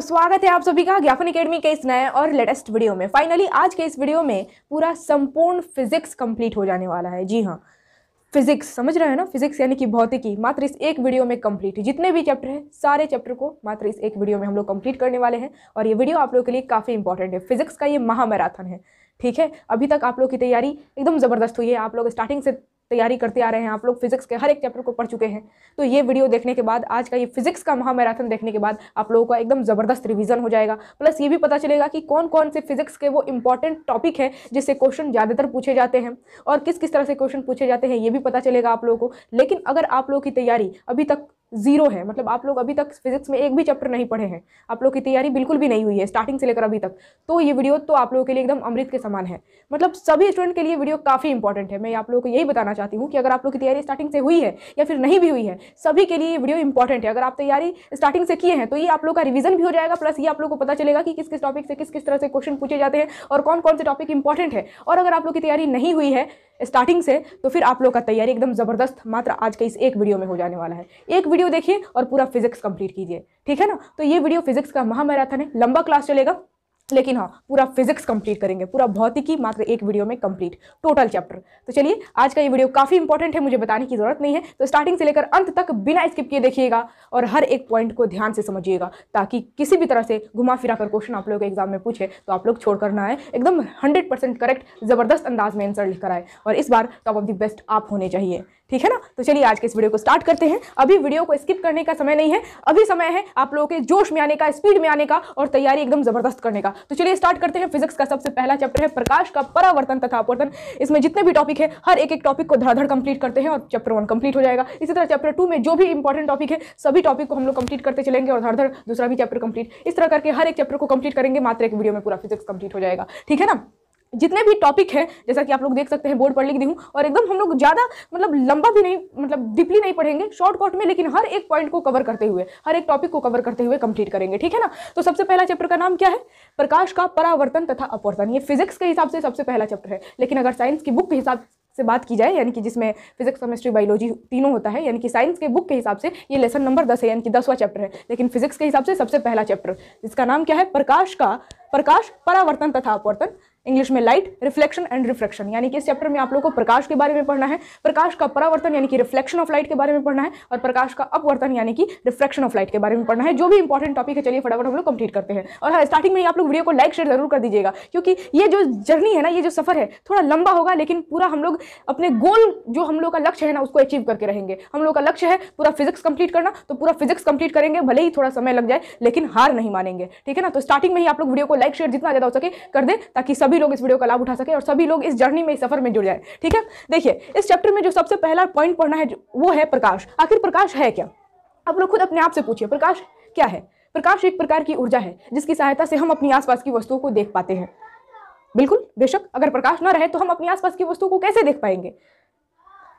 स्वागत है आप सभी का ज्ञापन अकेडमी के इस नए और लेटेस्ट वीडियो में फाइनली आज के इस वीडियो में पूरा संपूर्ण फिजिक्स कंप्लीट हो जाने वाला है जी हाँ फिजिक्स समझ रहे हैं ना फिजिक्स यानी कि भौतिकी मात्र इस एक वीडियो में कंप्लीट जितने भी चैप्टर हैं सारे चैप्टर को मात्र इस एक वीडियो में हम लोग कंप्लीट करने वाले हैं और ये वीडियो आप लोग के लिए काफ़ी इंपॉर्टेंट है फिजिक्स का ये महामैराथन है ठीक है अभी तक आप लोग की तैयारी एकदम ज़बरदस्त हुई है आप लोग स्टार्टिंग से तैयारी करते आ रहे हैं आप लोग फिजिक्स के हर एक चैप्टर को पढ़ चुके हैं तो ये वीडियो देखने के बाद आज का ये फिजिक्स का महामैराथन देखने के बाद आप लोगों का एकदम ज़बरदस्त रिविजन हो जाएगा प्लस ये भी पता चलेगा कि कौन कौन से फिजिक्स के वो इंपॉर्टेंट टॉपिक है जिससे क्वेश्चन ज़्यादातर पूछे जाते हैं और किस किस तरह से क्वेश्चन पूछे जाते हैं ये भी पता चलेगा आप लोगों को लेकिन अगर आप लोगों की तैयारी अभी तक जीरो है मतलब आप लोग अभी तक फिजिक्स में एक भी चैप्टर नहीं पढ़े हैं आप लोग की तैयारी बिल्कुल भी नहीं हुई है स्टार्टिंग से लेकर अभी तक तो ये वीडियो तो आप लोगों के लिए एकदम अमृत के समान है मतलब सभी स्टूडेंट के लिए वीडियो काफ़ी इंपॉर्टेंट है मैं आप लोगों को यही बताना चाहती हूँ कि अगर आप लोग की तैयारी स्टार्टिंग से हुई है या फिर नहीं भी हुई है सभी के लिए ये वीडियो इंपॉर्टेंट है अगर आप तैयारी स्टार्टिंग से किए हैं तो ये आप लोग का रिविजन भी हो जाएगा प्लस ये आप लोग को पता चलेगा कि किस किस टॉपिक से किस किस तरह से क्वेश्चन पूछे जाते हैं और कौन कौन से टॉपिक इंपॉर्टेंट है और अगर आप लोग की तैयारी नहीं हुई है स्टार्टिंग से तो फिर आप लोग का तैयारी एकदम ज़बरदस्त मात्र आज के इस एक वीडियो में हो जाने वाला है एक वीडियो देखिए और पूरा फिजिक्स कंप्लीट कीजिए ठीक है ना तो ये वीडियो फिजिक्स का महामैराथन है लंबा क्लास चलेगा लेकिन हाँ पूरा फिजिक्स कंप्लीट करेंगे पूरा भौतिकी मात्र एक वीडियो में कंप्लीट टोटल चैप्टर तो चलिए आज का ये वीडियो काफ़ी इंपॉर्टेंट है मुझे बताने की ज़रूरत नहीं है तो स्टार्टिंग से लेकर अंत तक बिना स्किप किए देखिएगा और हर एक पॉइंट को ध्यान से समझिएगा ताकि किसी भी तरह से घुमा फिरा कर क्वेश्चन आप लोग एग्जाम में पूछे तो आप लोग छोड़ कर ना आए एकदम हंड्रेड करेक्ट ज़बरदस्त अंदाज में आंसर लिख कर आए और इस बार टॉप ऑफ द बेस्ट आप होने चाहिए ठीक है ना तो चलिए आज के इस वीडियो को स्टार्ट करते हैं अभी वीडियो को स्किप करने का समय नहीं है अभी समय है आप लोगों के जोश में आने का स्पीड में आने का और तैयारी एकदम जबरदस्त करने का तो चलिए स्टार्ट करते हैं फिजिक्स का सबसे पहला चैप्टर है प्रकाश का परावर्तन तथा अपवर्तन इसमें जितने भी टॉपिक है हर एक एक टॉपिक को धड़ाधड़ कंप्लीट करते हैं और चैप्टर वन कंप्लीट हो जाएगा इसी तरह चैप्टर टू में जो भी इंपॉर्टेंट टॉपिक है सभी टॉपिक को हम लोग कंप्लीट करते चलेंगे और धड़धड़ दूसरा भी चैप्टर कंप्लीट इस तरह करके हर एक चैप्टर को कंप्लीट करेंगे मात्र एक वीडियो में पूरा फिजिक्स कंप्लीट हो जाएगा ठीक है ना जितने भी टॉपिक हैं जैसा कि आप लोग देख सकते हैं बोर्ड पर लिख दी हूँ और एकदम हम लोग ज़्यादा मतलब लंबा भी नहीं मतलब डीपली नहीं पढ़ेंगे शॉर्टकट में लेकिन हर एक पॉइंट को कवर करते हुए हर एक टॉपिक को कवर करते हुए कंप्लीट करेंगे ठीक है ना तो सबसे पहला चैप्टर का नाम क्या है प्रकाश का परावर्तन तथा अपवर्तन ये फिजिक्स के हिसाब से सबसे पहला चैप्टर है लेकिन अगर साइंस की बुक के हिसाब से बात की जाए यानी कि जिसमें फिजिक्स केमिस्ट्री बायोलॉजी तीनों होता है यानी कि साइंस के बुक के हिसाब से ये लेसन नंबर दस है यानी कि दसवां चैप्टर है लेकिन फिजिक्स के हिसाब से सबसे पहला चैप्टर जिसका नाम क्या है प्रकाश का प्रकाश परावर्तन तथा अपवर्तन इंग्लिश में लाइट रिफ्लेक्शन एंड रिफ्लेक्शन यानी कि इस चैप्टर में आप लोगों को प्रकाश के बारे में पढ़ना है प्रकाश का परावर्तन यानी कि रिफ्लेक्शन ऑफ लाइट के बारे में पढ़ना है और प्रकाश का अपवर्तन यानी कि रिफ्लेक्शन ऑफ लाइट के बारे में पढ़ना है जो भी इंपॉर्टेंट टॉपिक है चलिए फटाफट हम लोग कंप्लीट करते हैं और हाँ स्टार्टिंग में आप लोग वीडियो को लाइक शेयर जरूर कर दीजिएगा क्योंकि ये जो जर्नी है ना ये जो सफर है थोड़ा लंबा होगा लेकिन पूरा हम लोग अपने गोल जो हम लोग का लक्ष्य है ना उसको अचीव करके रहेंगे हम लोग का लक्ष्य है पूरा फिजिक्स कंप्लीट करना तो पूरा फिजिक्स कंप्लीट करेंगे भले ही थोड़ा समय लग जाए लेकिन हार नहीं मानेंगे ठीक है ना तो स्टार्टिंग में ही आप लोग वीडियो को लाइक शेयर जितना ज़्यादा हो सके कर दे ताकि सब सभी लोग इस वीडियो का लाभ उठा सके और सभी लोग इस जर्नी में इस सफर में जुड़ जाए ठीक है देखिए इस चैप्टर में जो सबसे पहला पॉइंट पढ़ना है वो है प्रकाश आखिर प्रकाश है क्या आप लोग खुद अपने आप से पूछिए प्रकाश क्या है प्रकाश एक प्रकार की ऊर्जा है जिसकी सहायता से हम अपनी आसपास की वस्तुओं को देख पाते हैं बिल्कुल बेशक अगर प्रकाश ना रहे तो हम अपनी आसपास की वस्तुओं को कैसे देख पाएंगे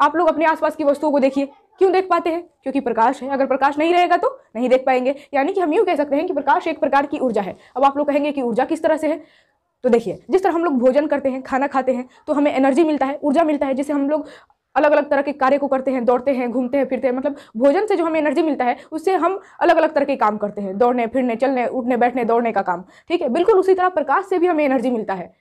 आप लोग अपने आसपास की वस्तुओं को देखिए क्यों देख पाते हैं क्योंकि प्रकाश है अगर प्रकाश नहीं रहेगा तो नहीं देख पाएंगे यानी कि हम यूँ कह सकते हैं कि प्रकाश एक प्रकार की ऊर्जा है अब आप लोग कहेंगे कि ऊर्जा किस तरह से है तो देखिए जिस तरह हम लोग भोजन करते हैं खाना खाते हैं तो हमें एनर्जी मिलता है ऊर्जा मिलता है जिसे हम लोग अलग अलग तरह के कार्य को करते हैं दौड़ते हैं घूमते हैं फिरते हैं मतलब भोजन से जो हमें एनर्जी मिलता है उससे हम अलग अलग तरह के काम करते हैं दौड़ने फिरने चलने उठने बैठने दौड़ने का काम ठीक है बिल्कुल उसी तरह प्रकाश से भी हमें एनर्जी मिलता है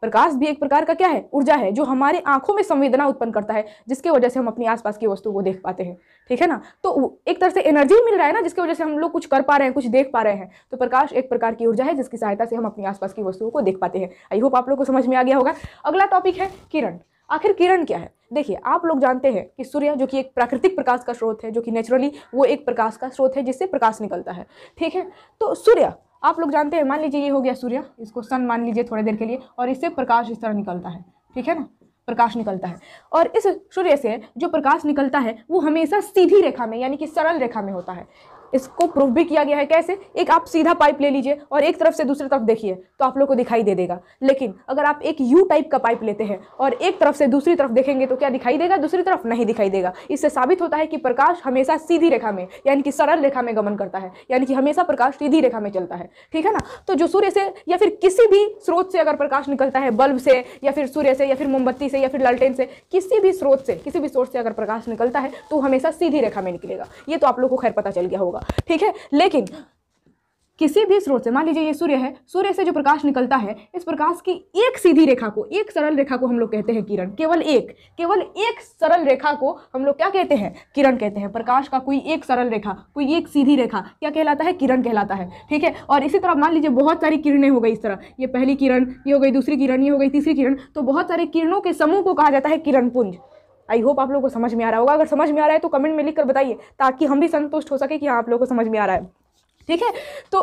प्रकाश भी एक प्रकार का क्या है ऊर्जा है जो हमारे आंखों में संवेदना उत्पन्न करता है जिसके वजह से हम अपनी आसपास की वस्तु को देख पाते हैं ठीक है ना तो एक तरह से एनर्जी मिल रहा है ना जिसकी वजह से हम लोग कुछ कर पा रहे हैं कुछ देख पा रहे हैं तो प्रकाश एक प्रकार की ऊर्जा है जिसकी सहायता से हम अपनी आसपास की वस्तुओं को देख पाते हैं आई होप आप लोग को समझ में आ गया होगा अगला टॉपिक है किरण आखिर किरण क्या है देखिए आप लोग जानते हैं कि सूर्य जो कि एक प्राकृतिक प्रकाश का स्रोत है जो कि नेचुरली वो एक प्रकाश का स्रोत है जिससे प्रकाश निकलता है ठीक है तो सूर्य आप लोग जानते हैं मान लीजिए ये हो गया सूर्य इसको सन मान लीजिए थोड़ी देर के लिए और इससे प्रकाश इस तरह निकलता है ठीक है ना प्रकाश निकलता है और इस सूर्य से जो प्रकाश निकलता है वो हमेशा सीधी रेखा में यानी कि सरल रेखा में होता है इसको प्रूफ भी किया गया है कैसे एक आप सीधा पाइप ले लीजिए और एक तरफ से दूसरी तरफ देखिए तो आप लोग को दिखाई दे देगा लेकिन अगर आप एक यू टाइप का पाइप लेते हैं और एक तरफ से दूसरी तरफ देखेंगे तो क्या दिखाई देगा दूसरी तरफ नहीं दिखाई देगा इससे साबित होता है कि प्रकाश हमेशा सीधी रेखा में यानी कि सरल रेखा में गमन करता है यानी कि हमेशा प्रकाश सीधी रेखा में चलता है ठीक है ना तो जो सूर्य से या फिर किसी भी स्रोत से अगर प्रकाश निकलता है बल्ब से या फिर सूर्य से या फिर मोमबत्ती से या फिर ललटेन से किसी भी स्रोत से किसी भी स्रोत से अगर प्रकाश निकलता है तो हमेशा सीधी रेखा में निकलेगा ये तो आप लोग को खैर पता चल गया होगा होगा ठीक है लेकिन किसी भी स्रोत से मान लीजिए ये सूर्य है सूर्य से जो प्रकाश निकलता है इस प्रकाश की एक सीधी रेखा को एक सरल रेखा को हम लोग कहते हैं किरण केवल एक केवल एक सरल रेखा को हम लोग क्या कहते हैं किरण कहते हैं प्रकाश का कोई एक सरल रेखा कोई एक सीधी रेखा क्या कहलाता है किरण कहलाता है ठीक है और इसी तरह मान लीजिए बहुत सारी किरणें हो गई इस तरह ये पहली किरण ये हो गई दूसरी किरण ये हो गई तीसरी किरण तो बहुत सारे किरणों के समूह को कहा जाता है किरण पुंज आई होप आप लोगों को समझ में आ रहा होगा अगर समझ में आ रहा है तो कमेंट में लिख कर बताइए ताकि हम भी संतुष्ट हो सके कि हाँ आप लोगों को समझ में आ रहा है ठीक है तो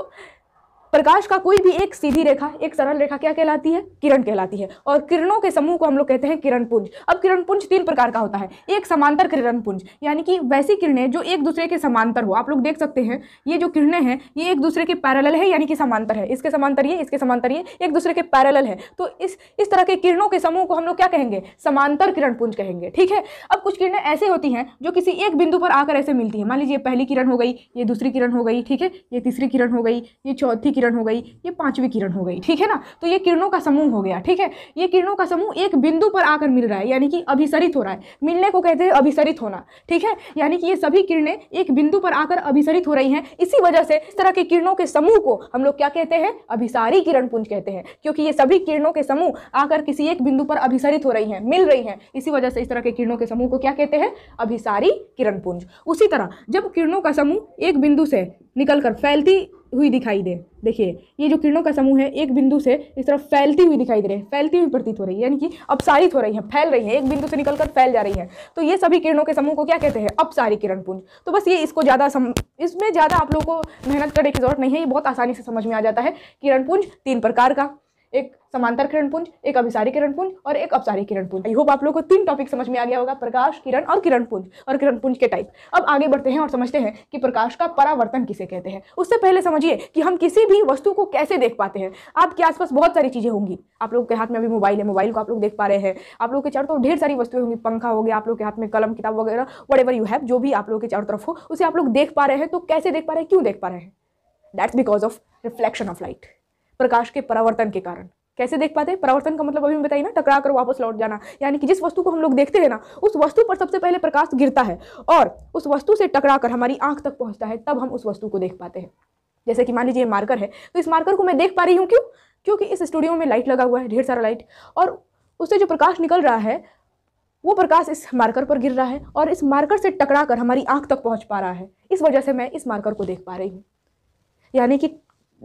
प्रकाश का कोई भी एक सीधी रेखा एक सरल रेखा क्या कहलाती है किरण कहलाती है और किरणों के समूह को हम लोग कहते हैं किरण पुंज अब किरण पुंज तीन प्रकार का होता है एक समांतर किरण पुंज यानी कि वैसी किरणें जो एक दूसरे के समांतर हो आप लोग देख सकते हैं ये जो किरणें हैं ये एक दूसरे के पैरल है यानी कि समांतर है इसके समांतर ये इसके समांतर ये एक दूसरे के पैरल है तो इस इस तरह के किरणों के समूह को हम लोग क्या कहेंगे समांतर किरण पुंज कहेंगे ठीक है अब कुछ किरणें ऐसे होती हैं जो किसी एक बिंदु पर आकर ऐसे मिलती है मान लीजिए पहली किरण हो गई ये दूसरी किरण हो गई ठीक है ये तीसरी किरण हो गई ये चौथी किरण किरण हो गई ये पांचवी किरण हो गई ठीक है ना तो ये किरणों का समूह हो गया ठीक है ये किरणों का समूह एक बिंदु पर आकर मिल रहा है यानी कि अभिसरित हो रहा है मिलने को कहते हैं अभिसरित होना ठीक है यानी कि ये सभी किरणें एक बिंदु पर आकर अभिसरित हो रही हैं इसी वजह से इस तरह के किरणों के समूह को हम लोग क्या कहते हैं अभिसारी किरण पुंज कहते हैं क्योंकि ये सभी किरणों के समूह आकर किसी एक बिंदु पर अभिसरित हो रही हैं मिल रही हैं इसी वजह से इस तरह के किरणों के समूह को क्या कहते हैं अभिसारी किरण पुंज उसी तरह जब किरणों का समूह एक बिंदु से निकलकर फैलती हुई दिखाई दे देखिए ये जो किरणों का समूह है एक बिंदु से इस तरफ फैलती हुई दिखाई दे रही है फैलती हुई प्रतीत हो रही है यानी कि अपसारित हो रही है फैल रही है एक बिंदु से निकलकर फैल जा रही है तो ये सभी किरणों के समूह को क्या कहते हैं अपसारी किरण पुंज तो बस ये इसको ज़्यादा सम इसमें ज़्यादा आप लोग को मेहनत करने की जरूरत नहीं है ये बहुत आसानी से समझ में आ जाता है किरण पुंज तीन प्रकार का एक समांतर किरण पुंज एक अभिसारी किरण पुंज और एक अपसारी किरण पुंज आई होप आप लोगों को तीन टॉपिक समझ में आ गया होगा प्रकाश किरण और किरण पुंज और किरण पुंज के टाइप अब आगे बढ़ते हैं और समझते हैं कि प्रकाश का परावर्तन किसे कहते हैं उससे पहले समझिए कि हम किसी भी वस्तु को कैसे देख पाते हैं आपके आसपास बहुत सारी चीज़ें होंगी आप लोगों के हाथ में अभी मोबाइल है मोबाइल को आप लोग देख पा रहे हैं आप लोग के चारों तरफ ढेर सारी वस्तुएं होंगी पंखा हो गया आप लोग के हाथ में कलम किताब वगैरह वट एवर यू हैव जो भी आप लोग के चारों तरफ हो उसे आप लोग देख पा रहे हैं तो कैसे देख पा रहे हैं क्यों देख पा रहे हैं that's because of reflection of light प्रकाश के परावर्तन के कारण कैसे देख पाते हैं परावर्तन का मतलब अभी मैं बताइए ना टकरा कर वापस लौट जाना यानी कि जिस वस्तु को हम लोग देखते हैं ना उस वस्तु पर सबसे पहले प्रकाश गिरता है और उस वस्तु से टकरा कर हमारी आंख तक पहुंचता है तब हम उस वस्तु को देख पाते हैं जैसे कि मान लीजिए मार्कर है तो इस मार्कर को मैं देख पा रही हूँ क्यों क्योंकि इस स्टूडियो में लाइट लगा हुआ है ढेर सारा लाइट और उससे जो प्रकाश निकल रहा है वो प्रकाश इस मार्कर पर गिर रहा है और इस मार्कर से टकरा कर हमारी आँख तक पहुँच पा रहा है इस वजह से मैं इस मार्कर को देख पा रही हूँ यानी कि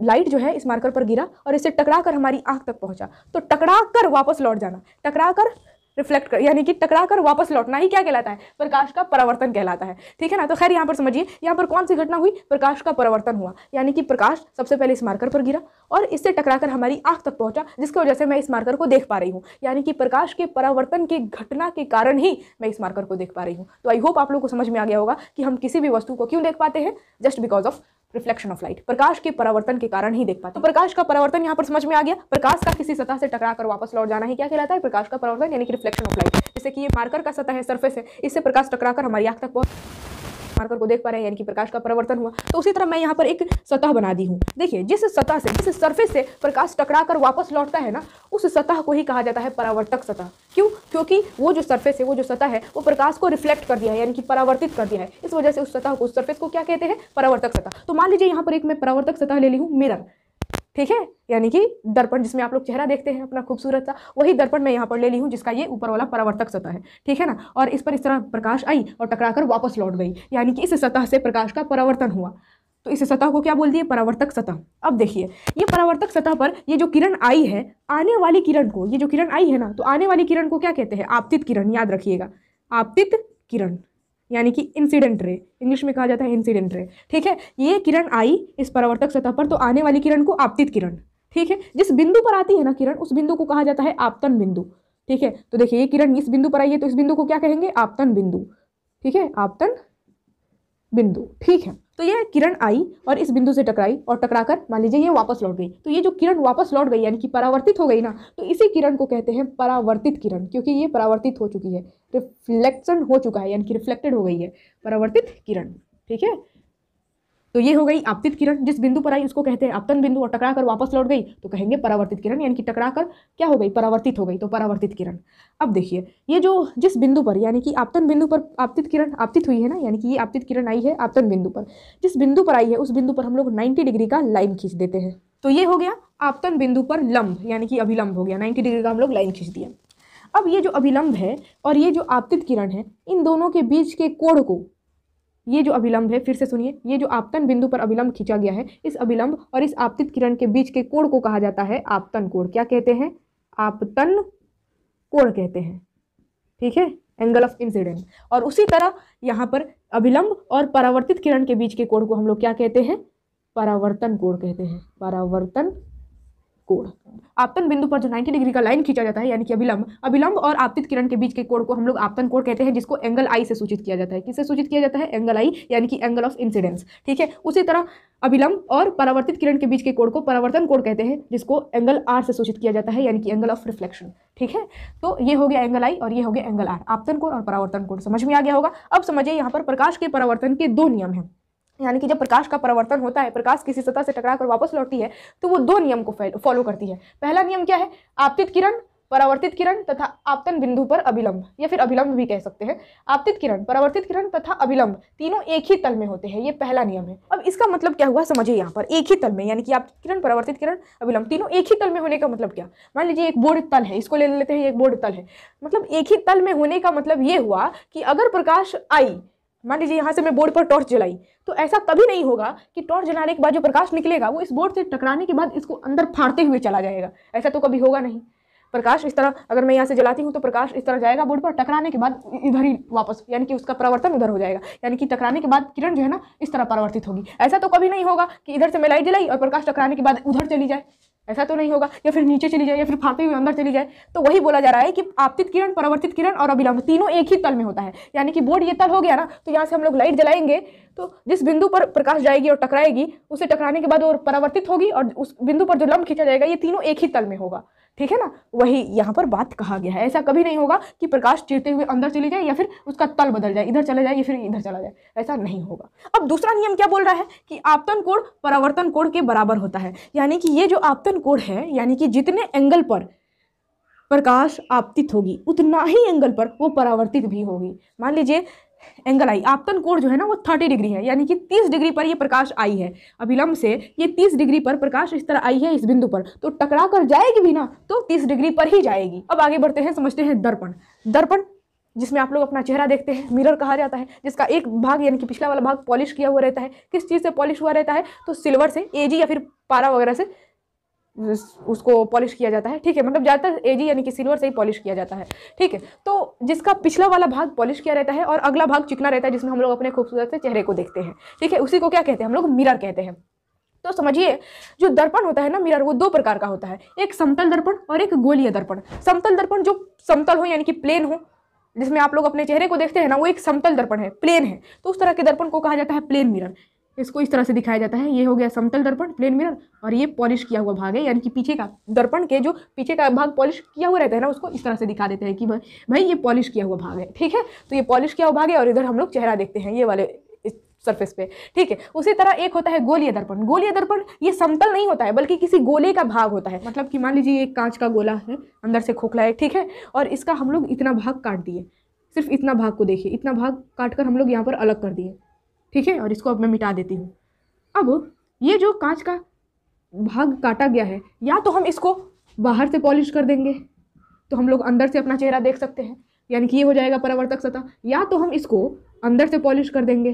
लाइट जो है इस मार्कर पर गिरा और इससे टकरा कर हमारी आंख तक पहुंचा तो टकरा कर वापस लौट जाना टकरा कर रिफ्लेक्ट कर यानी कि टकरा कर वापस लौटना ही क्या कहलाता है प्रकाश का परावर्तन कहलाता है ठीक है ना तो खैर यहाँ पर समझिए यहाँ पर कौन सी घटना हुई प्रकाश का परावर्तन हुआ यानी कि प्रकाश सबसे पहले इस मार्कर पर गिरा और इससे टकरा कर हमारी आंख तक पहुंचा जिसकी वजह से मैं इस मार्कर को देख पा रही हूँ यानी कि प्रकाश के परावर्तन की घटना के कारण ही मैं इस मार्कर को देख पा रही हूँ तो आई होप आप लोग को समझ में आ गया होगा कि हम किसी भी वस्तु को क्यों देख पाते हैं just because of reflection of light प्रकाश के परावर्तन के कारण ही देख पाते तो प्रकाश का परावर्तन यहाँ पर समझ में आ गया प्रकाश का किसी सतह से टकरा कर वापस लौट जाना ही क्या कहलाता है प्रकाश का परावर्तन यानी कि रिफ्लेक्शन ऑफ लाइट जैसे कि ये मार्कर का सतह है सर्फेस है इससे प्रकाश टकरा कर हमारी आँख तक पहुँच मार्कर को देख पा रहे हैं यानी कि प्रकाश का परिवर्तन हुआ तो उसी तरह मैं यहाँ पर एक सतह बना दी हूँ देखिए जिस सतह से जिस सरफेस से प्रकाश टकरा कर वापस लौटता है ना उस सतह को ही कहा जाता है परावर्तक सतह क्यों क्योंकि वो जो सर्फेस है वो जो सतह है वो प्रकाश को रिफ्लेक्ट कर दिया है यानी कि परावर्तित कर दिया है इस वजह से उस सतह को उस सरफेस को क्या कहते हैं परावर्तक सतह तो मान लीजिए यहाँ पर एक मैं परावर्तक सतह ले ली हूँ मिरर ठीक है यानी कि दर्पण जिसमें आप लोग चेहरा देखते हैं अपना खूबसूरत सा वही दर्पण मैं यहाँ पर ले ली हूँ जिसका ये ऊपर वाला परावर्तक सतह है ठीक है ना और इस पर इस तरह प्रकाश आई और टकराकर वापस लौट गई यानी कि इस सतह से प्रकाश का परावर्तन हुआ तो इस सतह को क्या बोलती है परावर्तक सतह अब देखिए ये परावर्तक सतह पर ये जो किरण आई है आने वाली किरण को ये जो किरण आई है ना तो आने वाली किरण को क्या कहते हैं आपतित किरण याद रखिएगा आपतित किरण यानी कि इंसिडेंट रे इंग्लिश में कहा जाता है इंसिडेंट रे ठीक है ये किरण आई इस परावर्तक सतह पर तो आने वाली किरण को आपतित किरण ठीक है जिस बिंदु पर आती है ना किरण उस बिंदु को कहा जाता है आपतन बिंदु ठीक है तो देखिए ये किरण इस बिंदु पर आई है तो इस बिंदु को क्या कहेंगे आपतन बिंदु ठीक है आपतन बिंदु ठीक है तो ये किरण आई और इस बिंदु से टकराई और टकराकर मान लीजिए ये वापस लौट गई तो ये जो किरण वापस लौट गई यानी कि परावर्तित हो गई ना तो इसी किरण को कहते हैं परावर्तित किरण क्योंकि ये परावर्तित हो चुकी है रिफ्लेक्शन हो चुका है यानी कि रिफ्लेक्टेड हो गई है परावर्तित किरण ठीक है तो ये हो गई आपतित किरण जिस बिंदु पर आई उसको कहते हैं आपतन बिंदु और टकरा कर वापस लौट गई तो कहेंगे परावर्तित किरण यानी कि टकरा कर क्या हो गई परावर्तित हो गई तो परावर्तित किरण अब देखिए ये जो जिस बिंदु पर यानी कि आपतन बिंदु पर आपतित किरण आपतित हुई है ना यानी कि ये आपतित किरण आई है आपतन बिंदु पर जिस बिंदु पर आई है उस बिंदु पर हम लोग नाइन्टी डिग्री का लाइन खींच देते हैं तो ये हो गया आपतन बिंदु पर लंब यानी कि अभिलंब हो गया नाइन्टी डिग्री का हम लोग लाइन खींच दिया अब ये जो अभिलंब है और ये जो आपतित किरण है इन दोनों के बीच के कोण को ये जो अभिलंब है फिर से सुनिए ये जो आपतन बिंदु पर अभिलंब खींचा गया है इस अभिलंब और इस आपतित किरण के बीच के कोण को कहा जाता है आपतन कोण क्या कहते हैं आपतन कोण कहते हैं ठीक है एंगल ऑफ इंसिडेंट और उसी तरह यहाँ पर अभिलंब और परावर्तित किरण के बीच के कोण को हम लोग क्या कहते हैं परावर्तन कोण कहते हैं परावर्तन कोण आपतन बिंदु पर जो 90 डिग्री का लाइन खींचा जाता है यानी कि अभिलंब अभिलंब और आपतित किरण के बीच के कोण को हम लोग आपतन कोण कहते हैं जिसको एंगल आई से सूचित किया जाता है किससे सूचित किया जाता है एंगल आई यानी कि एंगल ऑफ इंसिडेंस ठीक है उसी तरह अभिलंब और परावर्तित किरण के बीच के कोण को परावर्तन कोण कहते हैं जिसको एंगल आर से सूचित किया जाता है यानी कि एंगल ऑफ रिफ्लेक्शन ठीक है तो ये हो गया एंगल आई और ये हो गया एंगल आर आपतन कोण और परावर्तन कोण समझ में आ गया होगा अब समझिए यहाँ पर प्रकाश के परावर्तन के दो नियम हैं यानी कि जब प्रकाश का परिवर्तन होता है प्रकाश किसी सतह से टकरा कर वापस लौटती है तो वो दो नियम को फॉलो करती है पहला नियम क्या है आपतित किरण परावर्तित किरण तथा आपतन बिंदु पर अभिलंब या फिर अभिलंब भी कह सकते हैं आपतित किरण परावर्तित किरण तथा अभिलंब तीनों एक ही तल में होते हैं ये पहला नियम है अब इसका मतलब क्या हुआ समझिए यहाँ पर एक ही तल में यानी कि आपतित किरण परावर्तित किरण अभिलंब तीनों एक ही तल में होने का मतलब क्या मान लीजिए एक बोर्ड तल है इसको ले लेते हैं एक बोर्ड तल है मतलब एक ही तल में होने का मतलब ये हुआ कि अगर प्रकाश आई मान लीजिए यहाँ से मैं बोर्ड पर टॉर्च जलाई तो ऐसा कभी नहीं होगा कि टॉर्च जलाने के बाद जो प्रकाश निकलेगा वो इस बोर्ड से टकराने के बाद इसको अंदर फाड़ते हुए चला जाएगा ऐसा तो कभी होगा नहीं प्रकाश इस तरह अगर मैं यहाँ से जलाती हूँ तो प्रकाश इस तरह जाएगा बोर्ड पर टकराने के बाद इधर ही वापस यानी कि उसका परिवर्तन उधर हो जाएगा यानी कि टकराने के बाद किरण जो है ना इस तरह परिवर्तित होगी ऐसा तो कभी नहीं होगा कि इधर से मैं लाइट जलाई और प्रकाश टकराने के बाद उधर चली जाए ऐसा तो नहीं होगा या फिर नीचे चली जाए या फिर फांते हुए अंदर चली जाए तो वही बोला जा रहा है कि आपतित किरण परावर्तित किरण और अभिलंब तीनों एक ही तल में होता है यानी कि बोर्ड ये तल हो गया ना तो यहाँ से हम लोग लाइट जलाएंगे तो जिस बिंदु पर प्रकाश जाएगी और टकराएगी उसे टकराने के बाद वो परावर्तित होगी और उस बिंदु पर जो लंब खींचा जाएगा ये तीनों एक ही तल में होगा ठीक है ना वही यहाँ पर बात कहा गया है ऐसा कभी नहीं होगा कि प्रकाश चिरते हुए अंदर चले जाए या फिर उसका तल बदल जाए इधर चला जाए या फिर इधर चला जाए ऐसा नहीं होगा अब दूसरा नियम क्या बोल रहा है कि आपतन कोण परावर्तन कोण के बराबर होता है यानी कि ये जो आपतन कोण है यानी कि जितने एंगल पर प्रकाश आपतित होगी उतना ही एंगल पर वो परावर्तित भी होगी मान लीजिए एंगल आई आपतन कोण जो है ना वो थर्टी डिग्री है यानी कि तीस डिग्री पर ये प्रकाश आई है अभिलंब से ये तीस डिग्री पर प्रकाश इस तरह आई है इस बिंदु पर तो टकरा कर जाएगी भी ना तो तीस डिग्री पर ही जाएगी अब आगे बढ़ते हैं समझते हैं दर्पण दर्पण जिसमें आप लोग अपना चेहरा देखते हैं मिरर कहा जाता है जिसका एक भाग यानी कि पिछला वाला भाग पॉलिश किया हुआ रहता है किस चीज़ से पॉलिश हुआ रहता है तो सिल्वर से एजी या फिर पारा वगैरह से उसको पॉलिश किया जाता है ठीक है मतलब ज़्यादातर एजी यानी कि सिल्वर से ही पॉलिश किया जाता है ठीक है तो जिसका पिछला वाला भाग पॉलिश किया रहता है और अगला भाग चिकना रहता है जिसमें हम लोग अपने खूबसूरत से चेहरे को देखते हैं ठीक है उसी को क्या कहते हैं हम लोग मिरर कहते हैं तो समझिए जो दर्पण होता है ना मिरर वो दो प्रकार का होता है एक समतल दर्पण और एक गोलीय दर्पण समतल दर्पण जो समतल हो यानी कि प्लेन हो जिसमें आप लोग अपने चेहरे को देखते हैं ना वो एक समतल दर्पण है प्लेन है तो उस तरह के दर्पण को कहा जाता है प्लेन मिरर इसको इस तरह से दिखाया जाता है ये हो गया समतल दर्पण प्लेन मिरर और ये पॉलिश किया हुआ भाग है यानी कि पीछे का दर्पण के जो पीछे का भाग पॉलिश किया हुआ रहता है ना उसको इस तरह से दिखा देते हैं कि भाई भाई ये पॉलिश किया हुआ भाग है ठीक है तो ये पॉलिश किया हुआ भाग है और इधर हम लोग चेहरा देखते हैं ये वाले सरफेस पे ठीक है उसी तरह एक होता है गोलीय दर्पण गोलीय दर्पण ये समतल नहीं होता है बल्कि किसी गोले का भाग होता है मतलब कि मान लीजिए एक कांच का गोला है अंदर से खोखला है ठीक है और इसका हम लोग इतना भाग काट दिए सिर्फ इतना भाग को देखिए इतना भाग काट कर हम लोग यहाँ पर अलग कर दिए ठीक है और इसको अब मैं मिटा देती हूँ अब ये जो कांच का भाग काटा गया है या तो हम इसको बाहर से पॉलिश कर देंगे तो हम लोग अंदर से अपना चेहरा देख सकते हैं यानी कि ये हो जाएगा परावर्तक सतह या तो हम इसको अंदर से पॉलिश कर देंगे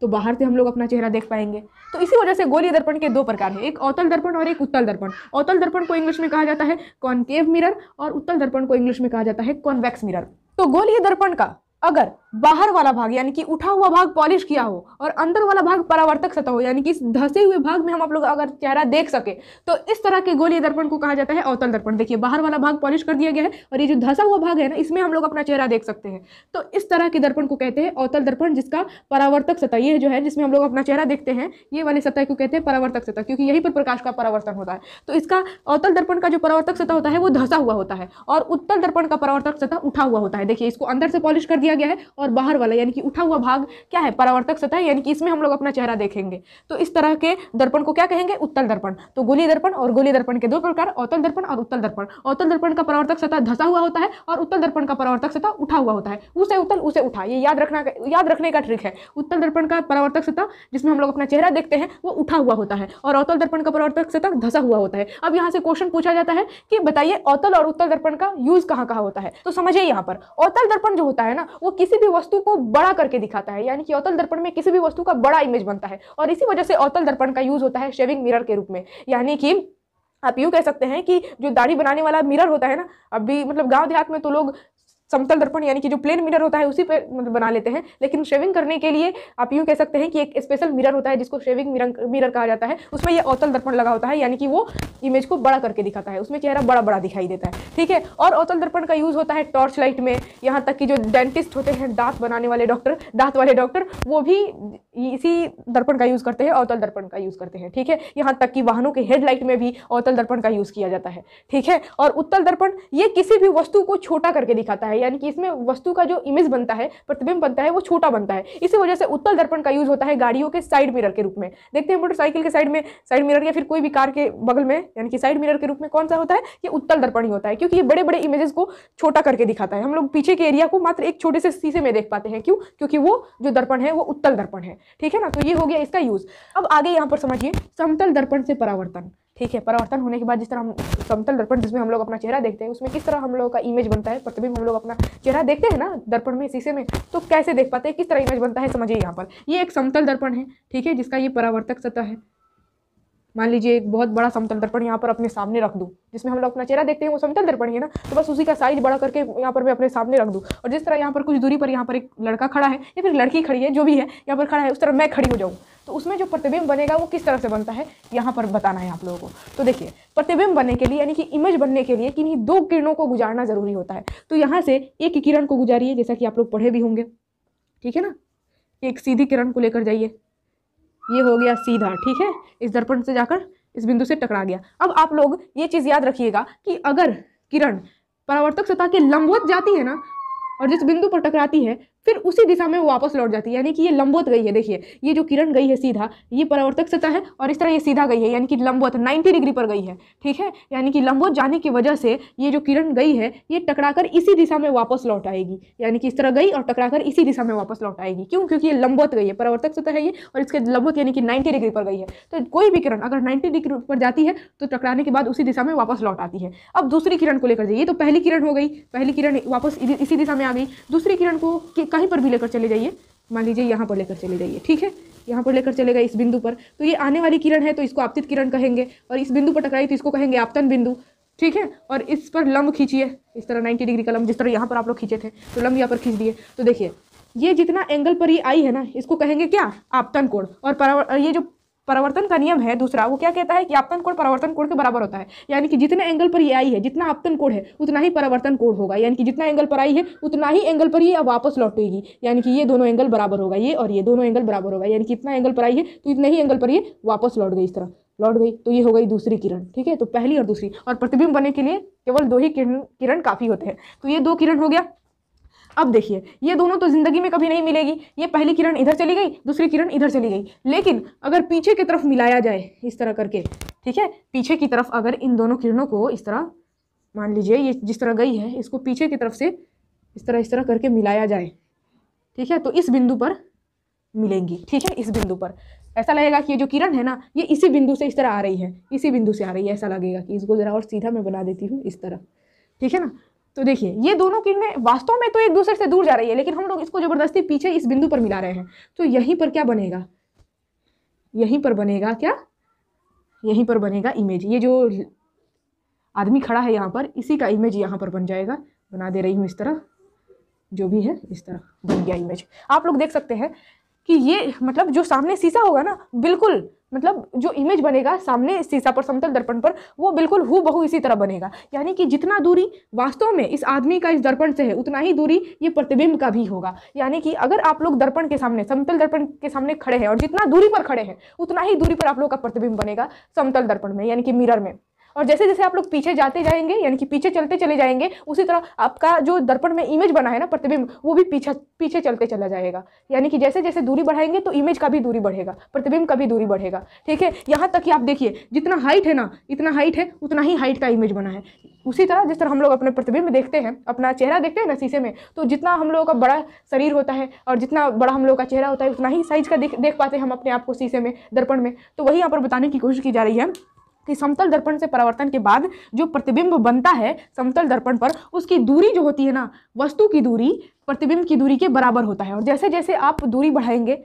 तो बाहर से हम लोग अपना चेहरा देख पाएंगे तो इसी वजह से गोली दर्पण के दो प्रकार हैं एक अवतल दर्पण और एक उत्तल दर्पण अवतल दर्पण को इंग्लिश में कहा जाता है कॉन्केव मिरर और उत्तल दर्पण को इंग्लिश में कहा जाता है कॉन्वेक्स मिरर तो गोली दर्पण का अगर बाहर वाला भाग यानी कि उठा हुआ भाग पॉलिश किया हो और अंदर वाला भाग परावर्तक सतह हो यानी कि धसे हुए भाग में हम आप लोग अगर चेहरा देख सके तो इस तरह के गोलीय दर्पण को कहा जाता है अवतल दर्पण देखिए बाहर वाला भाग पॉलिश कर दिया गया है और ये जो धसा हुआ भाग है ना इसमें हम लोग अपना चेहरा देख सकते हैं तो इस तरह के दर्पण को कहते हैं अवतल दर्पण जिसका परावर्तक सतह ये जो है जिसमें हम लोग अपना चेहरा देखते हैं ये वाले सतह को कहते हैं परावर्तक सतह क्योंकि यहीं पर प्रकाश का परावर्तन होता है तो इसका अवतल दर्पण का जो परावर्तक सतह होता है वो धसा हुआ होता है और उत्तल दर्पण का परावर्तक सतह उठा हुआ होता है देखिए इसको अंदर से पॉलिश कर दिया गया है और बाहर वाला यानी कि उठा हुआ भाग क्या है परावर्तक सतह यानी कि इसमें हम लोग अपना चेहरा देखेंगे तो इस तरह के दर्पण को क्या कहेंगे उत्तल दर्पण तो गोली दर्पण और गोली दर्पण के दो प्रकार अवतल दर्पण और उत्तल दर्पण अवतल दर्पण का परावर्तक सतह धसा हुआ होता है और उत्तल दर्पण का परावर्तक सतह उठा हुआ होता है उसे उत्तल उसे उठा ये याद रखना याद रखने का ट्रिक है उत्तल दर्पण का परावर्तक सतह जिसमें हम लोग अपना चेहरा देखते हैं वो उठा हुआ होता है और अवतल दर्पण का परावर्तक सतह धसा हुआ होता है अब यहाँ से क्वेश्चन पूछा जाता है कि बताइए अवतल और उत्तल दर्पण का यूज कहाँ कहाँ होता है तो समझिए यहाँ पर अवतल दर्पण जो होता है ना वो किसी भी वस्तु को बड़ा करके दिखाता है यानी कि अवतल दर्पण में किसी भी वस्तु का बड़ा इमेज बनता है और इसी वजह से अवतल दर्पण का यूज होता है शेविंग मिरर के रूप में यानी कि आप यूँ कह सकते हैं कि जो दाढ़ी बनाने वाला मिरर होता है ना अभी मतलब गांव देहात में तो लोग समतल दर्पण यानी कि जो प्लेन मिरर होता है उसी पे मतलब बना लेते हैं लेकिन शेविंग करने के लिए आप यूँ कह सकते हैं कि एक स्पेशल मिरर होता है जिसको शेविंग मिरर मिरर कहा जाता है उसमें यह अवतल दर्पण लगा होता है यानी कि वो इमेज को बड़ा करके दिखाता है उसमें चेहरा बड़ा बड़ा दिखाई देता है ठीक है और अवतल दर्पण का यूज़ होता है टॉर्च लाइट में यहाँ तक कि जो डेंटिस्ट होते हैं दांत बनाने वाले डॉक्टर दांत वाले डॉक्टर वो भी इसी दर्पण का यूज़ करते हैं अवतल दर्पण का यूज़ करते हैं ठीक है यहाँ तक कि वाहनों के हेडलाइट में भी अवतल दर्पण का यूज़ किया जाता है ठीक है और उत्तल दर्पण ये किसी भी वस्तु को छोटा करके दिखाता है है यानी कि इसमें वस्तु का जो इमेज बनता है प्रतिबिंब बनता है वो छोटा बनता है इसी वजह से उत्तल दर्पण का यूज होता है गाड़ियों के साइड मिरर के रूप में देखते हैं मोटरसाइकिल के साइड में साइड मिरर या फिर कोई भी कार के बगल में यानी कि साइड मिरर के रूप में कौन सा होता है ये उत्तल दर्पण ही होता है क्योंकि ये बड़े बड़े इमेजेस को छोटा करके दिखाता है हम लोग पीछे के एरिया को मात्र एक छोटे से शीशे में देख पाते हैं क्यों क्योंकि वो जो दर्पण है वो उत्तल दर्पण है ठीक है ना तो ये हो गया इसका यूज अब आगे यहाँ पर समझिए समतल दर्पण से परावर्तन ठीक है परावर्तन होने के बाद जिस तरह हम समतल दर्पण जिसमें हम लोग अपना चेहरा देखते हैं उसमें किस तरह हम लोगों का इमेज बनता है प्रतिबिंब हम लोग अपना चेहरा देखते हैं ना दर्पण में शीशे में तो कैसे देख पाते हैं किस तरह इमेज बनता है समझिए यहाँ पर ये एक समतल दर्पण है ठीक है जिसका ये परावर्तक सतह है मान लीजिए एक बहुत बड़ा समतल दर्पण यहाँ पर अपने सामने रख दूँ जिसमें हम लोग अपना चेहरा देखते हैं वो समतल दर्पण है ना तो बस उसी का साइज बड़ा करके यहाँ पर मैं अपने सामने रख दूँ और जिस तरह यहाँ पर कुछ दूरी पर यहाँ पर एक लड़का खड़ा है या फिर लड़की खड़ी है जो भी है यहाँ पर खड़ा है उस तरह मैं खड़ी हो जाऊँ तो उसमें जो प्रतिबिंब बनेगा वो किस तरह से बनता है यहाँ पर बताना है आप लोगों को तो देखिए प्रतिबिंब बनने के लिए यानी कि इमेज बनने के लिए किन्हीं दो किरणों को गुजारना ज़रूरी होता है तो यहाँ से एक किरण को गुजारिए जैसा कि आप लोग पढ़े भी होंगे ठीक है ना एक सीधी किरण को लेकर जाइए ये हो गया सीधा ठीक है इस दर्पण से जाकर इस बिंदु से टकरा गया अब आप लोग ये चीज़ याद रखिएगा कि अगर किरण परावर्तक सतह के लंबवत जाती है ना और जिस बिंदु पर टकराती है फिर उसी दिशा में वो वापस लौट जाती है यानी कि ये लंबवत गई है देखिए ये जो किरण गई है सीधा ये परावर्तक सतह है और इस तरह ये सीधा गई है यानी कि लंबवत 90 डिग्री पर गई है ठीक है यानी कि लंबवत जाने की वजह से ये जो किरण गई है ये टकराकर इसी दिशा में वापस लौट आएगी यानी कि इस तरह गई और टकराकर इसी दिशा में वापस लौट आएगी क्यों क्योंकि ये लंबवत गई है परावर्तक सतह है ये और इसके लंबवत यानी कि नाइन्टी डिग्री पर गई है तो कोई भी किरण अगर नाइन्टी डिग्री पर जाती है तो टकराने के बाद उसी दिशा में वापस लौट आती है अब दूसरी किरण को लेकर जाइए तो पहली किरण हो गई पहली किरण वापस इसी दिशा में आ गई दूसरी किरण को कहीं पर भी लेकर चले जाइए मान लीजिए यहाँ पर लेकर चले जाइए ठीक है यहाँ पर लेकर चलेगा इस बिंदु पर तो ये आने वाली किरण है तो इसको आपतित किरण कहेंगे और इस बिंदु पर टकराई तो इसको कहेंगे आपतन बिंदु ठीक है और इस पर लंब खींचिए इस तरह 90 डिग्री का लंब जिस तरह यहाँ पर आप लोग खींचे थे तो लंब यहाँ पर खींच दिए तो देखिए ये जितना एंगल पर ये आई है ना इसको कहेंगे क्या आपतन कोण और ये जो परावर्तन का नियम है दूसरा वो क्या कहता है कि आपतन कोण परावर्तन कोण के बराबर होता है यानी कि जितने एंगल पर ये आई है जितना आपतन कोण है उतना ही परावर्तन कोण होगा यानी कि जितना एंगल पर आई है उतना ही एंगल पर ये वापस लौटेगी यानी कि ये दोनों एंगल बराबर होगा ये और ये दोनों एंगल बराबर होगा यानी कि इतना एंगल पर आई है तो इतना ही एंगल पर ये वापस लौट गई इस तरह लौट गई तो ये हो गई दूसरी किरण ठीक है तो पहली और दूसरी और प्रतिबिंब बनने के लिए केवल दो ही किरण किरण काफ़ी होते हैं तो ये दो किरण हो गया अब देखिए ये दोनों तो ज़िंदगी में कभी नहीं मिलेगी ये पहली किरण इधर चली गई दूसरी किरण इधर चली गई लेकिन अगर पीछे की तरफ मिलाया जाए इस तरह करके ठीक है पीछे की तरफ अगर इन दोनों किरणों को इस तरह मान लीजिए ये जिस तरह गई है इसको पीछे की तरफ से इस तरह इस तरह करके मिलाया जाए ठीक है तो इस बिंदु पर मिलेंगी ठीक है इस बिंदु पर ऐसा लगेगा कि ये जो किरण है ना ये इसी बिंदु से इस तरह आ रही है इसी बिंदु से आ रही है ऐसा लगेगा कि इसको ज़रा और सीधा मैं बना देती हूँ इस तरह ठीक है ना तो देखिए ये दोनों किरणें वास्तव में तो एक दूसरे से दूर जा रही है लेकिन हम लोग इसको ज़बरदस्ती पीछे इस बिंदु पर मिला रहे हैं तो यहीं पर क्या बनेगा यहीं पर बनेगा क्या यहीं पर बनेगा इमेज ये जो आदमी खड़ा है यहाँ पर इसी का इमेज यहाँ पर बन जाएगा बना दे रही हूँ इस तरह जो भी है इस तरह बन गया इमेज आप लोग देख सकते हैं कि ये मतलब जो सामने शीशा होगा ना बिल्कुल मतलब जो इमेज बनेगा सामने शीशा पर समतल दर्पण पर वो बिल्कुल हु बहु इसी तरह बनेगा यानी कि जितना दूरी वास्तव में इस आदमी का इस दर्पण से है उतना ही दूरी ये प्रतिबिंब का भी होगा यानी कि अगर आप लोग दर्पण के सामने समतल दर्पण के सामने खड़े हैं और जितना दूरी पर खड़े हैं उतना ही दूरी पर आप लोग का प्रतिबिंब बनेगा समतल दर्पण में यानी कि मिरर में और जैसे जैसे आप लोग पीछे जाते जाएंगे यानी कि पीछे चलते चले जाएंगे उसी तरह आपका जो दर्पण में इमेज बना है ना प्रतिबिंब वो भी पीछे पीछे चलते चला जाएगा यानी कि जैसे जैसे दूरी बढ़ाएंगे तो इमेज का भी दूरी बढ़ेगा प्रतिबिंब का भी दूरी बढ़ेगा ठीक है यहाँ तक कि आप देखिए जितना हाइट है ना इतना हाइट है उतना ही हाइट का इमेज बना है उसी तरह जिस तरह हम लोग अपने प्रतिबिंब देखते हैं अपना चेहरा देखते हैं ना शीशे में तो जितना हम लोगों का बड़ा शरीर होता है और जितना बड़ा हम लोग का चेहरा होता है उतना ही साइज का देख देख पाते हैं हम अपने आप को शीशे में दर्पण में तो वही यहाँ पर बताने की कोशिश की जा रही है कि समतल दर्पण से परावर्तन के बाद जो प्रतिबिंब बनता है समतल दर्पण पर उसकी दूरी जो होती है ना वस्तु की दूरी प्रतिबिंब की दूरी के बराबर होता है और जैसे जैसे आप दूरी बढ़ाएंगे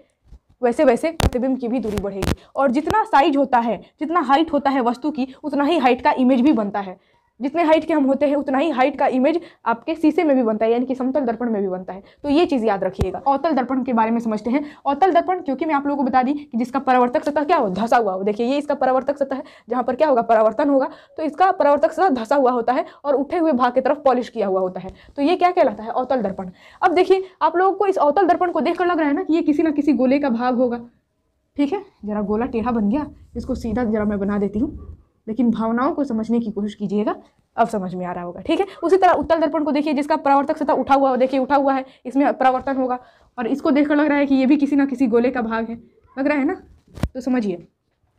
वैसे वैसे प्रतिबिंब की भी दूरी बढ़ेगी और जितना साइज होता है जितना हाइट होता है वस्तु की उतना ही हाइट का इमेज भी बनता है जितने हाइट के हम होते हैं उतना ही हाइट का इमेज आपके शीशे में भी बनता है यानी कि समतल दर्पण में भी बनता है तो ये चीज़ याद रखिएगा अवतल दर्पण के बारे में समझते हैं अवतल दर्पण क्योंकि मैं आप लोगों को बता दी कि जिसका परावर्तक सतह क्या हो धसा हुआ हो देखिए ये इसका परावर्तक सतह है जहाँ पर क्या होगा परावर्तन होगा तो इसका परावर्तक सतह धसा हुआ होता है और उठे हुए भाग की तरफ पॉलिश किया हुआ होता है तो ये क्या कहलाता है अवतल दर्पण अब देखिए आप लोगों को इस अवतल दर्पण को देखकर लग रहा है ना कि ये किसी ना किसी गोले का भाग होगा ठीक है जरा गोला टेढ़ा बन गया इसको सीधा जरा मैं बना देती हूँ लेकिन भावनाओं को समझने की कोशिश कीजिएगा अब समझ में आ रहा होगा ठीक है उसी तरह उत्तल दर्पण को देखिए जिसका प्रवर्तक सतह उठा हुआ देखिए उठा हुआ है इसमें परावर्तन होगा और इसको देखकर लग रहा है कि ये भी किसी ना किसी गोले का भाग है लग रहा है ना तो समझिए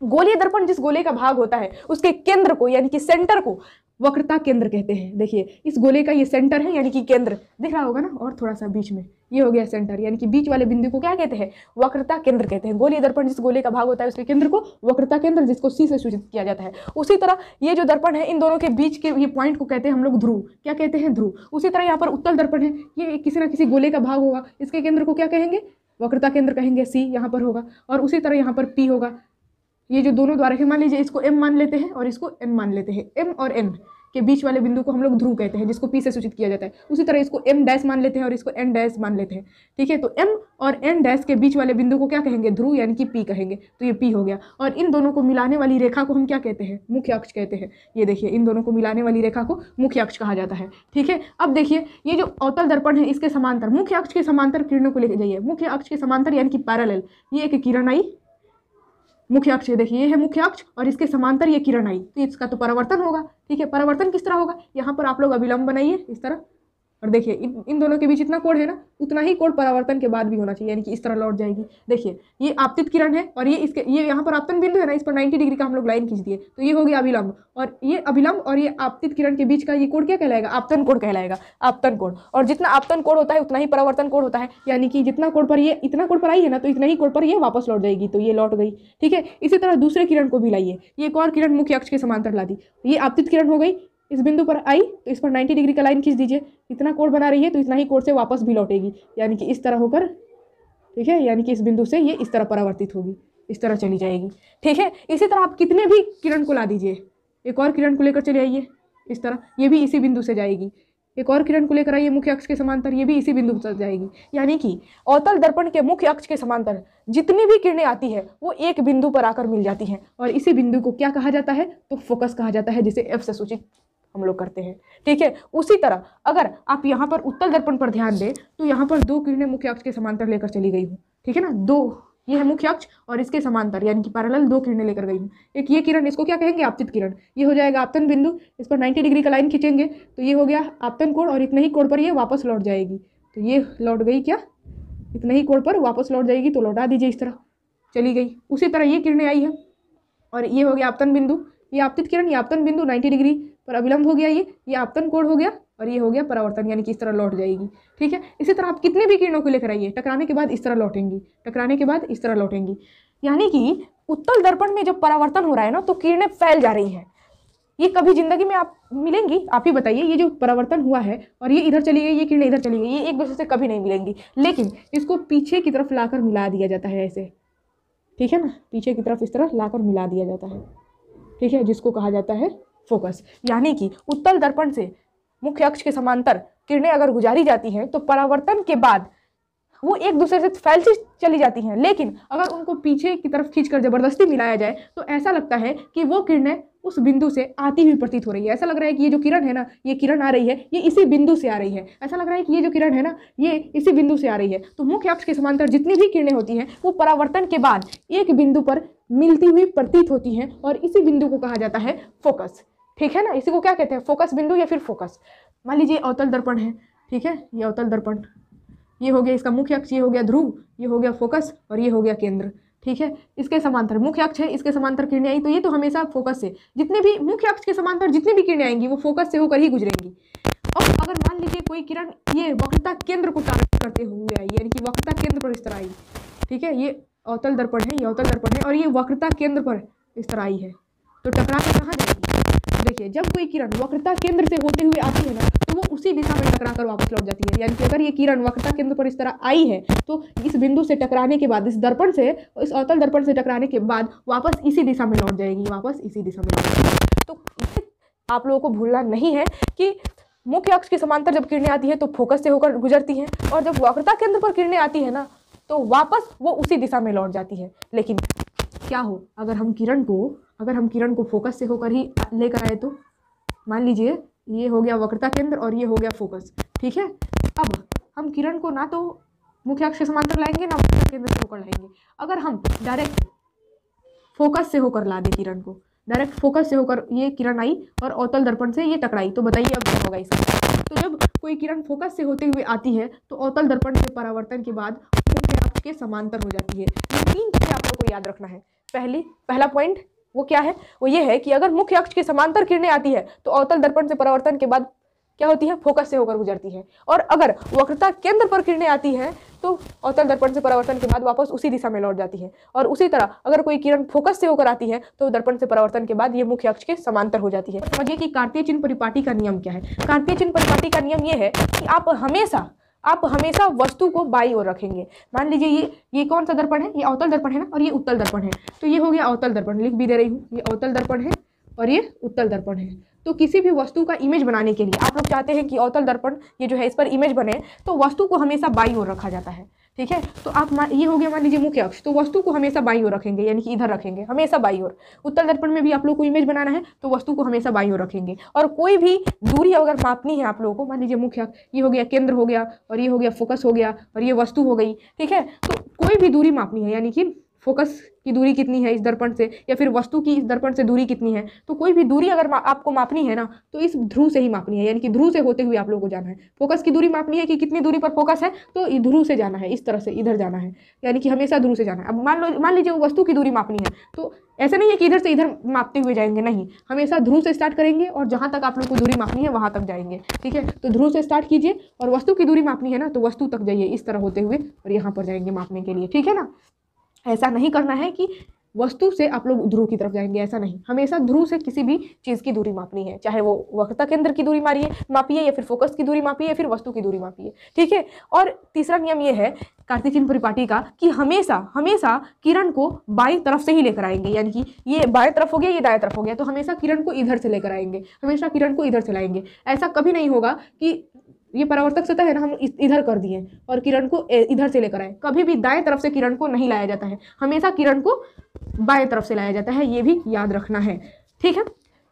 गोली दर्पण जिस गोले का भाग होता है उसके केंद्र को यानी कि सेंटर को वक्रता केंद्र कहते हैं देखिए इस गोले का ये सेंटर है यानी कि केंद्र दिख रहा होगा ना और थोड़ा सा बीच में ये हो गया सेंटर यानी कि बीच वाले बिंदु को क्या कहते हैं वक्रता केंद्र कहते हैं गोली दर्पण जिस गोले का भाग होता है उसके केंद्र को वक्रता केंद्र जिसको सी से सूचित किया जाता है उसी तरह ये जो दर्पण है इन दोनों के बीच के ये पॉइंट को कहते हैं हम लोग ध्रुव क्या कहते हैं ध्रुव उसी तरह यहाँ पर उत्तल दर्पण है ये किसी ना किसी गोले का भाग होगा इसके केंद्र को क्या कहेंगे वक्रता केंद्र कहेंगे सी यहाँ पर होगा और उसी तरह यहाँ पर पी होगा ये जो दोनों द्वारक है मान लीजिए इसको एम मान लेते हैं और इसको एम मान लेते हैं एम और एन के बीच वाले बिंदु को हम लोग ध्रुव कहते हैं जिसको पी से सूचित किया जाता है उसी तरह इसको एम डैश मान लेते हैं और इसको एन डैश मान लेते हैं ठीक है तो एम और एन डैश के बीच वाले बिंदु को क्या कहेंगे ध्रुव यानी कि पी कहेंगे तो ये पी हो गया और इन दोनों को मिलाने वाली रेखा को हम क्या कहते हैं मुख्य अक्ष कहते हैं ये देखिए इन दोनों को मिलाने वाली रेखा को मुख्य अक्ष कहा जाता है ठीक है अब देखिए ये जो अवतल दर्पण है इसके समांतर मुख्य अक्ष के समांतर किरणों को लेकर जाइए मुख्य अक्ष के समांतर यानी कि पैरल ये एक किरण आई मुख्य अक्ष ये देखिए ये है मुख्य अक्ष और इसके समांतर ये किरण आई तो इसका तो परावर्तन होगा ठीक है परावर्तन किस तरह होगा यहाँ पर आप लोग अविलंब बनाइए इस तरह और देखिए इन इन दोनों के बीच इतना कोड है ना उतना ही कोड परावर्तन के बाद भी होना चाहिए यानी कि इस तरह लौट जाएगी देखिए ये आपतित किरण है और ये इसके ये यहाँ पर आपतन बिंदु है ना इस पर 90 डिग्री का हम लोग लाइन खींच दिए तो ये हो गया अभिलंब और ये अभिलंब और ये आपतित किरण के बीच का ये कोड क्या कहलाएगा आपतन कोड कहलाएगा आपतन कोड और जितना आपतन कोड होता है उतना ही परावर्तन कोड होता है यानी कि जितना कोड पर ये इतना कोड पर आई है ना तो इतना ही कोड पर ये वापस लौट जाएगी तो ये लौट गई ठीक है इसी तरह दूसरे किरण को भी लाइए ये एक और किरण मुख्य अक्ष के समांतर ला दी ये आपतित किरण हो गई इस बिंदु पर आई तो इस पर 90 डिग्री का लाइन खींच दीजिए इतना कोड बना रही है तो इतना ही कोड से वापस भी लौटेगी यानी कि इस तरह होकर ठीक है यानी कि इस बिंदु से ये इस तरह परावर्तित होगी इस तरह चली जाएगी ठीक है इसी तरह आप कितने भी किरण को ला दीजिए एक और किरण को लेकर चले आइए इस तरह ये भी इसी बिंदु से जाएगी एक और किरण को लेकर आइए मुख्य अक्ष के समांतर ये भी इसी बिंदु से जाएगी यानी कि अवतल दर्पण के मुख्य अक्ष के समांतर जितनी भी किरणें आती है वो एक बिंदु पर आकर मिल जाती हैं और इसी बिंदु को क्या कहा जाता है तो फोकस कहा जाता है जिसे एफ से सूचित हम लोग करते हैं ठीक है उसी तरह अगर आप यहाँ पर उत्तल दर्पण पर ध्यान दें तो यहाँ पर दो किरणें मुख्य अक्ष के समांतर लेकर चली गई हूँ ठीक है ना दो ये है मुख्य अक्ष और इसके समांतर यानी कि पैरेलल दो किरणें लेकर गई हूँ एक ये किरण इसको क्या कहेंगे आपतित किरण ये हो जाएगा आपतन बिंदु इस पर 90 डिग्री का लाइन खींचेंगे तो ये हो गया आपतन कोण और इतने ही कोण पर ये वापस लौट जाएगी तो ये लौट गई क्या इतने ही कोण पर वापस लौट जाएगी तो लौटा दीजिए इस तरह चली गई उसी तरह ये किरणें आई है और ये हो गया आपतन बिंदु ये आपतित किरण ये आपतन बिंदु नाइन्टी डिग्री पर अविलंब हो गया ये ये आपतन कोण हो गया और ये हो गया परावर्तन यानी कि इस तरह लौट जाएगी ठीक है इसी तरह आप कितने भी किरणों को लेकर आइए टकराने के बाद इस तरह लौटेंगी टकराने के बाद इस तरह लौटेंगी यानी कि उत्तल दर्पण में जब परावर्तन हो रहा है ना तो किरणें फैल जा रही हैं ये कभी ज़िंदगी में आप मिलेंगी आप ही बताइए ये जो परावर्तन हुआ है और ये इधर चली गई ये किरणें इधर चली गई ये एक दूसरे से कभी नहीं मिलेंगी लेकिन इसको पीछे की तरफ लाकर मिला दिया जाता है ऐसे ठीक है ना पीछे की तरफ इस तरह लाकर मिला दिया जाता है ठीक है जिसको कहा जाता है फोकस यानी कि उत्तल दर्पण से मुख्य अक्ष के समांतर किरणें अगर गुजारी जाती हैं तो परावर्तन के बाद वो एक दूसरे से फैलती चली जाती हैं लेकिन अगर उनको पीछे की तरफ खींचकर ज़बरदस्ती मिलाया जाए तो ऐसा लगता है कि वो किरणें उस बिंदु से आती हुई प्रतीत हो रही है ऐसा लग रहा है कि ये जो किरण है ना ये किरण आ रही है ये इसी बिंदु से आ रही है ऐसा लग रहा है कि ये जो किरण है ना ये इसी बिंदु से आ रही है तो मुख्य अक्ष के समांतर जितनी भी किरणें होती हैं वो परावर्तन के बाद एक बिंदु पर मिलती हुई प्रतीत होती हैं और इसी बिंदु को कहा जाता है फोकस ठीक है ना इसी को क्या कहते हैं फोकस बिंदु या फिर फोकस मान लीजिए अवतल दर्पण है ठीक है ये अवतल दर्पण ये हो गया इसका मुख्य अक्ष ये हो गया ध्रुव ये हो गया फोकस और ये हो गया केंद्र ठीक है इसके समांतर मुख्य अक्ष है इसके समांतर किरणें आई तो ये तो हमेशा फोकस से जितने भी मुख्य अक्ष के समांतर जितनी भी किरणें आएंगी वो फोकस से होकर ही गुजरेंगी और अगर मान लीजिए कोई किरण ये वक्रता केंद्र को टारगेट करते हुए आई यानी कि वक्रता केंद्र पर इस तरह आई ठीक है ये अवतल दर्पण है ये अवतल दर्पण है और ये वक्रता केंद्र पर इस तरह आई है तो टकरा कहाँ जाएगी देखिए जब कोई किरण वक्रता केंद्र से होते हुए आती है ना तो वो उसी दिशा में टकरा कर वापस लौट जाती है यानी कि अगर ये किरण वक्रता केंद्र पर इस तरह आई है तो इस बिंदु से टकराने के बाद इस दर्पण से इस अवतल दर्पण से टकराने के बाद वापस इसी दिशा में लौट जाएगी वापस इसी दिशा में लौट जाएगी तो आप लोगों को भूलना नहीं है कि मुख्य अक्ष के समांतर जब किरणें आती हैं तो फोकस से होकर गुजरती हैं और जब वक्रता केंद्र पर किरणें आती है ना तो वापस वो उसी दिशा में लौट जाती है लेकिन क्या हो अगर हम किरण को अगर हम किरण को फोकस से होकर ही लेकर आए तो मान लीजिए ये हो गया वक्रता केंद्र और ये हो गया फोकस ठीक है अब हम किरण को ना तो मुख्य अक्ष समांतर लाएंगे ना वक्रता केंद्र से होकर लाएंगे अगर हम डायरेक्ट फोकस से होकर ला दें किरण को डायरेक्ट फोकस से होकर ये किरण आई और अवतल दर्पण से ये टकराई तो बताइए अब क्या होगा इसका तो जब कोई किरण फोकस से होते हुए आती है तो अवतल दर्पण के परावर्तन के बाद मुख्य अक्ष के समांतर हो जाती है तीन चीज़ें आप लोग को याद रखना है पहली पहला पॉइंट वो क्या है वो ये है कि अगर मुख्य अक्ष के समांतर किरणें आती है तो अवतल दर्पण से परावर्तन के बाद क्या होती है फोकस से होकर गुजरती है और अगर वक्रता केंद्र पर किरणें आती हैं तो अवतल दर्पण से परावर्तन के बाद वापस उसी दिशा में लौट जाती है और उसी तरह अगर कोई किरण फोकस से होकर आती है तो दर्पण से परावर्तन के बाद ये मुख्य अक्ष के समांतर हो जाती है समझिए कि कार्तीय चिन्ह परिपाटी का नियम क्या है कार्तीय चिन्ह परिपाटी का नियम ये है कि आप हमेशा आप हमेशा वस्तु को बाई ओर रखेंगे मान लीजिए ये ये कौन सा दर्पण है ये अवतल दर्पण है ना और ये उत्तल दर्पण है तो ये हो गया अवतल दर्पण लिख भी दे रही हूँ ये अवतल दर्पण है और ये उत्तल दर्पण है तो किसी भी वस्तु का इमेज बनाने के लिए आप लोग चाहते हैं कि अवतल दर्पण ये जो है इस पर इमेज बने तो वस्तु को हमेशा बाई ओर रखा जाता है ठीक है तो आप ये हो गया मान लीजिए मुख्य अक्ष तो वस्तु को हमेशा बाई ओर रखेंगे यानी कि इधर रखेंगे हमेशा बाई ओर उत्तर दर्पण में भी आप लोग को इमेज बनाना है तो वस्तु को हमेशा बाई ओर रखेंगे और कोई भी दूरी अगर मापनी है आप लोगों को मान लीजिए मुख्य अक्ष ये हो गया केंद्र हो गया और ये हो गया फोकस हो गया और ये वस्तु हो गई ठीक है तो कोई भी दूरी मापनी है यानी कि फोकस की दूरी कितनी है इस दर्पण से या फिर वस्तु की इस दर्पण से दूरी कितनी है तो कोई भी दूरी अगर मा, आपको मापनी है ना तो इस ध्रुव से ही मापनी है यानी कि ध्रुव से होते हुए आप लोगों को जाना है फोकस की दूरी मापनी है कि कितनी दूरी पर फोकस है तो ध्रुव से जाना है इस तरह से इधर जाना है यानी कि हमेशा ध्रुव से जाना है अब मान लो मान लीजिए वो वस्तु की दूरी मापनी है तो ऐसा नहीं है कि इधर से इधर मापते हुए जाएंगे नहीं हमेशा ध्रुव से स्टार्ट करेंगे और जहाँ तक आप लोग को दूरी मापनी है वहाँ तक जाएंगे ठीक है तो ध्रुव से स्टार्ट कीजिए और वस्तु की दूरी मापनी है ना तो वस्तु तक जाइए इस तरह होते हुए और यहाँ पर जाएंगे मापने के लिए ठीक है ना ऐसा नहीं करना है कि वस्तु से आप लोग ध्रुव की तरफ जाएंगे ऐसा नहीं हमेशा ध्रुव से किसी भी चीज़ की दूरी मापनी है चाहे वो वक्ता केंद्र की दूरी मारिए मापिए या फिर फोकस की दूरी मापिए या फिर वस्तु की दूरी मापिए ठीक है और तीसरा नियम ये है कार्तिक चिन्ह परिपाटी का कि हमेशा हमेशा किरण को बाई तरफ से ही लेकर आएंगे यानी कि ये बाएं तरफ हो गया ये दाएं तरफ हो गया तो हमेशा किरण को इधर से लेकर आएंगे हमेशा किरण को इधर से लाएंगे ऐसा कभी नहीं होगा कि ये परावर्तक सतह है ना हम इधर कर दिए और किरण को इधर से लेकर आए कभी भी दाएं तरफ से किरण को नहीं लाया जाता है हमेशा किरण को बाएं तरफ से लाया जाता है ये भी याद रखना है ठीक है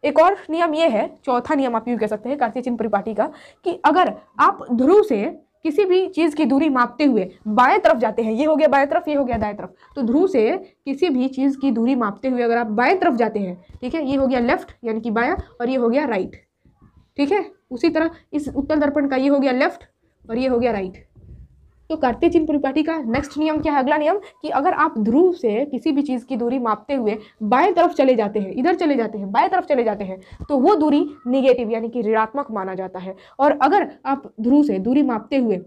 एक और नियम ये है चौथा नियम आप यूँ कह सकते हैं कार्तिक चिन्ह परिपाटी का कि अगर आप ध्रुव से किसी भी चीज़ की दूरी मापते हुए बाएं तरफ जाते हैं ये हो गया बाएं तरफ ये हो गया दाएं तरफ तो ध्रुव से किसी भी चीज़ की दूरी मापते हुए अगर आप बाएं तरफ जाते हैं ठीक है ये हो गया लेफ्ट यानी कि बायां और ये हो गया राइट ठीक है उसी तरह इस उत्तर दर्पण का ये हो गया लेफ्ट और ये हो गया राइट तो कार्तिक चिन्ह परिपाटी का नेक्स्ट नियम क्या है अगला नियम कि अगर आप ध्रुव से किसी भी चीज़ की दूरी मापते हुए बाएं तरफ चले जाते हैं इधर चले जाते हैं बाएं तरफ चले जाते हैं तो वो दूरी निगेटिव यानी कि ऋणात्मक माना जाता है और अगर आप ध्रुव से दूरी मापते हुए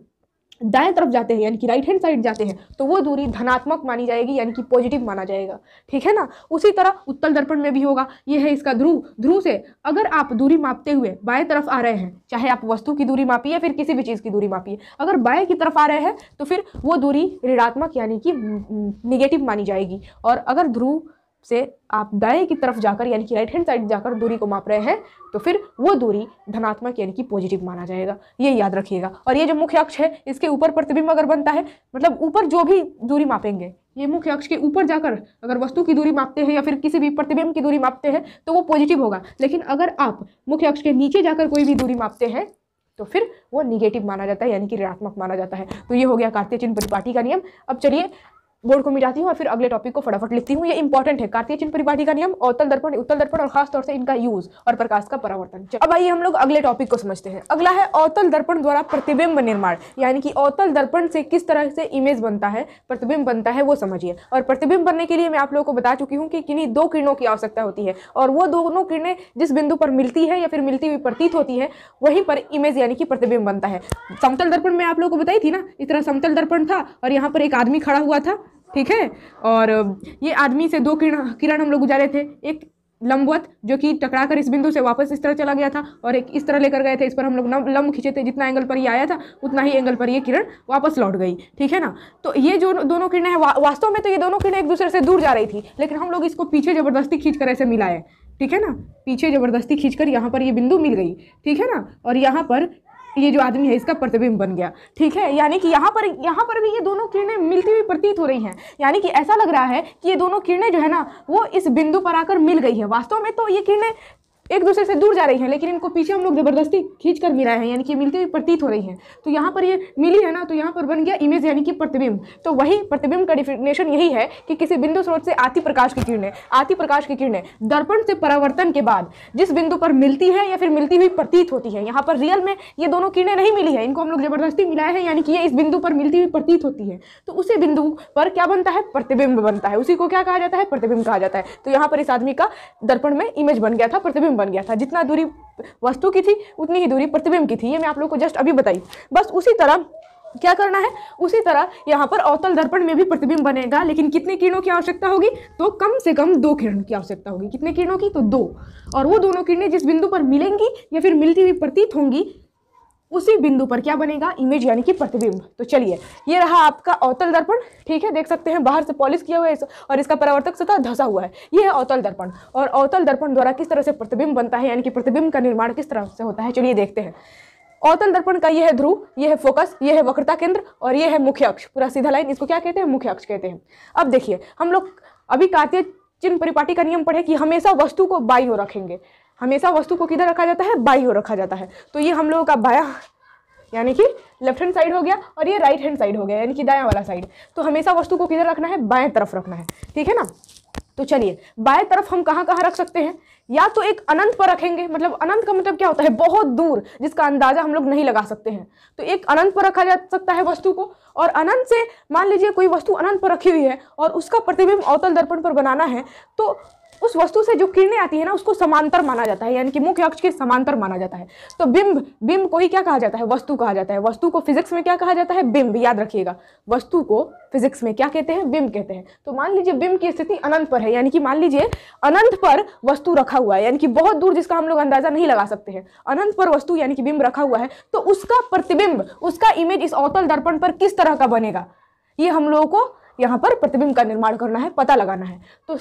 दाएं तरफ जाते हैं यानी कि राइट हैंड साइड जाते हैं तो वो दूरी धनात्मक मानी जाएगी यानी कि पॉजिटिव माना जाएगा ठीक है ना उसी तरह उत्तल दर्पण में भी होगा ये है इसका ध्रुव ध्रुव से अगर आप दूरी मापते हुए बाएं तरफ आ रहे हैं चाहे आप वस्तु की दूरी मापिए या फिर किसी भी चीज़ की दूरी मापिए अगर बाएँ की तरफ आ रहे हैं तो फिर वो दूरी ऋणात्मक यानी कि निगेटिव मानी जाएगी और अगर ध्रुव से आप दाएं की तरफ जाकर यानी कि राइट हैंड साइड जाकर दूरी को माप रहे हैं तो फिर वो दूरी धनात्मक यानी कि पॉजिटिव माना जाएगा ये याद रखिएगा और ये जो मुख्य अक्ष है इसके ऊपर प्रतिबिंब अगर बनता है मतलब ऊपर जो भी दूरी मापेंगे ये मुख्य अक्ष के ऊपर जाकर अगर वस्तु की दूरी मापते हैं या फिर किसी भी प्रतिबिंब की दूरी मापते हैं तो वो पॉजिटिव होगा लेकिन अगर आप मुख्य अक्ष के नीचे जाकर कोई भी दूरी मापते हैं तो फिर वो निगेटिव माना जाता है यानी कि ऋणात्मक माना जाता है तो ये हो गया कार्तीय चिन्ह परिपाटी का नियम अब चलिए बोर्ड को मिटाती हूँ और फिर अगले टॉपिक को फटाफट लिखती हूँ ये इंपॉर्टेंट है कार्तिक चिन्ह परिपाटी का नियम अवतल दर्पण उत्तल दर्पण और खासतौर से इनका यूज और प्रकाश का परावर्तन अब आइए हम लोग अगले टॉपिक को समझते हैं अगला है अवतल दर्पण द्वारा प्रतिबिंब निर्माण यानी कि अवतल दर्पण से किस तरह से इमेज बनता है प्रतिबिंब बनता है वो समझिए और प्रतिबिंब बनने के लिए मैं आप लोगों को बता चुकी हूँ कि किन्हीं दो किरणों की आवश्यकता होती है और वो दोनों किरणें जिस बिंदु पर मिलती है या फिर मिलती हुई प्रतीत होती है वहीं पर इमेज यानी कि प्रतिबिंब बनता है समतल दर्पण में आप लोगों को बताई थी ना इस तरह समतल दर्पण था और यहाँ पर एक आदमी खड़ा हुआ था ठीक है और ये आदमी से दो किरण किरण हम लोग गुजारे थे एक लंबवत जो कि टकरा कर इस बिंदु से वापस इस तरह चला गया था और एक इस तरह लेकर गए थे इस पर हम लोग लंब खींचे थे जितना एंगल पर ये आया था उतना ही एंगल पर ये किरण वापस लौट गई ठीक है ना तो ये जो दोनों किरणें हैं वा, वास्तव में तो ये दोनों किरणें एक दूसरे से दूर जा रही थी लेकिन हम लोग इसको पीछे ज़बरदस्ती खींच कर ऐसे मिलाए ठीक है ना पीछे ज़बरदस्ती खींचकर यहाँ पर ये बिंदु मिल गई ठीक है ना और यहाँ पर ये जो आदमी है इसका प्रतिबिंब बन गया ठीक है यानी कि यहाँ पर यहाँ पर भी ये दोनों किरणें मिलती हुई प्रतीत हो रही हैं यानी कि ऐसा लग रहा है कि ये दोनों किरणें जो है ना वो इस बिंदु पर आकर मिल गई है वास्तव में तो ये किरणें एक दूसरे से दूर जा रही हैं लेकिन इनको पीछे हम लोग ज़बरदस्ती खींच कर मिलाए हैं यानी कि मिलती हुई प्रतीत हो रही हैं तो यहाँ पर ये मिली है ना तो यहाँ पर बन गया इमेज यानी कि प्रतिबिंब तो वही प्रतिबिंब का डिफिनेशन यही है कि किसी बिंदु स्रोत से आती प्रकाश की किरणें आती प्रकाश की किरणें दर्पण से परावर्तन के बाद जिस बिंदु पर मिलती है या फिर मिलती हुई प्रतीत होती है यहाँ पर रियल में ये दोनों किरणें नहीं मिली है इनको हम लोग ज़बरदस्ती मिलाए हैं यानी कि ये इस बिंदु पर मिलती हुई प्रतीत होती है तो उसी बिंदु पर क्या बनता है प्रतिबिंब बनता है उसी को क्या कहा जाता है प्रतिबिंब कहा जाता है तो यहाँ पर इस आदमी का दर्पण में इमेज बन गया था प्रतिबिंब बन गया था जितना दूरी वस्तु की थी उतनी ही दूरी प्रतिबिंब की थी ये मैं आप लोगों को जस्ट अभी बताई बस उसी तरह क्या करना है उसी तरह यहाँ पर अवतल दर्पण में भी प्रतिबिंब बनेगा लेकिन कितने किरणों की आवश्यकता होगी तो कम से कम दो किरण की आवश्यकता होगी कितने किरणों की तो दो और वो दोनों किरणें जिस बिंदु पर मिलेंगी या फिर मिलती हुई प्रतीत होंगी उसी बिंदु पर क्या बनेगा इमेज यानी कि प्रतिबिंब तो चलिए ये रहा आपका अवतल दर्पण ठीक है देख सकते हैं बाहर से पॉलिश किया हुआ है और इसका परावर्तक सतह धसा हुआ है ये है अवतल दर्पण और अवतल दर्पण द्वारा किस तरह से प्रतिबिंब बनता है यानी कि प्रतिबिंब का निर्माण किस तरह से होता है चलिए देखते हैं अवतल दर्पण का ये है ध्रुव यह है फोकस ये है वक्रता केंद्र और ये है मुख्य अक्ष पूरा सीधा लाइन इसको क्या कहते हैं मुख्य अक्ष कहते हैं अब देखिए हम लोग अभी कार्तीय चिन्ह परिपाटी का नियम पढ़े कि हमेशा वस्तु को बाई ओर रखेंगे हमेशा वस्तु को किधर रखा जाता है बाई ओर रखा जाता है तो ये हम लोगों का बाया यानी कि लेफ्ट हैंड साइड हो गया और ये राइट हैंड साइड हो गया यानी कि दाया वाला साइड तो हमेशा वस्तु को किधर रखना है बाएं तरफ रखना है ठीक है ना तो चलिए बाएं तरफ हम कहाँ कहाँ रख सकते हैं या तो एक अनंत पर रखेंगे मतलब अनंत का मतलब क्या होता है बहुत दूर जिसका अंदाजा हम लोग नहीं लगा सकते हैं तो एक अनंत पर रखा जा सकता है वस्तु को और अनंत से मान लीजिए कोई वस्तु अनंत पर रखी हुई है और उसका प्रतिबिंब अवतल दर्पण पर बनाना है तो उस वस्तु से जो किरणें आती है ना उसको समांतर माना जाता है यानी कि मुख्य अक्ष के समांतर माना जाता है तो बिंब बिंब को ही क्या कहा जाता है वस्तु कहा जाता है वस्तु को फिजिक्स में क्या कहा जाता है बिंब याद रखिएगा वस्तु को फिजिक्स में क्या कहते हैं बिंब कहते हैं तो मान लीजिए बिंब की स्थिति अनंत पर है यानी कि मान लीजिए अनंत पर वस्तु रखा हुआ है यानी कि बहुत दूर जिसका हम लोग अंदाजा नहीं लगा सकते हैं अनंत पर वस्तु यानी कि बिंब रखा हुआ है तो उसका प्रतिबिंब उसका इमेज इस अवतल दर्पण पर किस तरह का बनेगा ये हम लोगों को यहाँ पर प्रतिबिंब का निर्माण करना है पता लगाना है तो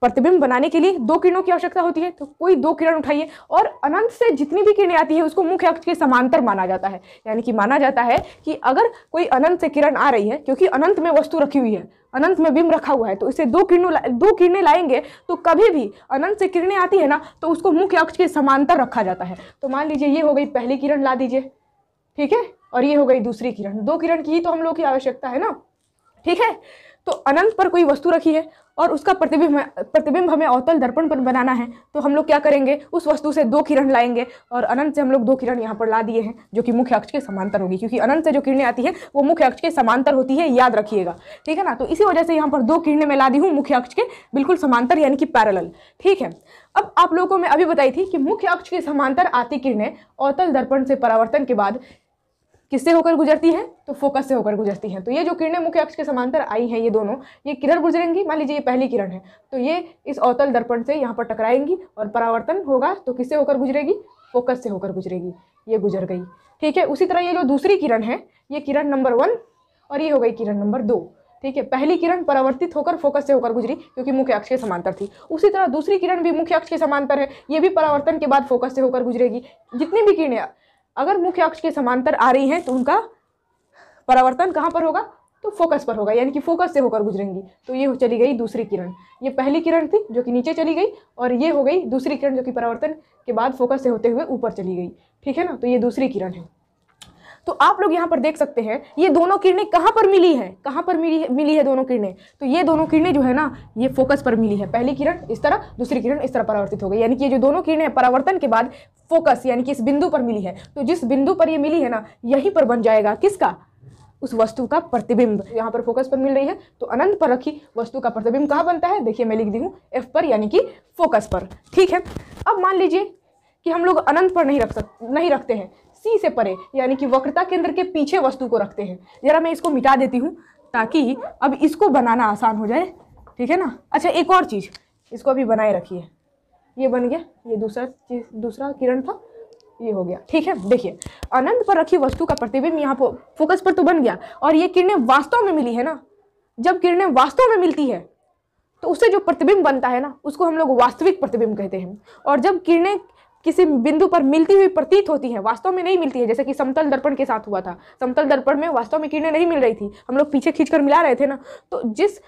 प्रतिबिंब बनाने के लिए दो किरणों की आवश्यकता होती है तो कोई दो किरण उठाइए और अनंत से जितनी भी किरणें आती है उसको मुख्य अक्ष के समांतर माना जाता है यानी कि माना जाता है कि अगर कोई अनंत से किरण आ रही है क्योंकि अनंत में वस्तु रखी हुई है अनंत में बिंब रखा हुआ है तो इसे दो किरणों दो किरणें लाएंगे तो कभी भी अनंत से किरणें आती है ना तो उसको मुख्य अक्ष के समांतर रखा जाता है तो मान लीजिए ये हो गई पहली किरण ला दीजिए ठीक है और ये हो गई दूसरी किरण दो किरण की ही तो हम लोग की आवश्यकता है ना ठीक है तो अनंत पर कोई वस्तु रखी है और उसका प्रतिबिंब प्रतिबिंब हमें अवतल दर्पण पर बनाना है तो हम लोग क्या करेंगे उस वस्तु से दो किरण लाएंगे और अनंत से हम लोग दो किरण यहाँ पर ला दिए हैं जो कि मुख्य अक्ष के समांतर होगी क्योंकि अनंत से जो किरणें आती है वो मुख्य अक्ष के समांतर होती है याद रखिएगा ठीक है ना तो इसी वजह से यहाँ पर दो किरणें मैं ला दी हूँ मुख्य अक्ष के बिल्कुल समांतर यानी कि पैरल ठीक है अब आप लोगों को मैं अभी बताई थी कि मुख्य अक्ष के समांतर आती किरणें अवतल दर्पण से परावर्तन के बाद किससे होकर गुजरती है तो फोकस से होकर गुजरती है तो ये जो किरणें मुख्य अक्ष के समांतर आई हैं ये दोनों ये किरण गुजरेंगी मान लीजिए ये पहली किरण है तो ये इस अवतल दर्पण से यहाँ पर टकराएंगी और परावर्तन होगा तो किससे होकर गुजरेगी फोकस से होकर गुजरेगी ये गुजर गई ठीक है उसी तरह ये जो दूसरी किरण है ये किरण नंबर वन और ये हो गई किरण नंबर दो ठीक है पहली किरण परावर्तित होकर फोकस से होकर गुजरी क्योंकि मुख्य अक्ष के समांतर थी उसी तरह दूसरी किरण भी मुख्य अक्ष के समांतर है ये भी परावर्तन के बाद फोकस से होकर गुजरेगी जितनी भी किरणें अगर मुख्य अक्ष के समांतर आ रही हैं तो उनका परावर्तन कहाँ पर होगा तो फोकस पर होगा यानी कि फोकस से होकर गुजरेंगी तो ये चली गई दूसरी किरण ये पहली किरण थी जो कि नीचे चली गई और ये हो गई दूसरी किरण जो कि परावर्तन के बाद फोकस से होते हुए ऊपर चली गई ठीक है ना तो ये दूसरी किरण है तो आप लोग यहाँ पर देख सकते हैं ये दोनों किरणें कहाँ पर मिली है कहाँ पर मिली है मिली है दोनों किरणें तो ये दोनों किरणें जो है ना ये फोकस पर मिली है पहली किरण इस तरह दूसरी किरण इस तरह परावर्तित हो गई यानी कि ये जो दोनों किरणें परावर्तन के बाद फोकस यानी कि इस बिंदु पर मिली है तो जिस बिंदु पर ये मिली है ना यहीं पर बन जाएगा किसका उस वस्तु का प्रतिबिंब यहाँ पर फोकस पर मिल रही है तो अनंत पर रखी वस्तु का प्रतिबिंब कहाँ बनता है देखिए मैं लिख दी हूँ एफ पर यानी कि फोकस पर ठीक है अब मान लीजिए कि हम लोग अनंत पर नहीं रख सक नहीं रखते हैं सी से परे यानी कि वक्रता केंद्र के पीछे वस्तु को रखते हैं जरा मैं इसको मिटा देती हूँ ताकि अब इसको बनाना आसान हो जाए ठीक है ना अच्छा एक और चीज़ इसको अभी बनाए रखिए ये बन गया ये दूसरा चीज दूसरा किरण था ये हो गया ठीक है देखिए अनंत पर रखी वस्तु का प्रतिबिंब यहाँ पर फोकस पर तो बन गया और ये किरणें वास्तव में मिली है ना जब किरणें वास्तव में मिलती है तो उससे जो प्रतिबिंब बनता है ना उसको हम लोग वास्तविक प्रतिबिंब कहते हैं और जब किरणें किसी बिंदु पर मिलती हुई प्रतीत होती है वास्तव में नहीं मिलती है जैसे कि समतल दर्पण के साथ हुआ था समतल दर्पण में वास्तव में किरणें नहीं मिल रही थी हम लोग पीछे खींचकर मिला रहे थे ना तो जिस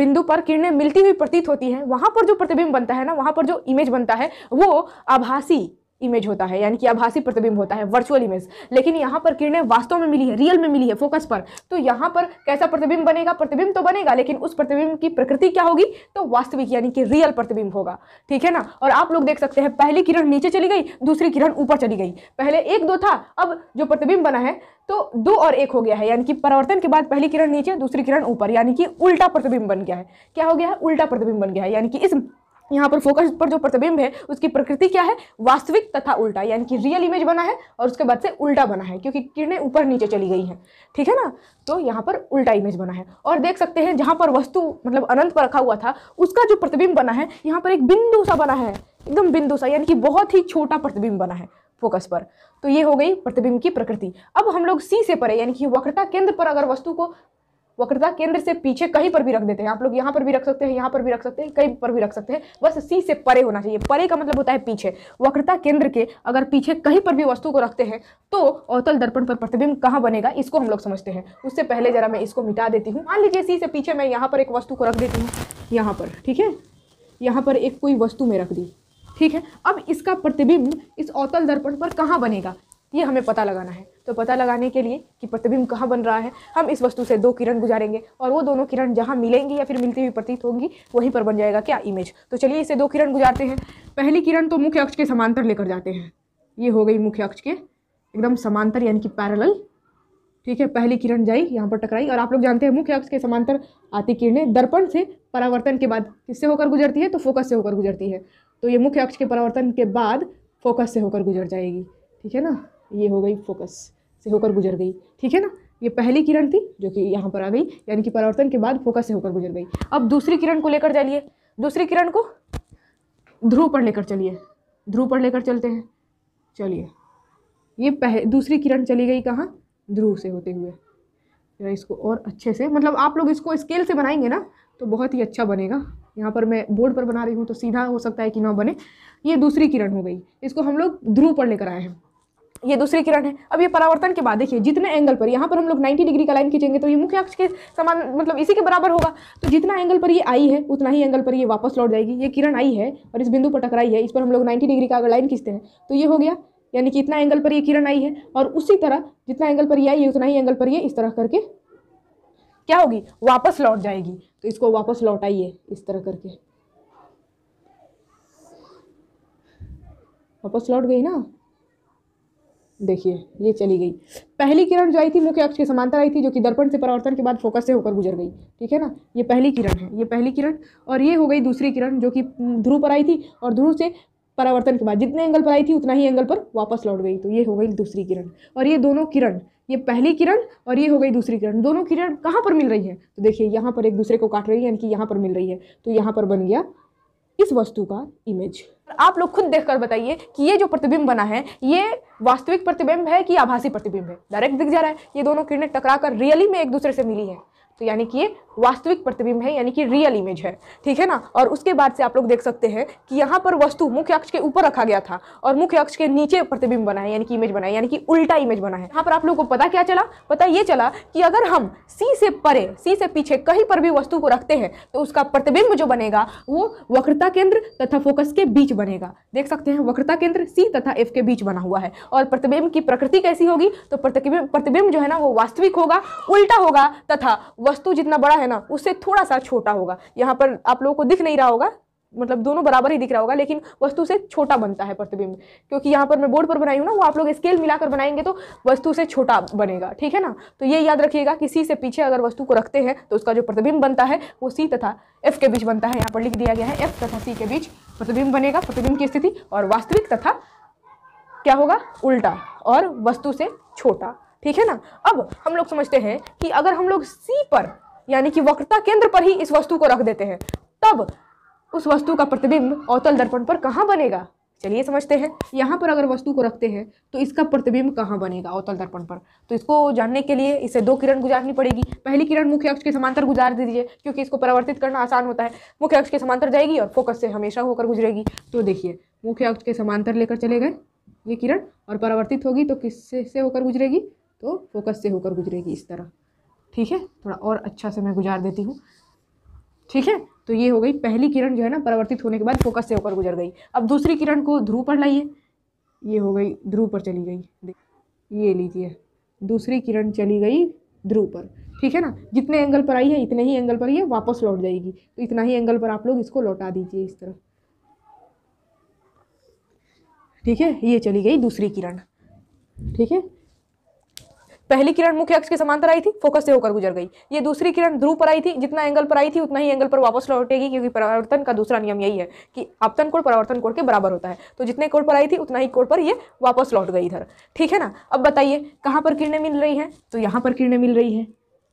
बिंदु पर किरणें मिलती हुई प्रतीत होती हैं वहाँ पर जो प्रतिबिंब बनता है ना वहाँ पर जो इमेज बनता है वो आभासी इमेज होता है यानी कि आभासी प्रतिबिंब होता है वर्चुअल इमेज लेकिन यहाँ पर किरणें वास्तव में मिली है रियल में मिली है फोकस पर तो यहाँ पर कैसा प्रतिबिंब बनेगा प्रतिबिंब तो बनेगा लेकिन उस प्रतिबिंब की प्रकृति क्या होगी तो वास्तविक यानी कि रियल प्रतिबिंब होगा ठीक है ना और आप लोग देख सकते हैं पहली किरण नीचे चली गई दूसरी किरण ऊपर चली गई पहले एक दो था अब जो प्रतिबिंब बना है तो दो और एक हो गया है यानी कि परिवर्तन के बाद पहली किरण नीचे दूसरी किरण ऊपर यानी कि उल्टा प्रतिबिंब बन गया है क्या हो गया है उल्टा प्रतिबिंब बन गया है यानी कि इस यहाँ पर फोकस पर जो प्रतिबिंब है उसकी प्रकृति क्या है वास्तविक तथा उल्टा यानी कि रियल इमेज बना है और उसके बाद से उल्टा बना है क्योंकि किरणें ऊपर नीचे चली गई हैं ठीक है ना तो यहाँ पर उल्टा इमेज बना है और देख सकते हैं जहाँ पर वस्तु मतलब अनंत पर रखा हुआ था उसका जो प्रतिबिंब बना है यहाँ पर एक बिंदु सा बना है एकदम बिंदु सा यानी कि बहुत ही छोटा प्रतिबिंब बना है फोकस पर तो ये हो गई प्रतिबिंब की प्रकृति अब हम लोग सी से परे यानी कि वक्रता केंद्र पर अगर वस्तु को वक्रता केंद्र से पीछे कहीं पर भी रख देते हैं आप लोग यहाँ पर भी रख सकते हैं यहाँ पर भी रख सकते हैं कहीं पर भी रख सकते हैं बस सी से परे होना चाहिए परे का मतलब होता है पीछे वक्रता केंद्र के अगर पीछे कहीं पर भी वस्तु को रखते हैं तो अवतल दर्पण पर प्रतिबिंब कहाँ बनेगा इसको हम लोग समझते हैं उससे पहले जरा मैं इसको मिटा देती हूँ मान लीजिए सी से पीछे मैं यहाँ पर एक वस्तु को रख देती हूँ यहाँ पर ठीक है यहाँ पर एक कोई वस्तु में रख दी ठीक है अब इसका प्रतिबिंब इस अवतल दर्पण पर कहाँ बनेगा ये हमें पता लगाना है तो पता लगाने के लिए कि प्रतिबिंब कहाँ बन रहा है हम इस वस्तु से दो किरण गुजारेंगे और वो दोनों किरण जहाँ मिलेंगी या फिर मिलती हुई प्रतीत होंगी वहीं पर बन जाएगा क्या इमेज तो चलिए इसे दो किरण गुजारते हैं पहली किरण तो मुख्य अक्ष के समांतर लेकर जाते हैं ये हो गई मुख्य अक्ष के एकदम समांतर यानी कि पैरल ठीक है पहली किरण जाई यहाँ पर टकराई और आप लोग जानते हैं मुख्य अक्ष के समांतर आती किरणें दर्पण से परावर्तन के बाद किससे होकर गुजरती है तो फोकस से होकर गुजरती है तो ये मुख्य अक्ष के परावर्तन के बाद फोकस से होकर गुजर जाएगी ठीक है ना ये हो गई फोकस से होकर गुजर गई ठीक है ना ये पहली किरण थी जो कि यहाँ पर आ गई यानी कि परावर्तन के बाद फोकस से होकर गुजर गई अब दूसरी किरण को लेकर चलिए दूसरी किरण को ध्रुव पर लेकर चलिए ध्रुव पर लेकर चलते हैं चलिए ये पह दूसरी किरण चली गई कहाँ ध्रुव से होते हुए जरा इसको और अच्छे से मतलब आप लोग इसको स्केल से बनाएंगे ना तो बहुत ही अच्छा बनेगा यहाँ पर मैं बोर्ड पर बना रही हूँ तो सीधा हो सकता है कि ना बने ये दूसरी किरण हो गई इसको हम लोग ध्रुव पर लेकर आए हैं ये दूसरी किरण है अब ये परावर्तन के बाद देखिए जितने एंगल पर यहाँ पर हम लोग 90 डिग्री का लाइन खींचेंगे तो ये मुख्य अक्ष के समान मतलब इसी के बराबर होगा तो जितना एंगल पर ये आई है उतना ही एंगल पर ये वापस लौट जाएगी ये किरण आई है और इस बिंदु पर टकराई है इस पर हम लोग नाइन्टी डिग्री का अगर लाइन खींचते हैं तो ये हो गया यानी कि इतना एंगल पर ये किरण आई है और उसी तरह जितना एंगल पर ये आई है उतना ही एंगल पर ये इस तरह करके क्या होगी वापस लौट जाएगी तो इसको वापस लौट आइए इस तरह करके वापस लौट गई ना देखिए ये चली गई पहली किरण जो आई थी मुख्य अक्ष के समांतर आई थी जो कि दर्पण से परावर्तन के बाद फोकस से होकर गुजर गई ठीक है ना ये पहली किरण है ये पहली किरण और ये हो गई दूसरी किरण जो कि ध्रुव पर आई थी और ध्रुव से परावर्तन के बाद जितने एंगल पर आई थी उतना ही एंगल पर वापस लौट गई तो ये हो गई दूसरी किरण और ये दोनों किरण ये पहली किरण और ये हो गई दूसरी किरण दोनों किरण कहाँ पर मिल रही है तो देखिए यहाँ पर एक दूसरे को काट रही है यानी कि यहाँ पर मिल रही है तो यहाँ पर बन गया इस वस्तु का इमेज आप लोग खुद देखकर बताइए कि ये जो प्रतिबिंब बना है ये वास्तविक प्रतिबिंब है कि आभासी प्रतिबिंब है डायरेक्ट दिख जा रहा है ये दोनों किरणें टकराकर रियली में एक दूसरे से मिली है तो यानी कि ये वास्तविक प्रतिबिंब है यानी कि रियल इमेज है ठीक है ना और उसके बाद से आप लोग देख सकते हैं कि यहाँ पर वस्तु मुख्य अक्ष के ऊपर रखा गया था और मुख्य अक्ष के नीचे प्रतिबिंब बना है यानी कि इमेज बना है यानी कि उल्टा इमेज बना है यहाँ पर आप लोगों को पता क्या चला पता ये चला कि अगर हम सी से परे सी से पीछे कहीं पर भी वस्तु को रखते हैं तो उसका प्रतिबिंब जो बनेगा वो वक्रता केंद्र तथा फोकस के बीच बनेगा देख सकते हैं वक्रता केंद्र सी तथा एफ के बीच बना हुआ है और प्रतिबिंब की प्रकृति कैसी होगी तो प्रतिबिंब प्रतिबिंब जो है ना वो वास्तविक होगा उल्टा होगा तथा वस्तु जितना बड़ा है ना उससे थोड़ा सा छोटा होगा यहाँ पर आप लोगों को दिख नहीं रहा होगा मतलब दोनों बराबर ही दिख रहा होगा लेकिन वस्तु से छोटा बनता है प्रतिबिंब क्योंकि यहाँ पर मैं बोर्ड पर बनाई हूँ ना वो आप लोग स्केल मिलाकर बनाएंगे तो वस्तु से छोटा बनेगा ठीक है ना तो ये याद रखिएगा कि सी से पीछे अगर वस्तु को रखते हैं तो उसका जो प्रतिबिंब बनता है वो सी तथा एफ के बीच बनता है यहाँ पर लिख दिया गया है एफ तथा सी के बीच प्रतिबिंब बनेगा प्रतिबिंब की स्थिति और वास्तविक तथा क्या होगा उल्टा और वस्तु से छोटा ठीक है ना अब हम लोग समझते हैं कि अगर हम लोग सी पर यानी कि वक्रता केंद्र पर ही इस वस्तु को रख देते हैं तब उस वस्तु का प्रतिबिंब अवतल दर्पण पर कहाँ बनेगा चलिए समझते हैं यहाँ पर अगर वस्तु को रखते हैं तो इसका प्रतिबिंब कहाँ बनेगा अवतल दर्पण पर तो इसको जानने के लिए इसे दो किरण गुजारनी पड़ेगी पहली किरण मुख्य अक्ष के समांतर गुजार दीजिए क्योंकि इसको परिवर्तित करना आसान होता है मुख्य अक्ष के समांतर जाएगी और फोकस से हमेशा होकर गुजरेगी तो देखिए मुख्य अक्ष के समांतर लेकर चले गए ये किरण और परिवर्तित होगी तो किससे होकर गुजरेगी तो फोकस से होकर गुजरेगी इस तरह ठीक है थोड़ा और अच्छा से मैं गुजार देती हूँ ठीक है तो ये हो गई पहली किरण जो है ना परिवर्तित होने के बाद फोकस से होकर गुजर गई अब दूसरी किरण को ध्रुव पर लाइए ये हो गई ध्रुव पर चली गई ये लीजिए दूसरी किरण चली गई ध्रुव पर ठीक है ना जितने एंगल पर आई है इतने ही एंगल पर ये वापस लौट जाएगी तो इतना ही एंगल पर आप लोग इसको लौटा दीजिए इस तरह ठीक है ये चली गई दूसरी किरण ठीक है पहली किरण मुख्य अक्ष के समांतर आई थी फोकस से होकर गुजर गई ये दूसरी किरण ध्रुव पर आई थी जितना एंगल पर आई थी उतना ही एंगल पर वापस लौटेगी क्योंकि परावर्तन का दूसरा नियम यही है कि अपतन कोण परावर्तन कोण के बराबर होता है तो जितने कोण पर आई थी उतना ही कोण पर ये वापस लौट गई इधर ठीक है ना अब बताइए कहाँ पर किरणें मिल रही हैं तो यहाँ पर किरणें मिल रही हैं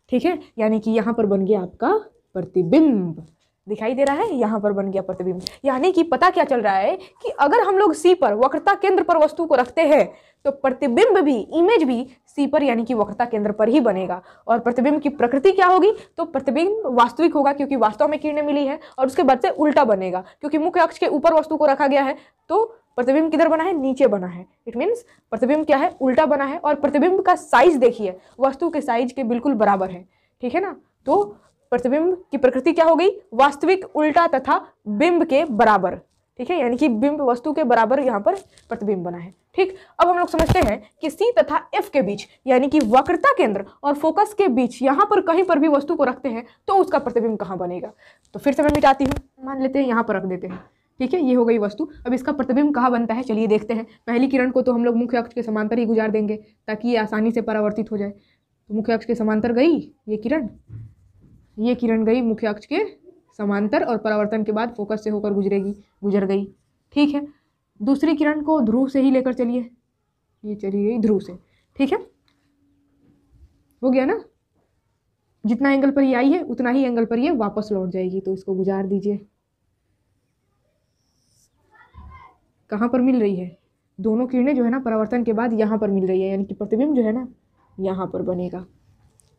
ठीक है यानी कि यहाँ पर बन गया आपका प्रतिबिंब दिखाई दे रहा है यहाँ पर बन गया प्रतिबिंब यानी कि पता क्या चल रहा है कि अगर हम लोग सी पर वक्रता केंद्र पर वस्तु को रखते हैं तो प्रतिबिंब भी इमेज भी सी पर यानी कि वक्रता केंद्र पर ही बनेगा और प्रतिबिंब की प्रकृति क्या होगी तो प्रतिबिंब वास्तविक होगा क्योंकि वास्तव में किरणें मिली है और उसके बाद से उल्टा बनेगा क्योंकि मुख्य अक्ष के ऊपर वस्तु को रखा गया है तो प्रतिबिंब किधर बना है नीचे बना है इट मीन्स प्रतिबिंब क्या है उल्टा बना है और प्रतिबिंब का साइज देखिए वस्तु के साइज के बिल्कुल बराबर है ठीक है ना तो प्रतिबिंब की प्रकृति क्या हो गई वास्तविक उल्टा तथा बिंब के बराबर ठीक है यानी कि बिंब वस्तु के बराबर यहाँ पर प्रतिबिंब बना है ठीक अब हम लोग समझते हैं कि सी तथा एफ के बीच यानी कि वक्रता केंद्र और फोकस के बीच यहाँ पर कहीं पर भी वस्तु को रखते हैं तो उसका प्रतिबिंब कहाँ बनेगा तो फिर से मैं मिटाती हूँ मान लेते हैं यहाँ पर रख देते हैं ठीक है ये हो गई वस्तु अब इसका प्रतिबिंब कहाँ बनता है चलिए देखते हैं पहली किरण को तो हम लोग मुख्य अक्ष के समांतर ही गुजार देंगे ताकि ये आसानी से परावर्तित हो जाए तो मुख्य अक्ष के समांतर गई ये किरण ये किरण गई मुख्य अक्ष के समांतर और परावर्तन के बाद फोकस से होकर गुजरेगी गुजर गई ठीक है दूसरी किरण को ध्रुव से ही लेकर चलिए ये चली गई ध्रुव से ठीक है हो गया ना जितना एंगल पर ये आई है उतना ही एंगल पर ये वापस लौट जाएगी तो इसको गुजार दीजिए कहाँ पर मिल रही है दोनों किरणें जो है ना परावर्तन के बाद यहाँ पर मिल रही है यानी कि प्रतिबिंब जो है ना यहाँ पर बनेगा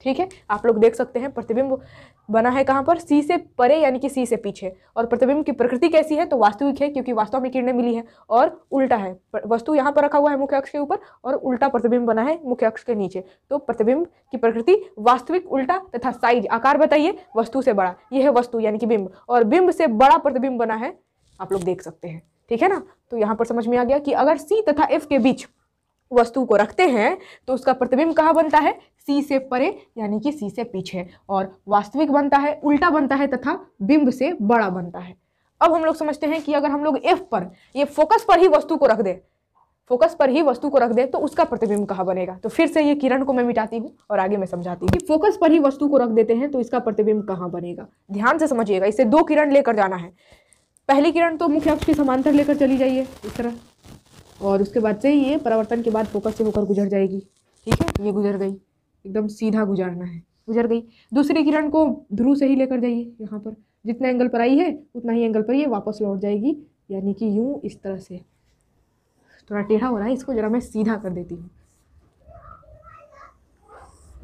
ठीक है आप लोग देख सकते हैं प्रतिबिंब बना है कहाँ पर सी से परे यानी कि सी से पीछे और प्रतिबिंब की प्रकृति कैसी है तो वास्तविक है क्योंकि वास्तव में किरणें मिली हैं और उल्टा है वस्तु यहाँ पर रखा हुआ है मुख्य अक्ष के ऊपर और उल्टा प्रतिबिंब बना है मुख्य अक्ष के नीचे तो प्रतिबिंब की प्रकृति वास्तविक उल्टा तथा साइज आकार बताइए वस्तु से बड़ा यह है वस्तु यानी कि बिंब और बिंब से बड़ा प्रतिबिंब बना है आप लोग देख सकते हैं ठीक है ना तो यहाँ पर समझ में आ गया कि अगर सी तथा एफ के बीच वस्तु को रखते हैं तो उसका प्रतिबिंब कहाँ बनता है सी से परे यानी कि सी से पीछे और वास्तविक बनता है उल्टा बनता है तथा बिंब से बड़ा बनता है अब हम लोग समझते हैं कि अगर हम लोग एफ पर ये फोकस पर ही वस्तु को रख दे फोकस पर ही वस्तु को रख दे तो उसका प्रतिबिंब कहाँ बनेगा तो फिर से ये किरण को मैं मिटाती हूँ और आगे मैं समझाती हूँ कि फोकस पर ही वस्तु को रख देते हैं तो इसका प्रतिबिंब कहाँ बनेगा ध्यान से समझिएगा इसे दो किरण लेकर जाना है पहली किरण तो मुख्य अक्ष के समांतर लेकर चली जाइए इस तरह और उसके बाद से ये परावर्तन के बाद फोकस से होकर गुजर जाएगी ठीक है ये गुजर गई एकदम सीधा गुजारना है गुजर गई दूसरी किरण को ध्रुव से ही लेकर जाइए यहाँ पर जितना एंगल पर आई है उतना ही एंगल पर ये वापस लौट जाएगी यानी कि यूँ इस तरह से थोड़ा टेढ़ा हो रहा है इसको ज़रा मैं सीधा कर देती हूँ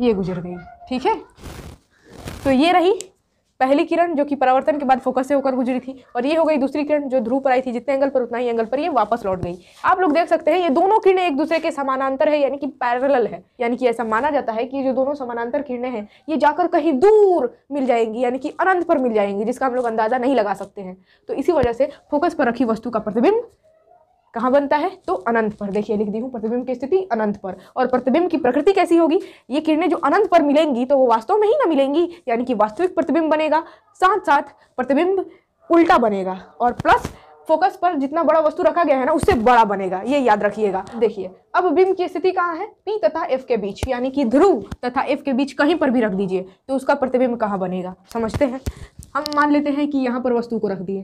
ये गुजर गई ठीक है तो ये रही पहली किरण जो कि परावर्तन के बाद फोकस से होकर गुजरी थी और ये हो गई दूसरी किरण जो ध्रुव पर आई थी जितने एंगल पर उतना ही एंगल पर ये वापस लौट गई आप लोग देख सकते हैं ये दोनों किरणें एक दूसरे के समानांतर है यानी कि पैरल है यानी कि ऐसा माना जाता है कि जो दोनों समानांतर किरणें हैं ये जाकर कहीं दूर मिल जाएंगी यानी कि अनंत पर मिल जाएंगी जिसका हम लोग अंदाजा नहीं लगा सकते हैं तो इसी वजह से फोकस पर रखी वस्तु का प्रतिबिंब कहाँ बनता है तो अनंत पर देखिए लिख दी हूँ प्रतिबिंब की स्थिति अनंत पर और प्रतिबिंब की प्रकृति कैसी होगी ये किरणें जो अनंत पर मिलेंगी तो वो वास्तव में ही ना मिलेंगी यानी कि वास्तविक प्रतिबिंब बनेगा साथ साथ प्रतिबिंब उल्टा बनेगा और प्लस फोकस पर जितना बड़ा वस्तु रखा गया है ना उससे बड़ा बनेगा ये याद रखिएगा देखिए अब बिंब की स्थिति कहाँ है पी तथा एफ के बीच यानी कि ध्रुव तथा एफ के बीच कहीं पर भी रख दीजिए तो उसका प्रतिबिंब कहाँ बनेगा समझते हैं हम मान लेते हैं कि यहाँ पर वस्तु को रख दिए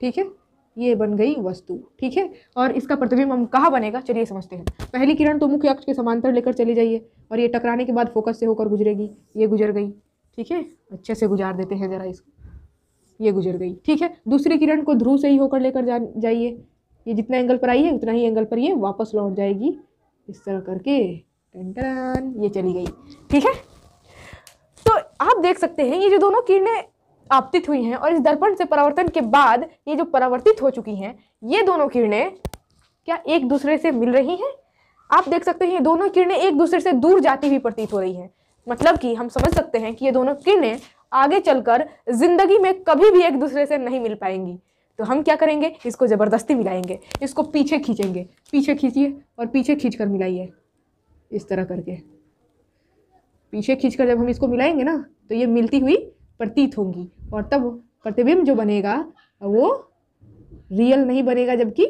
ठीक है ये बन गई वस्तु ठीक है और इसका प्रतिबिंब हम कहाँ बनेगा चलिए समझते हैं पहली किरण तो मुख्य अक्ष के समांतर लेकर चली जाइए और ये टकराने के बाद फोकस से होकर गुजरेगी ये गुजर गई ठीक है अच्छे से गुजार देते हैं ज़रा इसको ये गुजर गई ठीक है दूसरी किरण को ध्रुव से ही होकर लेकर जाइए ये जितना एंगल पर आई है उतना ही एंगल पर ये वापस लौट जाएगी इस तरह करके टन टन ये चली गई ठीक है तो आप देख सकते हैं ये जो दोनों किरणें आपतित हुई हैं और इस दर्पण से परावर्तन के बाद ये जो परावर्तित हो चुकी हैं ये दोनों किरणें क्या एक दूसरे से मिल रही हैं आप देख सकते हैं ये दोनों किरणें एक दूसरे से दूर जाती हुई प्रतीत हो रही हैं मतलब कि हम समझ सकते हैं कि ये दोनों किरणें आगे चलकर ज़िंदगी में कभी भी एक दूसरे से नहीं मिल पाएंगी तो हम क्या करेंगे इसको ज़बरदस्ती मिलाएंगे इसको पीछे खींचेंगे पीछे खींचिए और पीछे खींच कर मिलाइए इस तरह करके पीछे खींच कर जब हम इसको मिलाएंगे ना तो ये मिलती हुई प्रतीत होंगी और तब प्रतिबिंब जो बनेगा वो रियल नहीं बनेगा जबकि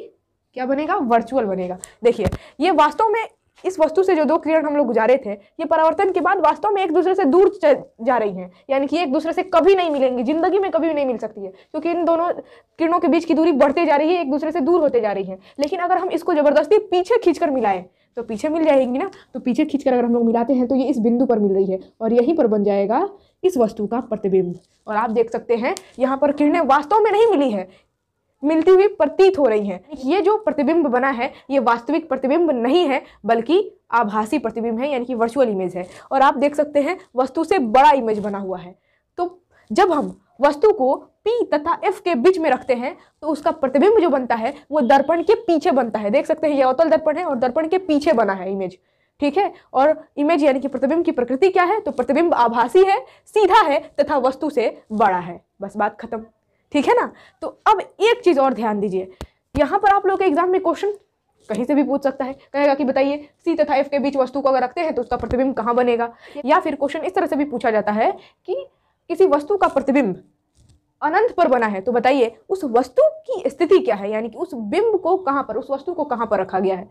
क्या बनेगा वर्चुअल बनेगा देखिए ये वास्तव में इस वस्तु से जो दो किरण हम लोग गुजारे थे ये परावर्तन के बाद वास्तव में एक दूसरे से दूर जा रही हैं यानी कि एक दूसरे से कभी नहीं मिलेंगी जिंदगी में कभी भी नहीं मिल सकती है क्योंकि इन दोनों किरणों के बीच की दूरी बढ़ते जा रही है एक दूसरे से दूर होते जा रही है लेकिन अगर हम इसको जबरदस्ती पीछे खींचकर मिलाएं तो पीछे मिल जाएंगी ना तो पीछे खींचकर अगर हम लोग मिलाते हैं तो ये इस बिंदु पर मिल रही है और यहीं पर बन जाएगा इस वस्तु का प्रतिबिंब और आप देख सकते हैं यहाँ पर किरणें वास्तव में नहीं मिली है मिलती हुई प्रतीत हो रही हैं ये जो प्रतिबिंब बना है ये वास्तविक प्रतिबिंब नहीं है बल्कि आभासी प्रतिबिंब है यानी कि वर्चुअल इमेज है और आप देख सकते हैं वस्तु से बड़ा इमेज बना हुआ है तो जब हम वस्तु को P तथा F के बीच में रखते हैं तो उसका प्रतिबिंब जो बनता है वो दर्पण के पीछे बनता है देख सकते हैं ये अवतल दर्पण है और दर्पण के पीछे बना है इमेज ठीक है और इमेज यानी कि प्रतिबिंब की प्रकृति क्या है तो प्रतिबिंब आभासी है सीधा है तथा वस्तु से बड़ा है बस बात खत्म ठीक है ना तो अब एक चीज़ और ध्यान दीजिए यहाँ पर आप लोग के एग्जाम में क्वेश्चन कहीं से भी पूछ सकता है कहेगा कि बताइए सी तथा एफ के बीच वस्तु को अगर रखते हैं तो उसका प्रतिबिंब कहाँ बनेगा या फिर क्वेश्चन इस तरह से भी पूछा जाता है कि किसी वस्तु का प्रतिबिंब अनंत पर बना है तो बताइए उस वस्तु की स्थिति क्या है यानी कि उस बिंब को कहाँ पर उस वस्तु को कहाँ पर रखा गया है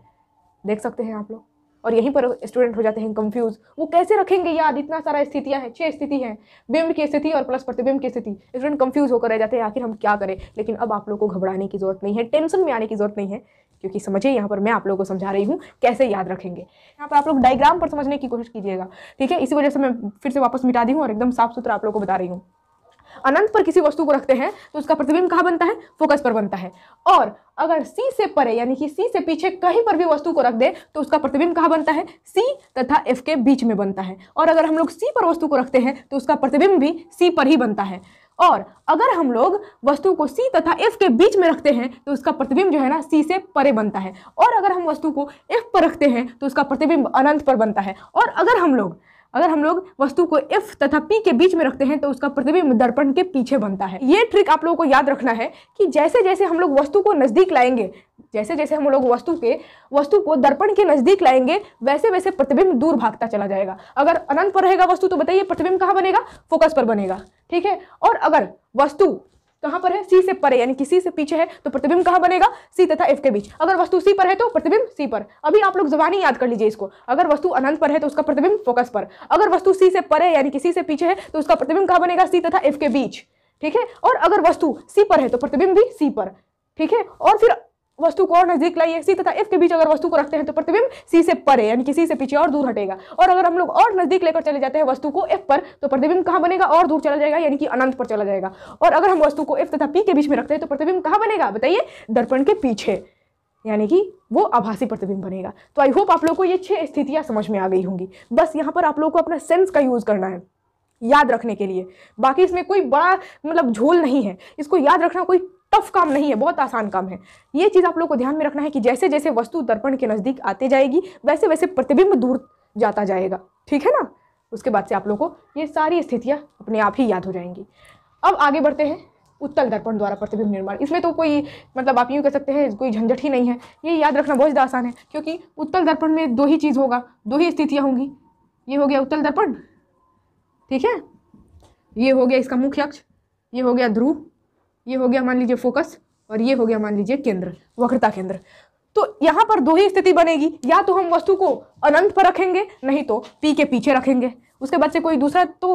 देख सकते हैं आप लोग और यहीं पर स्टूडेंट हो जाते हैं कंफ्यूज वो कैसे रखेंगे याद इतना सारा स्थितियाँ हैं छः स्थिति हैं बिंब की स्थिति और प्लस प्रतिबिंब की स्थिति स्टूडेंट कंफ्यूज होकर रह जाते हैं आखिर हम क्या करें लेकिन अब आप लोग को घबराने की जरूरत नहीं है टेंशन में आने की जरूरत नहीं है क्योंकि समझिए यहाँ पर मैं आप लोगों को समझा रही हूँ कैसे याद रखेंगे यहाँ पर आप लोग डायग्राम पर समझने की कोशिश कीजिएगा ठीक है इसी वजह से मैं फिर से वापस मिटा दी हूँ और एकदम साफ सुथरा आप लोग को बता रही हूँ अनंत पर किसी वस्तु को रखते हैं तो उसका प्रतिबिंब कहाँ बनता है फोकस पर बनता है और अगर सी से परे यानी कि सी से पीछे कहीं पर भी वस्तु को रख दे तो उसका प्रतिबिंब कहाँ बनता है सी तथा एफ के बीच में बनता है और अगर हम लोग सी पर वस्तु को रखते हैं तो उसका प्रतिबिंब भी सी पर ही बनता है और अगर हम लोग वस्तु को सी तथा एफ के बीच में रखते हैं तो उसका प्रतिबिंब जो है ना सी से परे बनता है और अगर हम वस्तु को एफ पर रखते हैं तो उसका प्रतिबिंब अनंत पर बनता है और अगर हम लोग अगर हम लोग वस्तु को इफ तथा पी के बीच में रखते हैं तो उसका प्रतिबिंब दर्पण के पीछे बनता है ये ट्रिक आप लोगों को याद रखना है कि जैसे जैसे हम लोग वस्तु को नज़दीक लाएंगे जैसे जैसे हम लोग वस्तु के वस्तु को दर्पण के नज़दीक लाएंगे वैसे वैसे प्रतिबिंब दूर भागता चला जाएगा अगर अनंत पर रहेगा वस्तु तो बताइए प्रतिबिंब कहाँ बनेगा फोकस पर बनेगा ठीक है और अगर वस्तु कहां पर है सी से परे यानी कि सी से पीछे है तो प्रतिबिंब कहाँ बनेगा सी तथा एफ के बीच अगर वस्तु सी पर है तो प्रतिबिंब सी पर अभी आप लोग जबानी याद कर लीजिए इसको अगर वस्तु अनंत पर है तो उसका प्रतिबिंब फोकस पर अगर वस्तु सी से परे यानी कि सी से पीछे है तो उसका प्रतिबिंब कहां बनेगा सी तथा एफ के बीच ठीक है और अगर वस्तु सी पर है तो प्रतिबिंब भी सी पर ठीक है और फिर वस्तु को और नजदीक लाइए सी तथा एफ के बीच अगर वस्तु को रखते हैं तो प्रतिबिंब सी से परे यानी कि सी से पीछे और दूर हटेगा और अगर हम लोग और नजदीक लेकर चले जाते हैं वस्तु को एफ पर तो प्रतिबिंब कहाँ बनेगा और दूर चला जाएगा यानी कि अनंत पर चला जाएगा और अगर हम वस्तु को एफ तथा पी के बीच में रखते हैं तो प्रतिबिंब कहाँ बनेगा बताइए दर्पण के पीछे यानी कि वो आभासी प्रतिबिंब बनेगा तो आई होप आप लोग को ये छह स्थितियाँ समझ में आ गई होंगी बस यहाँ पर आप लोग को अपना सेंस का यूज़ करना है याद रखने के लिए बाकी इसमें कोई बड़ा मतलब झोल नहीं है इसको याद रखना कोई टफ काम नहीं है बहुत आसान काम है ये चीज़ आप लोग को ध्यान में रखना है कि जैसे जैसे वस्तु दर्पण के नज़दीक आते जाएगी वैसे वैसे प्रतिबिंब दूर जाता जाएगा ठीक है ना उसके बाद से आप लोग को ये सारी स्थितियाँ अपने आप ही याद हो जाएंगी अब आगे बढ़ते हैं उत्तल दर्पण द्वारा प्रतिबिंब निर्माण इसमें तो कोई मतलब आप यूँ कह सकते हैं कोई झंझट ही नहीं है ये याद रखना बहुत ज़्यादा आसान है क्योंकि उत्तल दर्पण में दो ही चीज़ होगा दो ही स्थितियाँ होंगी ये हो गया उत्तल दर्पण ठीक है ये हो गया इसका मुख्य अक्ष ये हो गया ध्रुव ये हो गया मान लीजिए फोकस और ये हो गया मान लीजिए केंद्र वक्रता केंद्र तो यहाँ पर दो ही स्थिति बनेगी या तो हम वस्तु को अनंत पर रखेंगे नहीं तो पी के पीछे रखेंगे उसके बाद से कोई दूसरा तो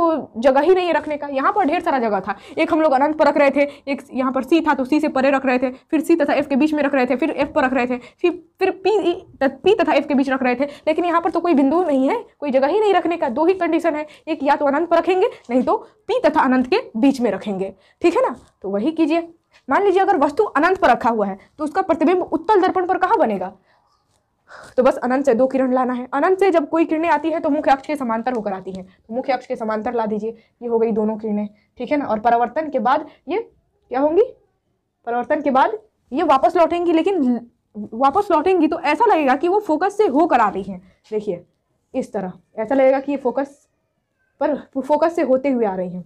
जगह ही नहीं है रखने का यहाँ पर ढेर सारा जगह था एक हम लोग अनंत पर रख रहे थे एक यहाँ पर सी था तो सी से परे रख रहे थे फिर सी तथा एफ के बीच में रख रहे थे फिर एफ पर रख रहे थे फिर फिर पी पी तथा एफ के बीच रख रहे थे लेकिन यहाँ पर तो कोई बिंदु नहीं है कोई जगह ही नहीं रखने का दो ही कंडीशन है एक या तो अनंत पर रखेंगे नहीं तो पी तथा अनंत के बीच में रखेंगे ठीक है ना तो वही कीजिए मान लीजिए अगर वस्तु अनंत पर रखा हुआ है तो उसका प्रतिबिंब उत्तल दर्पण पर कहाँ बनेगा तो बस अनंत से दो किरण लाना है अनंत से जब कोई किरणें आती है तो मुख्य अक्ष के समांतर होकर आती हैं तो मुख्य अक्ष के समांतर ला दीजिए ये हो गई दोनों किरणें ठीक है ना और परावर्तन के बाद ये क्या होंगी परावर्तन के बाद ये वापस लौटेंगी लेकिन वापस लौटेंगी तो ऐसा लगेगा कि वो फोकस से होकर आ रही हैं देखिए इस तरह ऐसा लगेगा कि ये फोकस पर फोकस से होते हुए आ रही हैं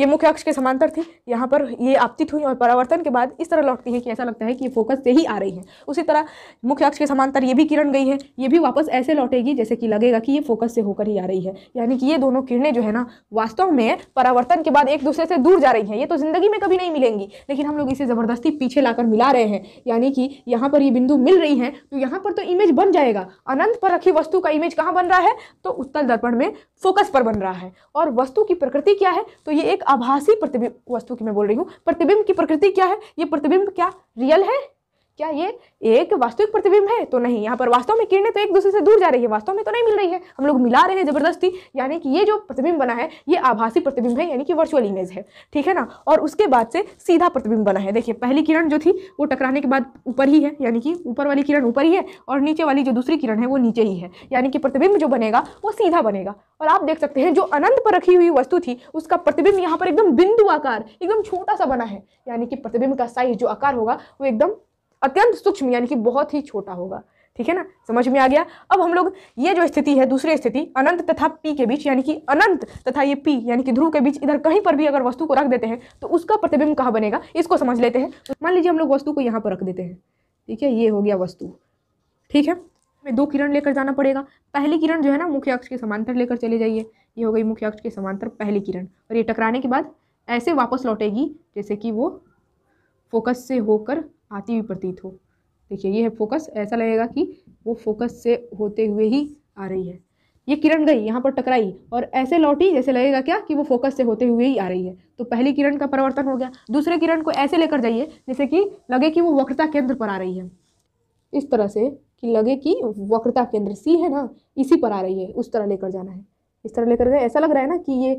ये मुख्य अक्ष के समांतर थी यहाँ पर ये आपतित हुई और परावर्तन के बाद इस तरह लौटती है कि ऐसा लगता है कि ये फोकस से ही आ रही है उसी तरह मुख्य अक्ष के समांतर ये भी किरण गई है ये भी वापस ऐसे लौटेगी जैसे कि लगेगा कि ये फोकस से होकर ही आ रही है यानी कि ये दोनों किरणें जो है ना वास्तव में परावर्तन के बाद एक दूसरे से दूर जा रही हैं ये तो ज़िंदगी में कभी नहीं मिलेंगी लेकिन हम लोग इसे ज़बरदस्ती पीछे लाकर मिला रहे हैं यानी कि यहाँ पर ये बिंदु मिल रही हैं तो यहाँ पर तो इमेज बन जाएगा अनंत पर रखी वस्तु का इमेज कहाँ बन रहा है तो उत्तल दर्पण में फोकस पर बन रहा है और वस्तु की प्रकृति क्या है तो ये एक आभासी प्रतिबिंब वस्तु की मैं बोल रही हूँ प्रतिबिंब की प्रकृति क्या है ये प्रतिबिंब क्या रियल है क्या ये एक वास्तविक प्रतिबिंब है तो नहीं यहाँ पर वास्तव में किरणें तो एक दूसरे से दूर जा रही है वास्तव में तो नहीं मिल रही है हम लोग मिला रहे हैं जबरदस्ती यानी कि ये जो प्रतिबिंब बना है ये आभासी प्रतिबिंब है यानी कि वर्चुअल इमेज है ठीक है ना और उसके बाद से सीधा प्रतिबिंब बना है देखिए पहली किरण जो थी वो टकराने के बाद ऊपर ही है यानी कि ऊपर वाली किरण ऊपर ही है और नीचे वाली जो दूसरी किरण है वो नीचे ही है यानी कि प्रतिबिंब जो बनेगा वो सीधा बनेगा और आप देख सकते हैं जो अनंत पर रखी हुई वस्तु थी उसका प्रतिबिंब यहाँ पर एकदम बिंदु आकार एकदम छोटा सा बना है यानी कि प्रतिबिंब का साइज जो आकार होगा वो एकदम अत्यंत सूक्ष्म यानी कि बहुत ही छोटा होगा ठीक है ना समझ में आ गया अब हम लोग ये जो स्थिति है दूसरी स्थिति अनंत तथा पी के बीच यानी कि अनंत तथा ये पी यानी कि ध्रुव के बीच इधर कहीं पर भी अगर वस्तु को रख देते हैं तो उसका प्रतिबिंब कहाँ बनेगा इसको समझ लेते हैं तो मान लीजिए हम लोग वस्तु को यहाँ पर रख देते हैं ठीक है ये हो गया वस्तु ठीक है हमें दो किरण लेकर जाना पड़ेगा पहली किरण जो है ना मुख्य अक्ष के समांतर लेकर चले जाइए ये हो गई मुख्य अक्ष के समांतर पहली किरण और ये टकराने के बाद ऐसे वापस लौटेगी जैसे कि वो फोकस से होकर आती हुई प्रतीत हो देखिए ये है फोकस ऐसा लगेगा कि वो फोकस से होते हुए ही आ रही है ये किरण गई यहाँ पर टकराई और ऐसे लौटी जैसे लगेगा क्या कि वो फोकस से होते हुए ही आ रही है तो पहली किरण का परिवर्तन हो गया दूसरे किरण को ऐसे लेकर जाइए जैसे कि लगे कि वो वक्रता केंद्र पर आ रही है इस तरह से कि लगे कि वक्रता केंद्र सी है ना इसी पर आ रही है उस तरह लेकर जाना है इस तरह लेकर गए ऐसा लग रहा है ना कि ये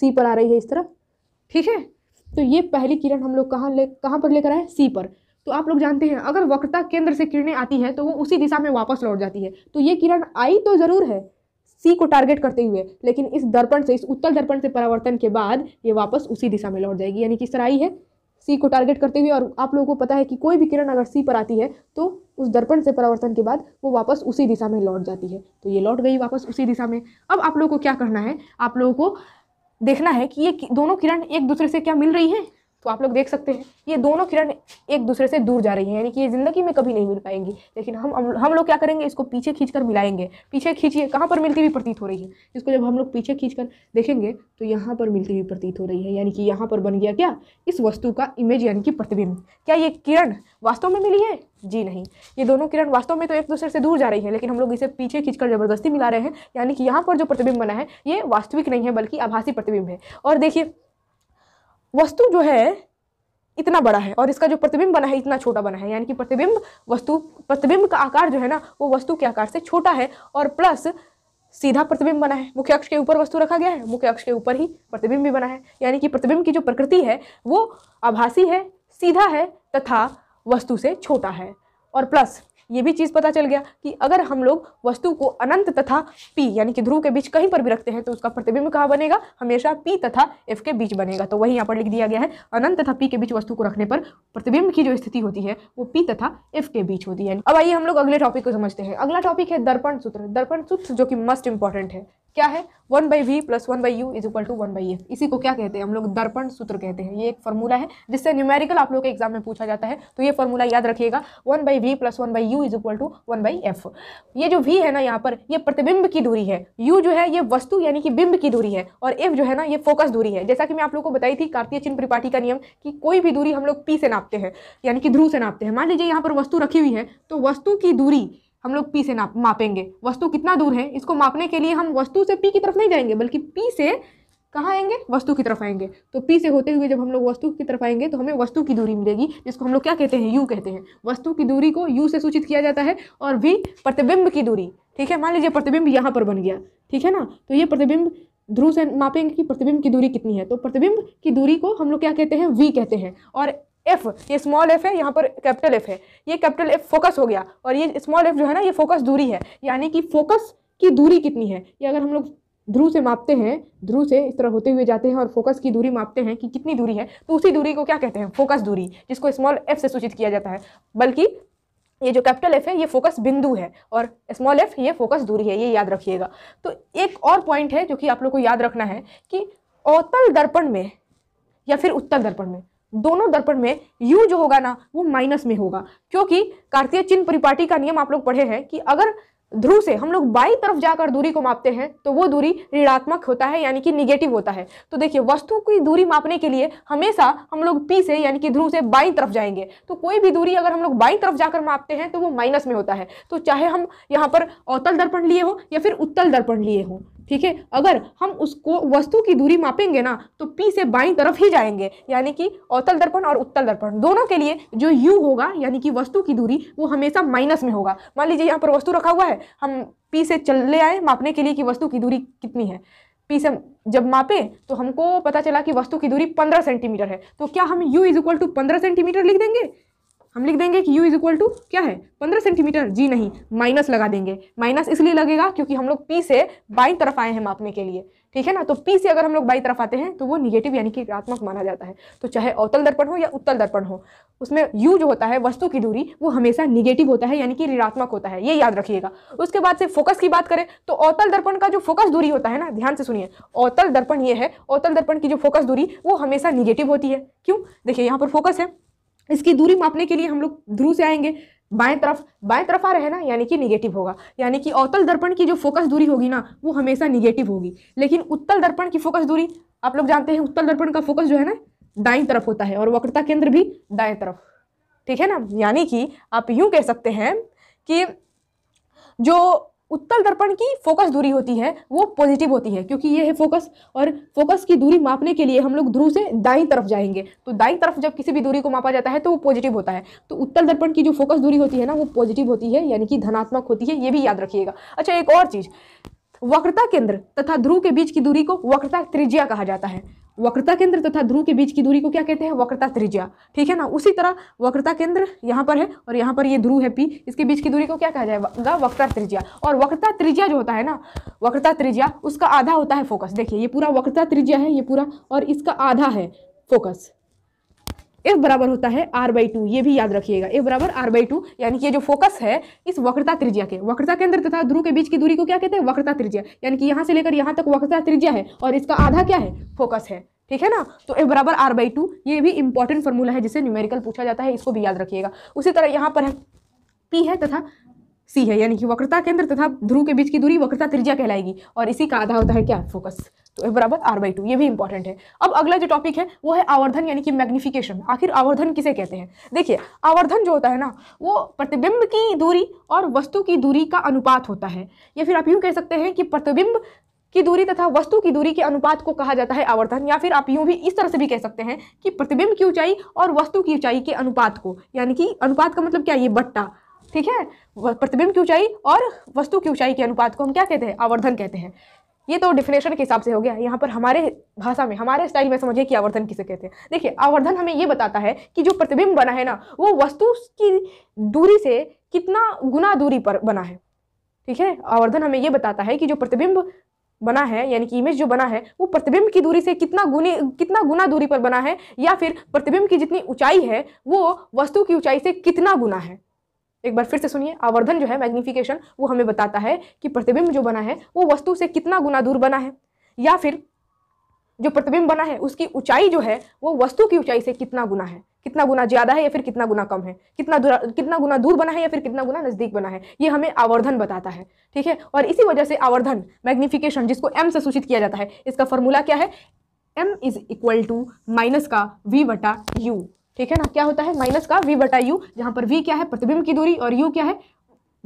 सी पर आ रही है इस तरह ठीक है तो ये पहली किरण हम लोग कहाँ ले कहाँ पर लेकर आए सी पर तो आप लोग जानते हैं अगर वक्रता केंद्र से किरणें आती हैं तो वो उसी दिशा में वापस लौट जाती है तो ये किरण आई तो ज़रूर है सी को टारगेट करते हुए लेकिन इस दर्पण से इस उत्तल दर्पण से परावर्तन के बाद ये वापस उसी दिशा में लौट जाएगी यानी कि तरह आई है सी को टारगेट करते हुए और आप लोगों को पता है कि कोई भी किरण अगर सी पर आती है तो उस दर्पण से परावर्तन के बाद वो वापस उसी दिशा में लौट जाती है तो ये लौट गई वापस उसी दिशा में अब आप लोगों को क्या करना है आप लोगों को देखना है कि ये दोनों किरण एक दूसरे से क्या मिल रही हैं तो आप लोग देख सकते हैं ये दोनों किरण एक दूसरे से दूर जा रही है यानी कि ये ज़िंदगी में कभी नहीं मिल पाएंगी लेकिन हम हम लोग क्या करेंगे इसको पीछे खींच कर मिलाएंगे पीछे खींचिए कहाँ पर मिलती हुई प्रतीत हो रही है इसको जब हम लोग पीछे खींच कर देखेंगे तो यहाँ पर मिलती हुई प्रतीत हो रही है यानी कि यहाँ पर बन गया क्या इस वस्तु का इमेज यानी कि प्रतिबिंब क्या ये किरण वास्तव में मिली है जी नहीं ये दोनों किरण वास्तव में तो एक दूसरे से दूर जा रही है लेकिन हम लोग इसे पीछे खींचकर जबरदस्ती मिला रहे हैं यानी कि यहाँ पर जो प्रतिबिंब बना है ये वास्तविक नहीं है बल्कि आभासी प्रतिबिंब है और देखिए वस्तु जो है इतना बड़ा है और इसका जो प्रतिबिंब बना है इतना छोटा बना है यानी कि प्रतिबिंब वस्तु प्रतिबिंब का आकार जो है ना वो वस्तु के आकार से छोटा है और प्लस सीधा प्रतिबिंब बना है मुख्य अक्ष के ऊपर वस्तु रखा गया है मुख्य अक्ष के ऊपर ही प्रतिबिंब भी बना है यानी कि प्रतिबिंब की जो प्रकृति है वो आभासी है सीधा है तथा वस्तु से छोटा है और प्लस ये भी चीज़ पता चल गया कि अगर हम लोग वस्तु को अनंत तथा पी यानी कि ध्रुव के बीच कहीं पर भी रखते हैं तो उसका प्रतिबिंब कहाँ बनेगा हमेशा पी तथा एफ के बीच बनेगा तो वही यहाँ पर लिख दिया गया है अनंत तथा पी के बीच वस्तु को रखने पर प्रतिबिंब की जो स्थिति होती है वो पी तथा एफ के बीच होती है अब आइए हम लोग अगले टॉपिक को समझते हैं अगला टॉपिक है दर्पण सूत्र दर्पण सूत्र जो कि मस्ट इंपॉर्टेंट है क्या है one by V plus one by U is equal to one by F इसी को क्या कहते हैं हम लोग दर्पण सूत्र कहते हैं ये एक फॉर्मूला है जिससे न्यूमेरिकल आप लोग के एग्जाम में पूछा जाता है तो ये फॉर्मूला याद रखिएगा one by V plus one by U is equal to one by F ये जो वी है ना यहाँ पर ये प्रतिबिंब की दूरी है यू जो है ये वस्तु यानी कि बिंब की दूरी है और एफ जो है ना ये फोकस दूरी है जैसा कि मैं आप लोग को बताई थी कार्तीय चिन्ह त्रिपाठी का नियम कि कोई भी दूरी हम लोग पी से नापते हैं यानी कि ध्रुव से नापते हैं मान लीजिए यहाँ पर वस्तु रखी हुई है तो वस्तु की दूरी हम लोग पी से नाप मापेंगे वस्तु कितना दूर है इसको मापने के लिए हम वस्तु से पी की तरफ नहीं जाएंगे बल्कि पी से कहाँ आएंगे वस्तु की तरफ आएंगे तो पी से होते हुए जब हम लोग वस्तु की तरफ आएंगे तो हमें वस्तु की दूरी मिलेगी जिसको हम लोग क्या कहते हैं यू कहते हैं वस्तु की दूरी को यू से सूचित किया जाता है और वी प्रतिबिंब की दूरी ठीक है मान लीजिए प्रतिबिंब यहाँ पर बन गया ठीक है ना तो ये प्रतिबिंब ध्रुव से मापेंगे कि प्रतिबिंब की दूरी कितनी है तो प्रतिबिंब की दूरी को हम लोग क्या कहते हैं वी कहते हैं और एफ ये स्मॉल एफ है यहाँ पर कैपिटल एफ है ये कैपिटल एफ फोकस हो गया और ये स्मॉल एफ जो है ना ये फोकस दूरी है यानी कि फोकस की दूरी कितनी है ये अगर हम लोग ध्रुव से मापते हैं ध्रुव से इस तरह होते हुए जाते हैं और फोकस की दूरी मापते हैं कि कितनी दूरी है तो उसी दूरी को क्या कहते हैं फोकस दूरी जिसको स्मॉल एफ से सूचित किया जाता है बल्कि ये जो कैपिटल एफ है ये फोकस बिंदु है और स्मॉल एफ ये फोकस दूरी है ये याद रखिएगा तो एक और पॉइंट है जो कि आप लोग को याद रखना है कि अवतल दर्पण में या फिर उत्तल दर्पण में दोनों दर्पण में यू जो होगा ना वो माइनस में होगा क्योंकि कार्तीय चिन्ह परिपाटी का नियम आप लोग पढ़े हैं कि अगर ध्रुव से हम लोग बाई तरफ जाकर दूरी को मापते हैं तो वो दूरी ऋणात्मक होता है यानी कि निगेटिव होता है तो देखिए वस्तु की दूरी मापने के लिए हमेशा हम लोग पी से यानी कि ध्रुव से बाई तरफ जाएंगे तो कोई भी दूरी अगर हम लोग बाई तरफ जाकर मापते हैं तो वो माइनस में होता है तो चाहे हम यहाँ पर अवतल दर्पण लिए हो या फिर उत्तल दर्पण लिए हों ठीक है अगर हम उसको वस्तु की दूरी मापेंगे ना तो पी से बाई तरफ ही जाएंगे यानी कि अवतल दर्पण और उत्तल दर्पण दोनों के लिए जो यू होगा यानी कि वस्तु की दूरी वो हमेशा माइनस में होगा मान लीजिए यहाँ पर वस्तु रखा हुआ है हम पी से चले आए मापने के लिए कि वस्तु की दूरी कितनी है पी से जब मापे तो हमको पता चला कि वस्तु की दूरी पंद्रह सेंटीमीटर है तो क्या हम यू इज इक्वल टू पंद्रह सेंटीमीटर लिख देंगे हम लिख देंगे कि u इज इक्वल टू क्या है पंद्रह सेंटीमीटर जी नहीं माइनस लगा देंगे माइनस इसलिए लगेगा क्योंकि हम लोग पी से बाई तरफ आए हैं मापने के लिए ठीक है ना तो पी से अगर हम लोग बाई तरफ आते हैं तो वो निगेटिव यानी कि ऋणात्मक माना जाता है तो चाहे अवतल दर्पण हो या उत्तल दर्पण हो उसमें यू जो होता है वस्तु की दूरी वो हमेशा निगेटिव होता है यानी कि ऋणात्मक होता है ये याद रखिएगा उसके बाद से फोकस की बात करें तो अवतल दर्पण का जो फोकस दूरी होता है ना ध्यान से सुनिए अवतल दर्पण ये है अवतल दर्पण की जो फोकस दूरी वो हमेशा निगेटिव होती है क्यों देखिए यहाँ पर फोकस है इसकी दूरी मापने के लिए हम लोग ध्रुव से आएंगे बाएं तरफ बाएं तरफ आ रहे ना यानी कि निगेटिव होगा यानी कि अवतल दर्पण की जो फोकस दूरी होगी ना वो हमेशा निगेटिव होगी लेकिन उत्तल दर्पण की फोकस दूरी आप लोग जानते हैं उत्तल दर्पण का फोकस जो है ना दाएं तरफ होता है और वक्रता केंद्र भी दाएं तरफ ठीक है ना यानी कि आप यूं कह सकते हैं कि जो उत्तल दर्पण की फोकस दूरी होती है वो पॉजिटिव होती है क्योंकि ये है फोकस और फोकस की दूरी मापने के लिए हम लोग ध्रुव से दाई तरफ जाएंगे तो दाई तरफ जब किसी भी दूरी को मापा जाता है तो वो पॉजिटिव होता है तो उत्तल दर्पण की जो फोकस दूरी होती है ना वो पॉजिटिव होती है यानी कि धनात्मक होती है ये भी याद रखिएगा अच्छा एक और चीज़ वक्रता केंद्र तथा ध्रुव के बीच की दूरी को वक्रता त्रिज्या कहा जाता है वक्रता केंद्र तथा ध्रुव के बीच की दूरी को क्या कहते हैं वक्रता त्रिज्या ठीक है ना उसी तरह वक्रता केंद्र यहाँ पर है और यहाँ पर ये ध्रुव है पी इसके बीच की दूरी को क्या कहा जाएगा वक्रता त्रिज्या और वक्रता त्रिज्या जो होता है ना वक्रता त्रिज्या उसका आधा होता है फोकस देखिए ये पूरा वक्रता त्रिज्या है ये पूरा और इसका आधा है फोकस एफ बराबर होता है आर बाई टू ये भी याद रखिएगा एफ बराबर आर बाई टू यानी कि ये जो फोकस है इस वक्रता त्रिज्या के वक्रता केंद्र तथा ध्रुव के बीच की दूरी को क्या कहते हैं वक्रता त्रिज्या यानी कि यहाँ से लेकर यहाँ तक वक्रता त्रिज्या है और इसका आधा क्या है फोकस है ठीक है ना तो एफ बराबर आर बाई टू ये भी इंपॉर्टेंट फॉर्मूला है जिसे न्यूमेरिकल पूछा जाता है इसको भी याद रखिएगा उसी तरह यहाँ पर है पी है तथा सी है यानी कि वक्रता केंद्र तथा ध्रुव के बीच की दूरी वक्रता त्रिज्या कहलाएगी और इसी का आधा होता है क्या फोकस तो बराबर आर बाई टू ये भी इंपॉर्टेंट है अब अगला जो टॉपिक है वो है आवर्धन यानी कि मैग्निफिकेशन आखिर आवर्धन किसे कहते हैं देखिए आवर्धन जो होता है ना वो प्रतिबिंब की दूरी और वस्तु की दूरी का अनुपात होता है या फिर आप यूँ कह सकते हैं कि प्रतिबिंब की दूरी तथा वस्तु की दूरी के अनुपात को कहा जाता है आवर्धन या फिर आप यूँ भी इस तरह से भी कह सकते हैं कि प्रतिबिंब की ऊंचाई और वस्तु की ऊंचाई के अनुपात को यानी कि अनुपात का मतलब क्या ये बट्टा ठीक है प्रतिबिंब की ऊंचाई और वस्तु की ऊंचाई के अनुपात को हम क्या कहते हैं आवर्धन कहते हैं ये तो डिफिनेशन के हिसाब से हो गया यहाँ पर हमारे भाषा में हमारे स्टाइल में समझिए कि आवर्धन किसे कहते हैं देखिए आवर्धन हमें ये बताता है कि जो प्रतिबिंब बना है ना वो वस्तु की दूरी से कितना गुना दूरी पर बना है ठीक है आवर्धन हमें ये बताता है कि जो प्रतिबिंब बना है यानी कि इमेज जो बना है वो प्रतिबिंब की दूरी से कितना गुने कितना गुना दूरी पर बना है या फिर प्रतिबिंब की जितनी ऊंचाई है वो वस्तु की ऊंचाई से कितना गुना है एक बार फिर से सुनिए आवर्धन जो है मैग्निफिकेशन वो हमें बताता है कि प्रतिबिंब जो बना है वो वस्तु से कितना गुना दूर बना है या फिर जो प्रतिबिंब बना है उसकी ऊंचाई जो है वो वस्तु की ऊंचाई से कितना गुना है कितना गुना ज़्यादा है या फिर कितना गुना कम है कितना दूर कितना गुना दूर बना है या फिर कितना गुना नज़दीक बना है ये हमें आवर्धन बताता है ठीक है और इसी वजह से आवर्धन मैग्निफिकेशन जिसको एम से सूचित किया जाता है इसका फॉर्मूला क्या है M is equal to minus का वी बटा यू ठीक है ना क्या होता है माइनस का वी बटा यू जहाँ पर वी क्या है प्रतिबिंब की दूरी और यू क्या है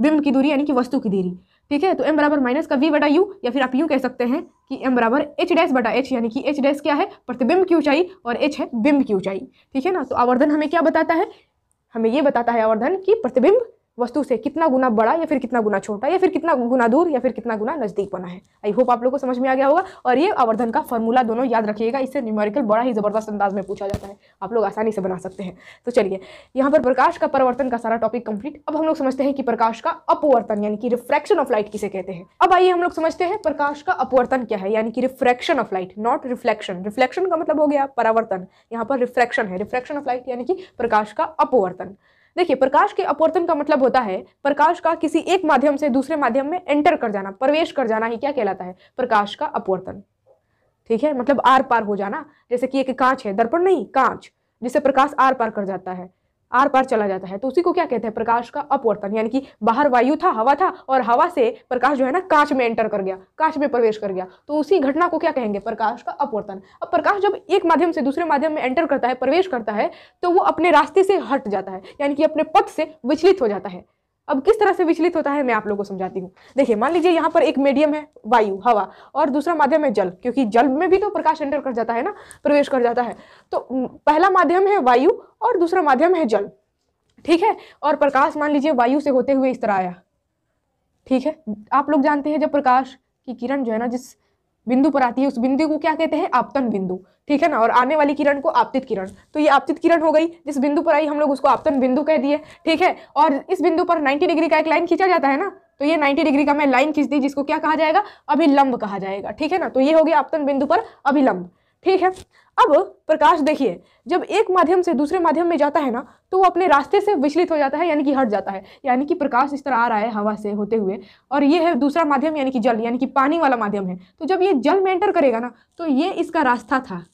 बिंब की दूरी यानी कि वस्तु की दूरी ठीक है तो एम बराबर माइनस का वी बटा यू या फिर आप यू कह सकते हैं कि एम बराबर एच डैस बटा एच यानी कि एच डैस क्या है प्रतिबिंब की ऊंचाई और एच है बिंब की ऊंचाई ठीक है ना तो आवर्धन हमें क्या बताता है हमें ये बताता है आवर्धन कि प्रतिबिंब वस्तु से कितना गुना बड़ा या फिर कितना गुना छोटा या फिर कितना गुना दूर या फिर कितना गुना नज़दीक बना है आई होप आप लोग को समझ में आ गया होगा और ये आवर्धन का फॉर्मूला दोनों याद रखिएगा इससे न्यूमेरिकल बड़ा ही ज़बरदस्त अंदाज में पूछा जाता है आप लोग आसानी से बना सकते हैं तो चलिए यहाँ पर प्रकाश का परिवर्तन का सारा टॉपिक कंप्लीट अब हम लोग समझते हैं कि प्रकाश का अपवर्तन यानी कि रिफ्रैक्शन ऑफ लाइट किसे कहते हैं अब आइए हम लोग समझते हैं प्रकाश का अपवर्तन क्या है यानी कि refraction of light not reflection reflection का मतलब हो गया परावर्तन यहाँ पर रिफ्रैक्शन है रिफ्रैक्शन ऑफ लाइट यानी कि प्रकाश का अपवर्तन देखिए प्रकाश के अपवर्तन का मतलब होता है प्रकाश का किसी एक माध्यम से दूसरे माध्यम में एंटर कर जाना प्रवेश कर जाना ही क्या कहलाता है प्रकाश का अपवर्तन ठीक है मतलब आर पार हो जाना जैसे कि एक कांच है दर्पण नहीं कांच जिससे प्रकाश आर पार कर जाता है आर पार चला जाता है तो उसी को क्या कहते हैं प्रकाश का अपवर्तन यानी कि बाहर वायु था हवा था और हवा से प्रकाश जो है ना कांच में एंटर कर गया कांच में प्रवेश कर गया तो उसी घटना को क्या कहेंगे प्रकाश का अपवर्तन अब प्रकाश जब एक माध्यम से दूसरे माध्यम में एंटर करता है प्रवेश करता है तो वो अपने रास्ते से हट जाता है यानी कि अपने पथ से विचलित हो जाता है अब किस तरह से विचलित होता है मैं आप लोगों को समझाती हूँ देखिए मान लीजिए यहाँ पर एक मीडियम है वायु हवा और दूसरा माध्यम है जल क्योंकि जल में भी तो प्रकाश एंटर कर जाता है ना प्रवेश कर जाता है तो पहला माध्यम है वायु और दूसरा माध्यम है जल ठीक है और प्रकाश मान लीजिए वायु से होते हुए इस तरह आया ठीक है आप लोग जानते हैं जब प्रकाश की किरण जो है ना जिस बिंदु पर आती है उस बिंदु को क्या कहते हैं आपतन बिंदु ठीक है ना और आने वाली किरण को आपतित किरण तो ये आपतित किरण हो गई जिस बिंदु पर आई हम लोग उसको आपतन बिंदु कह दिए ठीक है और इस बिंदु पर 90 डिग्री का एक लाइन खींचा जाता है ना तो ये 90 डिग्री का मैं लाइन खींच दी जिसको क्या कहा जाएगा अभिलंब कहा जाएगा ठीक है ना तो ये हो गया आपतन बिंदु पर अभिलंब ठीक है अब प्रकाश देखिए जब एक माध्यम से दूसरे माध्यम में जाता है ना तो वो अपने रास्ते से विचलित हो जाता है यानी कि हट जाता है यानी कि प्रकाश इस तरह आ रहा है हवा से होते हुए और ये है दूसरा माध्यम यानी कि जल यानी कि पानी वाला माध्यम है तो जब ये जल में एंटर करेगा ना तो ये इसका रास्ता था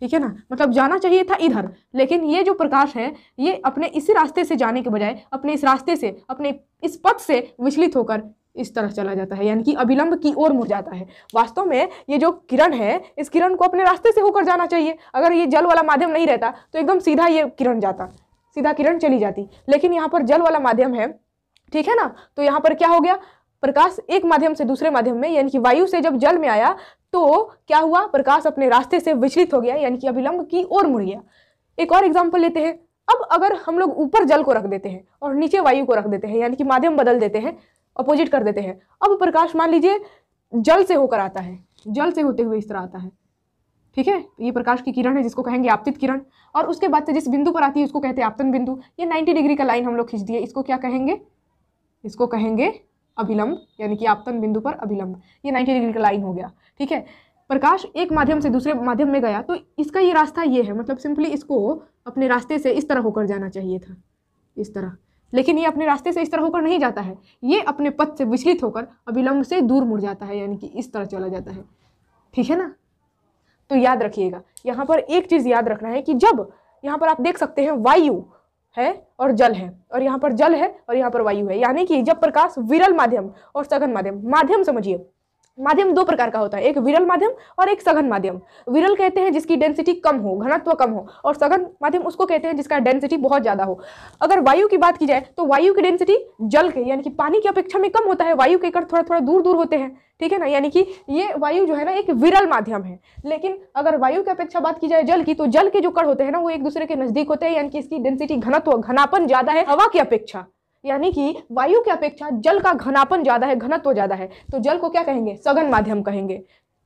ठीक है ना मतलब जाना चाहिए था इधर लेकिन ये जो प्रकाश है ये अपने इसी रास्ते से जाने के बजाय अपने इस रास्ते से अपने इस पथ से विचलित होकर इस तरह चला जाता है यानी कि अभिलंब की ओर मुड़ जाता है वास्तव में ये जो किरण है इस किरण को अपने रास्ते से होकर जाना चाहिए अगर ये जल वाला माध्यम नहीं रहता तो एकदम सीधा ये किरण जाता सीधा किरण चली जाती लेकिन यहाँ पर जल वाला माध्यम है ठीक है ना तो यहाँ पर क्या हो गया प्रकाश एक माध्यम से दूसरे माध्यम में यानी कि वायु से जब जल में आया तो क्या हुआ प्रकाश अपने रास्ते से विचलित हो गया यानी कि अभिलंब की ओर मुड़ गया एक और एग्जाम्पल लेते हैं अब अगर हम लोग ऊपर जल को रख देते हैं और नीचे वायु को रख देते हैं यानी कि माध्यम बदल देते हैं अपोजिट कर देते हैं अब प्रकाश मान लीजिए जल से होकर आता है जल से होते हुए इस तरह आता है ठीक है तो ये प्रकाश की किरण है जिसको कहेंगे आपतित किरण और उसके बाद से जिस बिंदु पर आती है उसको कहते हैं आपतन बिंदु ये 90 डिग्री का लाइन हम लोग खींच दिए इसको क्या कहेंगे इसको कहेंगे अभिलंब यानी कि आपतन बिंदु पर अभिलंब ये 90 डिग्री का लाइन हो गया ठीक है प्रकाश एक माध्यम से दूसरे माध्यम में गया तो इसका ये रास्ता ये है मतलब सिंपली इसको अपने रास्ते से इस तरह होकर जाना चाहिए था इस तरह लेकिन ये अपने रास्ते से इस तरह होकर नहीं जाता है ये अपने पथ से विचलित होकर अभिलंब से दूर मुड़ जाता है यानी कि इस तरह चला जाता है ठीक है ना तो याद रखिएगा यहाँ पर एक चीज़ याद रखना है कि जब यहाँ पर आप देख सकते हैं वायु है और जल है और यहाँ पर जल है और यहाँ पर वायु है यानी कि जब प्रकाश विरल माध्यम और सघन माध्यम माध्यम समझिए माध्यम दो प्रकार का होता है एक विरल माध्यम और एक सघन माध्यम विरल कहते हैं जिसकी डेंसिटी कम हो घनत्व कम हो और सघन माध्यम उसको कहते हैं जिसका डेंसिटी बहुत ज़्यादा हो अगर वायु की बात की जाए तो वायु की डेंसिटी जल के यानी कि पानी की अपेक्षा में कम होता है वायु के कर थोड़ा थोड़ा दूर दूर होते हैं ठीक है ना यानी कि ये वायु जो है ना एक विरल माध्यम है लेकिन अगर वायु की अपेक्षा बात की जाए जल की तो जल के जो कण होते हैं ना वो एक दूसरे के नज़दीक होते हैं यानी कि इसकी डेंसिटी घनत्व घनापन ज़्यादा है हवा की अपेक्षा यानी कि वायु की अपेक्षा जल का घनापन ज़्यादा है घनत्व ज़्यादा है तो जल को क्या कहेंगे सघन माध्यम कहेंगे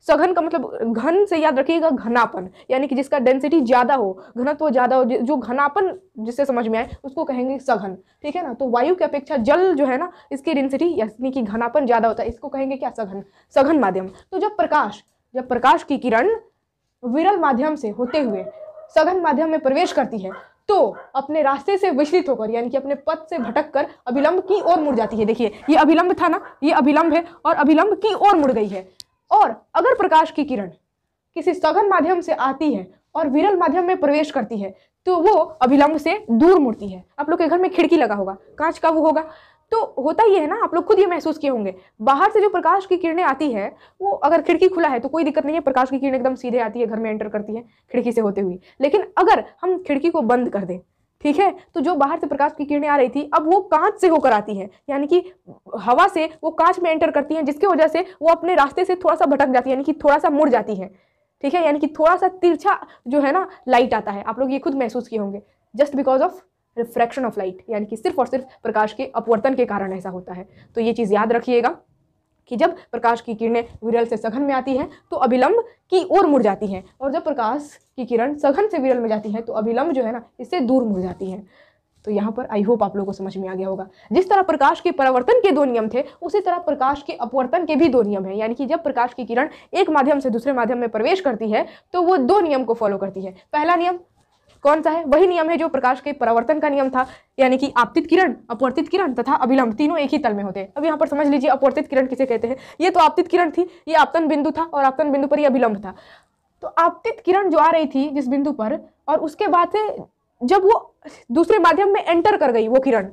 सघन का मतलब घन से याद रखिएगा घनापन यानी कि जिसका डेंसिटी ज़्यादा हो घनत्व ज़्यादा हो जो घनापन जिससे समझ में आए उसको कहेंगे सघन ठीक है ना तो वायु की अपेक्षा जल जो है ना इसकी डेंसिटी यानी कि घनापन ज़्यादा होता है इसको कहेंगे क्या सघन सघन माध्यम तो जब प्रकाश जब प्रकाश की किरण विरल माध्यम से होते हुए सघन माध्यम में प्रवेश करती है तो अपने रास्ते से विचलित होकर यानी कि अपने पद से भटक कर अभिलंब की ओर मुड़ जाती है देखिए ये अभिलंब था ना ये अभिलंब है और अभिलंब की ओर मुड़ गई है और अगर प्रकाश की किरण किसी सघन माध्यम से आती है और विरल माध्यम में प्रवेश करती है तो वो अभिलंब से दूर मुड़ती है आप लोग के घर में खिड़की लगा होगा कांच का वो होगा तो होता ही है ना आप लोग खुद ये महसूस किए होंगे बाहर से जो प्रकाश की किरणें आती है वो अगर खिड़की खुला है तो कोई दिक्कत नहीं है प्रकाश की किरण एकदम सीधे आती है घर में एंटर करती है खिड़की से होते हुए लेकिन अगर हम खिड़की को बंद कर दें ठीक है तो जो बाहर से प्रकाश की किरणें आ रही थी अब वो कांच से होकर आती है यानी कि हवा से वो कांच में एंटर करती हैं जिसकी वजह से वो अपने रास्ते से थोड़ा सा भटक जाती है यानी कि थोड़ा सा मुड़ जाती है ठीक है यानी कि थोड़ा सा तिरछा जो है ना लाइट आता है आप लोग ये खुद महसूस किए होंगे just because of refraction of light यानी कि सिर्फ और सिर्फ प्रकाश के अपवर्तन के कारण ऐसा होता है तो ये चीज़ याद रखिएगा कि जब प्रकाश की किरणें विरल से सघन में आती हैं तो अभिलंब की ओर मुड़ जाती हैं और जब प्रकाश की किरण सघन से विरल में जाती है तो अभिलंब जो है ना इससे दूर मुड़ जाती है तो यहाँ पर आई होप आप लोगों को समझ में आ गया होगा जिस तरह प्रकाश के परावर्तन के दो नियम थे उसी तरह प्रकाश के अपवर्तन के भी दो नियम हैं यानी कि जब प्रकाश की किरण एक माध्यम से दूसरे माध्यम में प्रवेश करती है तो वो दो नियम को फॉलो करती है पहला नियम कौन सा है वही नियम है जो प्रकाश के परावर्तन का नियम था यानी कि आपतित किरण अपवर्तित किरण तथा अभिलंब तीनों एक ही तल में होते हैं अब यहाँ पर समझ लीजिए अपवर्तित किरण किसे कहते हैं ये तो आपतित किरण थी ये आपतन बिंदु था और आपतन बिंदु पर यह अभिलंब था तो आपतित किरण जो आ रही थी जिस बिंदु पर और उसके बाद से जब वो दूसरे माध्यम में एंटर कर गई वो किरण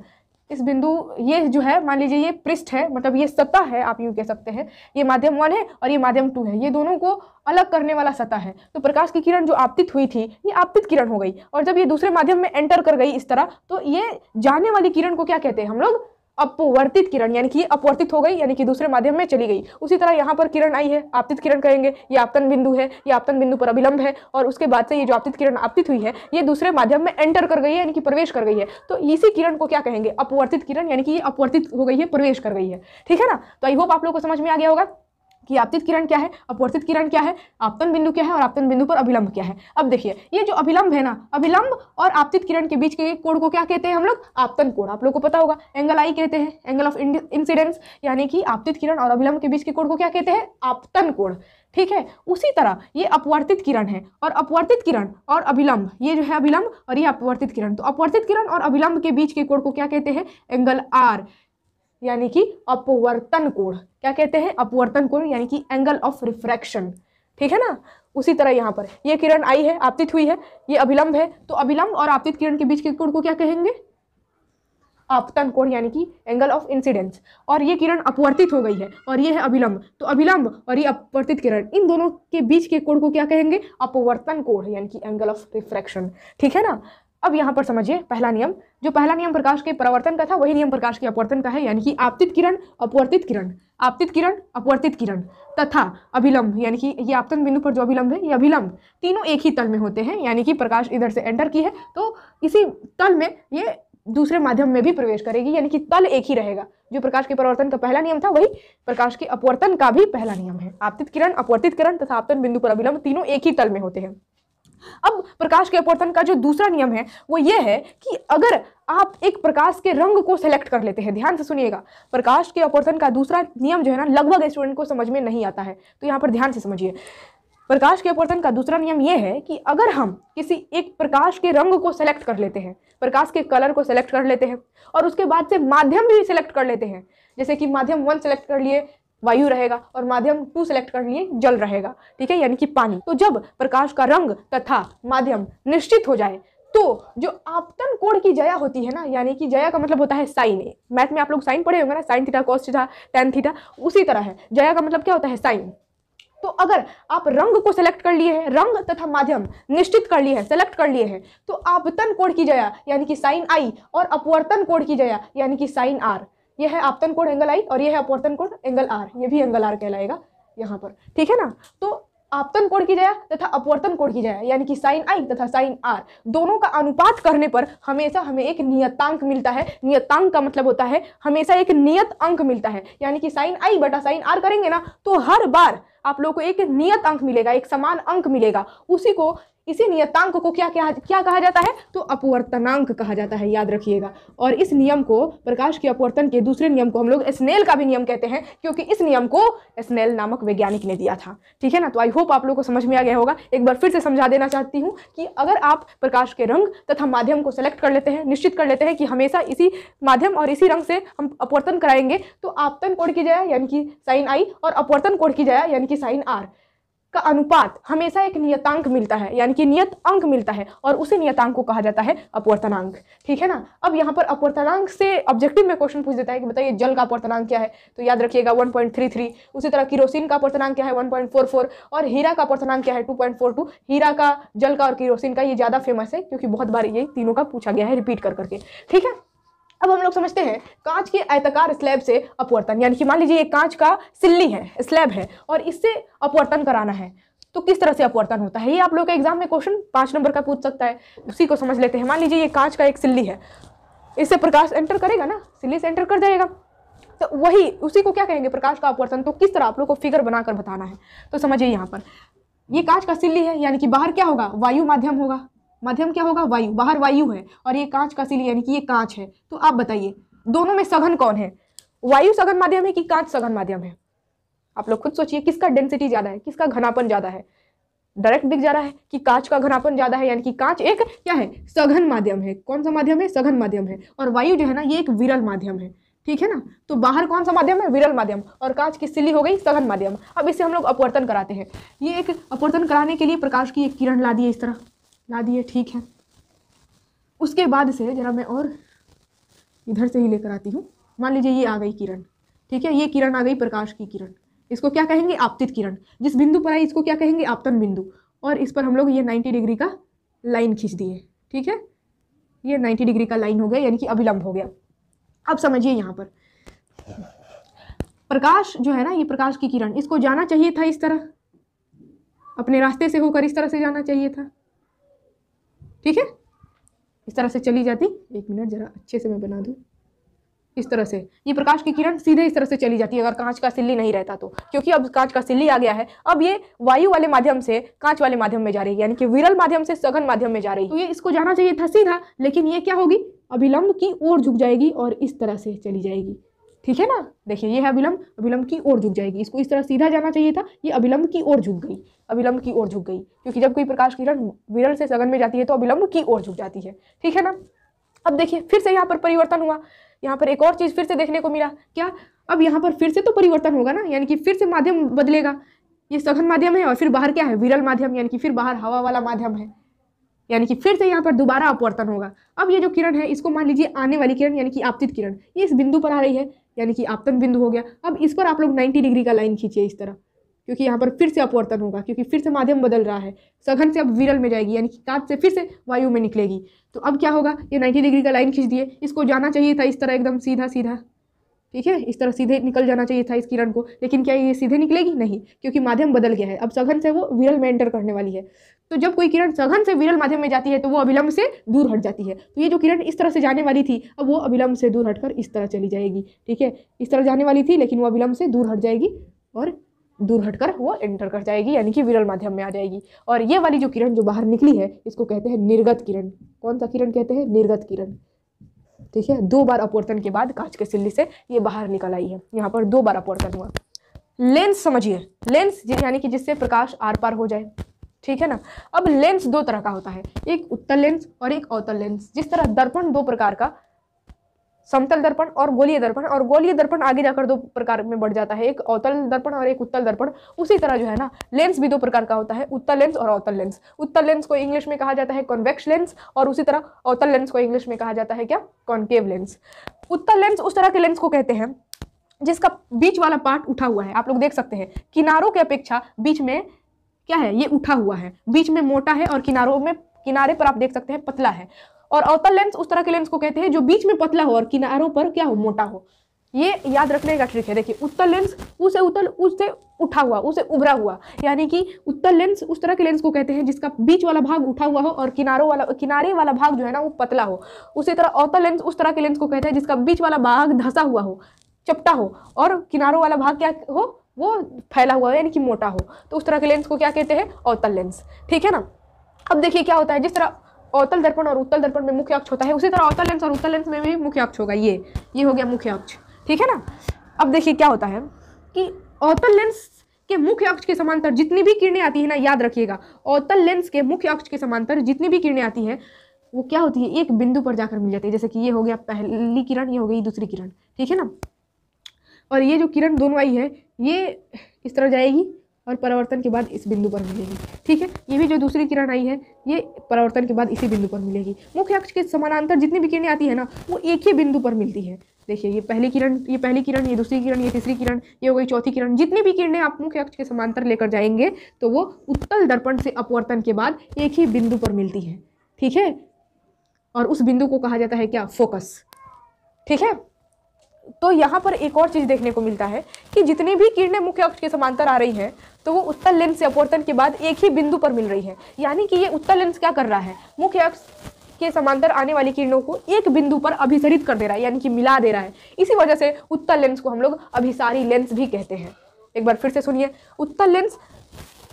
इस बिंदु ये जो है मान लीजिए ये पृष्ठ है मतलब ये सतह है आप यूँ कह सकते हैं ये माध्यम वन है और ये माध्यम टू है ये दोनों को अलग करने वाला सतह है तो प्रकाश की किरण जो आपतित हुई थी ये आपतित किरण हो गई और जब ये दूसरे माध्यम में एंटर कर गई इस तरह तो ये जाने वाली किरण को क्या कहते हैं हम लोग अपवर्तित किरण यानी कि अपवर्तित हो गई यानी कि दूसरे माध्यम में चली गई उसी तरह यहाँ पर किरण आई है आपतित किरण कहेंगे ये आपतन बिंदु है ये आपतन बिंदु पर अभिलंब है और उसके बाद से ये जो आपतित किरण आपतित हुई है ये दूसरे माध्यम में एंटर कर गई है यानी कि प्रवेश कर गई है तो इसी किरण को क्या कहेंगे अपवर्तित किरण यानी कि ये अपवर्तित हो गई है प्रवेश कर गई है ठीक है ना तो आई होप आप लोग को समझ में आ गया होगा कि आपतित किरण क्या है अपवर्तित किरण क्या है आपतन बिंदु क्या है और आपतन बिंदु पर अभिलंब क्या है अब देखिए ये जो अभिलंब है ना अभिलंब और आपतित किरण के बीच के कोण को क्या कहते हैं हम लोग आपतन कोण आप लोग को पता होगा एंगल आई कहते हैं एंगल ऑफ इंसिडेंस यानी कि आपतित किरण और अभिलंब के बीच के कोण को क्या कहते हैं आपतन कोण ठीक है उसी तरह ये अपवर्तित किरण है और अपवर्तित किरण और अभिलंब ये जो है अभिलंब और ये अपवर्तित किरण तो अपवर्तित किरण और अभिलंब के बीच के कोण को क्या कहते हैं एंगल आर यानी कि अपवर्तन कोण क्या कहते हैं अपवर्तन कोण यानी कि एंगल ऑफ रिफ्रैक्शन ठीक है ना उसी तरह यहाँ पर ये किरण आई है आपतित हुई है ये अभिलंब है तो अभिलंब और आपतित किरण के बीच के कोण को क्या कहेंगे आपतन कोण यानी कि एंगल ऑफ इंसिडेंस और ये किरण अपवर्तित हो गई है और ये है अभिलंब तो अभिलंब और ये अपवर्तित किरण इन दोनों के बीच के कोण को क्या कहेंगे अपवर्तन कोण यानी कि एंगल ऑफ रिफ्रैक्शन ठीक है ना अब यहाँ पर समझिए पहला नियम जो पहला नियम प्रकाश के परावर्तन का था वही नियम प्रकाश के अपवर्तन का है यानी कि आपतित किरण अपवर्तित किरण आपतित किरण अपवर्तित किरण तथा अभिलंब यानी कि ये आपतन बिंदु पर जो अभिलंब है ये अभिलंब तीनों एक ही तल में होते हैं यानी कि प्रकाश इधर से एंटर की है तो इसी तल में ये दूसरे माध्यम में भी प्रवेश करेगी यानी कि तल एक ही रहेगा जो प्रकाश के परिवर्तन का पहला नियम था वही प्रकाश के अपवर्तन का भी पहला नियम है आपतित किरण अपवर्तित किरण तथा आपतन बिंदु पर अभिलंब तीनों एक ही तल में होते हैं अब प्रकाश के अपवर्तन का जो दूसरा नियम है वो ये है कि अगर आप एक प्रकाश के रंग को सेलेक्ट कर लेते हैं ध्यान से सुनिएगा प्रकाश के अपवर्तन का दूसरा नियम जो है ना लगभग स्टूडेंट को समझ में नहीं आता है तो यहाँ पर ध्यान से समझिए प्रकाश के अपवर्तन का दूसरा नियम यह है कि अगर हम किसी एक प्रकाश के रंग को सेलेक्ट कर लेते हैं प्रकाश के कलर को सेलेक्ट कर लेते हैं और उसके बाद से माध्यम भी सिलेक्ट कर लेते हैं जैसे कि माध्यम वन सेलेक्ट कर लिए वायु रहेगा और माध्यम टू सेलेक्ट कर लिए जल रहेगा ठीक है यानी कि पानी तो जब प्रकाश का रंग तथा माध्यम निश्चित हो जाए तो जो आपतन कोण की जया होती है ना यानी कि जया का मतलब होता है साइन ए मैथ में आप लोग साइन पढ़े होंगे ना sine theta cos theta tan theta उसी तरह है जया का मतलब क्या होता है साइन तो अगर आप रंग को सेलेक्ट कर लिए हैं रंग तथा माध्यम निश्चित कर लिए हैं सेलेक्ट कर लिए हैं तो आपतन कोण की जया यानी कि साइन आई और अपवर्तन कोण की जया यानी कि साइन आर ये है आपतन कोण एंगल आई और ये है अपवर्तन कोण एंगल आर ये भी एंगल आर कहलाएगा यहाँ पर ठीक है ना तो आपतन कोण की जाए तथा अपवर्तन कोण की जाए यानी कि साइन आई तथा साइन आर दोनों का अनुपात करने पर हमेशा हमें एक नियतांक मिलता है नियतांक का मतलब होता है हमेशा एक नियत अंक मिलता है यानी कि साइन आई बटा साइन आर करेंगे ना तो हर बार आप लोगों को एक नियत अंक मिलेगा एक समान अंक मिलेगा उसी को इसी नियतांक को क्या क्या क्या कहा जाता है तो अपवर्तनांक कहा जाता है याद रखिएगा और इस नियम को प्रकाश के अपवर्तन के दूसरे नियम को हम लोग स्नेल का भी नियम कहते हैं क्योंकि इस नियम को स्नेल नामक वैज्ञानिक ने दिया था ठीक है ना तो आई होप आप लोग को समझ में आ गया होगा एक बार फिर से समझा देना चाहती हूँ कि अगर आप प्रकाश के रंग तथा माध्यम को सेलेक्ट कर लेते हैं निश्चित कर लेते हैं कि हमेशा इसी माध्यम और इसी रंग से हम अपवर्तन कराएंगे तो आपतन कोड की जाए यानी कि साइन आई और अपवर्तन कोड की जाए यानी कि साइन आर का अनुपात हमेशा एक नियतांक मिलता है यानी कि नियत अंक मिलता है और उसी नियतांक को कहा जाता है अपवर्तनांक ठीक है ना अब यहाँ पर अपवर्तनांक से ऑब्जेक्टिव में क्वेश्चन पूछ देता है कि बताइए जल का अपवर्तनांक क्या है तो याद रखिएगा 1.33 उसी तरह किरोसिन का अपवर्तनांक क्या है 1.44 और हीरा का अपवर्तनांक क्या है टू हीरा का जल का और किरोसिन का ये ज़्यादा फेमस है क्योंकि बहुत बार ये तीनों का पूछा गया है रिपीट कर करके ठीक है अब हम लोग समझते हैं कांच के आयताकार स्लैब से अपवर्तन यानी कि मान लीजिए ये कांच का सिल्ली है स्लैब है और इससे अपवर्तन कराना है तो किस तरह से अपवर्तन होता है ये आप लोग का एग्जाम में क्वेश्चन पाँच नंबर का पूछ सकता है उसी को समझ लेते हैं मान लीजिए ये कांच का एक सिल्ली है इससे प्रकाश एंटर करेगा ना सिल्ली से एंटर कर जाएगा तो वही उसी को क्या कहेंगे प्रकाश का अपवर्तन तो किस तरह आप लोग को फिगर बनाकर बताना है तो समझिए यहाँ पर ये कांच का सिल्ली है यानी कि बाहर क्या होगा वायु माध्यम होगा माध्यम क्या होगा वायु बाहर वायु है और ये कांच का सिली यानी कि ये कांच है तो आप बताइए दोनों में सघन कौन है वायु सघन माध्यम है कि कांच सघन माध्यम है आप लोग खुद सोचिए किसका डेंसिटी ज़्यादा है किसका घनापन ज़्यादा है डायरेक्ट दिख जा रहा है कि कांच का घनापन ज़्यादा है यानी कि कांच एक क्या है सघन माध्यम है कौन सा माध्यम है सघन माध्यम है और वायु जो है ना ये एक विरल माध्यम है ठीक है ना तो बाहर कौन सा माध्यम है विरल माध्यम और कांच की सिली हो गई सघन माध्यम अब इसे हम लोग अपवर्तन कराते हैं ये एक अपवर्तन कराने के लिए प्रकाश की एक किरण ला दी है इस तरह ला दिए ठीक है उसके बाद से ज़रा मैं और इधर से ही लेकर आती हूँ मान लीजिए ये आ गई किरण ठीक है ये किरण आ गई प्रकाश की किरण इसको क्या कहेंगे आपतित किरण जिस बिंदु पर आई इसको क्या कहेंगे आपतन बिंदु और इस पर हम लोग ये 90 डिग्री का लाइन खींच दिए ठीक है ये 90 डिग्री का लाइन हो गया यानी कि अभिलंब हो गया अब समझिए यहाँ पर प्रकाश जो है ना ये प्रकाश की किरण इसको जाना चाहिए था इस तरह अपने रास्ते से होकर इस तरह से जाना चाहिए था ठीक है इस तरह से चली जाती एक मिनट ज़रा अच्छे से मैं बना दूँ इस तरह से ये प्रकाश की किरण सीधे इस तरह से चली जाती है अगर कांच का सिल्ली नहीं रहता तो क्योंकि अब कांच का सिल्ली आ गया है अब ये वायु वाले माध्यम से कांच वाले माध्यम में जा रही है यानी कि विरल माध्यम से सघन माध्यम में जा रही है तो ये इसको जाना चाहिए था सीधा लेकिन ये क्या होगी अभिलंब की ओर झुक जाएगी और इस तरह से चली जाएगी ठीक है ना देखिए ये है अभिलंब अभिलंब की ओर झुक जाएगी इसको इस तरह सीधा जाना चाहिए था ये अभिलंब की ओर झुक गई अभिलंब की ओर झुक गई क्योंकि जब कोई प्रकाश किरण विरल से सघन में जाती है तो अभिलंब की ओर झुक जाती है ठीक है ना अब देखिए फिर से यहाँ पर परिवर्तन हुआ यहाँ पर एक और चीज़ फिर से देखने को मिला क्या अब यहाँ पर फिर से तो परिवर्तन होगा ना यानी कि फिर से माध्यम बदलेगा ये सघन माध्यम है और फिर बाहर क्या है विरल माध्यम यानी कि फिर बाहर हवा वाला माध्यम है यानी कि फिर से यहाँ पर दोबारा अपवर्तन होगा अब ये जो किरण है इसको मान लीजिए आने वाली किरण यानी कि आपतित किरण ये इस बिंदु पर आ रही है यानी कि आपतन बिंदु हो गया अब इस पर आप लोग 90 डिग्री का लाइन खींचिए इस तरह क्योंकि यहाँ पर फिर से अपवर्तन होगा क्योंकि फिर से माध्यम बदल रहा है सघन से अब विरल में जाएगी यानी कि कांच से फिर से वायु में निकलेगी तो अब क्या होगा ये नाइन्टी डिग्री का लाइन खींच दिए इसको जाना चाहिए था इस तरह एकदम सीधा सीधा ठीक है इस तरह सीधे निकल जाना चाहिए था इस किरण को लेकिन क्या ये सीधे निकलेगी नहीं क्योंकि माध्यम बदल गया है अब सघन से वो विरल में एंटर करने वाली है तो जब कोई किरण सघन से विरल माध्यम में जाती है तो वो अभिलंब से दूर हट जाती है तो ये जो किरण इस तरह से जाने वाली थी अब वो अभिलंब से दूर हटकर इस तरह चली जाएगी ठीक है इस तरह जाने वाली थी लेकिन वो अभिलंब से दूर हट जाएगी और दूर हटकर वो एंटर कर जाएगी यानी कि विरल माध्यम में आ जाएगी और ये वाली जो किरण जो बाहर निकली है इसको कहते हैं निर्गत किरण कौन सा किरण कहते हैं निर्गत किरण ठीक है दो बार अपवर्तन के बाद कांच के सिल्ली से ये बाहर निकल आई है यहाँ पर दो बार अपवर्तन हुआ लेंस समझिए लेंस यानी कि जिससे प्रकाश आर पार हो जाए ठीक है ना अब लेंस दो तरह का होता है एक उत्तर लेंस और एक अवतल लेंस जिस तरह दर्पण दो प्रकार का समतल दर्पण और गोलीय दर्पण और गोलीय दर्पण आगे जाकर दो प्रकार में बढ़ जाता है एक अवतल दर्पण और एक उत्तल दर्पण उसी तरह जो है ना लेंस भी दो प्रकार का होता है उत्तल लेंस और अवतल लेंस उत्तल लेंस को इंग्लिश में कहा जाता है कॉन्वेक्स लेंस और उसी तरह अवतल लेंस को इंग्लिश में कहा जाता है क्या कॉन्केव लेंस उत्तल लेंस उस तरह के लेंस को कहते हैं जिसका बीच वाला पार्ट उठा हुआ है आप लोग देख सकते हैं किनारों की अपेक्षा बीच में क्या है ये उठा हुआ है बीच में मोटा है और किनारों में किनारे पर आप देख सकते हैं पतला है और अवतल लेंस उस तरह के लेंस को कहते हैं जो बीच में पतला हो और किनारों पर क्या हो मोटा हो ये याद रखने का ट्रिक है देखिए उत्तर लेंस उसे उतल उससे उठा हुआ उसे उभरा हुआ यानी कि उत्तर लेंस उस तरह के लेंस को कहते हैं जिसका बीच वाला भाग उठा हुआ हो और किनारों वाला किनारे वाला भाग जो है ना वो पतला हो उसी तरह अवतल लेंस उस तरह के लेंस को कहते हैं जिसका बीच वाला भाग धंसा हुआ हो चपटा हो और किनारों वाला भाग क्या हो वो फैला हुआ हो यानी कि मोटा हो तो उस तरह के लेंस को क्या कहते हैं अवतल लेंस ठीक है ना अब देखिए क्या होता है जिस तरह अवतल दर्पण और उत्तल दर्पण में मुख्य अक्ष होता है उसी तरह अवतल लेंस और उत्तल लेंस में भी मुख्य अक्ष होगा ये ये हो गया मुख्य अक्ष ठीक है ना अब देखिए क्या होता है कि अवतल लेंस के मुख्य अक्ष के समांतर जितनी भी किरणें आती है ना याद रखिएगा अवतल लेंस के मुख्य अक्ष के समांतर जितनी भी किरणें आती हैं वो क्या होती है एक बिंदु पर जाकर मिल जाती है जैसे कि ये हो गया पहली किरण ये हो गई दूसरी किरण ठीक है ना और ये जो किरण दोनों आई है ये इस तरह जाएगी और परावर्तन के बाद इस बिंदु पर मिलेगी ठीक है ये भी जो दूसरी किरण आई है ये परावर्तन के बाद इसी बिंदु पर मिलेगी मुख्य अक्ष के समानांतर जितनी भी किरणें आती है ना वो एक ही बिंदु पर मिलती है देखिए ये पहली किरण ये पहली किरण ये दूसरी किरण ये तीसरी किरण ये हो गई चौथी किरण जितनी भी किरणें आप मुख्य अक्ष के समांतर लेकर जाएंगे तो वो उत्तल दर्पण से अपवर्तन के बाद एक ही बिंदु पर मिलती हैं ठीक है और उस बिंदु को कहा जाता है क्या फोकस ठीक है तो यहाँ पर एक और चीज़ देखने को मिलता है कि जितनी भी किरणें मुख्य अक्ष के समांतर आ रही हैं तो वो उत्तर लेंस से अपवर्तन के बाद एक ही बिंदु पर मिल रही है यानी कि ये उत्तर लेंस क्या कर रहा है मुख्य अक्ष के समांतर आने वाली किरणों को एक बिंदु पर अभिसरित कर दे रहा है यानी कि मिला दे रहा है इसी वजह से उत्तर लेंस को हम लोग अभिसारी लेंस भी कहते हैं एक बार फिर से सुनिए उत्तर लेंस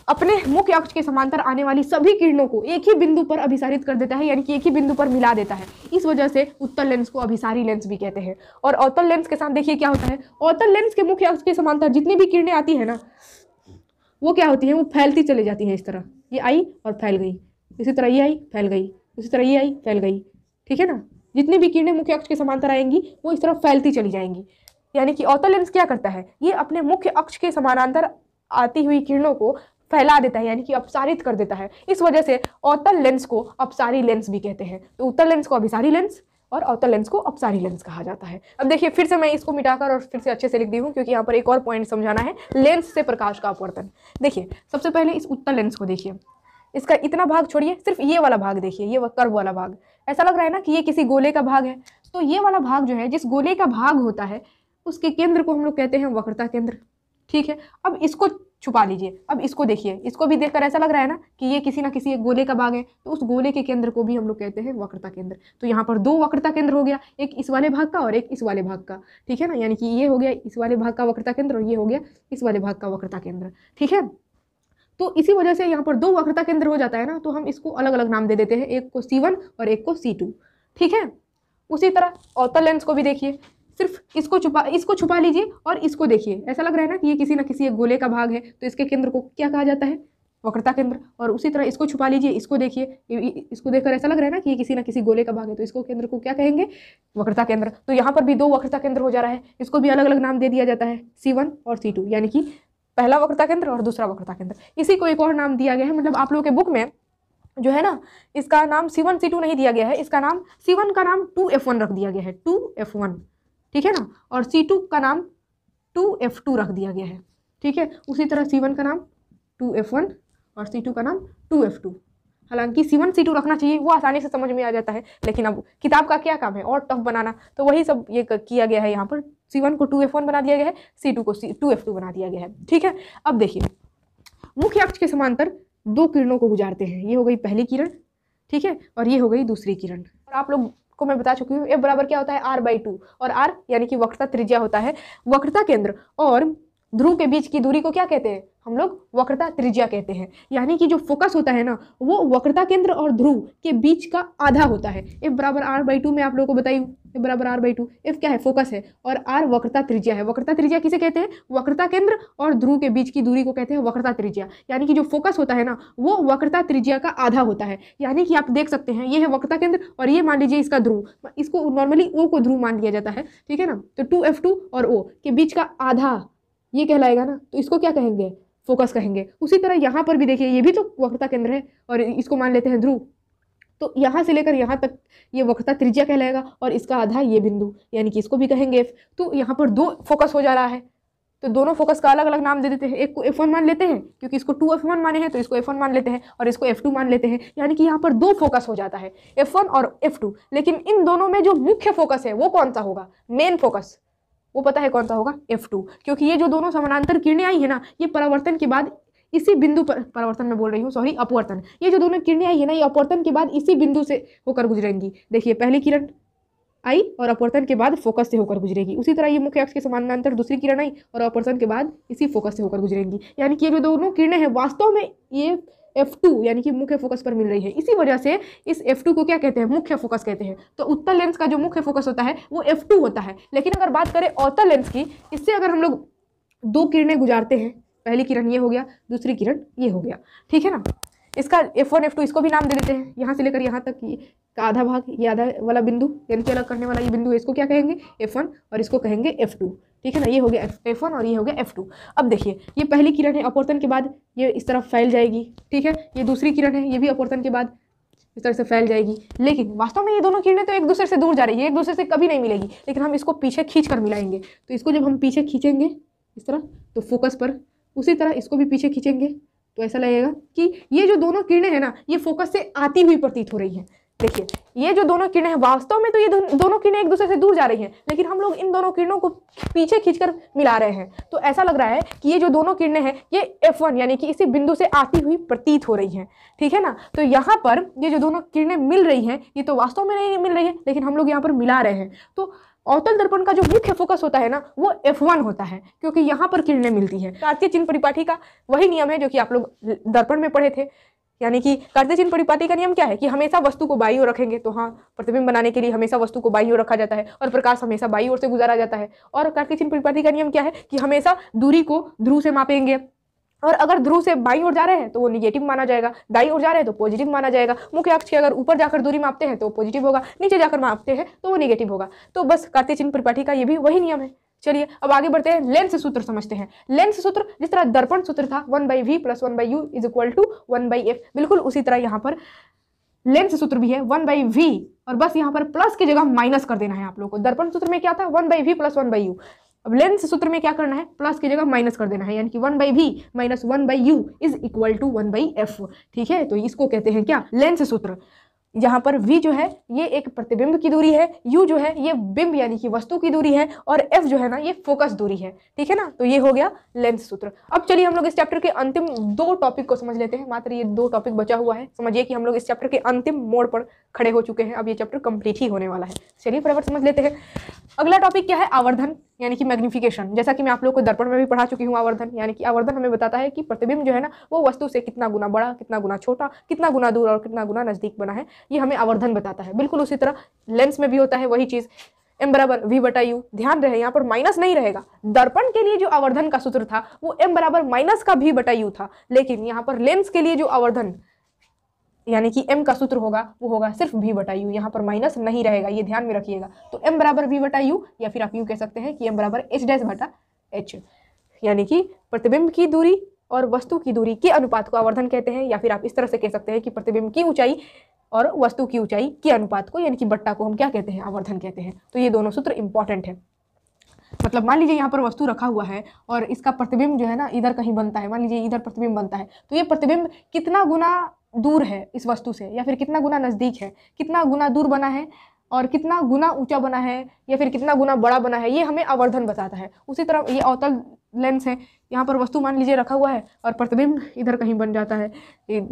अपने मुख्य अक्ष के समांतर आने वाली सभी किरणों को एक ही बिंदु पर अभिसारित कर देता है यानी कि एक ही बिंदु पर मिला देता है इस वजह से उत्तर लेंस को अभिसारी लेंस भी कहते हैं और अवतल लेंस के साथ देखिए क्या होता है अवतल लेंस के मुख्य अक्ष के समांतर जितनी भी किरणें आती है ना वो क्या होती है वो फैलती चली जाती है इस तरह ये आई और फैल गई इसी तरह ये आई फैल गई उसी तरह ये आई फैल गई ठीक है ना जितनी भी किरणें मुख्य अक्ष के समांतर आएंगी वो इस तरह फैलती चली जाएंगी यानी कि अवतल लेंस क्या करता है ये अपने मुख्य अक्ष के समानांतर आती हुई किरणों को फैला देता है यानी कि अपसारित कर देता है इस वजह से अवतल लेंस को अपसारी लेंस भी कहते हैं तो उत्तर लेंस को अभिसारी लेंस और अवतल लेंस को अपसारी लेंस कहा जाता है अब देखिए फिर से मैं इसको मिटाकर और फिर से अच्छे से लिख दी हूँ क्योंकि यहाँ पर एक और पॉइंट समझाना है लेंस से प्रकाश का अपवर्तन देखिए सबसे पहले इस उत्तर लेंस को देखिए इसका इतना भाग छोड़िए सिर्फ ये वाला भाग देखिए ये कर्व वाला भाग ऐसा लग रहा है ना कि ये किसी गोले का भाग है तो ये वाला भाग जो है जिस गोले का भाग होता है उसके केंद्र को हम लोग कहते हैं वक्रता केंद्र ठीक है अब इसको छुपा लीजिए अब इसको देखिए इसको भी देखकर ऐसा लग रहा है ना कि ये किसी ना किसी एक गोले का भाग है तो उस गोले के केंद्र को भी हम लोग कहते हैं वक्रता केंद्र तो यहाँ पर दो वक्रता केंद्र हो गया एक इस वाले भाग का और एक इस वाले भाग का ठीक है ना यानी कि ये हो गया इस वाले भाग का वक्रता केंद्र और ये हो गया इस वाले भाग का वक्रता केंद्र ठीक है तो इसी वजह से यहाँ पर दो वक्रता केंद्र हो जाता है ना तो हम इसको अलग अलग नाम दे देते हैं एक को सी और एक को सी ठीक है उसी तरह औतल लेंस को भी देखिए सिर्फ इसको छुपा इसको छुपा लीजिए और इसको देखिए ऐसा लग रहा है ना कि ये किसी ना किसी एक गोले का भाग है तो इसके केंद्र को क्या कहा जाता है वक्रता केंद्र और उसी तरह इसको छुपा लीजिए इसको देखिए इसको देखकर ऐसा लग रहा है ना कि ये किसी ना किसी गोले का भाग है तो इसको केंद्र को क्या कहेंगे वक्रता केंद्र तो यहाँ पर भी दो वक्रता केंद्र हो जा रहा है इसको भी अलग अलग नाम दे दिया जाता है सी वन और सी टू यानी कि पहला वक्रता केंद्र और दूसरा वक्रता केंद्र इसी को एक और नाम दिया गया है मतलब आप लोगों के बुक में जो है ना इसका नाम सी वन सी टू नहीं दिया गया है इसका नाम सी वन का नाम टू एफ वन रख दिया गया है टू एफ वन ठीक है ना और सी टू का नाम टू एफ टू रख दिया गया है ठीक है उसी तरह सी वन का नाम टू एफ वन और सी टू का नाम टू एफ टू हालांकि सी वन सी टू रखना चाहिए वो आसानी से समझ में आ जाता है लेकिन अब किताब का क्या काम है और टफ बनाना तो वही सब ये किया गया है यहाँ पर सी वन को टू एफ वन बना दिया गया है सी टू को सी टू एफ टू बना दिया गया है ठीक है अब देखिए मुख्य अक्ष के समांतर दो किरणों को गुजारते हैं ये हो गई पहली किरण ठीक है और ये हो गई दूसरी किरण और आप लोग को मैं बता चुकी हूँ एफ बराबर क्या होता है आर बाई टू और आर यानी कि वक्रता त्रिज्या होता है वक्रता केंद्र और ध्रुव के बीच की दूरी को क्या कहते हैं हम लोग वक्रता त्रिज्या कहते हैं यानी कि जो फोकस होता है ना वो वक्रता केंद्र और ध्रुव के बीच का आधा होता है इफ बराबर आर बाई टू में आप लोगों को बताई इफ बराबर आर बाई टू इफ क्या है फोकस है और आर वक्रता त्रिज्या है वक्रता त्रिज्या किसे कहते हैं वक्रता केंद्र और ध्रुव के बीच की दूरी को कहते हैं वक्रता त्रिज्या यानी कि जो फोकस होता है ना वो वक्रता त्रिज्या का आधा होता है यानी कि आप देख सकते हैं ये है वक्रता केंद्र और ये मान लीजिए इसका ध्रुव इसको नॉर्मली ओ को ध्रुव मान लिया जाता है ठीक है ना तो टू एफ टू और ओ के बीच का आधा ये कहलाएगा ना तो इसको क्या कहेंगे फोकस कहेंगे उसी तरह यहाँ पर भी देखिए ये भी तो वक्रता केंद्र है और इसको मान लेते हैं ध्रुव तो यहाँ से लेकर यहाँ तक ये वक्रता त्रिज्या कहलाएगा और इसका आधा ये बिंदु यानी कि इसको भी कहेंगे एफ तो यहाँ पर दो फोकस हो जा रहा है तो दोनों फोकस का अलग अलग नाम दे देते हैं एक को एफ वन मान लेते हैं क्योंकि इसको टू एफ वन माने हैं तो इसको एफ वन मान लेते हैं और इसको एफ टू मान लेते हैं यानी कि यहाँ पर दो फोकस हो जाता है एफ वन और एफ टू लेकिन इन दोनों में जो मुख्य फोकस है वो कौन सा होगा मेन फोकस वो पता है कौन सा होगा एफ टू क्योंकि ये जो दोनों समानांतर किरणें आई है ना ये परावर्तन के बाद इसी बिंदु पर परावर्तन में बोल रही हूँ सॉरी अपवर्तन ये जो दोनों किरणें आई है ना ये अपवर्तन के बाद इसी बिंदु से होकर गुजरेंगी देखिए पहली किरण आई और अपवर्तन के बाद फोकस से होकर गुजरेगी उसी तरह ये मुख्य अक्ष के समानांतर दूसरी किरण आई और अपवर्तन के बाद इसी फोकस से होकर गुजरेंगी यानी कि ये जो दोनों किरणें हैं वास्तव में ये एफ टू यानी कि मुख्य फोकस पर मिल रही है इसी वजह से इस एफ टू को क्या कहते हैं मुख्य फोकस कहते हैं तो उत्तर लेंस का जो मुख्य फोकस होता है वो एफ टू होता है लेकिन अगर बात करें अवतर लेंस की इससे अगर हम लोग दो किरणें गुजारते हैं पहली किरण ये हो गया दूसरी किरण ये हो गया ठीक है ना इसका एफ वन एफ टू इसको भी नाम दे देते हैं यहाँ से लेकर यहाँ तक का आधा भाग ये आधा वाला बिंदु यानी कि अलग करने वाला ये बिंदु है इसको क्या कहेंगे एफ वन और इसको कहेंगे एफ टू ठीक है ना ये हो गया एफ वन और ये हो गया एफ टू अब देखिए ये पहली किरण है अपोर्तन के बाद ये इस तरफ फैल जाएगी ठीक है ये दूसरी किरण है ये भी अपोर्तन के बाद इस तरह से फैल जाएगी लेकिन वास्तव में ये दोनों किरणें तो एक दूसरे से दूर जा रही है एक दूसरे से कभी नहीं मिलेगी लेकिन हम इसको पीछे खींच कर मिलाएंगे तो इसको जब हम पीछे खींचेंगे इस तरह तो फोकस पर उसी तरह इसको भी पीछे खींचेंगे तो ऐसा लगेगा कि ये जो दोनों किरणें हैं ना ये फोकस से आती हुई प्रतीत हो रही हैं देखिए ये जो दोनों किरणें हैं वास्तव में तो ये दो, दोनों किरणें एक दूसरे से दूर जा रही हैं लेकिन हम लोग इन दोनों किरणों को पीछे खींचकर मिला रहे हैं तो ऐसा लग रहा है कि ये जो दोनों किरणें हैं ये एफ वन यानी कि इसी बिंदु से आती हुई प्रतीत हो रही हैं ठीक है ना तो यहाँ पर ये जो दोनों किरणें मिल रही हैं ये तो वास्तव में नहीं मिल रही है लेकिन हम लोग यहाँ पर मिला रहे हैं तो अवतल दर्पण का जो मुख्य फोकस होता है ना वो F1 होता है क्योंकि यहाँ पर किरणें मिलती हैं कार्तीय चिन्ह परिपाठी का वही नियम है जो कि आप लोग दर्पण में पढ़े थे यानी कि चिन्ह परिपाति का नियम क्या है कि हमेशा वस्तु को बाई ओर रखेंगे तो हाँ प्रतिबिंब बनाने के लिए हमेशा वस्तु को बाई ओर रखा जाता है और प्रकाश हमेशा बाई ओर से गुजारा जाता है और चिन्ह परिपाति का नियम क्या है कि हमेशा दूरी को ध्रुव से मापेंगे और अगर ध्रुव से बाई ओर जा रहे हैं तो वो निगेटिव माना जाएगा दाई ओर जा रहे हैं तो पॉजिटिव माना जाएगा मुख्य अक्ष के अगर ऊपर जाकर दूरी मापते हैं तो पॉजिटिव होगा नीचे जाकर मापते हैं तो वो निगेटिव होगा तो बस चिन्ह परिपाटी का ये भी वही नियम है चलिए अब आगे बढ़ते हैं लेंस सूत्र समझते हैं लेंस सूत्र जिस तरह दर्पण सूत्र था one by V plus one by U is equal to one by F बिल्कुल उसी तरह यहाँ पर लेंस सूत्र भी है वन बाई वी और बस यहाँ पर प्लस की जगह माइनस कर देना है आप लोगों को दर्पण सूत्र में क्या था one by V plus one by U अब लेंस सूत्र में क्या करना है प्लस की जगह माइनस कर देना है यानी कि one by V minus one by U is equal to one by F ठीक है तो इसको कहते हैं क्या लेंस सूत्र यहाँ पर v जो है ये एक प्रतिबिंब की दूरी है u जो है ये बिंब यानी कि वस्तु की दूरी है और f जो है ना ये फोकस दूरी है ठीक है ना तो ये हो गया लेंथ सूत्र अब चलिए हम लोग इस चैप्टर के अंतिम दो टॉपिक को समझ लेते हैं मात्र ये दो टॉपिक बचा हुआ है समझिए कि हम लोग इस चैप्टर के अंतिम मोड़ पर खड़े हो चुके हैं अब ये चैप्टर कंप्लीट ही होने वाला है चलिए फटाफट समझ लेते हैं अगला टॉपिक क्या है आवर्धन यानी कि मैग्निफिकेशन जैसा कि मैं आप लोग को दर्पण में भी पढ़ा चुकी हूँ आवर्धन यानी कि आवर्धन हमें बताता है कि प्रतिबिंब जो है ना वो वस्तु से कितना गुना बड़ा कितना गुना छोटा कितना गुना दूर और कितना गुना नज़दीक बना है ये हमें आवर्धन बताता है बिल्कुल उसी तरह लेंस में भी होता है वही चीज़ एम बराबर वी बटा यू ध्यान रहे यहाँ पर माइनस नहीं रहेगा दर्पण के लिए जो आवर्धन का सूत्र था वो एम बराबर माइनस का वी बटा यू था लेकिन यहाँ पर लेंस के लिए जो आवर्धन यानी कि m का सूत्र होगा वो होगा सिर्फ v बटा यू यहाँ पर माइनस नहीं रहेगा ये ध्यान में रखिएगा तो m बराबर v बटा यू या फिर आप यू कह सकते हैं कि m बराबर एच डैश बटा एच यानी कि प्रतिबिंब की दूरी और वस्तु की दूरी के अनुपात को आवर्धन कहते हैं या फिर आप इस तरह से कह सकते हैं कि प्रतिबिंब की ऊंचाई और वस्तु की ऊंचाई के अनुपात को यानी कि बट्टा को हम क्या कहते हैं आवर्धन कहते हैं तो ये दोनों सूत्र इंपॉर्टेंट है मतलब मान लीजिए यहाँ पर वस्तु रखा हुआ है और इसका प्रतिबिंब जो है ना इधर कहीं बनता है मान लीजिए इधर प्रतिबिंब बनता है तो ये प्रतिबिंब कितना गुना दूर है इस वस्तु से या फिर कितना गुना नज़दीक है कितना गुना दूर बना है और कितना गुना ऊंचा बना है या फिर कितना गुना बड़ा बना है ये हमें आवर्धन बताता है उसी तरह ये अवतल लेंस है यहाँ पर वस्तु मान लीजिए रखा हुआ है और प्रतिबिंब इधर कहीं बन जाता है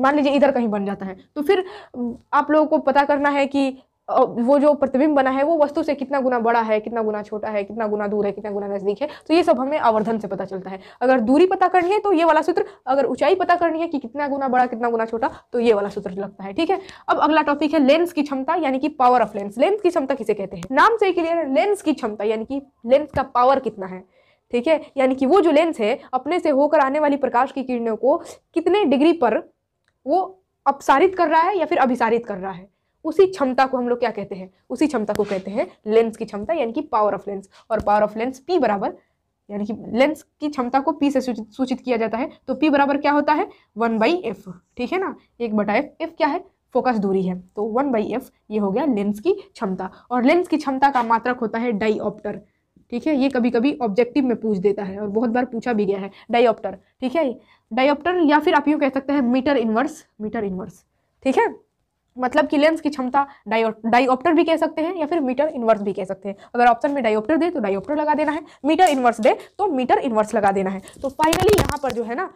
मान लीजिए इधर कहीं बन जाता है तो फिर आप लोगों को पता करना है कि वो जो प्रतिबिंब बना है वो वस्तु से कितना गुना बड़ा है कितना गुना छोटा है कितना गुना दूर है कितना गुना नज़दीक है तो ये सब हमें आवर्धन से पता चलता है अगर दूरी पता करनी है तो ये वाला सूत्र अगर ऊंचाई पता करनी है कि कितना गुना बड़ा कितना गुना छोटा तो ये वाला सूत्र लगता है ठीक है अब अगला टॉपिक है लेंस की क्षमता यानी कि पावर ऑफ लेंस लेंस की क्षमता किसे कहते हैं नाम से क्लियर है लेंस की क्षमता यानी कि लेंस का पावर कितना है ठीक है यानी कि वो जो लेंस है अपने से होकर आने वाली प्रकाश की किरणों को कितने डिग्री पर वो अपसारित कर रहा है या फिर अभिसारित कर रहा है उसी क्षमता को हम लोग क्या कहते हैं उसी क्षमता को कहते हैं लेंस की क्षमता यानी कि पावर ऑफ लेंस और पावर ऑफ लेंस पी बराबर यानी कि लेंस की क्षमता को पी से सूचित सूचित किया जाता है तो पी बराबर क्या होता है वन बाई एफ ठीक है ना एक बटा एफ एफ क्या है फोकस दूरी है तो वन बाई एफ ये हो गया लेंस की क्षमता और लेंस की क्षमता का मात्रक होता है डाईऑप्टर ठीक है ये कभी कभी ऑब्जेक्टिव में पूछ देता है और बहुत बार पूछा भी गया है डाईऑप्टर ठीक है डाईऑप्टर या फिर आप यूँ कह सकते हैं मीटर इन्वर्स मीटर इन्वर्स ठीक है मतलब कि लेंस की क्षमता डाइऑप्टर भी कह सकते हैं या फिर मीटर इन्वर्स भी कह सकते हैं अगर ऑप्शन में डाइऑप्टर दे तो डाइऑप्टर लगा देना है मीटर इन्वर्स दे तो मीटर इन्वर्स लगा देना है तो फाइनली यहाँ पर जो है ना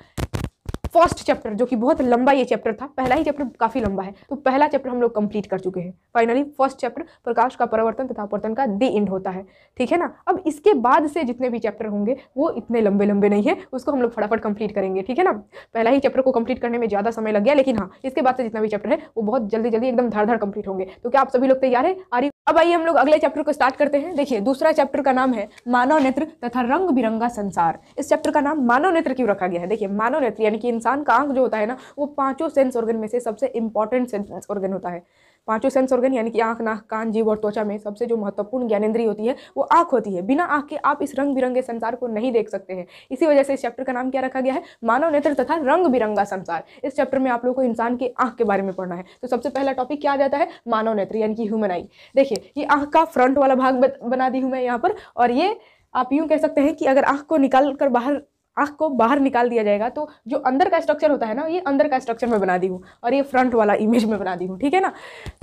फर्स्ट चैप्टर जो कि बहुत लंबा ये चैप्टर था पहला ही चैप्टर काफ़ी लंबा है तो पहला चैप्टर हम लोग कंप्लीट कर चुके हैं फाइनली फर्स्ट चैप्टर प्रकाश का परिवर्तन तथा अपवर्तन का दी एंड होता है ठीक है ना अब इसके बाद से जितने भी चैप्टर होंगे वो इतने लंबे लंबे नहीं है उसको हम लोग फटाफट कंप्लीट करेंगे ठीक है ना पहला ही चैप्टर को कंप्लीट करने में ज़्यादा समय लग गया लेकिन हाँ इसके बाद से जितना भी चैप्टर है वो बहुत जल्दी जल्दी एकदम धड़ धड़ कंप्लीट होंगे तो क्या आप सभी लोग तैयार है रही अब आइए हम लोग अगले चैप्टर को स्टार्ट करते हैं देखिए दूसरा चैप्टर का नाम है मानव नेत्र तथा रंग बिरंगा संसार इस चैप्टर का नाम मानव नेत्र क्यों रखा गया है देखिए मानव नेत्र यानी कि इंसान का आंख जो होता है ना वो पांचों सेंस ऑर्गन में से सबसे इंपॉर्टेंट सेंस ऑर्गन होता है पांचों सेंस ऑर्गन यानी कि आंख नाक कान जीव और त्वचा में सबसे जो महत्वपूर्ण ज्ञानेंद्री होती है वो आंख होती है बिना आंख के आप इस रंग बिरंगे संसार को नहीं देख सकते हैं इसी वजह से इस चैप्टर का नाम क्या रखा गया है मानव नेत्र तथा रंग बिरंगा संसार इस चैप्टर में आप लोग को इंसान की आंख के बारे में पढ़ना है तो सबसे पहला टॉपिक क्या आ जाता है मानव नेत्र यानी कि ह्यूमन आई देखिए ये आंख का फ्रंट वाला भाग बना दी हूँ मैं यहाँ पर और ये आप यूँ कह सकते हैं कि अगर आँख को निकाल कर बाहर आँख को बाहर निकाल दिया जाएगा तो जो अंदर का स्ट्रक्चर होता है ना ये अंदर का स्ट्रक्चर में बना दी हूँ और ये फ्रंट वाला इमेज में बना दी हूँ ठीक है ना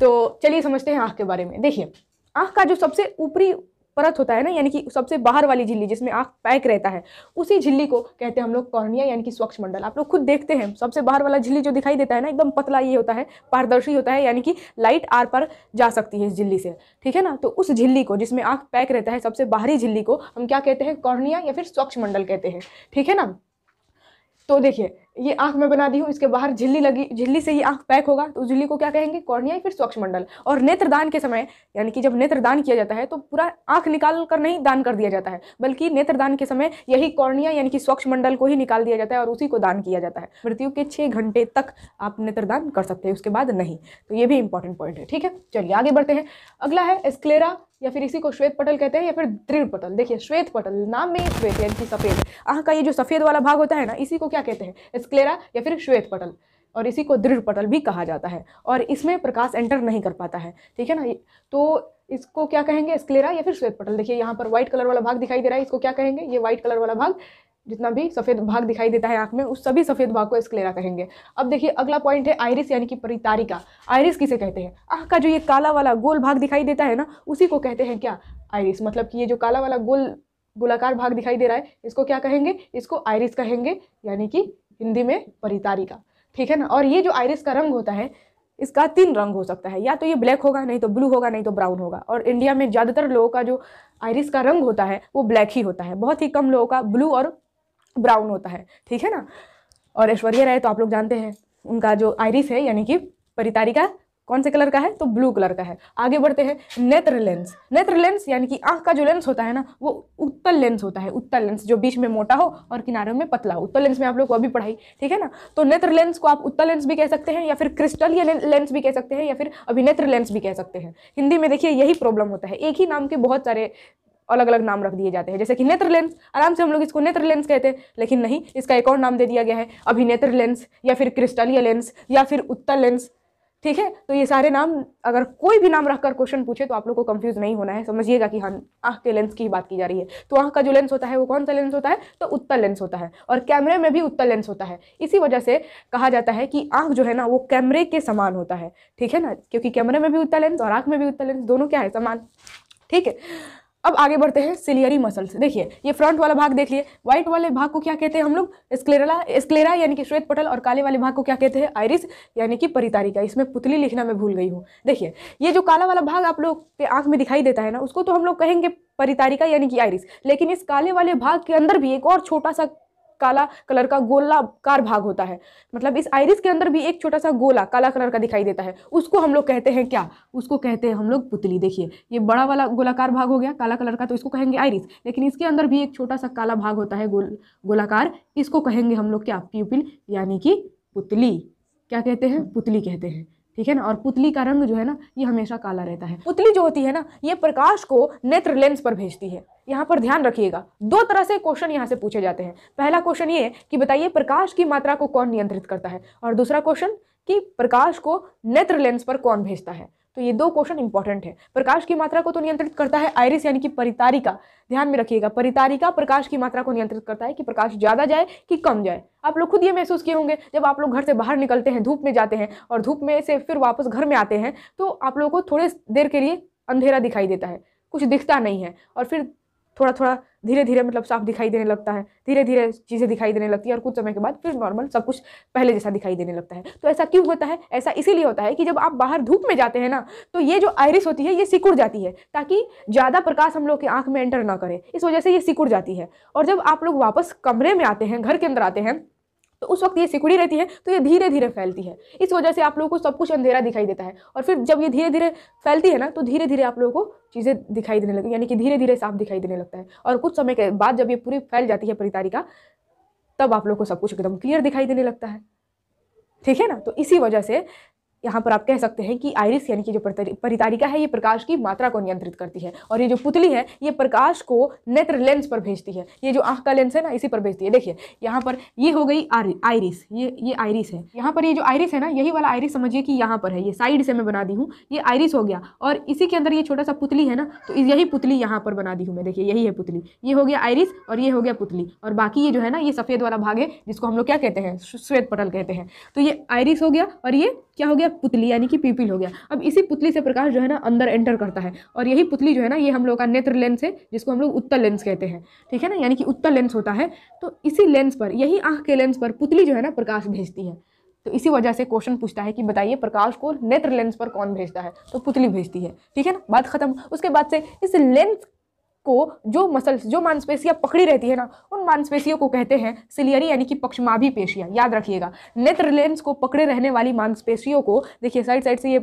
तो चलिए समझते हैं आँख के बारे में देखिए आँख का जो सबसे ऊपरी परत होता है ना यानी कि सबसे बाहर वाली झिल्ली जिसमें आँख पैक रहता है उसी झिल्ली को कहते हैं हम लोग कॉर्निया यानी कि स्वच्छ मंडल आप लोग खुद देखते हैं सबसे बाहर वाला झिल्ली जो दिखाई देता है ना एकदम पतला ये होता है पारदर्शी होता है यानी कि लाइट आर पर जा सकती है इस झिल्ली से ठीक है ना तो उस झिल्ली को जिसमें आँख पैक रहता है सबसे बाहरी झिल्ली को हम क्या कहते हैं कॉर्निया या फिर स्वच्छ मंडल कहते हैं ठीक है ना तो देखिए ये आंख में बना दी हूँ इसके बाहर झिल्ली लगी झिल्ली से ये आंख पैक होगा तो झिल्ली को क्या कहेंगे कॉर्निया फिर स्वच्छ मंडल और नेत्रदान के समय यानी कि जब नेत्रदान किया जाता है तो पूरा आंख निकाल कर नहीं दान कर दिया जाता है बल्कि नेत्रदान के समय यही कॉर्निया यानी कि स्वच्छ मंडल को ही निकाल दिया जाता है और उसी को दान किया जाता है मृत्यु के छः घंटे तक आप नेत्रदान कर सकते हैं उसके बाद नहीं तो ये भी इंपॉर्टेंट पॉइंट है ठीक है चलिए आगे बढ़ते हैं अगला है एस्क्लेरा या फिर इसी को श्वेत पटल कहते हैं या फिर दृढ़ पटल देखिए श्वेत पटल नाम में श्वेत यानी कि सफ़ेद आँख का ये जो सफ़ेद वाला भाग होता है ना इसी को क्या कहते हैं स्क्लेरा या फिर श्वेत पटल और इसी को दृढ़ पटल भी कहा जाता है और इसमें प्रकाश एंटर नहीं कर पाता है ठीक है ना तो इसको क्या कहेंगे स्क्लेरा या फिर श्वेत पटल देखिए यहाँ पर व्हाइट कलर वाला भाग दिखाई दे रहा है इसको क्या कहेंगे ये व्हाइट कलर वाला भाग जितना भी सफ़ेद भाग दिखाई देता है आँख में उस सभी सफ़ेद भाग को स्क्लेरा कहेंगे अब देखिए अगला पॉइंट है आयरिस यानी कि परितारिका आयरिस किसे कहते हैं आँख का जो ये काला वाला गोल भाग दिखाई देता है ना उसी को कहते हैं क्या आयरिस मतलब कि ये जो काला वाला गोल गोलाकार भाग दिखाई दे रहा है इसको क्या कहेंगे इसको आयरिस कहेंगे यानी कि हिंदी में परितारिका ठीक है ना और ये जो आयरिस का रंग होता है इसका तीन रंग हो सकता है या तो ये ब्लैक होगा नहीं तो ब्लू होगा नहीं तो ब्राउन होगा और इंडिया में ज़्यादातर लोगों का जो आयरिस का रंग होता है वो ब्लैक ही होता है बहुत ही कम लोगों का ब्लू और ब्राउन होता है ठीक है ना और ऐश्वर्या राय तो आप लोग जानते हैं उनका जो आयरिस है यानी कि परितारिका कौन से कलर का है तो ब्लू कलर का है आगे बढ़ते हैं नेत्र लेंस नेत्र लेंस यानी कि आंख का जो लेंस होता है ना वो उत्तल लेंस होता है उत्तल लेंस जो बीच में मोटा हो और किनारों में पतला हो उत्तल लेंस में आप लोग को अभी पढ़ाई ठीक है ना तो नेत्र लेंस को आप उत्तल लेंस भी कह सकते हैं या फिर क्रिस्टल या लेंस भी कह सकते हैं या फिर अभिनेत्र लेंस भी कह सकते हैं हिंदी में देखिए यही प्रॉब्लम होता है एक ही नाम के बहुत सारे अलग अलग नाम रख दिए जाते हैं जैसे कि नेत्र लेंस आराम से हम लोग इसको नेत्र लेंस कहते हैं लेकिन नहीं इसका एक और नाम दे दिया गया है अभिनेत्र लेंस या फिर क्रिस्टलिया लेंस या फिर उत्तर लेंस ठीक है तो ये सारे नाम अगर कोई भी नाम रखकर क्वेश्चन पूछे तो आप लोग को कंफ्यूज नहीं होना है समझिएगा कि हाँ आँख के लेंस की बात की जा रही है तो आँख का जो लेंस होता है वो कौन सा लेंस होता है तो उत्तर लेंस होता है और कैमरे में भी उत्तर लेंस होता है इसी वजह से कहा जाता है कि आँख जो है ना वो कैमरे के समान होता है ठीक है ना क्योंकि कैमरे में भी उत्तर लेंस और आँख में भी उत्तर लेंस दोनों क्या है समान ठीक है अब आगे बढ़ते हैं सिलियरी मसल्स देखिए ये फ्रंट वाला भाग देख लिए व्हाइट वाले भाग को क्या कहते हैं हम लोग स्क्लेरला स्क्लेरा यानी कि श्वेत पटल और काले वाले भाग को क्या कहते हैं आयरिस यानी कि परितारिका इसमें पुतली लिखना मैं भूल गई हूँ देखिए ये जो काला वाला भाग आप लोग के आँख में दिखाई देता है ना उसको तो हम लोग कहेंगे परितारिका यानी कि आयरिस लेकिन इस काले वाले भाग के अंदर भी एक और छोटा सा काला कलर का गोलाकार भाग होता है मतलब इस आयरिस के अंदर भी एक छोटा सा गोला काला कलर का दिखाई देता है उसको हम लोग कहते हैं क्या उसको कहते हैं हम लोग पुतली देखिए ये बड़ा वाला गोलाकार भाग हो गया काला कलर का तो इसको कहेंगे आयरिस लेकिन इसके अंदर भी एक छोटा सा काला भाग होता है गोल गोलाकार इसको कहेंगे हम लोग क्या प्यूपिल यानी कि पुतली क्या कहते हैं पुतली कहते हैं ठीक है ना और पुतली का रंग जो है ना ये हमेशा काला रहता है पुतली जो होती है ना ये प्रकाश को नेत्र लेंस पर भेजती है यहाँ पर ध्यान रखिएगा दो तरह से क्वेश्चन यहाँ से पूछे जाते हैं पहला क्वेश्चन ये कि बताइए प्रकाश की मात्रा को कौन नियंत्रित करता है और दूसरा क्वेश्चन कि प्रकाश को नेत्र लेंस पर कौन भेजता है तो ये दो क्वेश्चन इंपॉर्टेंट है प्रकाश की मात्रा को तो नियंत्रित करता है आयरिस यानी कि परितारिका ध्यान में रखिएगा परितारिका प्रकाश की मात्रा को नियंत्रित करता है कि प्रकाश ज़्यादा जाए कि कम जाए आप लोग खुद ये महसूस किए होंगे जब आप लोग घर से बाहर निकलते हैं धूप में जाते हैं और धूप में से फिर वापस घर में आते हैं तो आप लोगों को थोड़े देर के लिए अंधेरा दिखाई देता है कुछ दिखता नहीं है और फिर थोड़ा थोड़ा धीरे धीरे मतलब साफ दिखाई देने लगता है धीरे धीरे चीज़ें दिखाई देने लगती है और कुछ समय के बाद फिर नॉर्मल सब कुछ पहले जैसा दिखाई देने लगता है तो ऐसा क्यों होता है ऐसा इसीलिए होता है कि जब आप बाहर धूप में जाते हैं ना तो ये जो आयरिस होती है ये सिकुड़ जाती है ताकि ज़्यादा प्रकाश हम लोग की आँख में एंटर ना करें इस वजह से ये सिकुड़ जाती है और जब आप लोग वापस कमरे में आते हैं घर के अंदर आते हैं तो उस वक्त ये सिकुड़ी रहती है तो ये धीरे धीरे फैलती है इस वजह से आप लोगों को सब कुछ अंधेरा दिखाई देता है और फिर जब ये धीरे धीरे फैलती है ना तो धीरे धीरे आप लोगों को चीज़ें दिखाई देने लगती यानी कि धीरे धीरे साफ दिखाई देने लगता है और कुछ समय के बाद जब ये पूरी फैल जाती है परितारिका तब आप लोग को सब कुछ एकदम क्लियर दिखाई देने लगता है ठीक है ना तो इसी वजह से यहाँ पर आप कह सकते हैं कि आयरिस यानी कि जो परितारिका है ये प्रकाश की मात्रा को नियंत्रित करती है और ये जो पुतली है ये प्रकाश को नेत्र लेंस पर भेजती है ये जो आँख का लेंस है ना इसी पर भेजती है देखिए यहाँ पर ये हो गई आयरिस ये ये आयरिस है यहाँ पर ये जो आयरिस है ना यही वाला आयरिस समझिए कि यहाँ पर है ये साइड से मैं बना दी हूँ ये आयरिस हो गया और इसी के अंदर ये छोटा सा पुतली है ना तो यही पुतली यहाँ पर बना दी हूँ मैं देखिए यही है पुतली ये हो गया आयरिस और ये हो गया पुतली और बाकी ये जो है ना ये सफ़ेद वाला भाग है जिसको हम लोग क्या कहते हैं श्वेत पटल कहते हैं तो ये आयरिस हो गया और ये क्या हो गया पुतली यानी कि पीपिल हो गया अब इसी पुतली से प्रकाश जो है ना अंदर एंटर करता है और यही पुतली जो है ना ये हम लोग का नेत्र लेंस है जिसको हम लोग उत्तर लेंस कहते हैं ठीक है ना यानी कि उत्तर लेंस होता है तो इसी लेंस पर यही आँख के लेंस पर पुतली जो है ना प्रकाश भेजती है तो इसी वजह से क्वेश्चन पूछता है कि बताइए प्रकाश को नेत्र लेंस पर कौन भेजता है तो पुतली भेजती है ठीक है ना बात खत्म उसके बाद से इस लेंस को जो मसल्स जो मांसपेशियां पकड़ी रहती है ना उन मांसपेशियों को कहते हैं सिलियरी यानी कि पक्षमाभी पेशियां याद रखिएगा नेत्र लेंस को पकड़े रहने वाली मांसपेशियों को देखिए साइड साइड से ये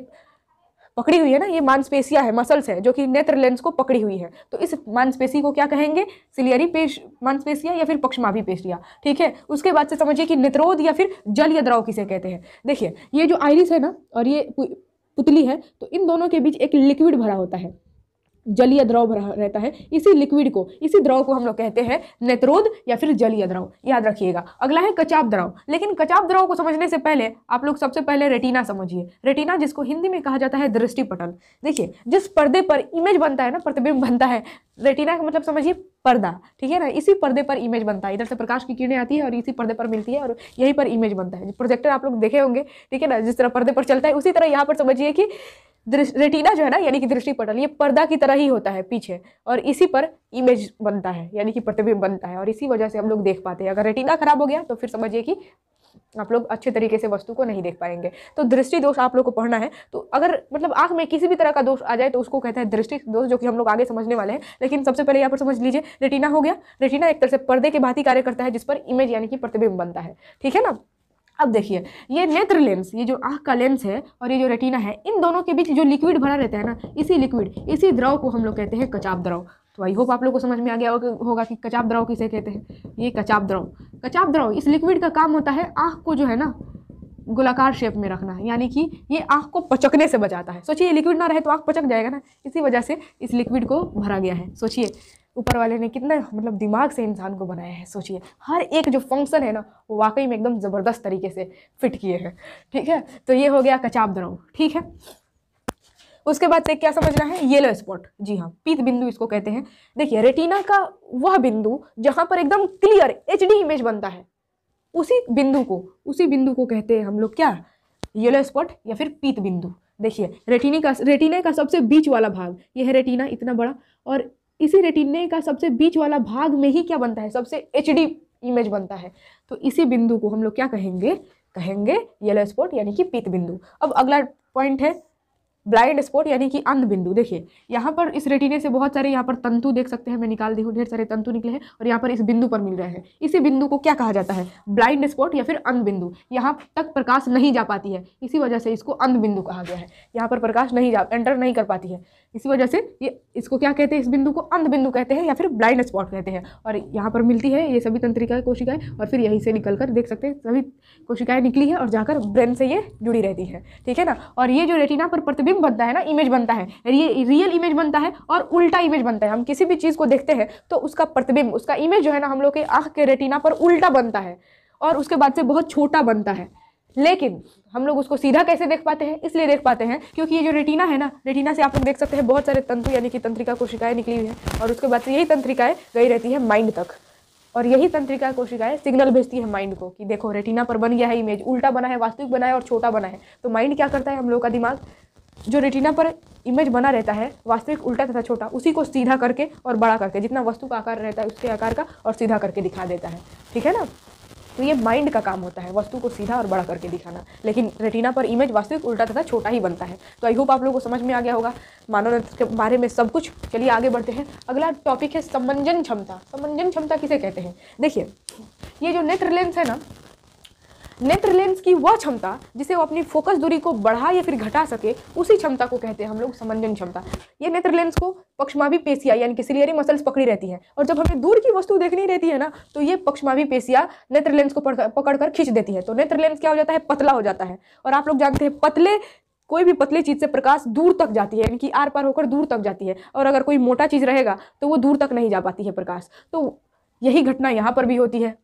पकड़ी हुई है ना ये मांसपेशियां है मसल्स है जो कि नेत्र लेंस को पकड़ी हुई है तो इस मांसपेशी को क्या कहेंगे सिलियरी पेश मांसपेशियां या फिर पक्षमाभी पेशियां ठीक है उसके बाद से समझिए कि नेत्रोद या फिर जल या द्रव किसे कहते हैं देखिए ये जो आयरिस है ना और ये पुतली है तो इन दोनों के बीच एक लिक्विड भरा होता है जलीय द्रव रहता है इसी लिक्विड को इसी द्रव को हम लोग कहते हैं नेत्रोद या फिर जलीय द्रव याद रखिएगा अगला है कचाप द्रव लेकिन कचाप द्रव को समझने से पहले आप लोग सबसे पहले रेटिना समझिए रेटिना जिसको हिंदी में कहा जाता है दृष्टि पटल देखिए जिस पर्दे पर इमेज बनता है ना प्रतिबिंब बनता है रेटिना का मतलब समझिए पर्दा ठीक है ना इसी पर्दे पर इमेज बनता है इधर से प्रकाश की किरणें आती है और इसी पर्दे पर मिलती है और यहीं पर इमेज बनता है प्रोजेक्टर आप लोग देखे होंगे ठीक है ना जिस तरह पर्दे पर चलता है उसी तरह यहाँ पर समझिए कि रेटिना जो है ना यानी कि दृष्टि पटल ये पर्दा की तरह ही होता है पीछे और इसी पर इमेज बनता है यानी कि प्रतिबिंब बनता है और इसी वजह से हम लोग देख पाते हैं अगर रेटिना खराब हो गया तो फिर समझिए कि आप लोग अच्छे तरीके से वस्तु को नहीं देख पाएंगे तो दृष्टि दोष आप लोग को पढ़ना है तो अगर मतलब आंख में किसी भी तरह का दोष आ जाए तो उसको कहते हैं दृष्टि दोष जो कि हम लोग आगे समझने वाले हैं लेकिन सबसे पहले यहाँ पर समझ लीजिए रेटिना हो गया रेटिना एक तरह से पर्दे के ही कार्य करता है जिस पर इमेज यानी कि प्रतिबिंब बनता है ठीक है ना अब देखिए ये नेत्र लेंस ये जो आँख का लेंस है और ये जो रेटिना है इन दोनों के बीच जो लिक्विड भरा रहता है ना इसी लिक्विड इसी द्रव को हम लोग कहते हैं कचाप द्रव तो आई होप आप लोग को समझ में आ गया होगा कि कचाप द्रव किसे कहते हैं ये कचाप द्रव कचाप द्रव इस लिक्विड का काम होता है आँख को जो है ना गोलाकार शेप में रखना यानी कि ये आँख को पचकने से बचाता है सोचिए ये लिक्विड ना रहे तो आँख पचक जाएगा ना इसी वजह से इस लिक्विड को भरा गया है सोचिए ऊपर वाले ने कितना मतलब दिमाग से इंसान को बनाया है सोचिए हर एक जो फंक्शन है ना वो वाकई में एकदम ज़बरदस्त तरीके से फिट किए हैं ठीक है तो ये हो गया कचाब द्रव ठीक है उसके बाद से क्या समझना है येलो स्पॉट जी हाँ पीत बिंदु इसको कहते हैं देखिए रेटिना का वह बिंदु जहाँ पर एकदम क्लियर एच इमेज बनता है उसी बिंदु को उसी बिंदु को कहते हैं हम लोग क्या येलो स्पॉट या फिर पीत बिंदु देखिए रेटिनी का रेटिना का सबसे बीच वाला भाग यह है रेटिना इतना बड़ा और इसी रेटिने का सबसे बीच वाला भाग में ही क्या बनता है सबसे एच इमेज बनता है तो इसी बिंदु को हम लोग क्या कहेंगे कहेंगे येलो स्पॉट यानी कि पीत बिंदु अब अगला पॉइंट है ब्लाइंड स्पॉट यानी कि अंध बिंदु देखिए यहाँ पर इस रेटिने से बहुत सारे यहाँ पर तंतु देख सकते हैं मैं निकाल दी हूँ ढेर सारे तंतु निकले हैं और यहाँ पर इस बिंदु पर मिल रहे हैं इसी बिंदु को क्या कहा जाता है ब्लाइंड स्पॉट या फिर अंध बिंदु यहाँ तक प्रकाश नहीं जा पाती है इसी वजह से इसको अंध बिंदु कहा गया है यहाँ पर प्रकाश नहीं जा एंटर नहीं कर पाती है इसी वजह से ये इसको क्या कहते हैं इस बिंदु को अंध बिंदु कहते हैं या फिर ब्लाइंड स्पॉट कहते हैं और यहाँ पर मिलती है ये सभी तंत्रिका कोशिकाएं और फिर यहीं से निकल कर देख सकते हैं सभी कोशिकाएं निकली है और जाकर ब्रेन से ये जुड़ी रहती है ठीक है ना और ये जो रेटिना पर प्रतिबिंब बनता है ना इमेज बनता है ये रियल इमेज बनता है और उल्टा इमेज बनता है हम किसी भी चीज़ को देखते हैं तो उसका प्रतिबिंब उसका इमेज जो है ना हम लोग के आँख के रेटिना पर उल्टा बनता है और उसके बाद से बहुत छोटा बनता है लेकिन हम लोग उसको सीधा कैसे देख पाते हैं इसलिए देख पाते हैं क्योंकि ये जो रेटिना है ना रेटिना से आप लोग देख सकते हैं बहुत सारे तंतु यानी कि तंत्रिका कोशिकाएं निकली हुई हैं और उसके बाद से यही तंत्रिकाएं गई रहती है माइंड तक और यही तंत्रिका कोशिकाएं सिग्नल भेजती है माइंड को कि देखो रेटिना पर बन गया है इमेज उल्टा बना है वास्तविक बना है और छोटा बना है तो माइंड क्या करता है हम लोग का दिमाग जो रेटिना पर इमेज बना रहता है वास्तविक उल्टा तथा छोटा उसी को सीधा करके और बड़ा करके जितना वस्तु का आकार रहता है उसके आकार का और सीधा करके दिखा देता है ठीक है ना तो ये माइंड का काम होता है वस्तु को सीधा और बड़ा करके दिखाना लेकिन रेटिना पर इमेज वास्तविक उल्टा तथा छोटा ही बनता है तो आई होप आप लोगों को समझ में आ गया होगा मानव के बारे में सब कुछ चलिए आगे बढ़ते हैं अगला टॉपिक है समंजन क्षमता समंजन क्षमता किसे कहते हैं देखिए ये जो नेट रिलेंस है ना नेत्र लेंस की वह क्षमता जिसे वो अपनी फोकस दूरी को बढ़ा या फिर घटा सके उसी क्षमता को कहते हैं हम लोग समंजन क्षमता ये नेत्र लेंस को पक्षमाभी पेशिया यानी कि सिलियरी मसल्स पकड़ी रहती हैं और जब हमें दूर की वस्तु देखनी रहती है ना तो ये पक्षमाभी पेशिया नेत्र लेंस को पकड़ कर खींच देती है तो नेत्र लेंस क्या हो जाता है पतला हो जाता है और आप लोग जानते हैं पतले कोई भी पतली चीज़ से प्रकाश दूर तक जाती है यानी कि आर पार होकर दूर तक जाती है और अगर कोई मोटा चीज़ रहेगा तो वो दूर तक नहीं जा पाती है प्रकाश तो यही घटना यहाँ पर भी होती है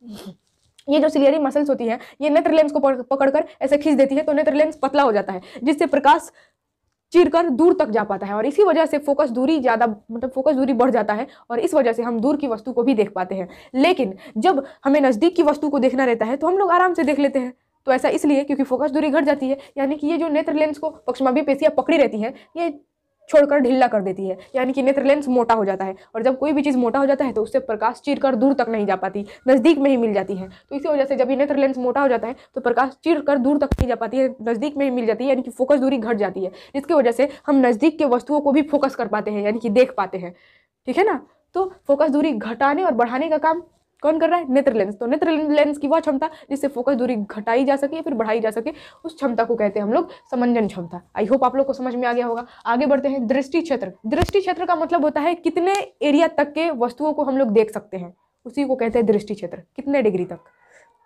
ये जो सिलियरी मसल्स होती है ये नेत्र लेंस को पकड़कर ऐसे खींच देती है तो नेत्र लेंस पतला हो जाता है जिससे प्रकाश चीरकर दूर तक जा पाता है और इसी वजह से फोकस दूरी ज़्यादा मतलब फोकस दूरी बढ़ जाता है और इस वजह से हम दूर की वस्तु को भी देख पाते हैं लेकिन जब हमें नज़दीक की वस्तु को देखना रहता है तो हम लोग आराम से देख लेते हैं तो ऐसा इसलिए क्योंकि फोकस दूरी घट जाती है यानी कि ये जो नेत्र लेंस को पक्षमा भी पेशियाँ पकड़ी रहती हैं ये छोड़कर ढीला कर देती है यानी कि नेत्र लेंस मोटा हो जाता है और जब कोई भी चीज़ मोटा हो जाता है तो उससे प्रकाश चीर कर दूर तक नहीं जा पाती नज़दीक में ही मिल जाती है तो इसी वजह से जब ये नेत्र लेंस मोटा हो जाता है तो प्रकाश चीर कर दूर तक नहीं जा पाती है नज़दीक में ही मिल जाती है यानी कि फोकस दूरी घट जाती है जिसकी वजह से हम नज़दीक के वस्तुओं को भी फोकस कर पाते हैं यानी कि देख पाते हैं ठीक है ना तो फोकस दूरी घटाने और बढ़ाने का काम कौन कर रहा है नेत्र लेंस तो नेत्र लेंस की वह क्षमता जिससे फोकस दूरी घटाई जा सके या फिर बढ़ाई जा सके उस क्षमता को कहते हैं हम लोग समंजन क्षमता आई होप आप लोग को समझ में आ गया होगा आगे बढ़ते हैं दृष्टि क्षेत्र दृष्टि क्षेत्र का मतलब होता है कितने एरिया तक के वस्तुओं को हम लोग देख सकते हैं उसी को कहते हैं दृष्टि क्षेत्र कितने डिग्री तक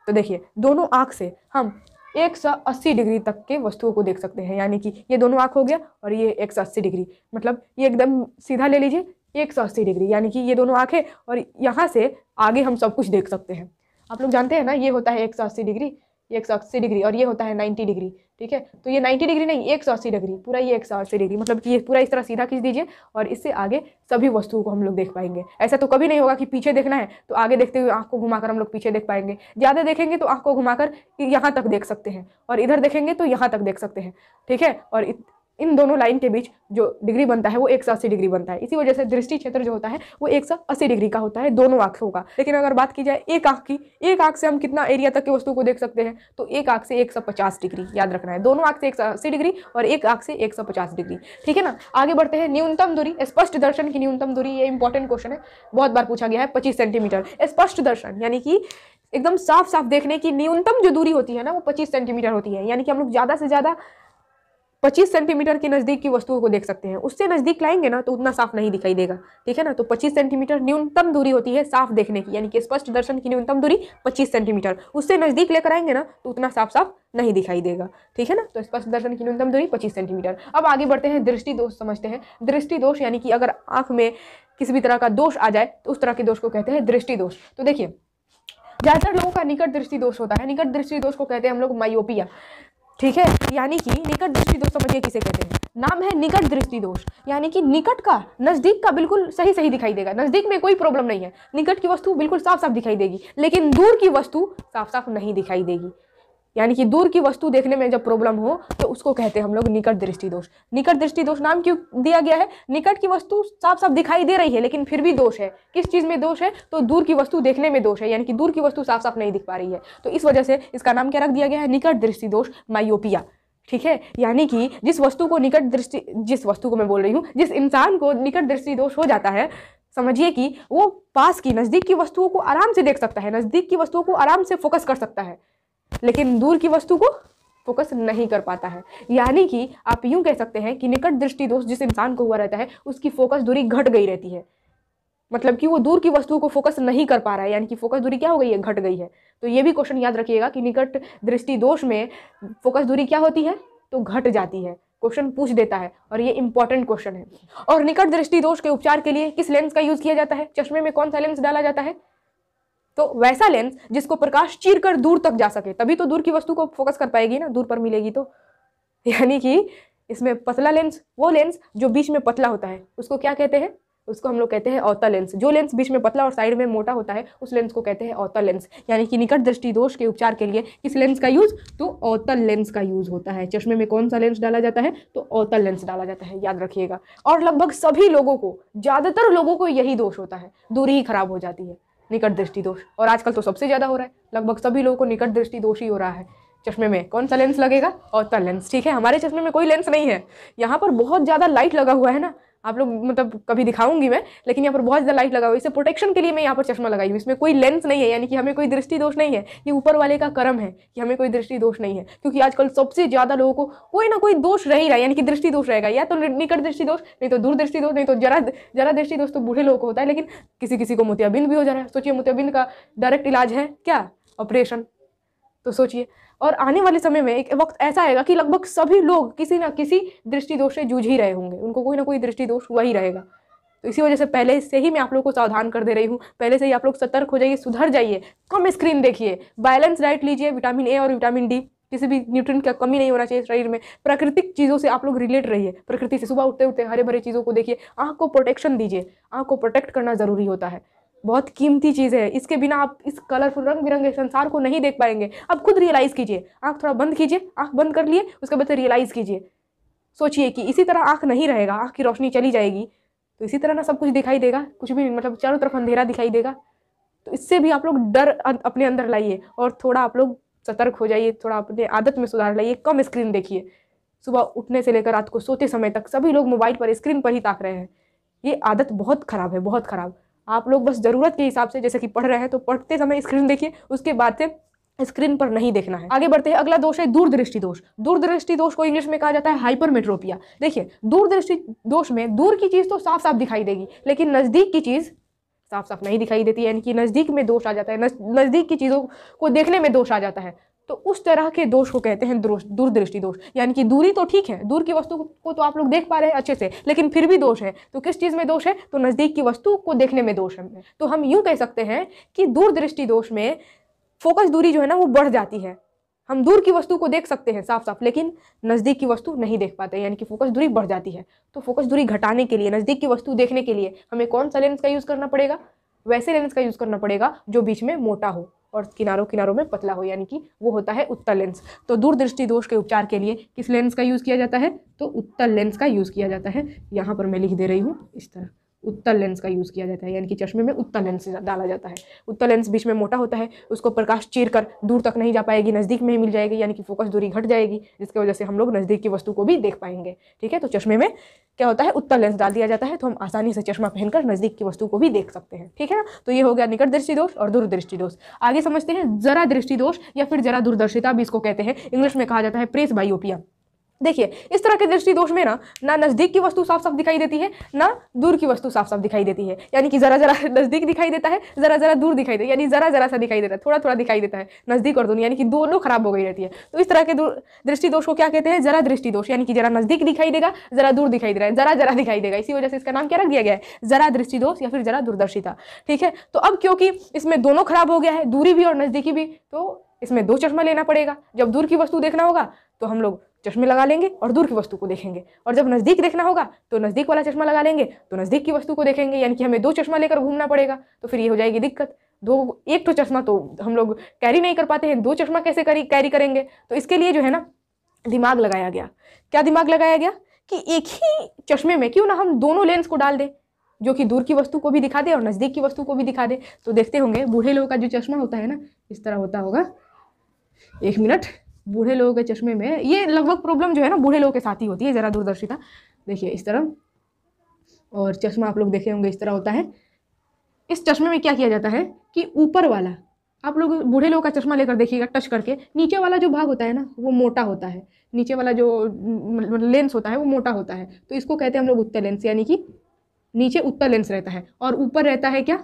तो देखिए दोनों आँख से हम अस्सी डिग्री तक के वस्तुओं को देख सकते हैं यानी कि ये दोनों आँख हो गया और ये अस्सी डिग्री मतलब ये एकदम सीधा ले लीजिए एक सौ अस्सी डिग्री यानी कि ये दोनों आँखें और यहाँ से आगे हम सब कुछ देख सकते हैं आप लोग जानते हैं ना ये होता है एक सौ अस्सी डिग्री एक सौ अस्सी डिग्री और ये होता है नाइन्टी डिग्री ठीक है तो ये नाइन्टी डिग्री नहीं एक सौ अस्सी डिग्री पूरा ये एक सौ अस्सी डिग्री मतलब कि ये पूरा इस तरह सीधा खींच दीजिए और इससे आगे सभी वस्तुओं को हम लोग देख पाएंगे ऐसा तो कभी नहीं होगा कि पीछे देखना है तो आगे देखते हुए आँख को घुमाकर हम लोग पीछे देख पाएंगे ज़्यादा देखेंगे तो आँख को घुमाकर यहाँ तक देख सकते हैं और इधर देखेंगे तो यहाँ तक देख सकते हैं ठीक है और इन दोनों लाइन के बीच जो डिग्री बनता है वो एक डिग्री बनता है इसी वजह से दृष्टि क्षेत्र जो होता है वो एक डिग्री का होता है दोनों आंखों का लेकिन अगर बात की जाए एक आंख की एक आंख से हम कितना एरिया तक की वस्तु को देख सकते हैं तो एक आंख से एक डिग्री याद रखना है दोनों आंख से एक डिग्री और एक आंख से एक डिग्री ठीक है ना आगे बढ़ते हैं न्यूनतम दूरी स्पष्ट दर्शन की न्यूनतम दूरी ये इंपॉर्टेंट क्वेश्चन है बहुत बार पूछा गया है पच्चीस सेंटीमीटर स्पष्ट दर्शन यानी कि एकदम साफ साफ देखने की न्यूनतम जो दूरी होती है ना वो 25 सेंटीमीटर होती है यानी कि हम लोग ज़्यादा से ज़्यादा पच्चीस सेंटीमीटर के नज़दीक की वस्तुओं को देख सकते हैं उससे नज़दीक लाएंगे ना तो उतना साफ नहीं दिखाई देगा ठीक है ना तो पच्चीस सेंटीमीटर न्यूनतम दूरी होती है साफ देखने की यानी कि स्पष्ट दर्शन की न्यूनतम दूरी पच्चीस सेंटीमीटर उससे नज़दीक लेकर आएंगे ना तो उतना साफ साफ नहीं दिखाई देगा ठीक है ना तो स्पष्ट दर्शन की न्यूनतम दूरी पच्चीस सेंटीमीटर अब आगे बढ़ते हैं दृष्टि दोष समझते हैं दृष्टि दोष यानी कि अगर आँख में किसी भी तरह का दोष आ जाए तो उस तरह के दोष को कहते हैं दृष्टि दोष तो देखिए ज़्यादातर लोगों का निकट दृष्टि दोष होता है निकट दृष्टि दोष को कहते हैं हम लोग माओपिया ठीक है यानी कि निकट दृष्टि दोष समझिए तो किसे कहते हैं नाम है निकट दृष्टि दोष यानी कि निकट का नज़दीक का बिल्कुल सही सही दिखाई देगा नज़दीक में कोई प्रॉब्लम नहीं है निकट की वस्तु बिल्कुल साफ साफ दिखाई देगी लेकिन दूर की वस्तु साफ साफ नहीं दिखाई देगी यानी कि दूर की वस्तु देखने में जब प्रॉब्लम हो तो उसको कहते हैं हम लोग निकट दृष्टि दोष निकट दृष्टि दोष नाम क्यों दिया गया है निकट की वस्तु साफ साफ दिखाई दे रही है लेकिन फिर भी दोष है किस चीज़ में दोष है तो दूर की वस्तु देखने में दोष है यानी कि दूर की वस्तु साफ साफ नहीं दिख पा रही है तो इस वजह से इसका नाम क्या रख दिया गया है निकट दृष्टि दोष माइयोपिया ठीक है यानी कि जिस वस्तु को निकट दृष्टि जिस वस्तु को मैं बोल रही हूँ जिस इंसान को निकट दृष्टि दोष हो जाता है समझिए कि वो पास की नज़दीक की वस्तुओं को आराम से देख सकता है नज़दीक की वस्तुओं को आराम से फोकस कर सकता है लेकिन दूर की वस्तु को फोकस नहीं कर पाता है यानी कि आप यूं कह सकते हैं कि निकट दृष्टि दोष जिस इंसान को हुआ रहता है उसकी फोकस दूरी घट गई रहती है मतलब कि वो दूर की वस्तु को फोकस नहीं कर पा रहा है यानी कि फोकस दूरी क्या हो गई है घट गई है तो ये भी क्वेश्चन याद रखिएगा कि निकट दृष्टि दोष में फोकस दूरी क्या होती है तो घट जाती है क्वेश्चन पूछ देता है और ये इंपॉर्टेंट क्वेश्चन है और निकट दृष्टि दोष के उपचार के लिए किस लेंस का यूज़ किया जाता है चश्मे में कौन सा लेंस डाला जाता है तो वैसा लेंस जिसको प्रकाश चीर कर दूर तक जा सके तभी तो दूर की वस्तु को फोकस कर पाएगी ना दूर पर मिलेगी तो यानी कि इसमें पतला लेंस वो लेंस जो बीच में पतला होता है उसको क्या कहते हैं उसको हम लोग कहते हैं औतल लेंस जो लेंस बीच में पतला और साइड में मोटा होता है उस लेंस को कहते हैं औतल लेंस यानी कि निकट दृष्टि दोष के उपचार के लिए किस लेंस का यूज़ तो अवतल लेंस का यूज़ होता है चश्मे में कौन सा लेंस डाला जाता है तो औतल लेंस डाला जाता है याद रखिएगा और लगभग सभी लोगों को ज़्यादातर लोगों को यही दोष होता है दूरी ही खराब हो जाती है निकट दृष्टि दोष और आजकल तो सबसे ज़्यादा हो रहा है लगभग सभी लोगों को निकट दृष्टि दोष ही हो रहा है चश्मे में कौन सा लेंस लगेगा अवतल लेंस ठीक है हमारे चश्मे में कोई लेंस नहीं है यहाँ पर बहुत ज़्यादा लाइट लगा हुआ है ना आप लोग मतलब कभी दिखाऊंगी मैं लेकिन यहाँ पर बहुत ज़्यादा लाइट लगा हुआ है इसे प्रोटेक्शन के लिए मैं यहाँ पर चश्मा लगाई हूँ इसमें कोई लेंस नहीं है यानी कि हमें कोई दृष्टि दोष नहीं है ये ऊपर वाले का कर्म है कि हमें कोई दृष्टि दोष नहीं है क्योंकि आजकल सबसे ज़्यादा लोगों को कोई ना कोई दोष रह ही रहा है यानी कि दृष्टि दोष रहेगा या तो निकट दृष्टि दोष नहीं तो दूर दृष्टि दोष नहीं तो जरा जरा दृष्टि दोष तो बूढ़े लोग को होता है लेकिन किसी किसी को मोतियाबिंद भी हो जा रहा है सोचिए मोतियाबिंद का डायरेक्ट इलाज है क्या ऑपरेशन तो सोचिए और आने वाले समय में एक वक्त ऐसा आएगा कि लगभग सभी लोग किसी ना किसी दृष्टि दोष से जूझ ही रहे होंगे उनको कोई ना कोई दृष्टि दोष हुआ ही रहेगा तो इसी वजह से पहले से ही मैं आप लोग को सावधान कर दे रही हूँ पहले से ही आप लोग सतर्क हो जाइए सुधर जाइए कम स्क्रीन देखिए बैलेंस डाइट लीजिए विटामिन ए और विटामिन डी किसी भी न्यूट्रिन का कमी नहीं होना चाहिए शरीर में प्राकृतिक चीज़ों से आप लोग रिलेट रहिए प्रकृति से सुबह उठते उठते हरे भरे चीज़ों को देखिए आँख को प्रोटेक्शन दीजिए आँख को प्रोटेक्ट करना ज़रूरी होता है बहुत कीमती चीज़ है इसके बिना आप इस कलरफुल रंग बिरंगे संसार को नहीं देख पाएंगे आप खुद रियलाइज़ कीजिए आँख थोड़ा बंद कीजिए आँख बंद कर लिए उसके बाद रियलाइज़ कीजिए सोचिए कि इसी तरह आँख नहीं रहेगा आँख की रोशनी चली जाएगी तो इसी तरह ना सब कुछ दिखाई देगा कुछ भी मतलब चारों तरफ अंधेरा दिखाई देगा तो इससे भी आप लोग डर अं, अपने अंदर लाइए और थोड़ा आप लोग सतर्क हो जाइए थोड़ा अपने आदत में सुधार लाइए कम स्क्रीन देखिए सुबह उठने से लेकर रात को सोते समय तक सभी लोग मोबाइल पर स्क्रीन पर ही ताक रहे हैं ये आदत बहुत ख़राब है बहुत ख़राब आप लोग बस ज़रूरत के हिसाब से जैसे कि पढ़ रहे हैं तो पढ़ते समय स्क्रीन देखिए उसके बाद से स्क्रीन पर नहीं देखना है आगे बढ़ते हैं अगला दोष है दूरदृष्टि दोष दूरदृष्टि दोष को इंग्लिश में कहा जाता है हाइपरमेट्रोपिया देखिए दूरदृष्टि दोष में दूर की चीज़ तो साफ साफ दिखाई देगी लेकिन नज़दीक की चीज़ साफ साफ नहीं दिखाई देती यानी कि नज़दीक में दोष आ जाता है नज़दीक की चीज़ों को देखने में दोष आ जाता है तो उस तरह के दोष को कहते हैं दूरदृष्टि दोष यानी कि दूरी तो ठीक है दूर की वस्तु को तो आप लोग देख पा रहे हैं अच्छे से लेकिन फिर भी दोष है तो किस चीज़ में दोष है तो नज़दीक की वस्तु को देखने में दोष है तो हम यूँ कह सकते हैं कि दूरदृष्टि दोष में फोकस दूरी जो है ना वो बढ़ जाती है हम दूर की वस्तु को देख सकते हैं साफ साफ लेकिन नज़दीक की वस्तु नहीं देख पाते यानी कि फोकस दूरी बढ़ जाती है तो फोकस दूरी घटाने के लिए नज़दीक की वस्तु देखने के लिए हमें कौन सा लेंस का यूज़ करना पड़ेगा वैसे लेंस का यूज़ करना पड़ेगा जो बीच में मोटा हो और किनारों किनारों में पतला हो यानी कि वो होता है उत्तर लेंस तो दूरदृष्टि दोष के उपचार के लिए किस लेंस का यूज़ किया जाता है तो उत्तर लेंस का यूज़ किया जाता है यहाँ पर मैं लिख दे रही हूँ इस तरह उत्तर लेंस का यूज़ किया जाता है यानी कि चश्मे में उत्तर लेंस डाला जाता है उत्तर लेंस बीच में मोटा होता है उसको प्रकाश चीर कर दूर तक नहीं जा पाएगी नज़दीक में ही मिल जाएगी यानी कि फोकस दूरी घट जाएगी जिसकी वजह से हम लोग नज़दीक की वस्तु को भी देख पाएंगे ठीक है तो चश्मे में क्या होता है उत्तर लेंस डाल दिया जाता है तो हम आसानी से चश्मा पहनकर नज़दीक की वस्तु को भी देख सकते हैं ठीक है ना तो ये हो गया निकट दृष्टि दोष और दूरदृष्टि दोष आगे समझते हैं जरा दृष्टि दोष या फिर जरा दूरदर्शिता भी इसको कहते हैं इंग्लिश में कहा जाता है प्रेस बायोपिया देखिए इस तरह के दृष्टि दोष में ना ना नज़दीक की वस्तु साफ साफ दिखाई देती है ना दूर की वस्तु साफ साफ दिखाई देती है यानी कि ज़रा ज़रा नज़दीक दिखाई देता है ज़रा ज़रा दूर दिखाई देता है यानी ज़रा ज़रा सा दिखाई देता है थोड़ा थोड़ा दिखाई देता है नज़दीक और दूर यानी कि दोनों खराब हो गई रहती है तो इस तरह के दोष को क्या कहते हैं ज़रा दृष्टि दोष यानी कि ज़रा नज़दीक दिखाई देगा ज़रा दूर दिखाई दे रहा है ज़रा ज़रा दिखाई देगा इसी वजह से इसका नाम क्या रख दिया गया है ज़रा दृष्टि दोष या फिर ज़रा दूरदर्शिता ठीक है तो अब क्योंकि इसमें दोनों खराब हो गया है दूरी भी और नज़दीकी भी तो इसमें दो चश्मा लेना पड़ेगा जब दूर की वस्तु देखना होगा तो हम लोग चश्मे लगा लेंगे और दूर की वस्तु को देखेंगे और जब नज़दीक देखना होगा तो नज़दीक वाला चश्मा लगा लेंगे तो नज़दीक की वस्तु को देखेंगे यानी कि हमें दो चश्मा लेकर घूमना पड़ेगा तो फिर ये हो जाएगी दिक्कत दो एक तो चश्मा तो हम लोग कैरी नहीं कर पाते हैं दो चश्मा कैसे करी कैरी करेंगे तो इसके लिए जो है ना दिमाग लगाया गया क्या दिमाग लगाया गया कि एक ही चश्मे में क्यों ना हम दोनों लेंस को डाल दें जो कि दूर की वस्तु को भी दिखा दे और नज़दीक की वस्तु को भी दिखा दे तो देखते होंगे बूढ़े लोगों का जो चश्मा होता है ना इस तरह होता होगा एक मिनट बूढ़े लोगों के चश्मे में ये लगभग प्रॉब्लम जो है ना बूढ़े लोगों के साथ ही होती है ज़रा दूरदर्शिता देखिए इस तरह और चश्मा आप लोग देखे होंगे इस तरह होता है इस चश्मे में क्या किया जाता है कि ऊपर वाला आप लोग बूढ़े लोगों का चश्मा लेकर देखिएगा टच करके नीचे वाला जो भाग होता है ना वो मोटा होता है नीचे वाला जो लेंस मतलब होता है वो मोटा होता है तो इसको कहते हैं हम लोग उत्तर लेंस यानी कि नीचे उत्तर लेंस रहता है और ऊपर रहता है क्या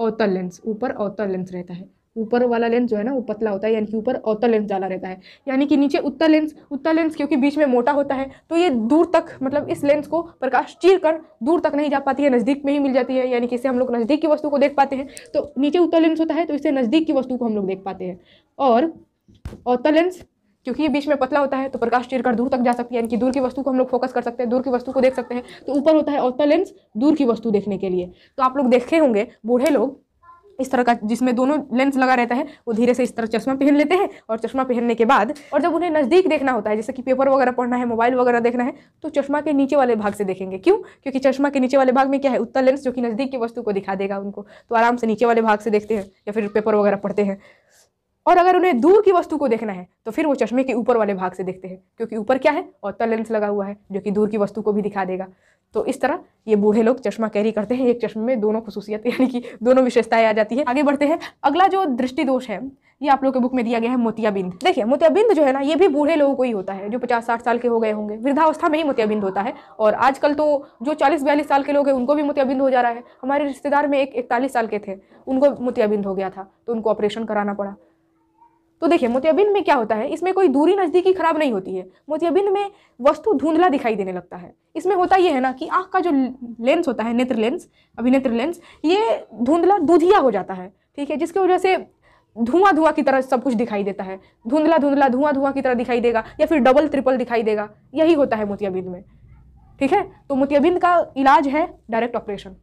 अवतल लेंस ऊपर अवतल लेंस रहता है ऊपर वाला लेंस जो है ना वो पतला होता है यानी कि ऊपर अवतल लेंस ज़्यादा रहता है यानी कि नीचे उत्तर लेंस उत्तर लेंस क्योंकि बीच में मोटा होता है तो ये दूर तक मतलब इस लेंस को प्रकाश चीर कर दूर तक नहीं जा पाती है नज़दीक में ही मिल जाती है यानी कि इससे हम लोग नज़दीक की वस्तु को देख पाते हैं तो नीचे उत्तर लेंस होता है तो इससे नज़दीक की वस्तु को हम लोग देख पाते हैं और अवतल लेंस क्योंकि ये बीच में पतला होता है तो प्रकाश चीर कर दूर तक जा सकती है यानी कि दूर की वस्तु को हम लोग फोकस कर सकते हैं दूर की वस्तु को देख सकते हैं तो ऊपर होता है अवतल लेंस दूर की वस्तु देखने के लिए तो आप लोग देखे होंगे बूढ़े लोग इस तरह का जिसमें दोनों लेंस लगा रहता है वो धीरे से इस तरह चश्मा पहन लेते हैं और चश्मा पहनने के बाद और जब उन्हें नज़दीक देखना होता है जैसे कि पेपर वगैरह पढ़ना है मोबाइल वगैरह देखना है तो चश्मा के नीचे वाले भाग से देखेंगे क्यों क्योंकि चश्मा के नीचे वाले भाग में क्या है उत्तर लेंस जो कि नज़दीक की वस्तु को दिखा देगा उनको तो आराम से नीचे वाले भाग से देखते हैं या फिर पेपर वगैरह पढ़ते हैं और अगर उन्हें दूर की वस्तु को देखना है तो फिर वो चश्मे के ऊपर वाले भाग से देखते हैं क्योंकि ऊपर क्या है और लेंस लगा हुआ है जो कि दूर की वस्तु को भी दिखा देगा तो इस तरह ये बूढ़े लोग चश्मा कैरी करते हैं एक चश्मे में दोनों खसूसियत यानी कि दोनों विशेषताएं आ जाती है आगे बढ़ते हैं अगला जो दृष्टि दोष है ये आप लोग के बुक में दिया गया है मोतियाबिंद देखिए मोतियाबिंद जो है ना ये भी बूढ़े लोगों को ही होता है जो पचास साठ साल के हो गए होंगे वृद्धावस्था में ही मोतियाबिंद होता है और आजकल तो जो चालीस बयालीस साल के लोग हैं उनको भी मोतियाबिंद हो जा रहा है हमारे रिश्तेदार में एक इकतालीस साल के थे उनको मोतियाबिंद हो गया था तो उनको ऑपरेशन कराना पड़ा तो देखिए मोतियाबिंद में क्या होता है इसमें कोई दूरी नज़दीकी खराब नहीं होती है मोतियाबिंद में वस्तु धुंधला दिखाई देने लगता है इसमें होता यह है ना कि आँख का जो लेंस होता है नेत्र लेंस अभिनेत्र लेंस ये धुंधला दूधिया हो जाता है ठीक है जिसकी वजह से धुआं धुआं की तरह सब कुछ दिखाई देता है धुंधला धुंधला धुआं धुआं की तरह दिखाई देगा या फिर डबल ट्रिपल दिखाई देगा यही होता है मोतियाबिंद में ठीक है तो मोतियाबिंद का इलाज है डायरेक्ट ऑपरेशन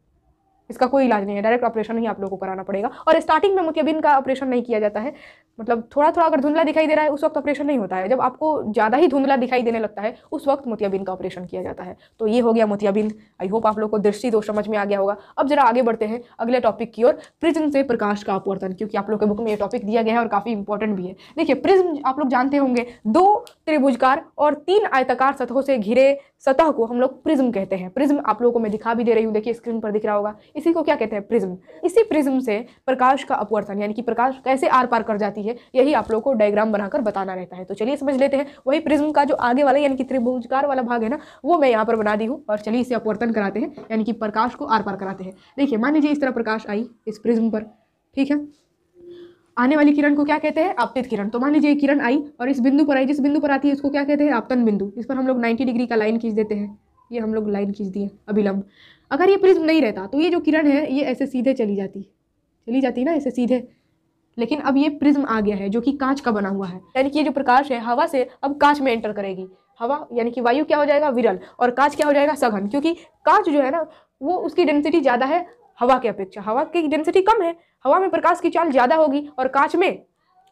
इसका कोई इलाज नहीं है डायरेक्ट ऑपरेशन ही आप लोगों को कराना पड़ेगा और स्टार्टिंग में मोतियाबिंद का ऑपरेशन नहीं किया जाता है मतलब थोड़ा थोड़ा अगर धुंधला दिखाई दे रहा है उस वक्त ऑपरेशन नहीं होता है जब आपको ज़्यादा ही धुंधला दिखाई देने लगता है उस वक्त मोतियाबिंद का ऑपरेशन किया जाता है तो ये हो गया मोतियाबिंद आई होप आप लोग को दृष्टि दोष तो समझ में आ गया होगा अब जरा आगे बढ़ते हैं अगले टॉपिक की ओर प्रिज्म से प्रकाश का अपवर्तन क्योंकि आप लोग के बुक में ये टॉपिक दिया गया है और काफ़ी इंपॉर्टेंट भी है देखिए प्रिज्म आप लोग जानते होंगे दो त्रिभुजकार और तीन आयताकार सतहों से घिरे सतह को हम लोग प्रिज्म कहते हैं प्रिज्म आप लोगों को मैं दिखा भी दे रही हूँ देखिए स्क्रीन पर दिख रहा होगा इसी को क्या कहते हैं प्रिज्म इसी प्रिज्म से प्रकाश का अपवर्तन यानी कि प्रकाश कैसे आर पार कर जाती है यही आप लोग को डायग्राम बनाकर बताना रहता है तो चलिए समझ लेते हैं वही प्रिज्म का जो आगे वाला यानी कि त्रिभुजकार वाला भाग है ना वो मैं यहाँ पर बना दी हूँ और चलिए इसे अपवर्तन कराते हैं यानी कि प्रकाश को आर पार कराते हैं देखिए मान लीजिए इस तरह प्रकाश आई इस प्रिज्म पर ठीक है आने वाली किरण को क्या कहते हैं आपतित किरण तो मान लीजिए किरण आई और इस बिंदु पर आई जिस बिंदु पर आती है उसको क्या कहते हैं आपतन बिंदु इस पर हम लोग 90 डिग्री का लाइन खींच देते हैं ये हम लोग लाइन खींच दिए अभिलंब अगर ये प्रिज्म नहीं रहता तो ये जो किरण है ये ऐसे सीधे चली जाती चली जाती ना ऐसे सीधे लेकिन अब ये प्रिज्म आ गया है जो कि कांच का बना हुआ है यानी कि ये जो प्रकाश है हवा से अब कांच में एंटर करेगी हवा यानी कि वायु क्या हो जाएगा विरल और कांच क्या हो जाएगा सघन क्योंकि कांच जो है ना वो उसकी डेंसिटी ज़्यादा है हवा की अपेक्षा हवा की डेंसिटी कम है हवा में प्रकाश की चाल ज़्यादा होगी और कांच में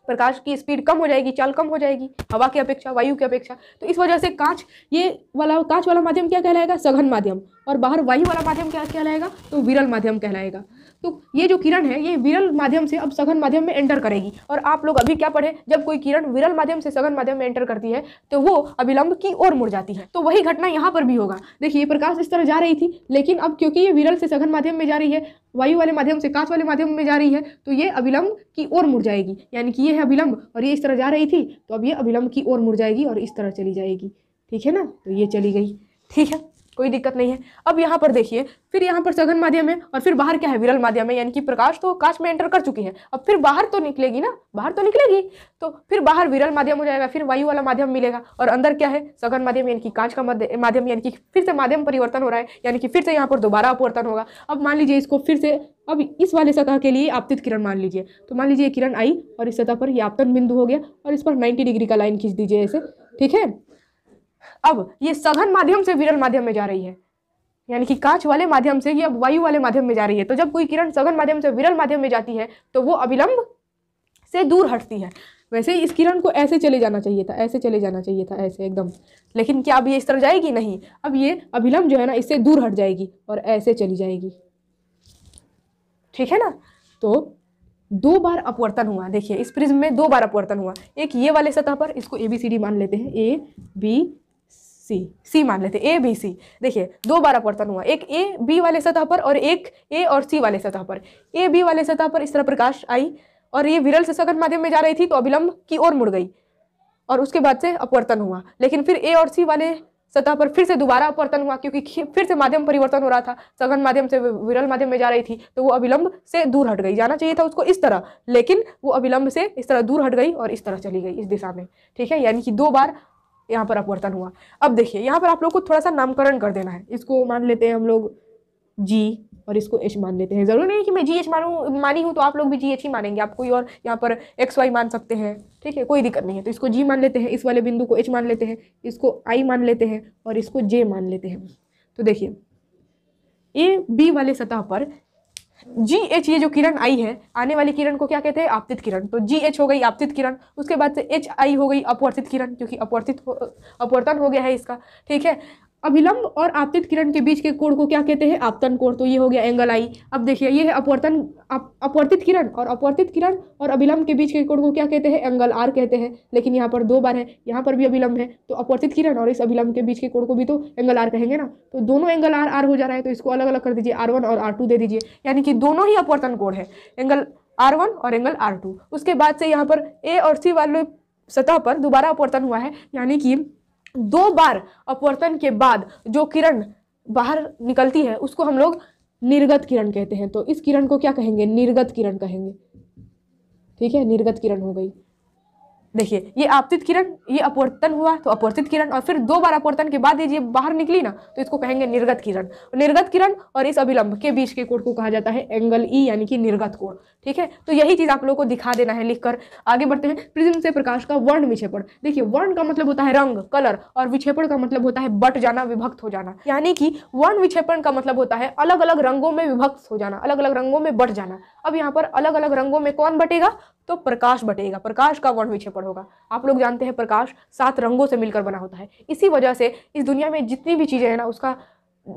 प्रकाश की स्पीड कम हो जाएगी चाल कम हो जाएगी हवा की अपेक्षा वायु की अपेक्षा तो इस वजह से कांच ये वाला कांच वाला माध्यम क्या कहलाएगा सघन माध्यम और बाहर वायु वाला माध्यम क्या कहलाएगा तो विरल माध्यम कहलाएगा तो ये जो किरण है ये विरल माध्यम से अब सघन माध्यम में एंटर करेगी और आप लोग अभी क्या पढ़े जब कोई किरण विरल माध्यम से सघन माध्यम में एंटर करती है तो वो अभिलंब की ओर मुड़ जाती है तो वही घटना यहाँ पर भी होगा देखिए प्रकाश इस तरह जा रही थी लेकिन अब क्योंकि ये विरल से सघन माध्यम में जा रही है वायु वाले माध्यम से कांच वाले माध्यम में जा रही है तो ये अभिलंब की ओर मुड़ जाएगी यानी कि ये है अभिलंब और ये इस तरह जा रही थी तो अब ये अभिलंब की ओर मुड़ जाएगी और इस तरह चली जाएगी ठीक है ना तो ये चली गई ठीक है कोई दिक्कत नहीं है अब यहाँ पर देखिए फिर यहाँ पर सघन माध्यम है और फिर बाहर क्या है विरल माध्यम है यानी कि प्रकाश तो कांच में एंटर कर चुकी है अब फिर बाहर तो निकलेगी ना बाहर तो निकलेगी तो फिर बाहर विरल माध्यम हो जाएगा फिर वायु वाला माध्यम मिलेगा और अंदर क्या है सघन माध्यम यानी कि कांच का माध्यम यानी कि फिर से माध्यम परिवर्तन हो रहा है यानी कि फिर से यहाँ पर दोबारा अपवर्तन होगा अब मान लीजिए इसको फिर से अब इस वाले सतह के लिए आपतित किरण मान लीजिए तो मान लीजिए किरण आई और इस सतह पर ये आपतन बिंदु हो गया और इस पर नाइन्टी डिग्री का लाइन खींच दीजिए ऐसे ठीक है अब ये सघन माध्यम से विरल माध्यम में जा रही है यानी कि कांच वाले माध्यम से या वायु वाले माध्यम में जा रही है तो जब कोई किरण सघन माध्यम से विरल माध्यम में जाती है तो वो अविलंब से दूर हटती है वैसे इस किरण को ऐसे चले जाना चाहिए था ऐसे चले जाना चाहिए था ऐसे एकदम लेकिन क्या अब ये इस तरह जाएगी नहीं अब ये अभिलंब जो है ना इससे दूर हट जाएगी और ऐसे चली जाएगी ठीक है ना तो दो बार अपवर्तन हुआ देखिए इस प्रिज्म में दो बार अपवर्तन हुआ एक ये वाले सतह पर इसको ए बी सी डी मान लेते हैं ए बी सी सी मान लेते ए बी सी देखिए दो बार अपवर्तन हुआ एक ए बी वाले सतह पर और एक ए और सी वाले सतह पर ए बी वाले सतह पर इस तरह प्रकाश आई और ये विरल से सघन माध्यम में जा रही थी तो अभिलंब की ओर मुड़ गई और उसके बाद से अपवर्तन हुआ लेकिन फिर ए और सी वाले सतह पर फिर से दोबारा अपवर्तन हुआ क्योंकि फिर से माध्यम परिवर्तन हो रहा था सघन माध्यम से विरल माध्यम में जा रही थी तो वो अभिलंब से दूर हट गई जाना चाहिए था उसको इस तरह लेकिन वो अभिलंब से इस तरह दूर हट गई और इस तरह चली गई इस दिशा में ठीक है यानी कि दो बार यहाँ पर अपवर्तन हुआ अब देखिए यहाँ पर आप लोग को थोड़ा सा नामकरण कर देना है इसको मान लेते हैं हम लोग जी और इसको एच मान लेते हैं ज़रूरी नहीं कि मैं जी एच मानू मानी हूँ तो आप लोग भी जी एच ही मानेंगे आप कोई और यहाँ पर एक्स वाई मान सकते हैं ठीक है कोई दिक्कत नहीं है तो इसको जी मान लेते हैं इस वाले बिंदु को एच मान लेते हैं इसको आई मान लेते हैं और इसको जे मान लेते हैं तो देखिए ए बी वाले सतह पर जी एच ये जो किरण आई है आने वाली किरण को क्या कहते हैं आपतित किरण तो जी एच हो गई आपतित किरण उसके बाद से एच आई हो गई अपवर्तित किरण क्योंकि अपवर्तित अपवर्तन हो गया है इसका ठीक है अभिलंब और आपतित किरण के बीच के कोण को क्या कहते हैं आपतन कोण तो ये हो गया एंगल आई अब देखिए ये है अपवर्तन अपवर्तित किरण और अपवर्तित किरण और अभिलंब के बीच के कोण को क्या कहते हैं एंगल आर कहते हैं लेकिन यहाँ पर दो बार है यहाँ पर भी अभिलंब है तो अपवर्तित किरण और इस अभिलंब के बीच के कोण को भी तो एंगल आर कहेंगे ना तो दोनों एंगल आर आर हो जा रहा है तो इसको अलग अलग कर दीजिए आर और आर दे दीजिए यानी कि दोनों ही अपवर्तन कोण है एंगल आर और एंगल आर उसके बाद से यहाँ पर ए और सी वाले सतह पर दोबारा अपवर्तन हुआ है यानी कि दो बार अपवर्तन के बाद जो किरण बाहर निकलती है उसको हम लोग निर्गत किरण कहते हैं तो इस किरण को क्या कहेंगे निर्गत किरण कहेंगे ठीक है निर्गत किरण हो गई देखिए ये आपतित किरण ये अपवर्तन हुआ तो अपवर्तित किरण और फिर दो बार अपवर्तन के बाद ये बाहर निकली ना तो इसको कहेंगे निर्गत किरण निर्गत किरण और इस अभिलंब के बीच के कोण को कहा जाता है एंगल ई यानी कि निर्गत कोण ठीक है तो यही चीज़ आप लोगों को दिखा देना है लिखकर आगे बढ़ते हैं प्रिज्म से प्रकाश का वर्ण विक्षेपण देखिए वर्ण का मतलब होता है रंग कलर और विक्षेपण का मतलब होता है बट जाना विभक्त हो जाना यानी कि वर्ण विक्षेपण का मतलब होता है अलग अलग रंगों में विभक्त हो जाना अलग अलग रंगों में बट जाना अब यहाँ पर अलग अलग रंगों में कौन बटेगा तो प्रकाश बटेगा प्रकाश का वर्ण विक्षेपण होगा आप लोग जानते हैं प्रकाश सात रंगों से मिलकर बना होता है इसी वजह से इस दुनिया में जितनी भी चीज़ें हैं ना उसका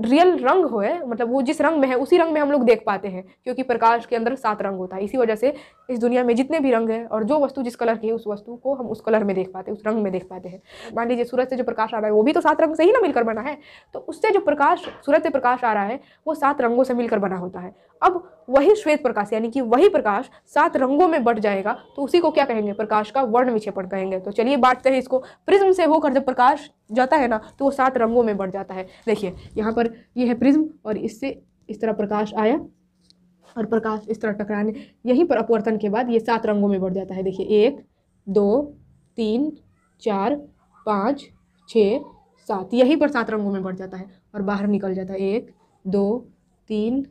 रियल रंग हो है मतलब वो जिस रंग में है उसी रंग में हम लोग देख पाते हैं क्योंकि प्रकाश के अंदर सात रंग होता है इसी वजह से इस दुनिया में जितने भी रंग हैं और जो वस्तु जिस कलर की है उस वस्तु को हम उस कलर में देख पाते हैं उस रंग में देख पाते हैं मान लीजिए सूरज से जो प्रकाश आ रहा है वो भी तो सात रंग से ही ना मिलकर बना है तो उससे जो प्रकाश सूरज से प्रकाश आ रहा है वो सात रंगों से मिलकर बना होता है अब वही श्वेत प्रकाश यानी कि वही प्रकाश सात रंगों में बट जाएगा तो उसी को क्या कहेंगे प्रकाश का वर्ण विक्षेपण कहेंगे तो चलिए बांटते हैं इसको प्रिज्म से होकर जब प्रकाश जाता है ना तो वो सात रंगों में बढ़ जाता है देखिए यहाँ पर यह है प्रिज्म और इससे इस तरह प्रकाश आया और प्रकाश इस तरह टकराने यहीं पर अपवर्तन के बाद ये सात रंगों में बढ़ जाता है देखिए एक दो तीन चार पाँच छः सात यहीं पर सात रंगों में बढ़ जाता है और बाहर निकल जाता है एक दो तीन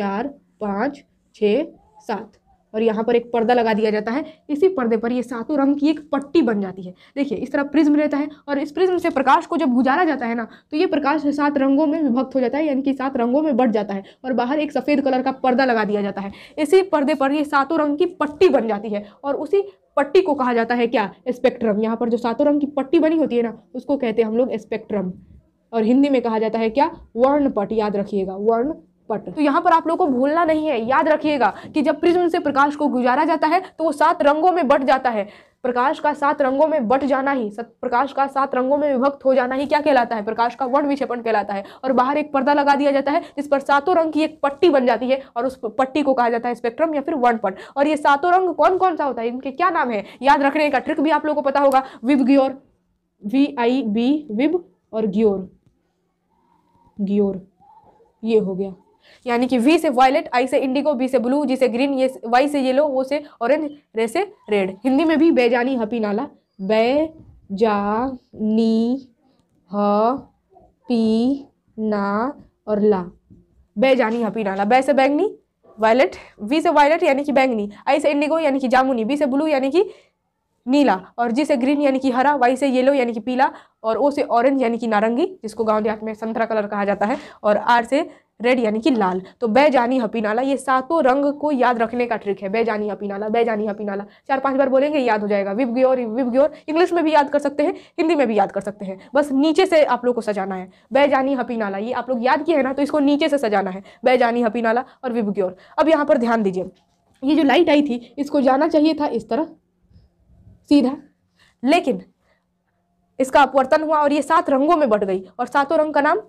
चार पाँच छः सात और यहाँ पर एक पर्दा लगा दिया जाता है इसी पर्दे पर ये सातों रंग की एक पट्टी बन जाती है देखिए इस तरह प्रिज्म रहता है और इस प्रिज्म से प्रकाश को जब गुजारा जाता है ना तो ये प्रकाश सात रंगों में विभक्त हो जाता है यानी कि सात रंगों में बढ़ जाता है और बाहर एक सफ़ेद कलर का पर्दा लगा दिया जाता है इसी पर्दे पर ये सातों रंग की पट्टी बन जाती है और उसी पट्टी को कहा जाता है क्या स्पेक्ट्रम यहाँ पर जो सातों रंग की पट्टी बनी होती है ना उसको कहते हैं हम लोग स्पेक्ट्रम और हिंदी में कहा जाता है क्या वर्णपट याद रखिएगा वर्ण पट तो यहाँ पर आप लोगों को भूलना नहीं है याद रखिएगा कि जब प्रिज्म से प्रकाश को गुजारा जाता है तो वो सात रंगों में बट जाता है प्रकाश का सात रंगों में बट जाना ही प्रकाश का सात रंगों में विभक्त हो जाना ही क्या कहलाता है प्रकाश का वर्ण विक्षेपण कहलाता है और बाहर एक पर्दा लगा दिया जाता है जिस पर सातों रंग की एक पट्टी बन जाती है और उस पट्टी को कहा जाता है स्पेक्ट्रम या फिर वर्ण पट और ये सातों रंग कौन कौन सा होता है इनके क्या नाम है याद रखने का ट्रिक भी आप लोग को पता होगा विब ग्योर वी आई बी विब और ग्योर ग्योर ये हो गया यानी कि वी से वायलेट आई से इंडिगो बी से ब्लू जी से ग्रीन ये वाई से येलो वो से ऑरेंज रे से रेड हिंदी में भी बेजानी हपी नाला बे जा नी ह पी ना और ला बेजानी हपी नाला बे से बैंगनी वायलेट वी से वायलेट यानी कि बैंगनी आई से इंडिगो यानी कि जामुनी बी से ब्लू यानी कि नीला और जी से ग्रीन यानी कि हरा वाई से येलो यानी कि पीला और ओ से ऑरेंज यानी कि नारंगी जिसको गांव देहात में संतरा कलर कहा जाता है और आर से रेड यानी कि लाल तो बेजानी हपीनाला ये सातों रंग को याद रखने का ट्रिक है बेजानी हपीनाला बेजानी हपीनाला चार पांच बार बोलेंगे याद हो जाएगा VIBGYOR VIBGYOR English में भी याद कर सकते हैं हिंदी में भी याद कर सकते हैं बस नीचे से आप लोग को सजाना है बेजानी हपीनाला ये आप लोग याद किए हैं ना तो इसको नीचे से सजाना है बेजानी हपीनाला और विप ग्योर अब यहाँ पर ध्यान दीजिए ये जो लाइट आई थी इसको जाना चाहिए था इस तरह सीधा लेकिन इसका अपवर्तन हुआ और ये सात रंगों में बढ़ गई और सातों रंग का नाम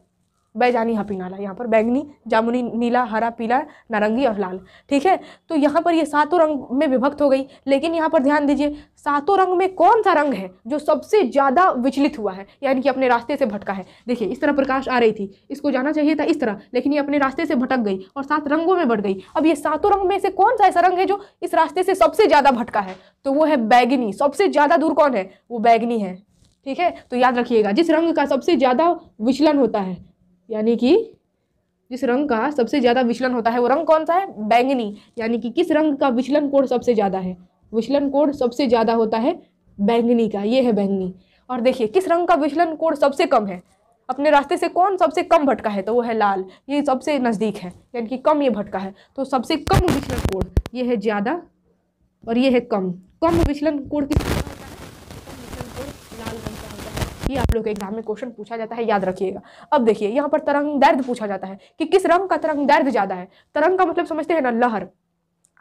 बैजानी हपीनाला यहाँ पर बैंगनी जामुनी नीला हरा पीला नारंगी और लाल ठीक है तो यहाँ पर ये सातों रंग में विभक्त हो गई लेकिन यहाँ पर ध्यान दीजिए सातों रंग में कौन सा रंग है जो सबसे ज़्यादा विचलित हुआ है यानी कि अपने रास्ते से भटका है देखिए इस तरह प्रकाश आ रही थी इसको जाना चाहिए था इस तरह लेकिन ये अपने रास्ते से भटक गई और सात रंगों में बढ़ गई अब ये सातों रंग में से कौन सा ऐसा रंग है जो इस रास्ते से सबसे ज़्यादा भटका है तो वो है बैगनी सबसे ज़्यादा दूर कौन है वो बैगनी है ठीक है तो याद रखिएगा जिस रंग का सबसे ज़्यादा विचलन होता है यानी कि जिस रंग का सबसे ज़्यादा विचलन होता है वो रंग कौन सा है बैंगनी यानी कि किस रंग का विचलन कोण सबसे ज़्यादा है विचलन कोण सबसे ज़्यादा होता है बैंगनी का ये है बैंगनी और देखिए किस रंग का विचलन कोण सबसे कम है अपने रास्ते से कौन सबसे कम भटका है तो वो है लाल ये सबसे नज़दीक है यानी कि कम ये भटका है तो सबसे कम विचलन कोण ये है ज़्यादा और ये है कम कम विचलन कोण किस ही आप लोग के एग्जाम में क्वेश्चन पूछा जाता है याद रखिएगा अब देखिए यहाँ पर तरंग दर्द पूछा जाता है कि किस रंग का तरंग दर्द ज़्यादा है तरंग का मतलब समझते हैं ना लहर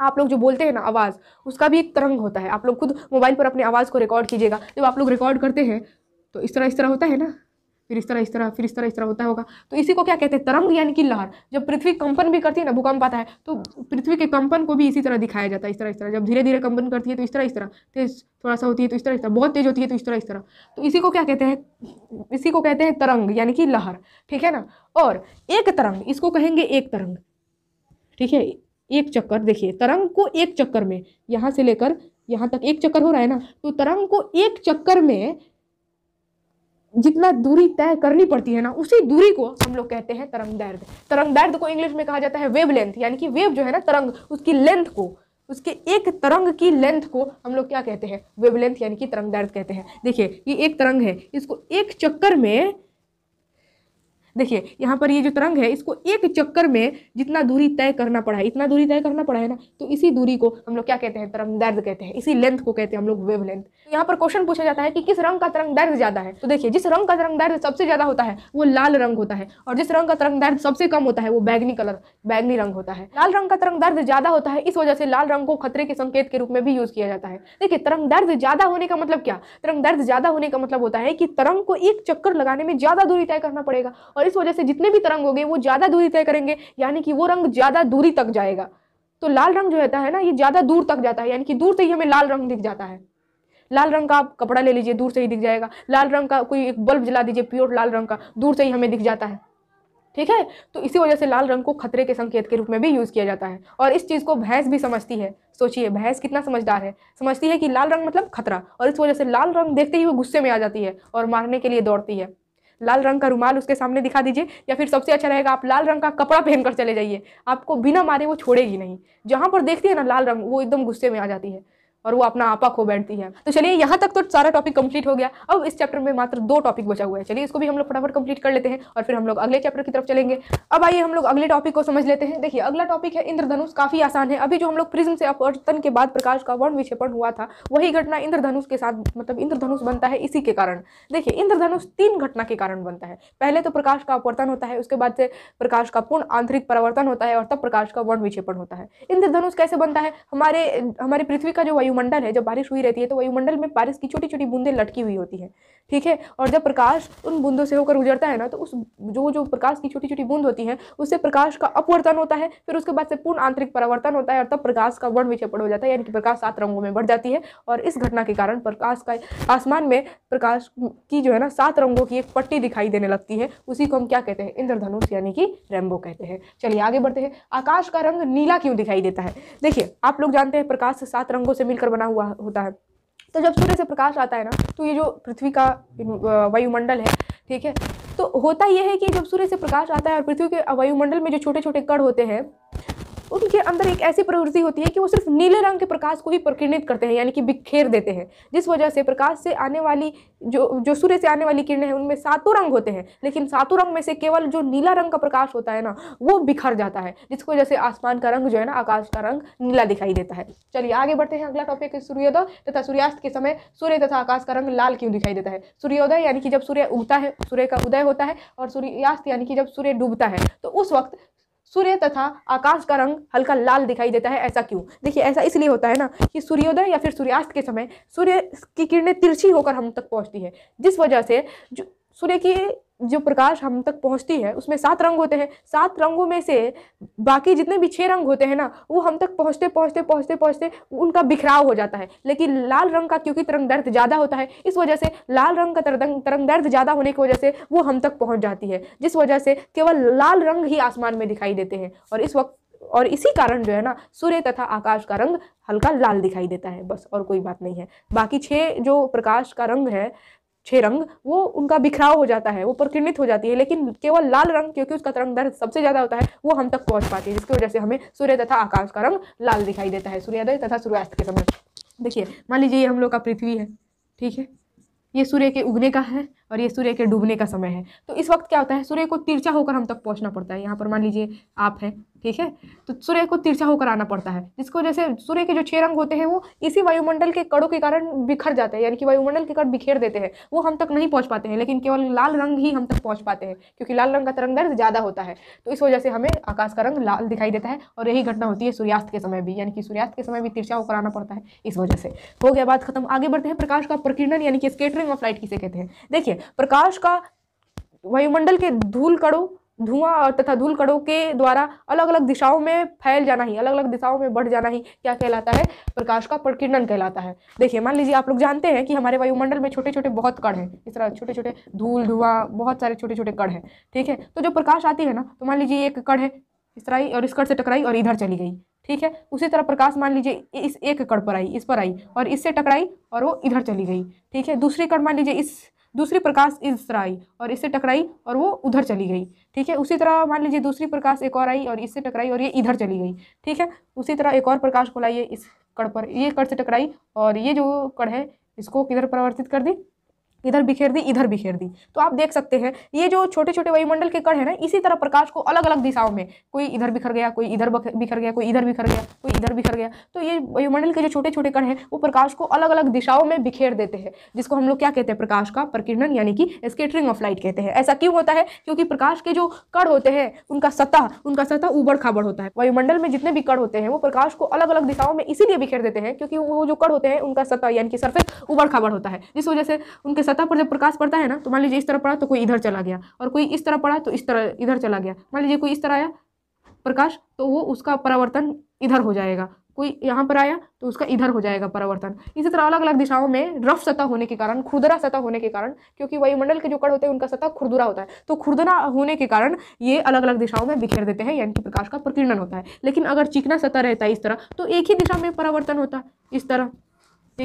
आप लोग जो बोलते हैं ना आवाज़ उसका भी एक तरंग होता है आप लोग खुद मोबाइल पर अपनी आवाज़ को रिकॉर्ड कीजिएगा जब आप लोग रिकॉर्ड करते हैं तो इस तरह इस तरह होता है ना फिर इस तरह इस तरह फिर इस तरह इस तरह होता होगा तो इसी को क्या कहते हैं तरंग यानी कि लहर जब पृथ्वी कंपन भी करती है ना भूकंप आता है तो पृथ्वी के कंपन को भी इसी तरह दिखाया जाता है इस तरह इस तरह जब धीरे धीरे कंपन करती है तो इस तरह इस तरह तेज थोड़ा सा होती है तो इस तरह इस तरह बहुत तेज होती है तो इस तरह इस तरह तो इसी को क्या कहते हैं इसी को कहते हैं तरंग यानी कि लहर ठीक है ना और एक तरंग इसको कहेंगे एक तरंग ठीक है एक चक्कर देखिए तरंग को एक चक्कर में यहाँ से लेकर यहाँ तक एक चक्कर हो रहा है ना तो तरंग को एक चक्कर में जितना दूरी तय करनी पड़ती है ना उसी दूरी को हम लोग कहते हैं तरंग दर्द तरंग दर्द को इंग्लिश में कहा जाता है वेव लेंथ यानी कि वेव जो है ना तरंग उसकी लेंथ को उसके एक तरंग की लेंथ को हम लोग क्या कहते हैं वेव लेंथ यानी कि तरंग दर्द कहते हैं देखिए ये एक तरंग है इसको एक चक्कर में देखिए यहाँ पर ये जो तरंग है इसको एक चक्कर में जितना दूरी तय करना पड़ा है इतना दूरी तय करना पड़ा है ना तो इसी दूरी को हम लोग क्या कहते हैं तरंग दर्द कहते हैं इसी लेंथ को कहते हैं हम लोग वेव लेंथ यहाँ पर क्वेश्चन पूछा जाता है कि किस रंग का तरंग दर्द ज्यादा है तो देखिए जिस रंग का तरंग दर्द सबसे ज्यादा होता है वो लाल रंग होता है और जिस रंग का तरंग दर्द सबसे कम होता है वो बैगनी कलर बैगनी रंग होता है लाल रंग का तरंग दर्द ज्यादा होता है इस वजह से लाल रंग को खतरे के संकेत के रूप में भी यूज किया जाता है देखिए तरंग दर्द ज्यादा होने का मतलब क्या तरंग दर्द ज्यादा होने का मतलब होता है कि तरंग को एक चक्कर लगाने में ज्यादा दूरी तय करना पड़ेगा और इस वजह से जितने भी तरंग होंगे वो ज्यादा दूरी तय करेंगे यानी कि वो रंग ज्यादा दूरी तक जाएगा तो लाल रंग जो रहता है ना ये ज्यादा दूर तक जाता है यानी कि दूर से ही हमें लाल रंग दिख जाता है लाल रंग का आप कपड़ा ले लीजिए दूर से ही दिख जाएगा लाल रंग का कोई एक बल्ब जला दीजिए प्योर लाल रंग का दूर से ही हमें दिख जाता है ठीक है तो इसी वजह से लाल रंग को खतरे के संकेत के रूप में भी यूज़ किया जाता है और इस चीज़ को भैंस भी समझती है सोचिए भैंस कितना समझदार है समझती है कि लाल रंग मतलब खतरा और इस वजह से लाल रंग देखते ही वो गुस्से में आ जाती है और मारने के लिए दौड़ती है लाल रंग का रुमाल उसके सामने दिखा दीजिए या फिर सबसे अच्छा रहेगा आप लाल रंग का कपड़ा पहनकर चले जाइए आपको बिना मारे वो छोड़ेगी नहीं जहाँ पर देखती है ना लाल रंग वो एकदम गुस्से में आ जाती है और वो अपना आपा खो बैठती है तो चलिए यहाँ तक तो सारा टॉपिक कंप्लीट हो गया अब इस चैप्टर में मात्र दो टॉपिक बचा हुआ है चलिए इसको भी हम लोग फटाफट कंप्लीट कर लेते हैं और फिर हम लोग अगले चैप्टर की तरफ चलेंगे अब आइए हम लोग अगले टॉपिक को समझ लेते हैं देखिए अगला टॉपिक है इंद्रधनुष काफी आसान है अभी जो हम लोग प्रिज्म से अपवर्तन के बाद प्रकाश का वर्ण विक्षेपण हुआ था वही घटना इंद्रधनुष के साथ मतलब इंद्रधनुष बनता है इसी के कारण देखिए इंद्रधनुष तीन घटना के कारण बनता है पहले तो प्रकाश का अपवर्तन होता है उसके बाद से प्रकाश का पूर्ण आंतरिक परावर्तन होता है और तब प्रकाश का वर्ण विक्षेपण होता है इंद्रधनुष कैसे बनता है हमारे हमारी पृथ्वी का जो वायु वायुमंडल है जब बारिश हुई रहती है तो वायुमंडल में बारिश की छोटी छोटी बूंदें लटकी हुई होती है ठीक है और जब प्रकाश उन बूंदों से होकर गुजरता है ना तो उस जो जो प्रकाश की छोटी छोटी बूंद होती है उससे प्रकाश का अपवर्तन होता है फिर उसके बाद से पूर्ण आंतरिक परावर्तन होता है और तब प्रकाश का वर्ण विक्षेपण हो जाता है यानी कि प्रकाश सात रंगों में बढ़ जाती है और इस घटना के कारण प्रकाश का आसमान में प्रकाश की जो है ना सात रंगों की एक पट्टी दिखाई देने लगती है उसी को हम क्या कहते हैं इंद्रधनुष यानी कि रेम्बो कहते हैं चलिए आगे बढ़ते हैं आकाश का रंग नीला क्यों दिखाई देता है देखिए आप लोग जानते हैं प्रकाश सात रंगों से मिलकर मिलकर बना हुआ होता है तो जब सूर्य से प्रकाश आता है ना तो ये जो पृथ्वी का वायुमंडल है ठीक है तो होता यह है कि जब सूर्य से प्रकाश आता है और पृथ्वी के वायुमंडल में जो छोटे छोटे कण होते हैं उनके अंदर एक ऐसी प्रवृत्ति होती है कि वो सिर्फ नीले रंग के प्रकाश को ही प्रकीर्णित करते हैं यानी कि बिखेर देते हैं जिस वजह से प्रकाश से आने वाली जो जो सूर्य से आने वाली किरणें हैं उनमें सातों रंग होते हैं लेकिन सातों रंग में से केवल जो नीला रंग का प्रकाश होता है ना वो बिखर जाता है जिसकी वजह से आसमान का रंग जो है ना आकाश का रंग नीला दिखाई देता है चलिए आगे बढ़ते हैं अगला टॉपिक सूर्योदय तथा सूर्यास्त के समय सूर्य तथा आकाश का रंग लाल क्यों दिखाई देता है सूर्योदय यानी कि जब सूर्य उगता है सूर्य का उदय होता है और सूर्यास्त यानी कि जब सूर्य डूबता है तो उस वक्त सूर्य तथा आकाश का रंग हल्का लाल दिखाई देता है ऐसा क्यों देखिए ऐसा इसलिए होता है ना कि सूर्योदय या फिर सूर्यास्त के समय सूर्य की किरणें तिरछी होकर हम तक पहुंचती है जिस वजह से जो सूर्य की जो प्रकाश हम तक पहुंचती है उसमें सात रंग होते हैं सात रंगों में से बाकी जितने भी छह रंग होते हैं ना वो हम तक पहुंचते पहुंचते पहुंचते पहुंचते उनका बिखराव हो जाता है लेकिन लाल रंग का क्योंकि तरंग दर्द ज़्यादा होता है इस वजह से लाल रंग का तरंग तरंग दर्द ज़्यादा होने की वजह से वो हम तक पहुँच जाती है जिस वजह से केवल लाल रंग ही आसमान में दिखाई देते हैं और इस वक्त और इसी कारण जो है ना सूर्य तथा आकाश का रंग हल्का लाल दिखाई देता है बस और कोई बात नहीं है बाकी छः जो प्रकाश का रंग है छह रंग वो उनका बिखराव हो जाता है वो प्रकीर्णित हो जाती है लेकिन केवल लाल रंग क्योंकि उसका तरंग दर सबसे ज़्यादा होता है वो हम तक पहुँच पाती है जिसकी वजह से हमें सूर्य तथा आकाश का रंग लाल दिखाई देता है सूर्योदय तथा सूर्यास्त के समय देखिए मान लीजिए ये हम लोग का पृथ्वी है ठीक है ये सूर्य के उगने का है और ये सूर्य के डूबने का समय है तो इस वक्त क्या होता है सूर्य को तिरछा होकर हम तक पहुंचना पड़ता है यहाँ पर मान लीजिए आप हैं ठीक है तो सूर्य को तिरछा होकर आना पड़ता है जिसको जैसे सूर्य के जो छह रंग होते हैं वो इसी वायुमंडल के कड़ों के कारण बिखर जाते हैं यानी कि वायुमंडल के कड़ बिखेर देते हैं वो हम तक नहीं पहुँच पाते हैं लेकिन केवल लाल रंग ही हम तक पहुँच पाते हैं क्योंकि लाल रंग का दर्द ज़्यादा होता है तो इस वजह से हमें आकाश का रंग लाल दिखाई देता है और यही घटना होती है सूर्यास्त के समय भी यानी कि सूर्यास्त के समय भी तिरछा होकर आना पड़ता है इस वजह से हो गया बात खत्म आगे बढ़ते हैं प्रकाश का प्रकीर्णन यानी कि स्केटरिंग ऑफ लाइट किसे कहते हैं देखिए प्रकाश का वायुमंडल के धूल कड़ों धुआं और तथा धूल कणों के द्वारा अलग अलग दिशाओं में फैल जाना ही अलग अलग दिशाओं में बढ़ जाना ही क्या कहलाता है प्रकाश का प्रकीर्णन कहलाता है देखिए मान लीजिए आप लोग जानते हैं कि हमारे वायुमंडल में छोटे छोटे बहुत कण हैं इस तरह छोटे छोटे धूल धुआं बहुत सारे छोटे छोटे कण हैं ठीक है तो जो प्रकाश आती है ना तो मान लीजिए एक कण है इस तरह और इस कड़ से टकराई और इधर चली गई ठीक है उसी तरह प्रकाश मान लीजिए इस एक कड़ पर आई इस पर आई और इससे टकराई और वो इधर चली गई ठीक है दूसरी कड़ मान लीजिए इस दूसरी प्रकाश इस तरह आई और इससे टकराई और वो उधर चली गई ठीक है उसी तरह मान लीजिए दूसरी प्रकाश एक और आई और इससे टकराई और ये इधर चली गई ठीक है उसी तरह एक और प्रकाश को लाइए इस कड़ पर ये कड़ से टकराई और ये जो कड़ है इसको किधर परिवर्तित कर दी इधर बिखेर दी इधर बिखेर दी तो आप देख सकते हैं ये जो छोटे छोटे वायुमंडल के कण है ना इसी तरह प्रकाश को अलग अलग दिशाओं में कोई इधर बिखर गया कोई इधर बिखर गया कोई इधर बिखर गया कोई इधर बिखर गया तो ये वायुमंडल के जो छोटे छोटे कण है वो प्रकाश को अलग अलग दिशाओं में बिखेर देते हैं जिसको हम लोग क्या कहते हैं प्रकाश का प्रकीर्णन यानी कि स्केटरिंग ऑफ लाइट कहते हैं ऐसा क्यों होता है क्योंकि प्रकाश के जो कण होते हैं उनका सतह उनका सतह उबड़ खाबड़ होता है वायुमंडल में जितने भी कण होते हैं वो प्रकाश को अलग अलग दिशाओं में इसीलिए बिखेर देते हैं क्योंकि वो जो कण होते हैं उनका सतह यानी कि सर्फेस उबड़ खाबड़ होता है जिस वजह से उनके सतह पर जब प्रकाश पड़ता है ना तो मान लीजिए इस तरह पड़ा तो कोई इधर चला गया और कोई इस तरह पड़ा तो इस तरह इधर चला गया मान लीजिए कोई इस तरह आया प्रकाश तो वो उसका परावर्तन इधर हो जाएगा कोई यहाँ पर आया तो उसका इधर हो जाएगा परावर्तन इसी तरह अलग अलग दिशाओं में रफ सतह होने के कारण खुरदरा सतह होने के कारण क्योंकि वायुमंडल के जो कण होते हैं उनका सतह खुरदुरा होता है तो खुरदरा होने के कारण ये अलग अलग दिशाओं में बिखेर देते हैं यानी कि प्रकाश का प्रकीर्णन होता है लेकिन अगर चिकना सतह रहता है इस तरह तो एक ही दिशा में परावर्तन होता है इस तरह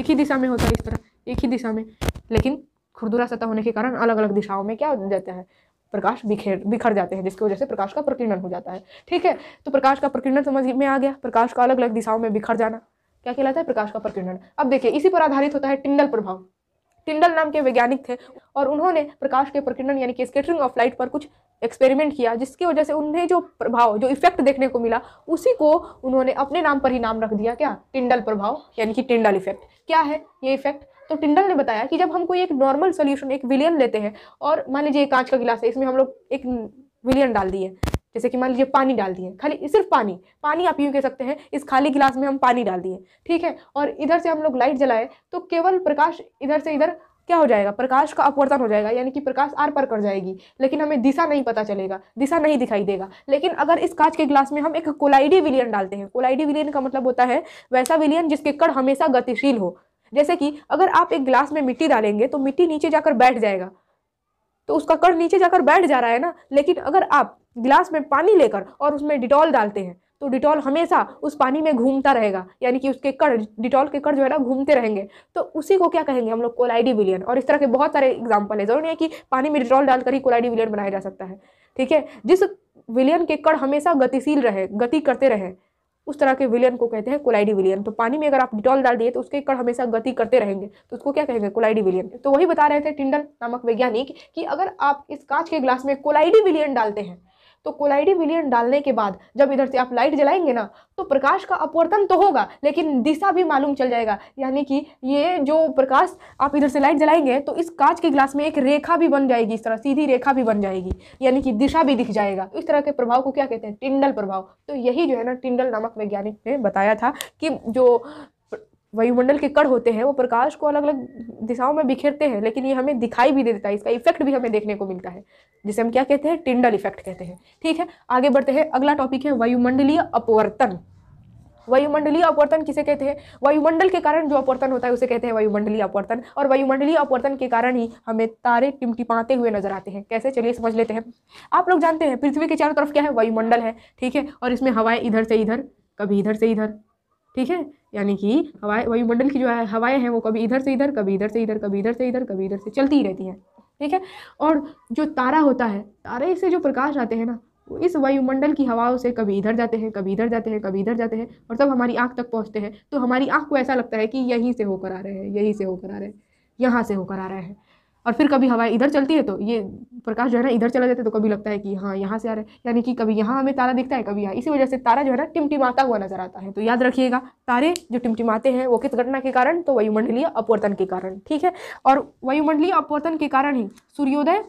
एक ही दिशा में होता है इस तरह एक ही दिशा में लेकिन खुरदुरा सतह होने के कारण अलग अलग दिशाओं में क्या हो जाता है प्रकाश बिखेर बिखर जाते हैं जिसकी वजह से प्रकाश का प्रकीर्णन हो जाता है ठीक है तो प्रकाश का प्रकीर्णन समझ में आ गया प्रकाश का अलग अलग दिशाओं में बिखर जाना क्या कहलाता है प्रकाश का प्रकीर्णन अब देखिए इसी पर आधारित होता है टिंडल प्रभाव टिंडल नाम के वैज्ञानिक थे और उन्होंने प्रकाश के प्रकीर्णन यानी कि स्केटरिंग ऑफ लाइट पर कुछ एक्सपेरिमेंट किया जिसकी वजह से उन्हें जो प्रभाव जो इफेक्ट देखने को मिला उसी को उन्होंने अपने नाम पर ही नाम रख दिया क्या टिंडल प्रभाव यानी कि टिंडल इफेक्ट क्या है ये इफेक्ट तो टिंडल ने बताया कि जब हम कोई एक नॉर्मल सोल्यूशन एक विलियन लेते हैं और मान लीजिए कांच का गिलास है इसमें हम लोग एक विलियन डाल दिए जैसे कि मान लीजिए पानी डाल दिए खाली सिर्फ पानी पानी आप यूँ कह सकते हैं इस खाली गिलास में हम पानी डाल दिए ठीक है और इधर से हम लोग लाइट जलाए तो केवल प्रकाश इधर से इधर क्या हो जाएगा प्रकाश का अपवर्तन हो जाएगा यानी कि प्रकाश आर पर कर जाएगी लेकिन हमें दिशा नहीं पता चलेगा दिशा नहीं दिखाई देगा लेकिन अगर इस कांच के ग्लास में हम एक कोलाइडी विलियन डालते हैं कोलाइडी विलियन का मतलब होता है वैसा विलियन जिसके कण हमेशा गतिशील हो जैसे कि अगर आप एक ग्लास में मिट्टी डालेंगे तो मिट्टी नीचे जाकर बैठ जाएगा तो उसका कण नीचे जाकर बैठ जा रहा है ना लेकिन अगर आप ग्लास में पानी लेकर और उसमें डिटॉल डालते हैं तो डिटॉल हमेशा उस पानी में घूमता रहेगा यानी कि उसके कण डिटॉल के कण जो है ना घूमते रहेंगे तो उसी को क्या कहेंगे हम लोग कोलाइडी विलियन और इस तरह के बहुत सारे एग्जाम्पल है जरूर है कि पानी में डिटॉल डालकर ही कोलाइडी विलियन बनाया जा सकता है ठीक है जिस विलियन के कण हमेशा गतिशील रहे गति करते रहे उस तरह के विलियन को कहते हैं कोलाइडी विलियन तो पानी में अगर आप डिटॉल डाल दिए तो उसके कण हमेशा गति करते रहेंगे तो उसको क्या कहेंगे कोलाइडी विलियन तो वही बता रहे थे टिंडल नामक वैज्ञानिक कि अगर आप इस कांच के ग्लास में कोलाइडी विलियन डालते हैं तो कोलाइडी विलियन डालने के बाद जब इधर से आप लाइट जलाएंगे ना तो प्रकाश का अपवर्तन तो होगा लेकिन दिशा भी मालूम चल जाएगा यानी कि ये जो प्रकाश आप इधर से लाइट जलाएंगे तो इस कांच के ग्लास में एक रेखा भी बन जाएगी इस तरह सीधी रेखा भी बन जाएगी यानी कि दिशा भी दिख जाएगा इस तरह के प्रभाव को क्या कहते हैं टिंडल प्रभाव तो यही जो है ना टिंडल नामक वैज्ञानिक ने बताया था कि जो वायुमंडल के कण होते हैं वो प्रकाश को अलग अलग दिशाओं में बिखेरते हैं लेकिन ये हमें दिखाई भी दे देता है इसका इफेक्ट भी हमें देखने को मिलता है जिसे हम क्या कहते हैं टिंडल इफेक्ट कहते हैं ठीक है आगे बढ़ते हैं अगला टॉपिक है वायुमंडलीय अपवर्तन वायुमंडलीय अपवर्तन किसे कहते हैं वायुमंडल के कारण जो अपवर्तन होता है उसे कहते हैं वायुमंडलीय अपवर्तन और वायुमंडलीय अपवर्तन के कारण ही हमें तारे टिमटिमाते हुए नजर आते हैं कैसे चलिए समझ लेते हैं आप लोग जानते हैं पृथ्वी के चारों तरफ क्या है वायुमंडल है ठीक है और इसमें हवाएं इधर से इधर कभी इधर से इधर ठीक है यानी कि हवाएं वायुमंडल की जो है हवाएं हैं वो कभी इधर से इधर कभी इधर से इधर कभी इधर से इधर कभी इधर से चलती ही रहती हैं ठीक है और जो तारा होता है तारे से जो प्रकाश आते हैं ना वो इस वायुमंडल की हवाओं से कभी इधर जाते हैं कभी इधर जाते हैं कभी इधर जाते हैं और तब हमारी आँख तक पहुँचते हैं तो हमारी आँख को ऐसा लगता है कि यहीं से होकर आ रहे हैं यहीं से होकर आ रहे हैं यहाँ से होकर आ रहे हैं और फिर कभी हवाएं इधर चलती है तो ये प्रकाश जो है ना इधर चला जाता है तो कभी लगता है कि हाँ यहाँ से आ रहा है यानी कि कभी यहाँ हमें तारा दिखता है कभी यहाँ इसी वजह से तारा जो है ना टिमटिमाता हुआ नजर आता है तो याद रखिएगा तारे जो टिमटिमाते हैं वो किस घटना के कारण तो वायुमंडलीय अपवर्तन के कारण ठीक है और वायुमंडलीय अपवर्तन के कारण ही सूर्योदय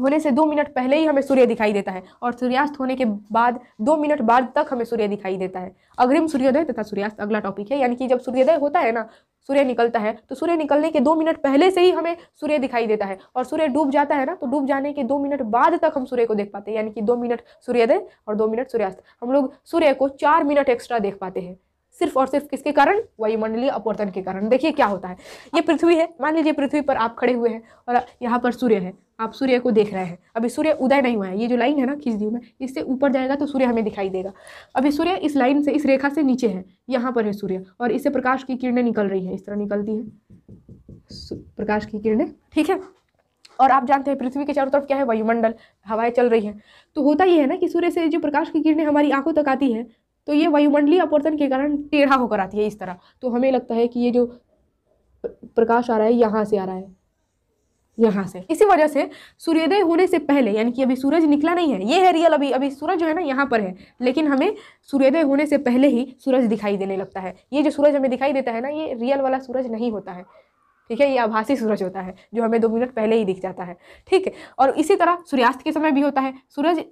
होने से दो मिनट पहले ही हमें सूर्य दिखाई देता है और सूर्यास्त होने के बाद दो मिनट बाद तक हमें सूर्य दिखाई देता है अग्रिम सूर्योदय तथा सूर्यास्त अगला टॉपिक है यानी कि जब सूर्योदय होता है ना सूर्य निकलता है तो सूर्य निकलने के दो मिनट पहले से ही हमें सूर्य दिखाई देता है और सूर्य डूब जाता है ना तो डूब जाने के दो मिनट बाद तक हम सूर्य को देख पाते हैं यानी कि दो मिनट सूर्योदय और दो मिनट सूर्यास्त हम लोग सूर्य को चार मिनट एक्स्ट्रा देख पाते हैं सिर्फ और सिर्फ किसके कारण वायुमंडलीय अपवर्तन के कारण देखिए क्या होता है ये पृथ्वी है मान लीजिए पृथ्वी पर आप खड़े हुए हैं और यहाँ पर सूर्य है आप सूर्य को देख रहे हैं अभी सूर्य उदय नहीं हुआ है ये जो लाइन है ना खींच दी मैं इससे ऊपर जाएगा तो सूर्य हमें दिखाई देगा अभी सूर्य इस लाइन से इस रेखा से नीचे है यहाँ पर है सूर्य और इससे प्रकाश की किरणें निकल रही हैं इस तरह निकलती हैं प्रकाश की किरणें ठीक है और आप जानते हैं पृथ्वी के चारों तरफ क्या है वायुमंडल हवाएं चल रही हैं तो होता ही है ना कि सूर्य से जो प्रकाश की किरणें हमारी आंखों तक आती हैं तो ये वायुमंडलीय अपवर्तन के कारण टेढ़ा होकर आती है इस तरह तो हमें लगता है कि ये जो प्रकाश आ रहा है यहाँ से आ रहा है यहाँ से इसी वजह से सूर्योदय होने से पहले यानी कि अभी सूरज निकला नहीं है ये है रियल अभी अभी सूरज जो है ना यहाँ पर है लेकिन हमें सूर्योदय होने से पहले ही सूरज दिखाई देने लगता है ये जो सूरज हमें दिखाई देता है ना ये रियल वाला सूरज नहीं होता है ठीक है ये आभासी सूरज होता है जो हमें दो मिनट पहले ही दिख जाता है ठीक है और इसी तरह सूर्यास्त के समय भी होता है सूरज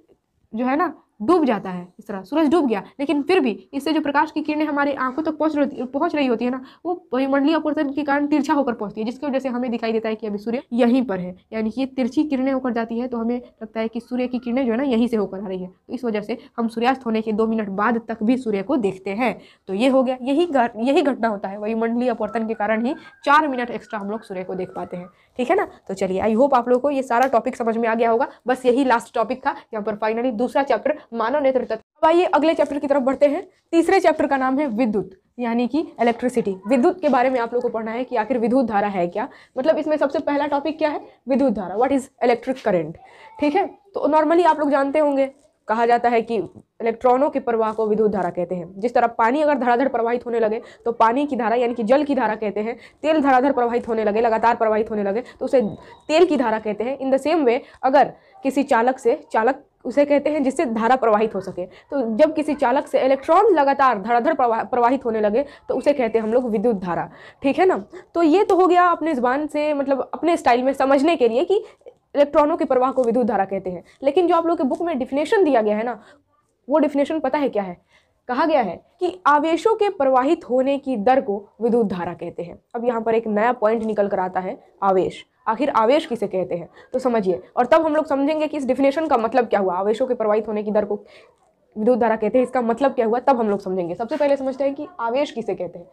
जो है ना डूब जाता है इस तरह सूरज डूब गया लेकिन फिर भी इससे जो प्रकाश की किरणें हमारी आंखों तक तो पहुँच रही पहुंच रही होती है ना वो वायुमंडलीय अपवर्तन के कारण तिरछा होकर पहुंचती है जिसकी वजह से हमें दिखाई देता है कि अभी सूर्य यहीं पर है यानी कि तिरछी किरणें होकर जाती है तो हमें लगता है कि सूर्य की किरणें जो है ना यहीं से होकर आ रही है तो इस वजह से हम सूर्यास्त होने के दो मिनट बाद तक भी सूर्य को देखते हैं तो ये हो गया यही यही घटना होता है वायुमंडलीय अपवर्तन के कारण ही चार मिनट एक्स्ट्रा हम लोग सूर्य को देख पाते हैं ठीक है ना तो चलिए आई होप आप लोगों को ये सारा टॉपिक समझ में आ गया होगा बस यही लास्ट टॉपिक था यहाँ पर फाइनली दूसरा चैप्टर मानव नेतृत्व अब आइए अगले चैप्टर की तरफ बढ़ते हैं तीसरे चैप्टर का नाम है विद्युत यानी कि इलेक्ट्रिसिटी विद्युत के बारे में आप लोग को पढ़ना है कि आखिर विद्युत धारा है क्या मतलब इसमें सबसे पहला टॉपिक क्या है विद्युत धारा व्हाट इज़ इलेक्ट्रिक करेंट ठीक है तो नॉर्मली आप लोग जानते होंगे कहा जाता है कि इलेक्ट्रॉनों के प्रवाह को विद्युत धारा कहते हैं जिस तरह पानी अगर धड़ाधड़ प्रवाहित होने लगे तो पानी की धारा यानी कि जल की धारा कहते हैं तेल धड़ाधड़ प्रवाहित होने लगे लगातार प्रवाहित होने लगे तो उसे तेल की धारा कहते हैं इन द सेम वे अगर किसी चालक से चालक उसे कहते हैं जिससे धारा प्रवाहित हो सके तो जब किसी चालक से इलेक्ट्रॉन लगातार धड़ाधड़ प्रवाहित होने लगे तो उसे कहते हैं हम लोग विद्युत धारा ठीक है ना तो ये तो हो गया अपने ज़बान से मतलब अपने स्टाइल में समझने के लिए कि इलेक्ट्रॉनों के प्रवाह को विद्युत धारा कहते हैं लेकिन जो आप लोग के बुक में डिफिनेशन दिया गया है ना वो डिफिनेशन पता है क्या है कहा गया है कि आवेशों के प्रवाहित होने की दर को विद्युत धारा कहते हैं अब यहाँ पर एक नया पॉइंट निकल कर आता है आवेश आखिर आवेश किसे कहते हैं तो समझिए और तब हम लोग समझेंगे कि इस डिफिनेशन का मतलब क्या हुआ आवेशों के प्रवाहित होने की दर को विद्युत धारा कहते हैं इसका मतलब क्या हुआ तब हम लोग समझेंगे सबसे पहले समझते हैं कि आवेश किसे कहते हैं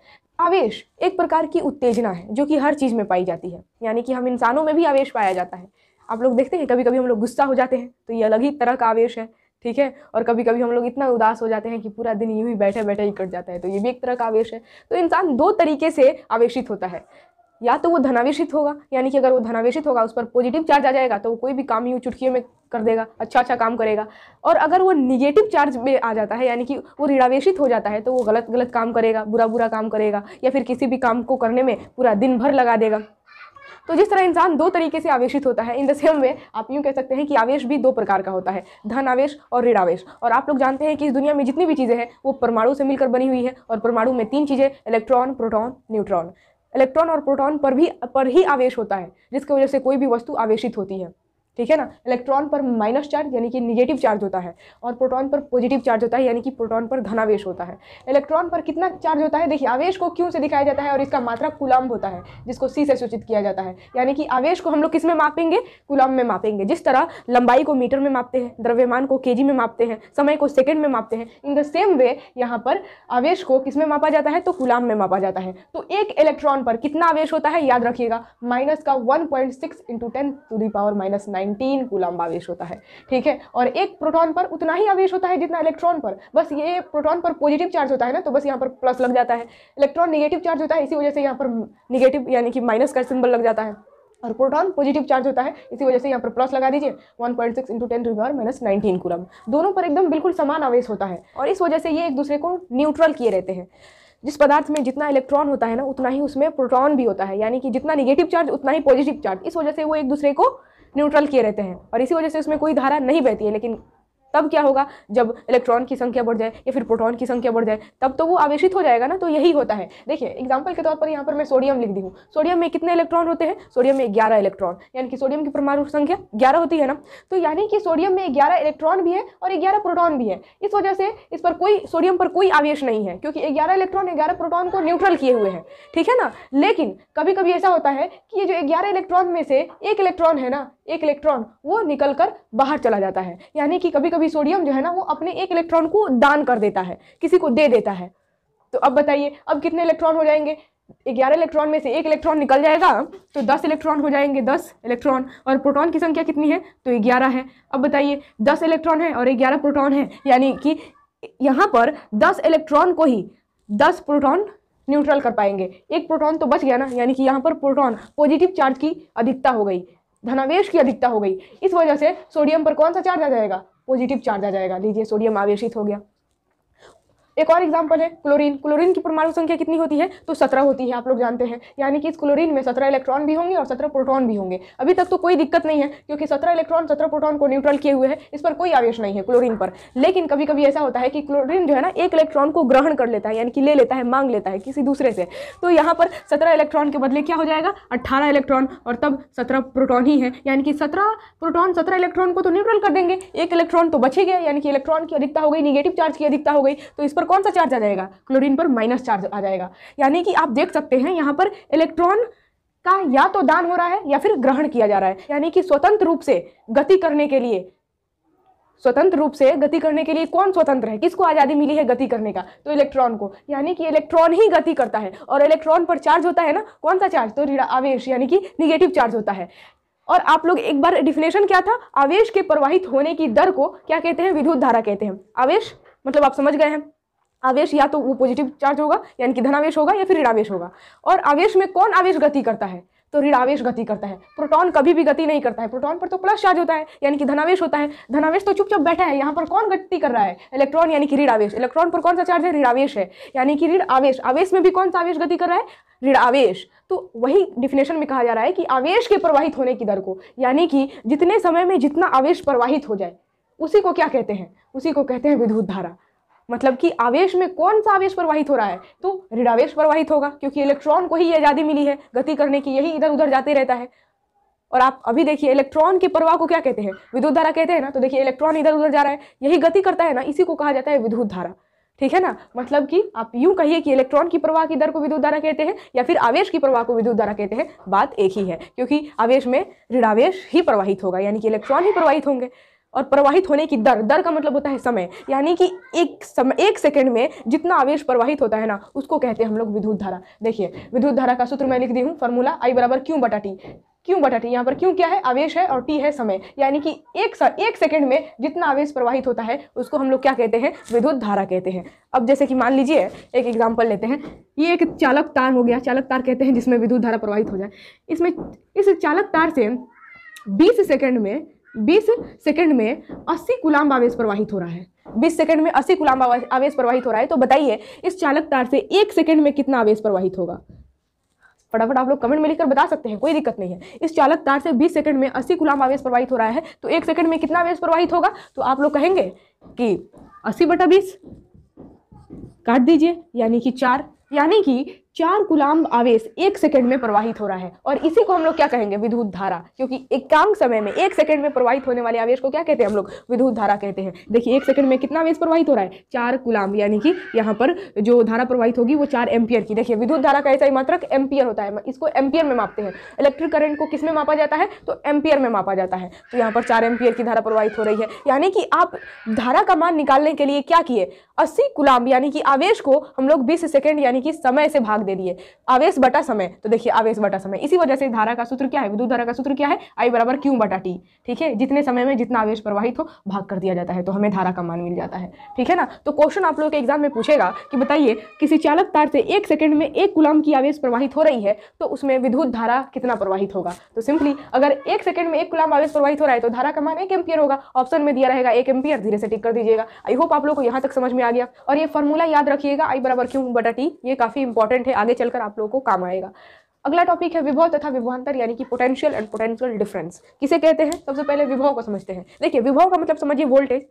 आवेश एक प्रकार की उत्तेजना है जो कि हर चीज़ में पाई जाती है यानी कि हम इंसानों में भी आवेश पाया जाता है आप लोग देखते हैं कभी कभी हम लोग गुस्सा हो जाते हैं तो ये अलग ही तरह का आवेश है ठीक है और कभी कभी हम लोग इतना उदास हो जाते हैं कि पूरा दिन यूँ ही बैठे बैठे ही कट जाता है तो ये भी एक तरह का आवेश है तो इंसान दो तरीके से आवेशित होता है या तो वो धनावेशित होगा यानी कि अगर वो धनावेशित होगा उस पर पॉजिटिव चार्ज आ जाएगा तो वो कोई भी काम यूँ चुटकियों में कर देगा अच्छा अच्छा काम करेगा और अगर वो निगेटिव चार्ज में आ जाता है यानी कि वो ऋणावेशित हो जाता है तो वो गलत गलत काम करेगा बुरा बुरा काम करेगा या फिर किसी भी काम को करने में पूरा दिन भर लगा देगा तो जिस तरह इंसान दो तरीके से आवेशित होता है इन द सेम वे आप यूँ कह सकते हैं कि आवेश भी दो प्रकार का होता है धन आवेश और ऋण आवेश और आप लोग जानते हैं कि इस दुनिया में जितनी भी चीज़ें हैं वो परमाणु से मिलकर बनी हुई है और परमाणु में तीन चीज़ें इलेक्ट्रॉन प्रोटॉन न्यूट्रॉन इलेक्ट्रॉन और प्रोटॉन पर भी पर ही आवेश होता है जिसकी वजह से कोई भी वस्तु आवेशित होती है ठीक है ना इलेक्ट्रॉन पर माइनस चार्ज यानी कि निगेटिव चार्ज होता है और प्रोटॉन पर पॉजिटिव चार्ज होता है यानी कि प्रोटॉन पर धनावेश होता है इलेक्ट्रॉन पर कितना चार्ज होता है देखिए आवेश को क्यों से दिखाया जाता है और इसका मात्रा कुलम्ब होता है जिसको सी से सूचित किया जाता है यानी कि आवेश को हम लोग किस में मापेंगे कुलाम्ब में मापेंगे जिस तरह लंबाई को मीटर में मापते हैं द्रव्यमान को के में मापते हैं समय को सेकेंड में मापते हैं इन द सेम वे यहाँ पर आवेश को किस में मापा जाता है तो कुलाम में मापा जाता है तो एक इलेक्ट्रॉन पर कितना आवेश होता है याद रखिएगा माइनस का one point six into ten to the power minus nine 19 coulomb आवेश होता है ठीक है और एक प्रोटॉन पर उतना ही आवेश होता है जितना इलेक्ट्रॉन पर बस ये प्रोटॉन पर पॉजिटिव चार्ज होता है ना तो बस यहाँ पर प्लस लग जाता है इलेक्ट्रॉन निगेटिव चार्ज होता है इसी वजह से यहाँ पर निगेटिव यानी कि माइनस का सिंबल लग जाता है और प्रोटॉन पॉजिटिव चार्ज होता है इसी वजह से यहाँ पर प्लस लगा दीजिए 1.6 point six into ten river minus nineteen coulomb दोनों पर एकदम बिल्कुल समान आवेश होता है और इस वजह से ये एक दूसरे को न्यूट्रल किए रहते हैं जिस पदार्थ में जितना इलेक्ट्रॉन होता है ना उतना ही उसमें प्रोटॉन भी होता है यानी कि जितना निगेटिव चार्ज उतना ही पॉजिटिव चार्ज इस वजह से वो एक दूसरे को न्यूट्रल किए रहते हैं और इसी वजह से उसमें कोई धारा नहीं बहती है लेकिन तब क्या होगा जब इलेक्ट्रॉन की संख्या बढ़ जाए या फिर प्रोटॉन की संख्या बढ़ जाए तब तो वो आवेशित हो जाएगा ना तो यही होता है देखिए एग्जाम्पल के तौर पर यहाँ पर मैं सोडियम लिख दी हूँ सोडियम में कितने इलेक्ट्रॉन होते हैं सोडियम में ग्यारह इलेक्ट्रॉन यानी कि सोडियम की परमाणु संख्या ग्यारह होती है ना तो यानी कि सोडियम में ग्यारह इलेक्ट्रॉन भी है और ग्यारह प्रोटॉन भी है इस वजह से इस पर कोई सोडियम पर कोई आवेश नहीं है क्योंकि ग्यारह इलेक्ट्रॉन ग्यारह प्रोटॉन को न्यूट्रल किए हुए हैं ठीक है ना लेकिन कभी कभी ऐसा होता है कि ये जो ग्यारह इलेक्ट्रॉन में से एक इलेक्ट्रॉन है ना एक इलेक्ट्रॉन वो निकल कर बाहर चला जाता है यानी कि कभी कभी भी सोडियम जो है ना वो अपने एक इलेक्ट्रॉन को दान कर देता है किसी को दे देता है तो अब बताइए अब कितने इलेक्ट्रॉन हो जाएंगे ग्यारह इलेक्ट्रॉन में से एक इलेक्ट्रॉन निकल जाएगा तो दस इलेक्ट्रॉन हो जाएंगे दस इलेक्ट्रॉन और प्रोटॉन की संख्या कितनी है तो ग्यारह है अब बताइए दस इलेक्ट्रॉन है और ग्यारह प्रोटॉन है यानी कि यहाँ पर दस इलेक्ट्रॉन को ही दस प्रोटॉन न्यूट्रल कर पाएंगे एक प्रोटॉन तो बच गया ना यानी कि यहाँ पर प्रोटॉन पॉजिटिव चार्ज की अधिकता हो गई धनावेश की अधिकता हो गई इस वजह से सोडियम पर कौन सा चार्ज आ जाएगा पॉजिटिव चार्ज आ जाएगा लीजिए सोडियम आवेशित हो गया एक और एग्जाम्पल है क्लोरीन क्लोरीन की परमाणु संख्या कितनी होती है तो सत्रह होती है आप लोग जानते हैं यानी कि इस क्लोरीन में सत्रह इलेक्ट्रॉन भी होंगे और सत्रह प्रोटॉन भी होंगे अभी तक तो कोई दिक्कत नहीं है क्योंकि सत्रह इलेक्ट्रॉन सत्रह प्रोटॉन को न्यूट्रल किए हुए हैं इस पर कोई आवेश नहीं है क्लोरीन पर लेकिन कभी कभी ऐसा होता है कि क्लोरीन जो है ना एक इलेक्ट्रॉन को ग्रहण कर लेता है यानी कि ले लेता है मांग लेता है किसी दूसरे से तो यहाँ पर सत्रह इलेक्ट्रॉन के बदले क्या हो जाएगा अट्ठारह इलेक्ट्रॉन और तब सत्रह प्रोटॉन ही है यानी कि सत्रह प्रोटॉन सत्रह इलेक्ट्रॉन को तो न्यूट्रल कर देंगे एक इलेक्ट्रॉन तो बचे गए यानी कि इलेक्ट्रॉन की अधिकता हो गई निगेटिव चार्ज की अधिकता हो गई तो इस पर कौन सा चार्ज आ जाएगा क्लोरीन पर माइनस चार्ज आ जाएगा यानी कि आप देख सकते हैं यहाँ पर इलेक्ट्रॉन का या तो दान हो रहा है या फिर ग्रहण किया जा रहा है यानी कि स्वतंत्र रूप से गति करने के लिए स्वतंत्र रूप से गति करने के लिए कौन स्वतंत्र है किसको आज़ादी मिली है गति करने का तो इलेक्ट्रॉन को यानी कि इलेक्ट्रॉन ही गति करता है और इलेक्ट्रॉन पर चार्ज होता है ना कौन सा चार्ज तो ऋण आवेश यानी कि निगेटिव चार्ज होता है और आप लोग एक बार डिफिनेशन क्या था आवेश के प्रवाहित होने की दर को क्या कहते हैं विद्युत धारा कहते हैं आवेश मतलब आप समझ गए हैं आवेश या तो वो पॉजिटिव चार्ज होगा यानी कि धनावेश होगा या फिर ऋणावेश होगा और आवेश में कौन आवेश गति करता है तो ऋणावेश गति करता है प्रोटॉन कभी भी गति नहीं करता है प्रोटॉन पर तो प्लस चार्ज होता है यानी कि धनावेश होता है धनावेश तो चुपचाप बैठा है यहाँ पर कौन गति कर रहा है इलेक्ट्रॉन यानी कि ऋणावेश इलेक्ट्रॉन पर कौन सा चार्ज है ऋणावेश है यानी कि ऋण आवेश आवेश में भी कौन सा आवेश गति कर रहा है ऋण आवेश तो वही डिफिनेशन में कहा जा रहा है कि आवेश के प्रवाहित होने की दर को यानी कि जितने समय में जितना आवेश प्रवाहित हो जाए उसी को क्या कहते हैं उसी को कहते हैं विद्युत धारा मतलब कि आवेश में कौन सा आवेश प्रवाहित हो रहा है तो ऋणावेश प्रवाहित होगा क्योंकि इलेक्ट्रॉन को ही ये आज़ादी मिली है गति करने की यही इधर उधर जाते रहता है और आप अभी देखिए इलेक्ट्रॉन के प्रवाह को क्या कहते हैं विद्युत धारा कहते हैं ना तो देखिए इलेक्ट्रॉन इधर उधर जा रहा है यही गति करता है ना इसी को कहा जाता है विद्युत धारा ठीक है ना मतलब कि आप यूं कहिए कि इलेक्ट्रॉन की प्रवाह की दर को विद्युत धारा कहते हैं या फिर आवेश की प्रवाह को विद्युत धारा कहते हैं बात एक ही है क्योंकि आवेश में ऋणावेश ही प्रवाहित होगा यानी कि इलेक्ट्रॉन ही प्रवाहित होंगे और प्रवाहित होने की दर दर का मतलब होता है समय यानी कि एक समय एक सेकंड में जितना आवेश प्रवाहित होता है ना उसको कहते हैं हम लोग विद्युत धारा देखिए विद्युत धारा का सूत्र मैं लिख दी हूँ फॉर्मूला आई बराबर क्यों बटा टी क्यों बटा टी यहाँ पर क्यों क्या है आवेश है और टी है समय यानी कि एक सा, एक सेकंड में जितना आवेश प्रवाहित होता है उसको हम लोग क्या कहते हैं विद्युत धारा कहते हैं अब जैसे कि मान लीजिए एक एग्जाम्पल लेते हैं ये एक चालक तार हो गया चालक तार कहते हैं जिसमें विद्युत धारा प्रवाहित हो जाए इसमें इस चालक तार से बीस सेकेंड में बीस सेकंड में अस्सी गुलाम आवेश प्रवाहित हो रहा है बीस सेकंड में अस्सी गुलाम आवेश प्रवाहित हो रहा है तो बताइए इस चालक तार से एक सेकंड में कितना आवेश प्रवाहित होगा फटाफट आप लोग कमेंट में लिखकर बता सकते हैं कोई दिक्कत नहीं है इस चालक तार से 20 सेकंड में 80 गुलाम आवेश प्रवाहित हो रहा है तो एक सेकंड में कितना आवेश प्रवाहित होगा तो आप लोग कहेंगे कि 80 बटा बीस काट दीजिए यानी कि चार यानी कि चार गुलाम आवेश एक सेकंड में प्रवाहित हो रहा है और इसी को हम लोग क्या कहेंगे विद्युत धारा क्योंकि एकांक समय में एक सेकंड में प्रवाहित होने वाले आवेश को क्या कहते हैं हम लोग विद्युत धारा कहते हैं देखिए एक सेकंड में कितना आवेश प्रवाहित हो रहा है चार गुलाम यानी कि यहाँ पर जो धारा प्रवाहित होगी वो चार एम्पियर की देखिए विद्युत धारा का ऐसा ही मात्रक एम्पियर होता है इसको एम्पियर में मापते हैं इलेक्ट्रिक करंट को किस में मापा जाता है तो एम्पियर में मापा जाता है तो यहाँ पर चार एम्पियर की धारा प्रवाहित हो रही है यानी कि आप धारा का मान निकालने के लिए क्या किए अस्सी गुलाम यानी कि आवेश को हम लोग बीस सेकेंड यानी कि समय से भाग भाग दे दिए आवेश बटा समय तो देखिए आवेश बटा समय इसी वजह से धारा का सूत्र क्या है विद्युत धारा का सूत्र क्या है आई बराबर क्यू बटा टी ठीक है जितने समय में जितना आवेश प्रवाहित हो भाग कर दिया जाता है तो हमें धारा का मान मिल जाता है ठीक है ना तो क्वेश्चन आप लोगों के एग्जाम में पूछेगा कि बताइए किसी चालक तार से एक सेकेंड में एक गुलाम की आवेश प्रवाहित हो रही है तो उसमें विद्युत धारा कितना प्रवाहित होगा तो सिंपली अगर एक सेकंड में एक गुलाम आवेश प्रवाहित हो रहा है तो धारा का मान एक एम्पियर होगा ऑप्शन में दिया रहेगा एक एम्पियर धीरे से टिक कर दीजिएगा आई होप आप लोग को यहाँ तक समझ में आ गया और ये फॉर्मूला याद रखिएगा आई बराबर क्यों बटा टी ये काफ़ी इंपॉर्टेंट है है आगे चलकर आप लोगों को काम आएगा अगला टॉपिक है विभव तथा विभवांतर यानी कि पोटेंशियल एंड पोटेंशियल डिफरेंस किसे कहते हैं सबसे पहले विभव को समझते हैं देखिए विभव का मतलब समझिए वोल्टेज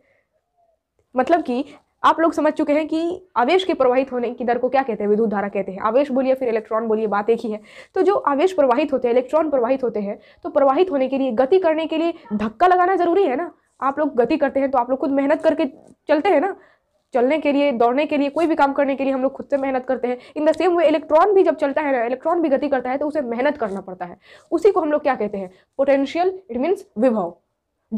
मतलब कि आप लोग समझ चुके हैं कि आवेश के प्रवाहित होने की दर को क्या कहते हैं विद्युत धारा कहते हैं आवेश बोलिए फिर इलेक्ट्रॉन बोलिए बात एक ही है तो जो आवेश प्रवाहित होते हैं इलेक्ट्रॉन प्रवाहित होते हैं तो प्रवाहित होने के लिए गति करने के लिए धक्का लगाना जरूरी है ना आप लोग गति करते हैं तो आप लोग खुद मेहनत करके चलते हैं ना चलने के लिए दौड़ने के लिए कोई भी काम करने के लिए हम लोग खुद से मेहनत करते हैं in the same way electron भी जब चलता है ना इलेक्ट्रॉन भी गति करता है तो उसे मेहनत करना पड़ता है उसी को हम लोग क्या कहते हैं पोटेंशियल इट मीन्स विभव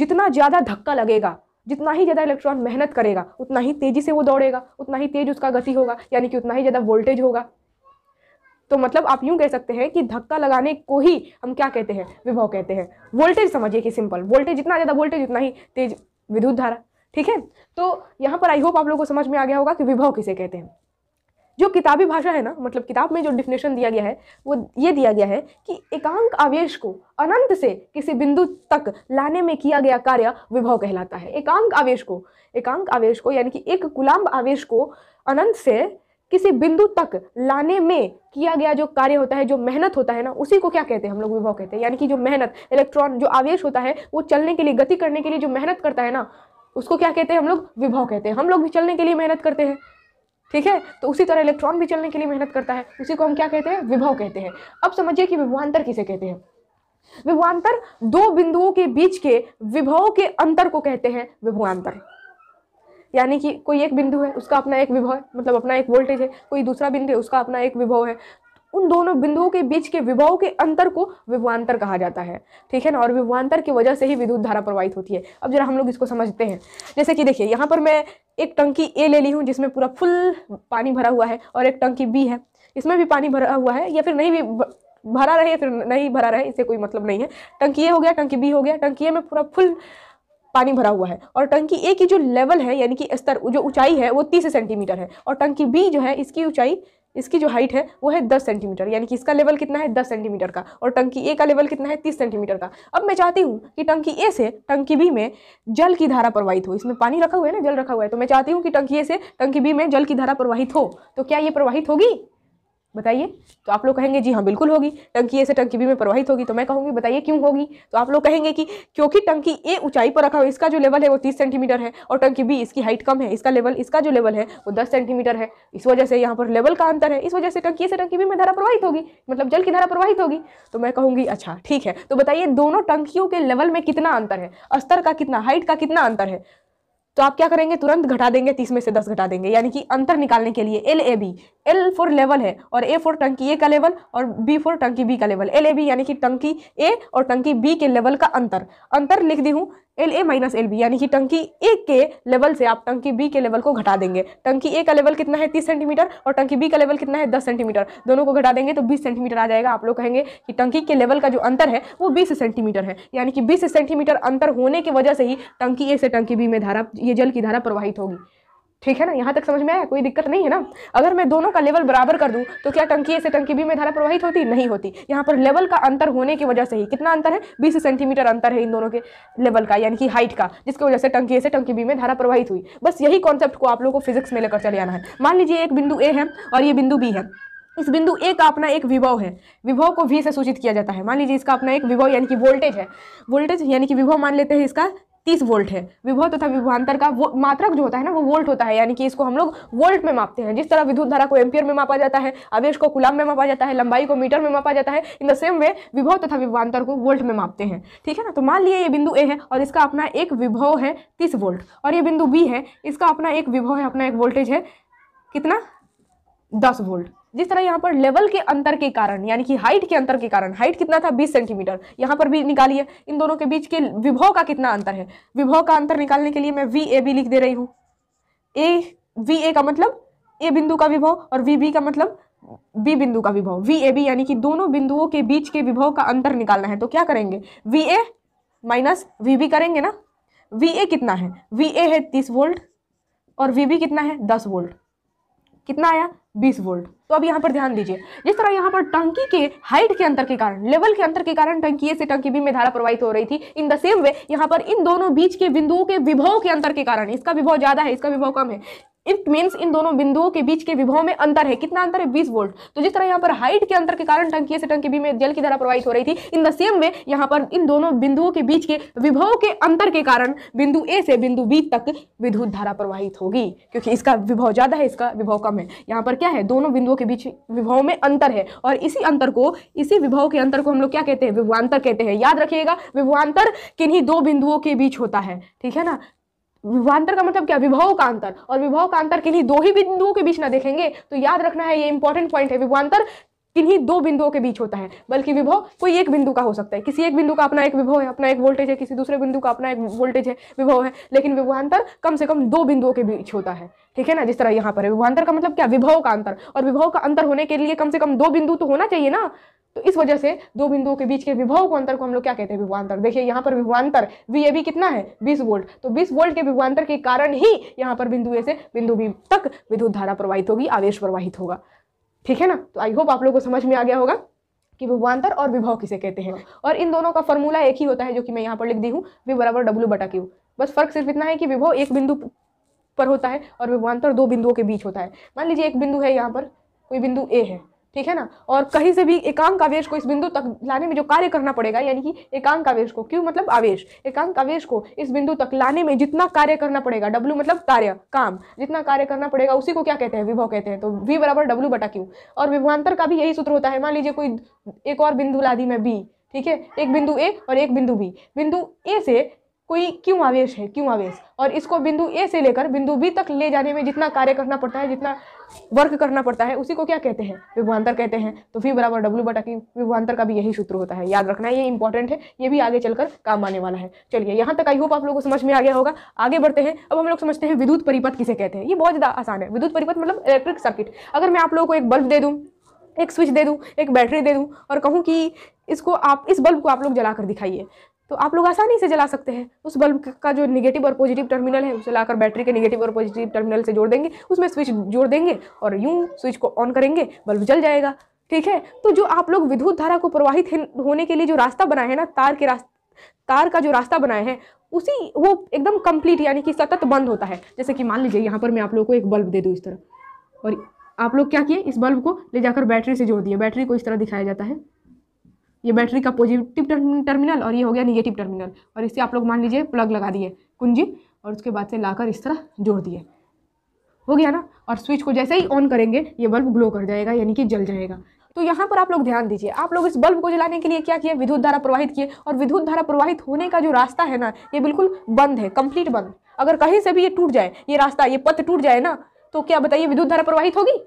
जितना ज़्यादा धक्का लगेगा जितना ही ज़्यादा इलेक्ट्रॉन मेहनत करेगा उतना ही तेज़ी से वो दौड़ेगा उतना ही तेज़ उसका गति होगा यानी कि उतना ही ज़्यादा वोल्टेज होगा तो मतलब आप यूँ कह सकते हैं कि धक्का लगाने को ही हम क्या कहते हैं विभव कहते हैं वोल्टेज समझिए कि सिंपल वोल्टेज जितना ज़्यादा वोल्टेज उतना ही तेज विद्युत धारा ठीक है तो यहाँ पर आई होप आप लोगों को समझ में आ गया होगा कि विभव किसे कहते हैं जो किताबी भाषा है ना मतलब किताब में जो डिफिनेशन दिया गया है वो ये दिया गया है कि एकांक आवेश को अनंत से किसी बिंदु तक लाने में किया गया कार्य विभव कहलाता है एकांक आवेश को एकांक आवेश को यानी कि एक गुलाम आवेश को अनंत से किसी बिंदु तक लाने में किया गया जो कार्य होता है जो मेहनत होता है ना उसी को क्या कहते हैं हम लोग विभव कहते हैं यानी कि जो मेहनत इलेक्ट्रॉन जो आवेश होता है वो चलने के लिए गति करने के लिए जो मेहनत करता है ना उसको क्या कहते हैं हम लोग विभव कहते हैं हम लोग भी चलने के लिए मेहनत करते हैं ठीक है तो उसी तरह इलेक्ट्रॉन भी चलने के लिए मेहनत करता है उसी को हम क्या कहते हैं विभव कहते हैं अब समझिए कि विभवान्तर किसे कहते हैं विभवान्तर दो बिंदुओं के बीच के विभव के अंतर को कहते हैं विभवान्तर यानी कि कोई एक बिंदु है उसका अपना एक विभव है मतलब अपना एक वोल्टेज है कोई दूसरा बिंदु है उसका अपना एक विभव है उन दोनों बिंदुओं के बीच के विभव के अंतर को विभवान्तर कहा जाता है ठीक है ना और विभवान्तर की वजह से ही विद्युत धारा प्रवाहित होती है अब जरा हम लोग इसको समझते हैं जैसे कि देखिए यहाँ पर मैं एक टंकी ए ले ली हूँ जिसमें पूरा फुल पानी भरा हुआ है और एक टंकी बी है इसमें भी पानी भरा हुआ है या फिर नहीं भी भरा रहे फिर नहीं भरा रहे इससे कोई मतलब नहीं है टंकी ए हो गया टंकी बी हो गया टंकी ए में पूरा फुल पानी भरा हुआ है और टंकी ए की जो लेवल है यानी कि स्तर जो ऊंचाई है वो तीस सेंटीमीटर है और टंकी बी जो है इसकी ऊंचाई इसकी जो हाइट है वो है दस सेंटीमीटर यानी कि इसका लेवल कितना है दस सेंटीमीटर का और टंकी ए का लेवल कितना है तीस सेंटीमीटर का अब मैं चाहती हूँ कि टंकी ए से टंकी बी में जल की धारा प्रवाहित हो इसमें पानी रखा हुआ है ना जल रखा हुआ है तो मैं चाहती हूँ कि टंकी ए से टंकी बी में जल की धारा प्रवाहित हो तो क्या ये प्रवाहित होगी बताइए तो आप लोग कहेंगे जी हाँ बिल्कुल होगी टंकी ए से टंकी बी में प्रवाहित होगी तो मैं कहूँगी बताइए क्यों होगी तो आप लोग कहेंगे कि क्योंकि टंकी ए ऊंचाई पर रखा हुआ इसका जो लेवल है वो तीस सेंटीमीटर है और टंकी बी इसकी हाइट कम है इसका लेवल इसका जो लेवल है वो दस सेंटीमीटर है इस वजह से यहाँ पर लेवल का अंतर है इस वजह से टंकी ए से टंकी बी में धारा प्रवाहित होगी मतलब जल की धारा प्रवाहित होगी तो मैं कहूँगी अच्छा ठीक है तो बताइए दोनों टंकियों के लेवल में कितना अंतर है स्तर का कितना हाइट का कितना अंतर है तो आप क्या करेंगे तुरंत घटा देंगे तीस में से दस घटा देंगे यानी कि अंतर निकालने के लिए L A B L for level है और ए फोर टंकी ए का लेवल और बी फोर टंकी बी का लेवल एल ए बी यानी कि टंकी ए और टंकी बी के लेवल का अंतर अंतर लिख दी हूँ L A minus L B यानी कि टंकी ए के लेवल से आप टंकी बी के लेवल को घटा देंगे टंकी ए का लेवल कितना है तीस सेंटीमीटर और टंकी बी का लेवल कितना है दस सेंटीमीटर दोनों को घटा देंगे तो बीस सेंटीमीटर आ जाएगा आप लोग कहेंगे कि टंकी के लेवल का जो अंतर है वो बीस सेंटीमीटर है यानी कि बीस सेंटीमीटर अंतर होने की वजह से ही टंकी ए से टंकी बी में धारा ये जल की धारा प्रवाहित होगी ठीक है ना यहाँ तक समझ में आया कोई दिक्कत नहीं है ना अगर मैं दोनों का लेवल बराबर कर दूँ तो क्या टंकी ए से टंकी बी में धारा प्रवाहित होती नहीं होती यहाँ पर लेवल का अंतर होने की वजह से ही कितना अंतर है बीस सेंटीमीटर अंतर है इन दोनों के लेवल का यानी कि हाइट का जिसकी वजह से टंकी ए से टंकी बी में धारा प्रवाहित हुई बस यही कॉन्सेप्ट को आप लोगों को फिजिक्स में लेकर चले आना है मान लीजिए एक बिंदु ए है और ये बिंदु बी है इस बिंदु ए का अपना एक विभव है विभव को वी से सूचित किया जाता है मान लीजिए इसका अपना एक विभव यानी कि वोल्टेज है वोल्टेज यानी कि विभव मान लेते हैं इसका तीस वोल्ट है विभव तथा विभवान्तर का वो मात्रक जो होता है ना वो वोल्ट होता है यानी कि इसको हम लोग वोल्ट में मापते हैं जिस तरह विद्युत धारा को एम्पियर में मापा जाता है आवेश को गुलाम में मापा जाता है लंबाई को मीटर में मापा जाता है इन द सेम वे विभव तथा विभवांतर को वोल्ट में मापते हैं ठीक है ना तो मान लिए ये बिंदु ए है और इसका अपना एक विभव है तीस वोल्ट और ये बिंदु बी है इसका अपना एक विभव है अपना एक वोल्टेज है कितना दस वोल्ट जिस तरह यहाँ पर लेवल के अंतर के कारण यानी कि हाइट के अंतर के कारण हाइट कितना था 20 सेंटीमीटर यहाँ पर भी निकालिए इन दोनों के बीच के विभव का कितना अंतर है विभव का अंतर निकालने के लिए मैं वी ए बी लिख दे रही हूँ ए वी ए का मतलब ए बिंदु का विभव और वी बी का मतलब बी बिंदु का विभव वी ए बी यानी कि दोनों बिंदुओं के बीच के विभव का अंतर निकालना है तो क्या करेंगे V A minus V B करेंगे ना वी ए कितना है वी ए है तीस वोल्ट और वी बी कितना है दस वोल्ट कितना आया बीस वोल्ट तो अब यहाँ पर ध्यान दीजिए जिस तरह यहाँ पर टंकी के हाइट के अंतर के कारण लेवल के अंतर के कारण टंकी से टंकी बी में धारा प्रवाहित हो रही थी इन द सेम वे यहाँ पर इन दोनों बीच के बिंदुओं के विभव के अंतर के कारण इसका विभव ज़्यादा है इसका विभव कम है इट मीन्स इन दोनों बिंदुओं के बीच के विभव में अंतर है कितना अंतर है 20 वोल्ट तो जिस तरह यहाँ पर हाइट के अंतर के कारण टंकी से टंकी बी में जल की धारा प्रवाहित हो रही थी इन द सेम वे यहाँ पर इन दोनों बिंदुओं के बीच के विभव के अंतर के कारण बिंदु ए से बिंदु बी तक विद्युत धारा प्रवाहित होगी क्योंकि इसका विभव ज़्यादा है इसका विभव कम है यहाँ पर क्या है दोनों बिंदु विभव के बीच विभव में अंतर है और इसी अंतर को इसी विभव के अंतर को हम लोग क्या कहते हैं विभवांतर कहते हैं याद रखिएगा विभवांतर किन्हीं दो बिंदुओं के बीच होता है ठीक है ना विभांतर का मतलब क्या विभव का अंतर और विभव का अंतर किन्हीं दो ही बिंदुओं के बीच ना देखेंगे तो याद रखना है ये इंपॉर्टेंट पॉइंट है विभांतर किन्हीं दो बिंदुओं के बीच होता है बल्कि विभव कोई एक बिंदु का हो सकता है किसी एक बिंदु का अपना एक विभव है अपना एक वोल्टेज है किसी दूसरे बिंदु का अपना एक वोल्टेज है विभव है लेकिन विभवांतर कम से कम दो बिंदुओं के बीच होता है ठीक है ना जिस तरह यहाँ पर है विभवांतर का मतलब क्या विभव का अंतर और विभव का अंतर होने के लिए कम से कम दो बिंदु तो होना चाहिए ना तो इस वजह से दो बिंदुओं के बीच के विभव को अंतर को हम लोग क्या कहते हैं विभवान्तर देखिए यहाँ पर विभवान्तर वी ए बी कितना है 20 वोल्ट तो 20 वोल्ट के विभवान्तर के कारण ही यहाँ पर बिंदु ए से बिंदु बी तक विद्युत धारा प्रवाहित होगी आवेश प्रवाहित होगा ठीक है ना तो आई होप आप लोगों को समझ में आ गया होगा कि विभवान्तर और विभव किसे कहते हैं हाँ। और इन दोनों का फॉर्मूला एक ही होता है जो कि मैं यहाँ पर लिख दी हूँ वी बराबर डब्ल्यू बटा क्यू बस फर्क सिर्फ इतना है कि विभव एक बिंदु पर होता है और विभवान्तर दो बिंदुओं के बीच होता है मान लीजिए एक बिंदु है यहाँ पर कोई बिंदु ए है ठीक है ना और कहीं से भी एकांक आवेश को इस बिंदु तक लाने में जो कार्य करना पड़ेगा यानी कि एकांक आवेश को क्यों मतलब आवेश एकांक आवेश को इस बिंदु तक लाने में जितना कार्य करना पड़ेगा डब्ल्यू मतलब कार्य काम जितना कार्य करना पड़ेगा उसी को क्या कहते हैं विभव कहते हैं तो वी बराबर डब्ल्यू बटा क्यू और विभवान्तर का भी यही सूत्र होता है मान लीजिए कोई एक और बिंदु ला दी मैं बी ठीक है एक बिंदु ए और एक बिंदु बी बिंदु ए से कोई क्यों आवेश है क्यों आवेश और इसको बिंदु ए से लेकर बिंदु बी तक ले जाने में जितना कार्य करना पड़ता है जितना वर्क करना पड़ता है उसी को क्या कहते हैं विभवान्तर कहते हैं तो फिर बराबर डब्ल्यू बटा की विभवान्तर का भी यही सूत्र होता है याद रखना ये इंपॉर्टेंट है ये भी आगे चलकर काम आने वाला है चलिए यहाँ तक आई होप आप लोगों को समझ में आ गया होगा आगे बढ़ते हैं अब हम लोग समझते हैं विद्युत परिपथ किसे कहते हैं ये बहुत ज़्यादा आसान है विद्युत परिपथ मतलब इलेक्ट्रिक सर्किट अगर मैं आप लोगों को एक बल्ब दे दूँ एक स्विच दे दूँ एक बैटरी दे दूँ और कहूँ कि इसको आप इस बल्ब को आप लोग जला कर दिखाइए तो आप लोग आसानी से जला सकते हैं उस बल्ब का जो निगेटिव और पॉजिटिव टर्मिनल है उसे लाकर बैटरी के निगेटिव और पॉजिटिव टर्मिनल से जोड़ देंगे उसमें स्विच जोड़ देंगे और यूँ स्विच को ऑन करेंगे बल्ब जल जाएगा ठीक है तो जो आप लोग विद्युत धारा को प्रवाहित होने के लिए जो रास्ता बनाए हैं ना तार के रास्ते तार का जो रास्ता बनाए हैं उसी वो एकदम कंप्लीट यानी कि सतत बंद होता है जैसे कि मान लीजिए यहाँ पर मैं आप लोगों को एक बल्ब दे दूँ इस तरह और आप लोग क्या किए इस बल्ब को ले जाकर बैटरी से जोड़ दिए बैटरी को इस तरह दिखाया जाता है ये बैटरी का पॉजिटिव टर्मिनल और ये हो गया निगेटिव टर्मिनल और इसे आप लोग मान लीजिए प्लग लगा दिए कुंजी और उसके बाद से लाकर इस तरह जोड़ दिए हो गया ना और स्विच को जैसे ही ऑन करेंगे ये बल्ब ग्लो कर जाएगा यानी कि जल जाएगा तो यहाँ पर आप लोग ध्यान दीजिए आप लोग इस बल्ब को जलाने के लिए क्या किए विद्युत धारा प्रवाहित किए और विद्युत धारा प्रवाहित होने का जो रास्ता है ना ये बिल्कुल बंद है कंप्लीट बंद अगर कहीं से भी ये टूट जाए ये रास्ता ये पथ टूट जाए ना तो क्या बताइए विद्युत धारा प्रवाहित होगी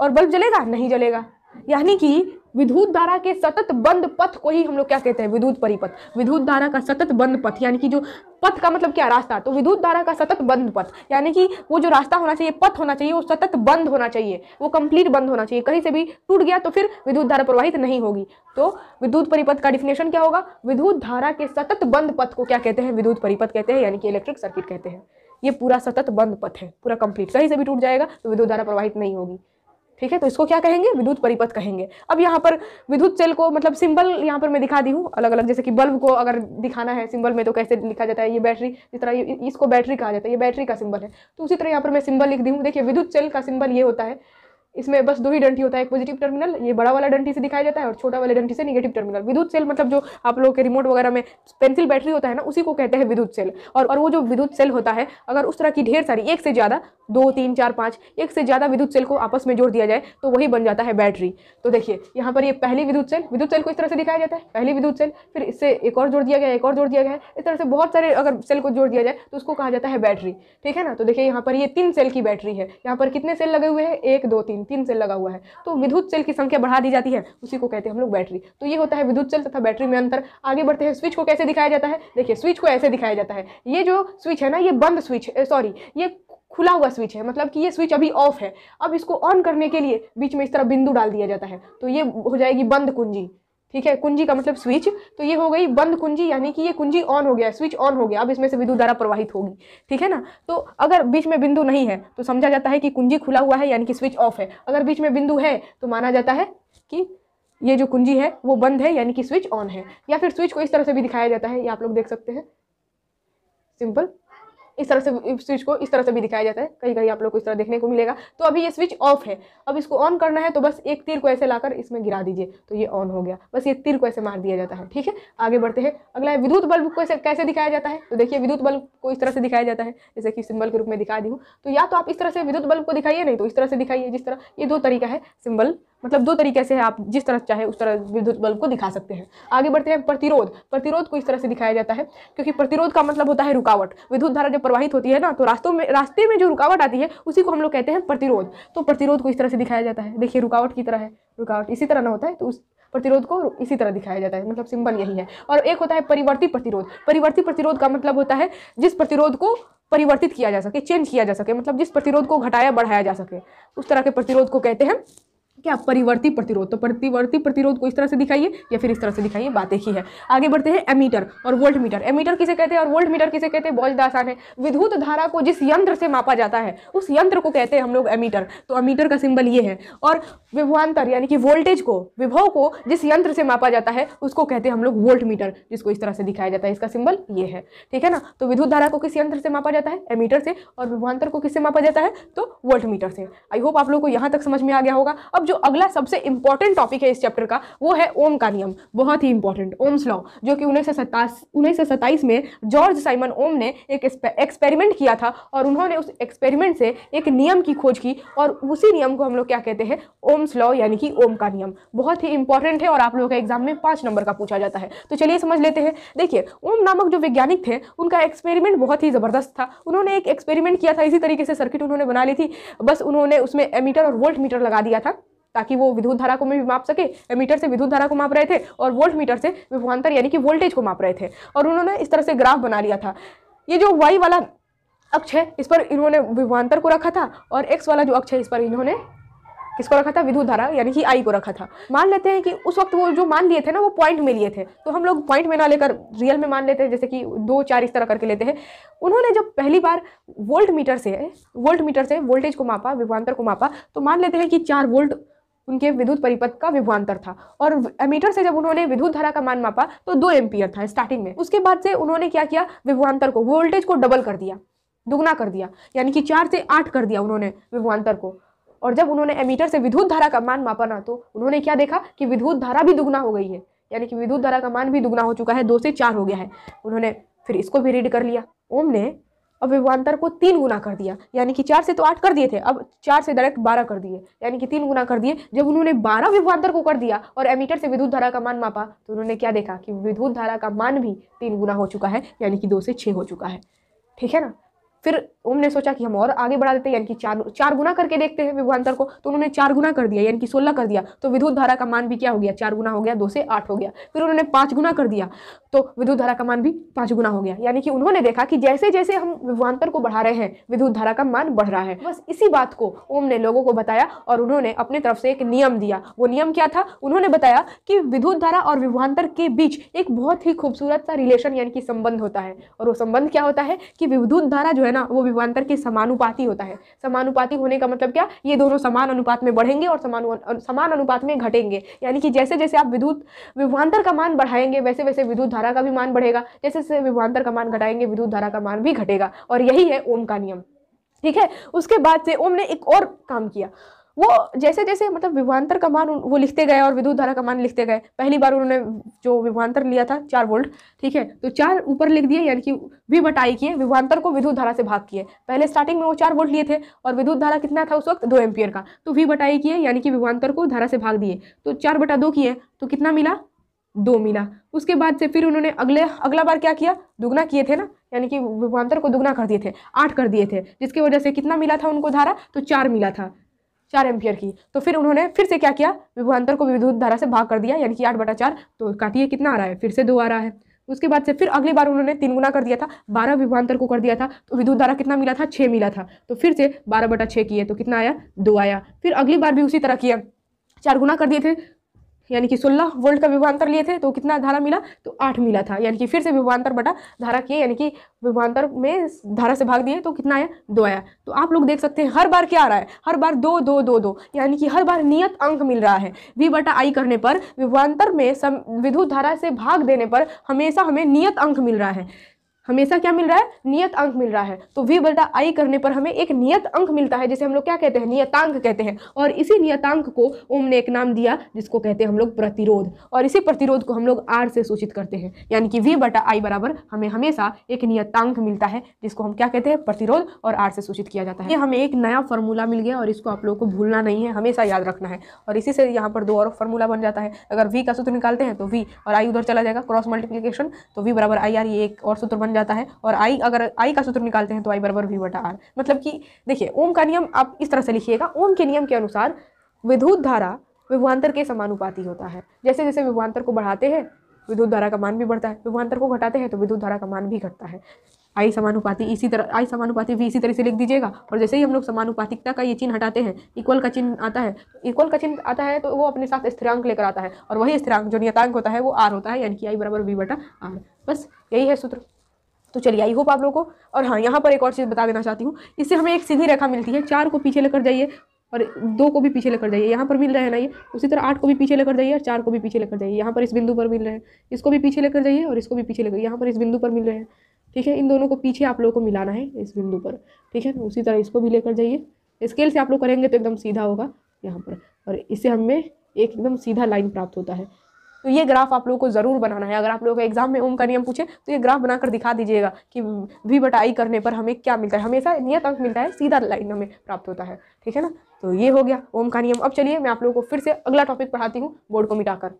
और बल्ब जलेगा नहीं जलेगा यानी कि विद्युत धारा के सतत बंद पथ को ही हम लोग क्या कहते हैं विद्युत परिपथ विद्युत धारा का सतत बंद पथ यानी कि जो पथ का मतलब क्या रास्ता तो विद्युत धारा का सतत बंद पथ यानी कि वो जो रास्ता होना चाहिए पथ होना चाहिए वो सतत बंद होना चाहिए वो कंप्लीट बंद होना चाहिए कहीं से भी टूट गया तो फिर विद्युत धारा प्रवाहित नहीं होगी तो विद्युत परिपथ का डिफिनेशन क्या होगा विद्युत धारा के सतत बंद पथ को क्या कहते हैं विद्युत परिपथ कहते हैं यानी कि इलेक्ट्रिक सर्किट कहते हैं ये पूरा सतत बंद पथ है पूरा कंप्लीट कहीं से भी टूट जाएगा तो विद्युत धारा प्रवाहित नहीं होगी ठीक है तो इसको क्या कहेंगे विद्युत परिपथ कहेंगे अब यहाँ पर विद्युत सेल को मतलब सिंबल यहाँ पर मैं दिखा दी हूँ अलग अलग जैसे कि बल्ब को अगर दिखाना है सिंबल में तो कैसे लिखा जाता है ये बैटरी जिस तरह इसको बैटरी कहा जाता है ये बैटरी का सिंबल है तो उसी तरह यहाँ पर मैं सिंबल लिख दी हूँ देखिए विद्युत सेल का सिंबल ये होता है इसमें बस दो ही डंटी होता है एक पॉजिटिव टर्मिनल ये बड़ा वाला डंटी से दिखाया जाता है और छोटा वाले डंटी से निगेटिव टर्मिनल विद्युत सेल मतलब जो आप लोगों के रिमोट वगैरह में पेंसिल बैटरी होता है ना उसी को कहते हैं विद्युत सेल और और वो जो विद्युत सेल होता है अगर उस तरह की ढेर सारी एक से ज़्यादा दो तीन चार पाँच एक से ज़्यादा विद्युत सेल को आपस में जोड़ दिया जाए तो वही बन जाता है बैटरी तो देखिए यहाँ पर ये पहली विद्युत सेल विद्युत सेल को इस तरह से दिखाया जाता है पहली विद्युत सेल फिर इससे एक और जोड़ दिया गया एक और जोड़ दिया गया इस तरह से बहुत सारे अगर सेल को जोड़ दिया जाए तो उसको कहा जाता है बैटरी ठीक है ना तो देखिए यहाँ पर ये तीन सेल की बैटरी है यहाँ पर कितने सेल लगे हुए हैं एक दो तीन तीन सेल लगा हुआ है तो विद्युत सेल की संख्या बढ़ा दी जाती है उसी को कहते हैं हम लोग बैटरी तो ये होता है विद्युत सेल तथा बैटरी में अंतर आगे बढ़ते हैं स्विच को कैसे दिखाया जाता है देखिए स्विच को ऐसे दिखाया जाता है ये जो स्विच है ना ये बंद स्विच सॉरी ये खुला हुआ स्विच है मतलब कि ये स्विच अभी ऑफ है अब इसको ऑन करने के लिए बीच में इस तरह बिंदु डाल दिया जाता है तो ये हो जाएगी बंद कुंजी ठीक है कुंजी का मतलब स्विच तो ये हो गई बंद कुंजी यानी कि ये कुंजी ऑन हो गया स्विच ऑन हो गया अब इसमें से विद्युत धारा प्रवाहित होगी ठीक है ना तो अगर बीच में बिंदु नहीं है तो समझा जाता है कि कुंजी खुला हुआ है यानी कि स्विच ऑफ है अगर बीच में बिंदु है तो माना जाता है कि ये जो कुंजी है वो बंद है यानी कि स्विच ऑन है या फिर स्विच को इस तरह से भी दिखाया जाता है ये आप लोग देख सकते हैं सिंपल इस तरह से स्विच को इस तरह से भी दिखाया जाता है कहीं कहीं आप लोग को इस तरह देखने को मिलेगा तो अभी ये स्विच ऑफ है अब इसको ऑन करना है तो बस एक तीर को ऐसे लाकर इसमें गिरा दीजिए तो ये ऑन हो गया बस ये तीर को ऐसे मार दिया जाता है ठीक है आगे बढ़ते हैं अगला है विद्युत बल्ब को ऐसे कैसे दिखाया जाता है तो देखिए विद्युत बल्ब को इस तरह से दिखाया जाता है जैसे कि सिंबल के रूप में दिखा दी हूँ तो या तो आप इस तरह से विद्युत बल्ब को दिखाइए नहीं तो इस तरह से दिखाइए जिस तरह ये दो तरीका है सिंबल मतलब दो तरीके से आप जिस तरह चाहे उस तरह विद्युत बल्ब को दिखा सकते हैं आगे बढ़ते हैं प्रतिरोध प्रतिरोध को इस तरह से दिखाया जाता है क्योंकि प्रतिरोध का मतलब होता है रुकावट विद्युत धारा जब प्रवाहित होती है ना तो रास्तों में रास्ते में जो रुकावट आती है उसी को हम लोग कहते हैं प्रतिरोध तो प्रतिरोध को इस तरह से दिखाया जाता है देखिए रुकावट की तरह है रुकावट इसी तरह ना होता है तो उस प्रतिरोध को इसी तरह दिखाया जाता है मतलब सिंबल यही है और एक होता है परिवर्ती प्रतिरोध परिवर्ती प्रतिरोध का मतलब होता है जिस प्रतिरोध को परिवर्तित किया जा सके चेंज किया जा सके मतलब जिस प्रतिरोध को घटाया बढ़ाया जा सके उस तरह के प्रतिरोध को कहते हैं क्या परिवर्ती प्रतिरोध तो प्रतिवर्ती प्रतिरोध को इस तरह से दिखाइए या फिर इस तरह से दिखाइए बात एक ही है आगे बढ़ते हैं एमीटर और वोल्ट मीटर एमीटर किसे कहते हैं और वोल्ट मीटर किसे कहते हैं बहुत ज़्यादा आसान है विद्युत धारा को जिस यंत्र से मापा जाता है उस यंत्र को कहते हैं हम लोग एमीटर तो अमीटर का सिंबल ये है और विभवान्तर यानी कि वोल्टेज को विभव को जिस यंत्र से मापा जाता है उसको कहते हैं हम लोग वोल्ट मीटर जिसको इस तरह से दिखाया जाता है इसका सिंबल ये है ठीक है ना तो विद्युत धारा को किस यंत्र से मापा जाता है एमीटर से और विभवान्तर को किससे मापा जाता है तो वोल्ट मीटर से आई होप आप लोग को यहाँ तक समझ में आ गया होगा अब जो जो अगला सबसे इंपॉर्टेंट टॉपिक है इस चैप्टर का वो है ओम का नियम बहुत ही इंपॉर्टेंट ओम्स लॉ जो कि उन्नीस सौ सत्ताईस में जॉर्ज साइमन ओम ने एक एक्सपेरिमेंट किया था और उन्होंने उस एक्सपेरिमेंट से एक नियम की खोज की और उसी नियम को हम लोग क्या कहते हैं ओम्स लॉ यानी कि ओम का नियम बहुत ही इंपॉर्टेंट है और आप लोगों का एग्जाम में पाँच नंबर का पूछा जाता है तो चलिए समझ लेते हैं देखिए ओम नामक जो वैज्ञानिक थे उनका एक्सपेरिमेंट बहुत ही ज़बरदस्त था उन्होंने एक एक्सपेरिमेंट किया था इसी तरीके से सर्किट उन्होंने बना ली थी बस उन्होंने उसमें एमीटर और वोल्ट मीटर लगा दिया था ताकि वो विद्युत धारा को भी माप सके मीटर से विद्युत धारा को माप रहे थे और वोल्ट मीटर से विभवान्तर यानी कि वोल्टेज को माप रहे थे और उन्होंने इस तरह से ग्राफ बना लिया था ये जो वाई वाला अक्ष है इस पर इन्होंने विभवान्तर को रखा था और एक्स वाला जो अक्ष है इस पर इन्होंने किसको रखा था विद्युत धारा यानी कि आई को रखा था मान लेते हैं कि उस वक्त वो जो मान लिए थे ना वो पॉइंट में लिए थे तो हम लोग पॉइंट में ना लेकर रियल में मान लेते हैं जैसे कि दो चार इस तरह करके लेते हैं उन्होंने जब पहली बार वोल्ट मीटर से वोल्ट मीटर से वोल्टेज को मापा विभवान्तर को मापा तो मान लेते हैं कि चार वोल्ट उनके विद्युत परिपथ का विभवान्तर था और एमीटर से जब उन्होंने विद्युत धारा का मान मापा तो दो एम्पियर था स्टार्टिंग में उसके बाद से उन्होंने क्या किया विभवान्तर को वोल्टेज को डबल कर दिया दुगना कर दिया यानी कि चार से आठ कर दिया उन्होंने विभवान्तर को और जब उन्होंने एमीटर से विद्युत धारा का मान मापा ना तो उन्होंने क्या देखा कि विद्युत धारा भी दुगना हो गई है यानी कि विद्युत धारा का मान भी दुगना हो चुका है दो से चार हो गया है उन्होंने फिर इसको भी रीड कर लिया ओम ने अब विभवान्तर को तीन गुना कर दिया यानी कि चार से तो आठ कर दिए थे अब चार से डायरेक्ट बारह कर दिए यानी कि तीन गुना कर दिए जब उन्होंने बारह विभवान्तर को कर दिया और एमीटर से विद्युत धारा का मान मापा तो उन्होंने क्या देखा कि विद्युत धारा का मान भी तीन गुना हो चुका है यानी कि दो से छः हो चुका है ठीक है ना फिर ओम ने सोचा कि हम और आगे बढ़ा देते हैं यानी कि चार चार गुना करके देखते हैं विभुआंतर को तो उन्होंने चार गुना कर दिया यानी कि सोलह कर दिया तो विद्युत धारा का मान भी क्या हो गया चार गुना हो गया दो से आठ हो गया फिर उन्होंने पाँच गुना कर दिया तो विद्युत धारा का मान भी पाँच गुना हो गया यानी कि उन्होंने देखा कि जैसे जैसे हम विभुआंतर को बढ़ा रहे हैं विद्युत धारा का मान बढ़ रहा है बस इसी बात को ओम ने लोगों को बताया और उन्होंने अपने तरफ से एक नियम दिया वो नियम क्या था उन्होंने बताया कि विद्युत धारा और विभुआंतर के बीच एक बहुत ही खूबसूरत सा रिलेशन यानी कि संबंध होता है और वो संबंध क्या होता है कि विद्युत धारा जो है ना वो विभवान्तर के समानुपाती होता है समानुपाती होने का मतलब क्या ये दोनों समान अनुपात में बढ़ेंगे और समान समान अनुपात में घटेंगे यानी कि जैसे जैसे आप विद्युत विभवान्तर का मान बढ़ाएंगे वैसे वैसे विद्युत धारा का भी मान बढ़ेगा जैसे जैसे विभवान्तर का मान घटाएंगे विद्युत धारा का मान भी घटेगा और यही है ओम का नियम ठीक है उसके बाद से ओम ने एक और काम किया वो जैसे जैसे मतलब विभांतर का मान वो लिखते गए और विद्युत धारा का मान लिखते गए पहली बार उन्होंने जो विभांतर लिया था चार वोल्ट ठीक है तो चार ऊपर लिख दिए यानी कि वी बटाई किए विभांतर को विद्युत धारा से भाग किए पहले स्टार्टिंग में वो चार वोल्ट लिए थे और विद्युत धारा कितना था उस वक्त दो एम्पियर का तो वी बटाई किए यानी कि विभांतर को धारा से भाग दिए तो चार बटा दो किए तो कितना मिला दो मिला उसके बाद से फिर उन्होंने अगले अगला बार क्या किया दुगना किए थे ना यानी कि विभांतर को दुगना कर दिए थे आठ कर दिए थे जिसकी वजह से कितना मिला था उनको धारा तो चार मिला था चार एम्पियर की तो फिर उन्होंने फिर से क्या किया विभवान्तर को विद्युत धारा से भाग कर दिया यानी कि आठ बटा चार तो काटिए कितना आ रहा है फिर से दो आ रहा है उसके बाद से फिर अगली बार उन्होंने तीन गुना कर दिया था बारह विभवान्तर को कर दिया था तो विद्युत धारा कितना मिला था छः मिला था तो फिर से बारह बटा छः किए तो कितना आया दो आया फिर अगली बार भी उसी तरह किया चार गुना कर दिए थे यानी कि 16 वोल्ट का विभवांतर लिए थे तो कितना धारा मिला तो आठ मिला था यानी कि फिर से विभवांतर बटा धारा किए यानी कि विभवांतर में धारा से भाग दिए तो कितना आया दो आया तो आप लोग देख सकते हैं हर बार क्या आ रहा है हर बार दो दो दो दो यानी कि हर बार नियत अंक मिल रहा है वी बटा आई करने पर विभांतर में विद्युत धारा से भाग देने पर हमेशा हमें नियत अंक मिल रहा है हमेशा क्या मिल रहा है नियत अंक मिल रहा है तो वी बल्टा आई करने पर हमें एक नियत अंक मिलता है जिसे हम लोग क्या कहते हैं नियतांक कहते हैं और इसी नियतांक को ओम ने एक नाम दिया जिसको कहते हैं हम लोग प्रतिरोध और इसी प्रतिरोध को हम लोग आर से सूचित करते हैं यानी कि वी बटा आई बराबर हमें हमेशा एक नियतांक मिलता है जिसको हम क्या कहते हैं प्रतिरोध और आर से सूचित किया जाता है ये हमें एक नया फॉर्मूला मिल गया और इसको आप लोग को भूलना नहीं है हमेशा याद रखना है और इसी से यहाँ पर दो और फॉर्मूला बन जाता है अगर वी का सूत्र निकालते हैं तो वी और आई उधर चला जाएगा क्रॉस मल्टीप्लीकेशन तो वी बराबर आई आर ये एक और सूत्र बन जाता है और आई अगर आई का सूत्र निकालते हैं तो आई बराबर वी वटा आर मतलब कि देखिए ओम का नियम आप इस तरह से लिखिएगा ओम के नियम के अनुसार विद्युत धारा विभवान्तर के समानुपाती होता है जैसे जैसे विभवान्तर को बढ़ाते हैं विद्युत धारा का मान भी बढ़ता है विभवान्तर को घटाते हैं तो विद्युत धारा का मान भी घटता है आई समानुपाती इसी तरह आई समानुपाती भी इसी तरह से लिख दीजिएगा और जैसे ही हम लोग समानुपातिकता का ये चिन्ह हटाते हैं इक्वल का चिन्ह आता है इक्वल का चिन्ह आता है तो वो अपने साथ स्थिरांक लेकर आता है और वही स्थिरांक जो नियतांक होता है वो आर होता है यानी कि आई बराबर वी बटा आर बस यही है सूत्र तो चलिए आई होप आप लोगों को और हाँ यहाँ पर एक और चीज़ बता देना चाहती हूँ इससे हमें एक सीधी रेखा मिलती है चार को पीछे लेकर जाइए और दो को भी पीछे लेकर जाइए यहाँ पर मिल रहे हैं ना ये उसी तरह आठ को भी पीछे लेकर जाइए और चार को भी पीछे लेकर जाइए यहाँ पर इस बिंदु पर मिल रहे हैं इसको भी पीछे लेकर जाइए और इसको भी पीछे लेकर यहाँ पर इस बिंदु पर मिल रहे हैं ठीक है इन दोनों को पीछे आप लोगों को मिलाना है इस बिंदु पर ठीक है उसी तरह इसको भी लेकर जाइए स्केल से आप लोग करेंगे तो एकदम सीधा होगा यहाँ पर और इससे हमें एक एकदम सीधा लाइन प्राप्त होता है तो ये ग्राफ आप लोगों को ज़रूर बनाना है अगर आप लोगों को एग्जाम में ओम का नियम पूछे तो ये ग्राफ बनाकर दिखा दीजिएगा कि वी बटाई करने पर हमें क्या मिलता है हमेशा नियत अंक मिलता है सीधा लाइन हमें प्राप्त होता है ठीक है ना तो ये हो गया ओम का नियम अब चलिए मैं आप लोगों को फिर से अगला टॉपिक पढ़ाती हूँ बोर्ड को मिटाकर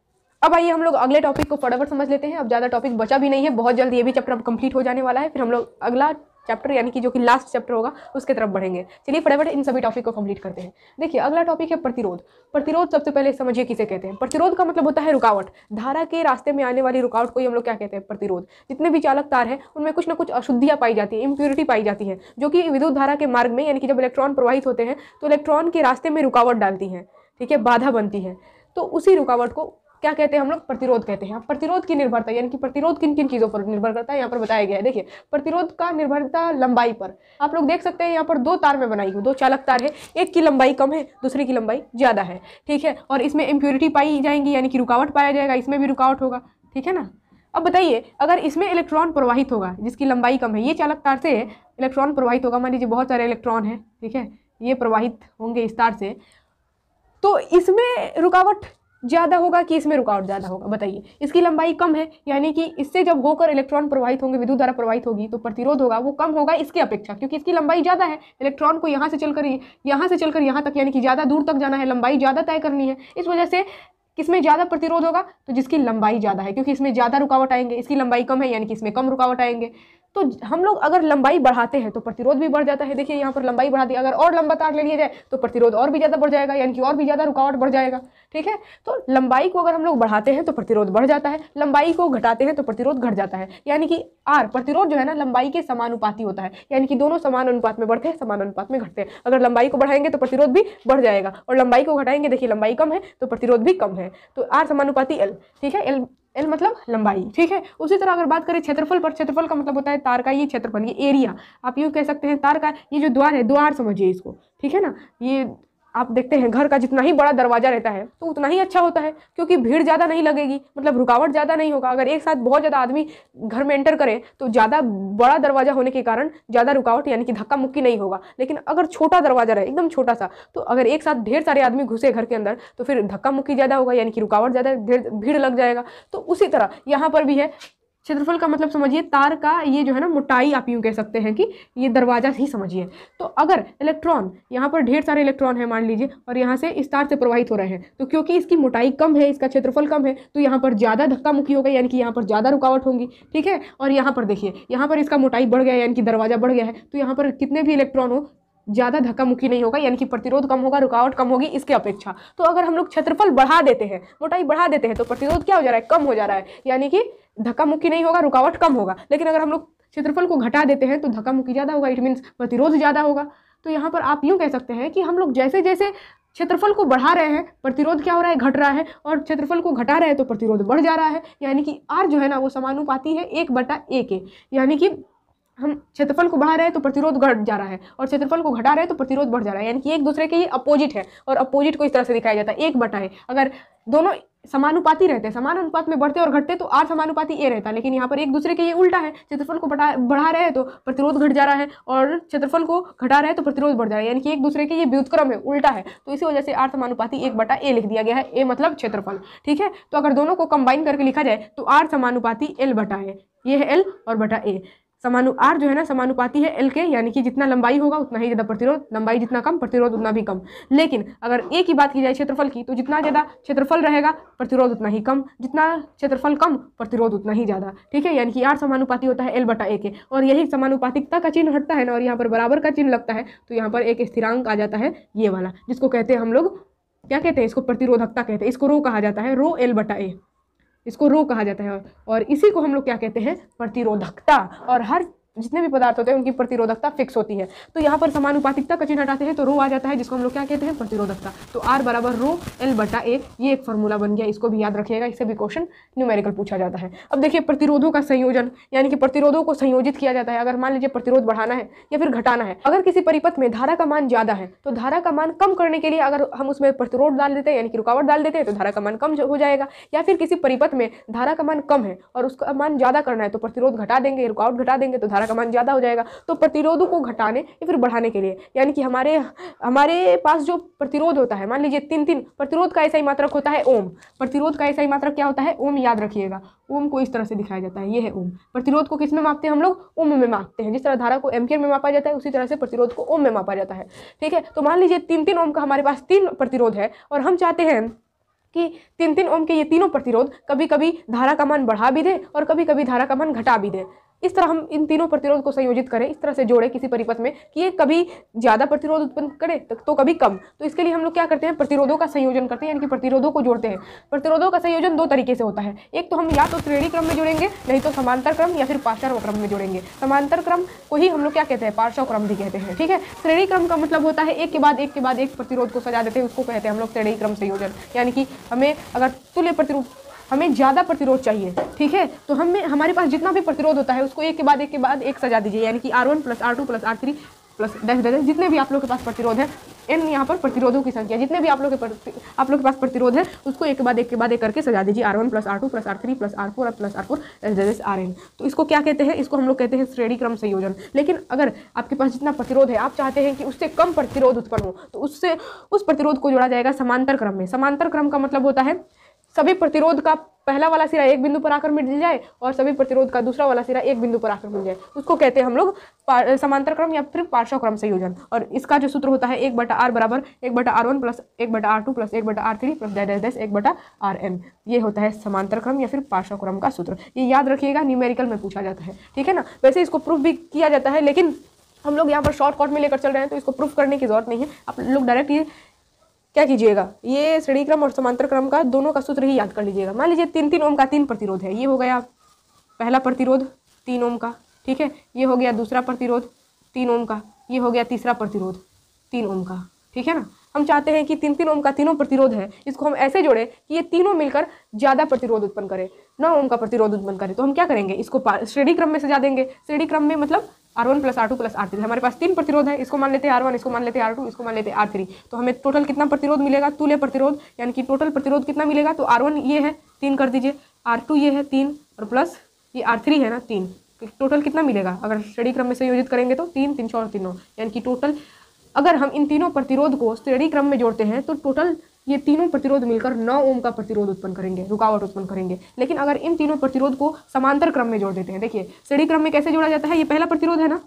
अब आइए हम लोग अगले टॉपिक को फटाफट समझ लेते हैं अब ज़्यादा टॉपिक बचा भी नहीं है बहुत जल्द ये भी चैप्टर कंप्लीट हो जाने वाला है फिर हम लोग अगला चैप्टर यानी कि जो कि लास्ट चैप्टर होगा उसके तरफ बढ़ेंगे चलिए फटाफट इन सभी टॉपिक को कंप्लीट करते हैं देखिए अगला टॉपिक है प्रतिरोध प्रतिरोध सबसे पहले समझिए किसे कहते हैं प्रतिरोध का मतलब होता है रुकावट धारा के रास्ते में आने वाली रुकावट को हम लोग क्या कहते हैं प्रतिरोध जितने भी चालक तार हैं उनमें कुछ ना कुछ अशुद्धियाँ पाई जाती है इम्प्योरिटी पाई जाती है जो कि विद्युत धारा के मार्ग में यानी कि जब इलेक्ट्रॉन प्रवाहित होते हैं तो इलेक्ट्रॉन के रास्ते में रुकावट डालती हैं ठीक है बाधा बनती है तो उसी रुकावट को क्या कहते हैं हम लोग प्रतिरोध कहते हैं प्रतिरोध की निर्भरता यानी कि प्रतिरोध किन किन चीज़ों पर निर्भर करता है यहाँ पर बताया गया है देखिए प्रतिरोध का निर्भरता लंबाई पर आप लोग देख सकते हैं यहाँ पर दो तार में बनाई हुई दो चालक तार है एक की लंबाई कम है दूसरे की लंबाई ज़्यादा है ठीक है और इसमें इम्प्योरिटी पाई जाएंगी यानी कि रुकावट पाया जाएगा इसमें भी रुकावट होगा ठीक है ना अब बताइए अगर इसमें इलेक्ट्रॉन प्रवाहित होगा जिसकी लंबाई कम है ये चालक तार से इलेक्ट्रॉन प्रवाहित होगा मान लीजिए बहुत सारे इलेक्ट्रॉन हैं ठीक है ये प्रवाहित होंगे इस तार से तो इसमें रुकावट ज़्यादा होगा कि इसमें रुकावट ज़्यादा होगा बताइए इसकी लंबाई कम है यानी कि इससे जब होकर इलेक्ट्रॉन प्रवाहित होंगे विद्युत द्वारा प्रवाहित होगी तो प्रतिरोध होगा वो कम होगा इसकी अपेक्षा क्योंकि इसकी लंबाई ज़्यादा है इलेक्ट्रॉन को यहाँ से चलकर यहाँ से चलकर यहाँ तक यानी कि ज़्यादा दूर तक जाना है लंबाई ज़्यादा तय करनी है इस वजह से किसमें ज़्यादा प्रतिरोध होगा तो जिसकी लंबाई ज़्यादा है क्योंकि इसमें ज़्यादा रुकावट आएंगे इसकी लंबाई कम है यानी कि इसमें कम रुकावट आएंगे तो हम लोग अगर लंबाई बढ़ाते हैं तो प्रतिरोध भी बढ़ जाता है देखिए यहाँ पर लंबाई बढ़ा दी अगर और लंबा तार ले लिया जाए तो प्रतिरोध और भी ज़्यादा बढ़ जाएगा यानी कि और भी ज़्यादा रुकावट बढ़ जाएगा ठीक है तो लंबाई को अगर हम लोग बढ़ाते हैं तो प्रतिरोध बढ़ जाता है लंबाई को घटाते हैं तो प्रतिरोध घट जाता है यानी कि आर प्रतिरोध जो है ना लंबाई के समानुपाती होता है यानी कि दोनों समान अनुपात में बढ़ते हैं समान अनुपात में घटते हैं अगर लंबाई को बढ़ाएंगे तो प्रतिरोध भी बढ़ जाएगा और लंबाई को घटाएंगे देखिए लंबाई कम है तो प्रतिरोध भी कम है तो आर समानुपाती एल ठीक है एल एल मतलब लंबाई ठीक है उसी तरह अगर बात करें क्षेत्रफल पर क्षेत्रफल का मतलब होता है तार का ये क्षेत्रफल ये एरिया आप यूँ कह सकते हैं तार का ये जो द्वार है द्वार समझिए इसको ठीक है ना ये आप देखते हैं घर का जितना ही बड़ा दरवाज़ा रहता है तो उतना ही अच्छा होता है क्योंकि भीड़ ज़्यादा नहीं लगेगी मतलब रुकावट ज़्यादा नहीं होगा अगर एक साथ बहुत ज़्यादा आदमी घर में एंटर करें तो ज़्यादा बड़ा दरवाज़ा होने के कारण ज़्यादा रुकावट यानी कि धक्का मुक्की नहीं होगा लेकिन अगर छोटा दरवाज़ा रहे एकदम छोटा सा तो अगर एक साथ ढेर सारे आदमी घुसे घर के अंदर तो फिर धक्का मुक्की ज़्यादा होगा यानी कि रुकावट ज़्यादा भीड़ लग जाएगा तो उसी तरह यहाँ पर भी है क्षेत्रफल का मतलब समझिए तार का ये जो है ना मोटाई आप यूँ कह सकते हैं कि ये दरवाज़ा ही समझिए तो अगर इलेक्ट्रॉन यहाँ पर ढेर सारे इलेक्ट्रॉन है मान लीजिए और यहाँ से इस तार से प्रवाहित हो रहे हैं तो क्योंकि इसकी मोटाई कम है इसका क्षेत्रफल कम है तो यहाँ पर ज़्यादा धक्का मुखी होगा यानी कि यहाँ पर ज़्यादा रुकावट होंगी ठीक है और यहाँ पर देखिए यहाँ पर इसका मोटाई बढ़ गया यानी कि दरवाज़ा बढ़ गया है तो यहाँ पर कितने भी इलेक्ट्रॉन हो ज़्यादा धक्का मुखी नहीं होगा यानी कि प्रतिरोध कम होगा रुकावट कम होगी इसके अपेक्षा तो अगर हम लोग क्षेत्रफल बढ़ा देते हैं मोटाई बढ़ा देते हैं तो प्रतिरोध क्या हो जा रहा है कम हो जा रहा है यानी कि धक्का मुक्की नहीं होगा रुकावट कम होगा लेकिन अगर हम लोग क्षेत्रफल को घटा देते हैं तो धक्का मुक्की ज़्यादा होगा इट मीन्स प्रतिरोध ज़्यादा होगा तो यहाँ पर आप यूँ कह सकते हैं कि हम लोग जैसे जैसे क्षेत्रफल को बढ़ा रहे हैं प्रतिरोध क्या हो रहा है घट रहा है और क्षेत्रफल को घटा रहे हैं तो प्रतिरोध बढ़ जा रहा है यानी कि आर जो है ना वो समानुपाती है एक बटा ए के यानी कि हम क्षेत्रफल को बढ़ा रहे हैं तो प्रतिरोध घट जा रहा है और क्षेत्रफल को घटा रहे हैं तो प्रतिरोध बढ़ जा रहा है यानी कि एक दूसरे के ये अपोजिट है और अपोजिट को इस तरह से दिखाया जाता है एक बटा है अगर दोनों समानुपाती रहते हैं समान अनुपात में बढ़ते और घटते तो आर समानुपाती ए रहता है लेकिन यहाँ पर एक दूसरे के ये उल्टा है क्षेत्रफल को बढ़ा रहे हैं तो प्रतिरोध घट जा रहा है और क्षेत्रफल को घटा रहे हैं तो प्रतिरोध बढ़ जा रहा है यानी कि एक दूसरे के ये व्युतक्रम है उल्टा है तो इसी वजह से आर समानुपाती एक बटा ए लिख दिया गया है ए मतलब क्षेत्रफल ठीक है तो अगर दोनों को कंबाइन करके लिखा जाए तो आर समानुपाती एल बटा है ये है एल और बटा ए समानु आर जो है ना समानुपाती है एल के यानी कि जितना लंबाई होगा उतना ही ज़्यादा प्रतिरोध लंबाई जितना कम प्रतिरोध उतना भी कम लेकिन अगर ए की बात की जाए क्षेत्रफल की तो जितना ज़्यादा क्षेत्रफल रहेगा प्रतिरोध उतना ही कम जितना क्षेत्रफल कम प्रतिरोध उतना ही ज़्यादा ठीक है यानी कि आर समानुपाती होता है एल बटा ए के और यही समानुपातिकता का चिन्ह हटता है ना और यहाँ पर बराबर का चिन्ह लगता है तो यहाँ पर एक स्थिरांक आ जाता है ये वाला जिसको कहते हैं हम लोग क्या कहते हैं इसको प्रतिरोधकता कहते हैं इसको रो कहा जाता है रो एल बटा ए इसको रो कहा जाता है और इसी को हम लोग क्या कहते हैं प्रतिरोधकता और हर जितने भी पदार्थ होते हैं उनकी प्रतिरोधकता फिक्स होती है तो यहाँ पर समानुपातिकता का चिन्ह हटाते हैं तो रो आ जाता है जिसको हम लोग क्या कहते हैं प्रतिरोधकता तो आर बराबर रो एल बटा ए ये एक फॉर्मूला बन गया इसको भी याद रखिएगा इससे भी क्वेश्चन न्यूमेरिकल पूछा जाता है अब देखिए प्रतिरोधों का संयोजन यानी कि प्रतिरोधों को संयोजित किया जाता है अगर मान लीजिए प्रतिरोध बढ़ाना है या फिर घटाना है अगर किसी परिपथ में धारा का मान ज़्यादा है तो धारा का मान कम करने के लिए अगर हम उसमें प्रतिरोध डाल देते हैं यानी कि रुकावट डाल देते हैं तो धारा का मान कम हो जाएगा या फिर किसी परिपथ में धारा का मान कम है और उसका मान ज़्यादा करना है तो प्रतिरोध घटा देंगे रुकावट घटा देंगे तो धारा हमारा कमान ज़्यादा हो जाएगा तो प्रतिरोधों को घटाने या फिर बढ़ाने के लिए यानी कि हमारे हमारे पास जो प्रतिरोध होता है मान लीजिए तीन तीन प्रतिरोध का ऐसा ही मात्रक होता है ओम प्रतिरोध का ऐसा ही मात्रक क्या होता है ओम याद रखिएगा ओम को इस तरह से दिखाया जाता है ये है ओम प्रतिरोध को किस में मापते हैं हम लोग ओम में मापते हैं जिस तरह धारा को एम्पियर में मापा जाता है उसी तरह से प्रतिरोध को ओम में मापा जाता है ठीक है तो मान लीजिए तीन तीन ओम का हमारे पास तीन प्रतिरोध है और हम चाहते हैं कि तीन तीन ओम के ये तीनों प्रतिरोध कभी कभी धारा का मान बढ़ा भी दे और कभी कभी धारा का मान घटा भी दे इस तरह हम इन तीनों प्रतिरोध को संयोजित करें इस तरह से जोड़ें किसी परिपथ में कि ये कभी ज़्यादा प्रतिरोध उत्पन्न करे तो, तो कभी कम तो इसके लिए हम लोग क्या करते हैं प्रतिरोधों का संयोजन करते हैं यानी कि प्रतिरोधों को जोड़ते हैं प्रतिरोधों का संयोजन दो तरीके से होता है एक तो हम या तो श्रेणी क्रम में जोड़ेंगे नहीं तो समांतर क्रम या फिर पार्श्व क्रम में जोड़ेंगे समांतर क्रम को ही हम लोग क्या कहते हैं पार्श्व क्रम भी कहते हैं ठीक है श्रेणी क्रम का मतलब होता है एक के बाद एक के बाद एक प्रतिरोध को सजा देते हैं उसको कहते हैं हम लोग श्रेणी क्रम संयोजन यानी कि हमें अगर तुल्य प्रतिरोध हमें ज़्यादा प्रतिरोध चाहिए ठीक है तो हमें हमारे पास जितना भी प्रतिरोध होता है उसको एक के बाद एक के बाद एक सजा दीजिए यानी कि R one plus R two plus R three plus दस दर्जन जितने भी आप लोग के पास प्रतिरोध है एन यहाँ पर प्रतिरोधों की संख्या जितने भी आप लोग के आप लोग के पास प्रतिरोध है उसको एक के बाद एक के बाद एक करके सजा दीजिए R one plus R two plus R three plus R four plus R four S दस आर एन तो इसको क्या कहते हैं इसको हम लोग कहते हैं श्रेणी क्रम संयोजन लेकिन अगर आपके पास जितना प्रतिरोध है आप चाहते हैं कि उससे कम प्रतिरोध उत्पन्न हो तो उससे उस प्रतिरोध को जोड़ा जाएगा समांतर क्रम में समांतर क्रम का मतलब होता है सभी प्रतिरोध का पहला वाला सिरा एक बिंदु पर आकर मिल जाए और सभी प्रतिरोध का दूसरा वाला सिरा एक बिंदु पर आकर मिल जाए उसको कहते हैं हम लोग समांतर क्रम या फिर पार्श्व क्रम संयोजन और इसका जो सूत्र होता है एक बटा आर बराबर एक बटा आर वन प्लस एक बटा आर टू प्लस एक बटा आर थ्री प्लस दस दस एक बटा आर एन ये होता है समांतर क्रम या फिर पार्श्व क्रम का सूत्र ये याद रखिएगा न्यूमेरिकल में पूछा जाता है ठीक है ना वैसे इसको प्रूफ भी किया जाता है लेकिन हम लोग यहाँ पर शॉर्टकट में लेकर चल रहे हैं तो इसको प्रूफ करने की जरूरत नहीं है आप लोग डायरेक्ट ये क्या कीजिएगा ये श्रेणी क्रम और समांतर क्रम का दोनों का सूत्र ही याद कर लीजिएगा मान लीजिए तीन तीन ओम का तीन प्रतिरोध है ये हो गया पहला प्रतिरोध तीन ओम का ठीक है ये हो गया दूसरा प्रतिरोध तीन ओम का ये हो गया तीसरा प्रतिरोध तीन ओम का ठीक है ना हम चाहते हैं कि तीन तीन ओम का तीनों प्रतिरोध है इसको हम ऐसे जोड़ें कि ये तीनों मिलकर ज़्यादा प्रतिरोध उत्पन्न करें नौ ओम का प्रतिरोध उत्पन्न करें तो हम क्या करेंगे इसको श्रेणी क्रम में सजा देंगे श्रेणी क्रम में मतलब R one plus R two plus R three हमारे पास तीन प्रतिरोध है इसको मान लेते हैं आर वन इसको मान लेते हैं आर टू इसको मान लेते हैं आर थ्री तो हमें टोटल कितना प्रतिरोध मिलेगा तुल्य प्रतिरोध यानी कि टोटल प्रतिरोध कितना मिलेगा तो आर वन ये है तीन कर दीजिए आर टू ये है तीन और प्लस ये आर थ्री है ना तीन टोटल तो कितना मिलेगा अगर श्रेणी क्रम में संयोजित करेंगे तो तीन तीन सौ और तीनों यानी कि टोटल अगर हम इन तीनों प्रतिरोध को श्रेणी क्रम में जोड़ते हैं तो टोटल ये तीनों प्रतिरोध मिलकर नौ ओम का प्रतिरोध उत्पन्न करेंगे रुकावट उत्पन्न करेंगे लेकिन अगर इन तीनों प्रतिरोध को समांतर क्रम में जोड़ देते हैं देखिए श्रेणी क्रम में कैसे जोड़ा जाता है ये पहला प्रतिरोध है ना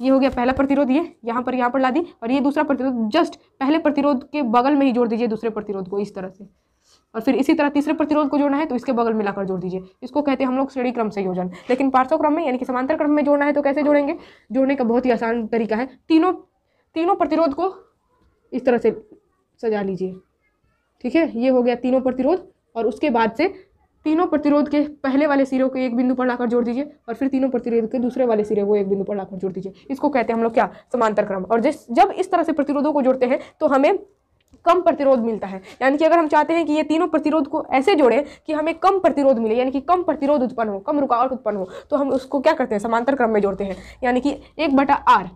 ये हो गया पहला प्रतिरोध ये यहाँ पर यहाँ पर ला दी और ये दूसरा प्रतिरोध जस्ट पहले प्रतिरोध के बगल में ही जोड़ दीजिए दूसरे प्रतिरोध को इस तरह से और फिर इसी तरह तीसरे प्रतिरोध को जोड़ना है तो इसके बगल मिलाकर जोड़ दीजिए इसको कहते हैं हम लोग श्रेणी क्रम से योजन लेकिन पार्श्व क्रम में यानी कि समांतर क्रम में जोड़ना है तो कैसे जोड़ेंगे जोड़ने का बहुत ही आसान तरीका है तीनों तीनों प्रतिरोध को इस तरह से सजा लीजिए ठीक है ये हो गया तीनों प्रतिरोध और उसके बाद से तीनों प्रतिरोध के पहले वाले सिरों को एक बिंदु पर लाकर जोड़ दीजिए और फिर तीनों प्रतिरोध के दूसरे वाले सिरे को एक बिंदु पर लाकर जोड़ दीजिए इसको कहते हैं हम लोग क्या समांतर क्रम और जिस जब इस तरह से प्रतिरोधों को जोड़ते हैं तो हमें कम प्रतिरोध मिलता है यानी कि अगर हम चाहते हैं कि ये तीनों प्रतिरोध को ऐसे जोड़ें कि हमें कम प्रतिरोध मिले यानी कि कम प्रतिरोध उत्पन्न हो कम रुकावट उत्पन्न हो तो हम उसको क्या करते हैं समांतर क्रम में जोड़ते हैं यानी कि एक बटा आर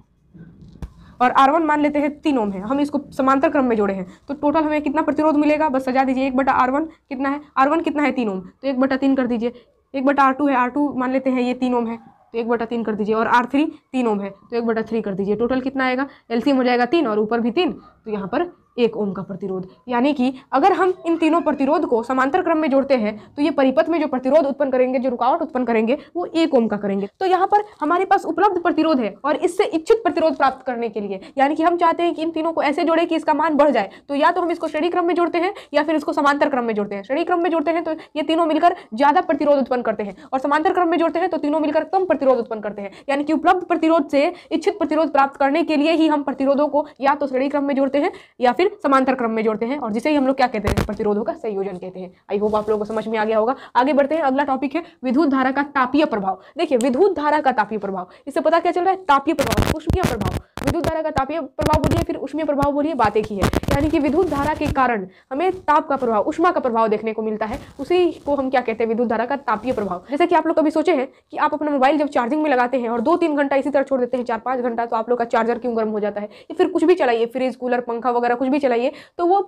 और आर वन मान लेते हैं तीन ओम है हम इसको समांतर क्रम में जोड़े हैं तो टोटल हमें कितना प्रतिरोध मिलेगा बस सजा दीजिए एक बटा आर वन कितना है आर वन कितना है तीन ओम तो एक बटा तीन कर दीजिए एक बटा आर टू है आर टू मान लेते हैं ये तीन ओम है तो एक बटा तीन कर दीजिए और आर थ्री तीन ओम है तो एक बटा थ्री कर दीजिए टोटल कितना आएगा एलसीएम हो जाएगा तीन और ऊपर भी तीन तो यहाँ पर एक ओम का प्रतिरोध यानी कि अगर हम इन तीनों प्रतिरोध को समांतर क्रम में जोड़ते हैं तो ये परिपथ में जो प्रतिरोध उत्पन्न करेंगे जो रुकावट उत्पन्न करेंगे वो एक ओम का करेंगे तो यहाँ पर हमारे पास उपलब्ध प्रतिरोध है और इससे इच्छित प्रतिरोध प्राप्त करने के लिए यानी कि हम चाहते हैं कि इन तीनों को ऐसे जोड़े कि इसका मान बढ़ जाए तो या तो हम इसको श्रेणी क्रम में जोड़ते हैं या फिर इसको समांतर क्रम में जोड़ते हैं श्रेणी क्रम में जोड़ते हैं तो ये तीनों मिलकर ज़्यादा प्रतिरोध उत्पन्न करते हैं और समांतर क्रम में जोड़ते हैं तो तीनों मिलकर कम प्रतिरोध उत्पन्न करते हैं यानी कि उपलब्ध प्रतिरोध से इच्छित प्रतिरोध प्राप्त करने के लिए ही हम प्रतिरोधों को या तो श्रेणी क्रम में जोड़ते हैं या फिर फिर समांतर क्रम में जोड़ते हैं और जिसे ही हम लोग क्या कहते हैं प्रतिरोधों का संयोजन कहते हैं आई होप आप लोगों को समझ में आ गया होगा आगे बढ़ते हैं अगला टॉपिक है विद्युत धारा का तापीय प्रभाव देखिए विद्युत धारा का तापीय प्रभाव इससे पता क्या चल रहा है तापीय प्रभाव उष्मीय प्रभाव विद्युत धारा का तापीय प्रभाव बोलिए फिर उष्मीय प्रभाव बोलिए बात एक ही है यानी कि विद्युत धारा के कारण हमें ताप का प्रभाव उष्मा का प्रभाव देखने को मिलता है उसी को हम क्या कहते हैं विद्युत धारा का तापीय प्रभाव जैसे कि आप लोग कभी सोचे हैं कि आप अपना मोबाइल जब चार्जिंग में लगाते हैं और दो तीन घंटा इसी तरह छोड़ देते हैं चार पाँच घंटा तो आप लोग का चार्जर क्यों गर्म हो जाता है या फिर कुछ भी चलाइए फ्रिज कूलर पंखा वगैरह कुछ भी चलाइए तो वो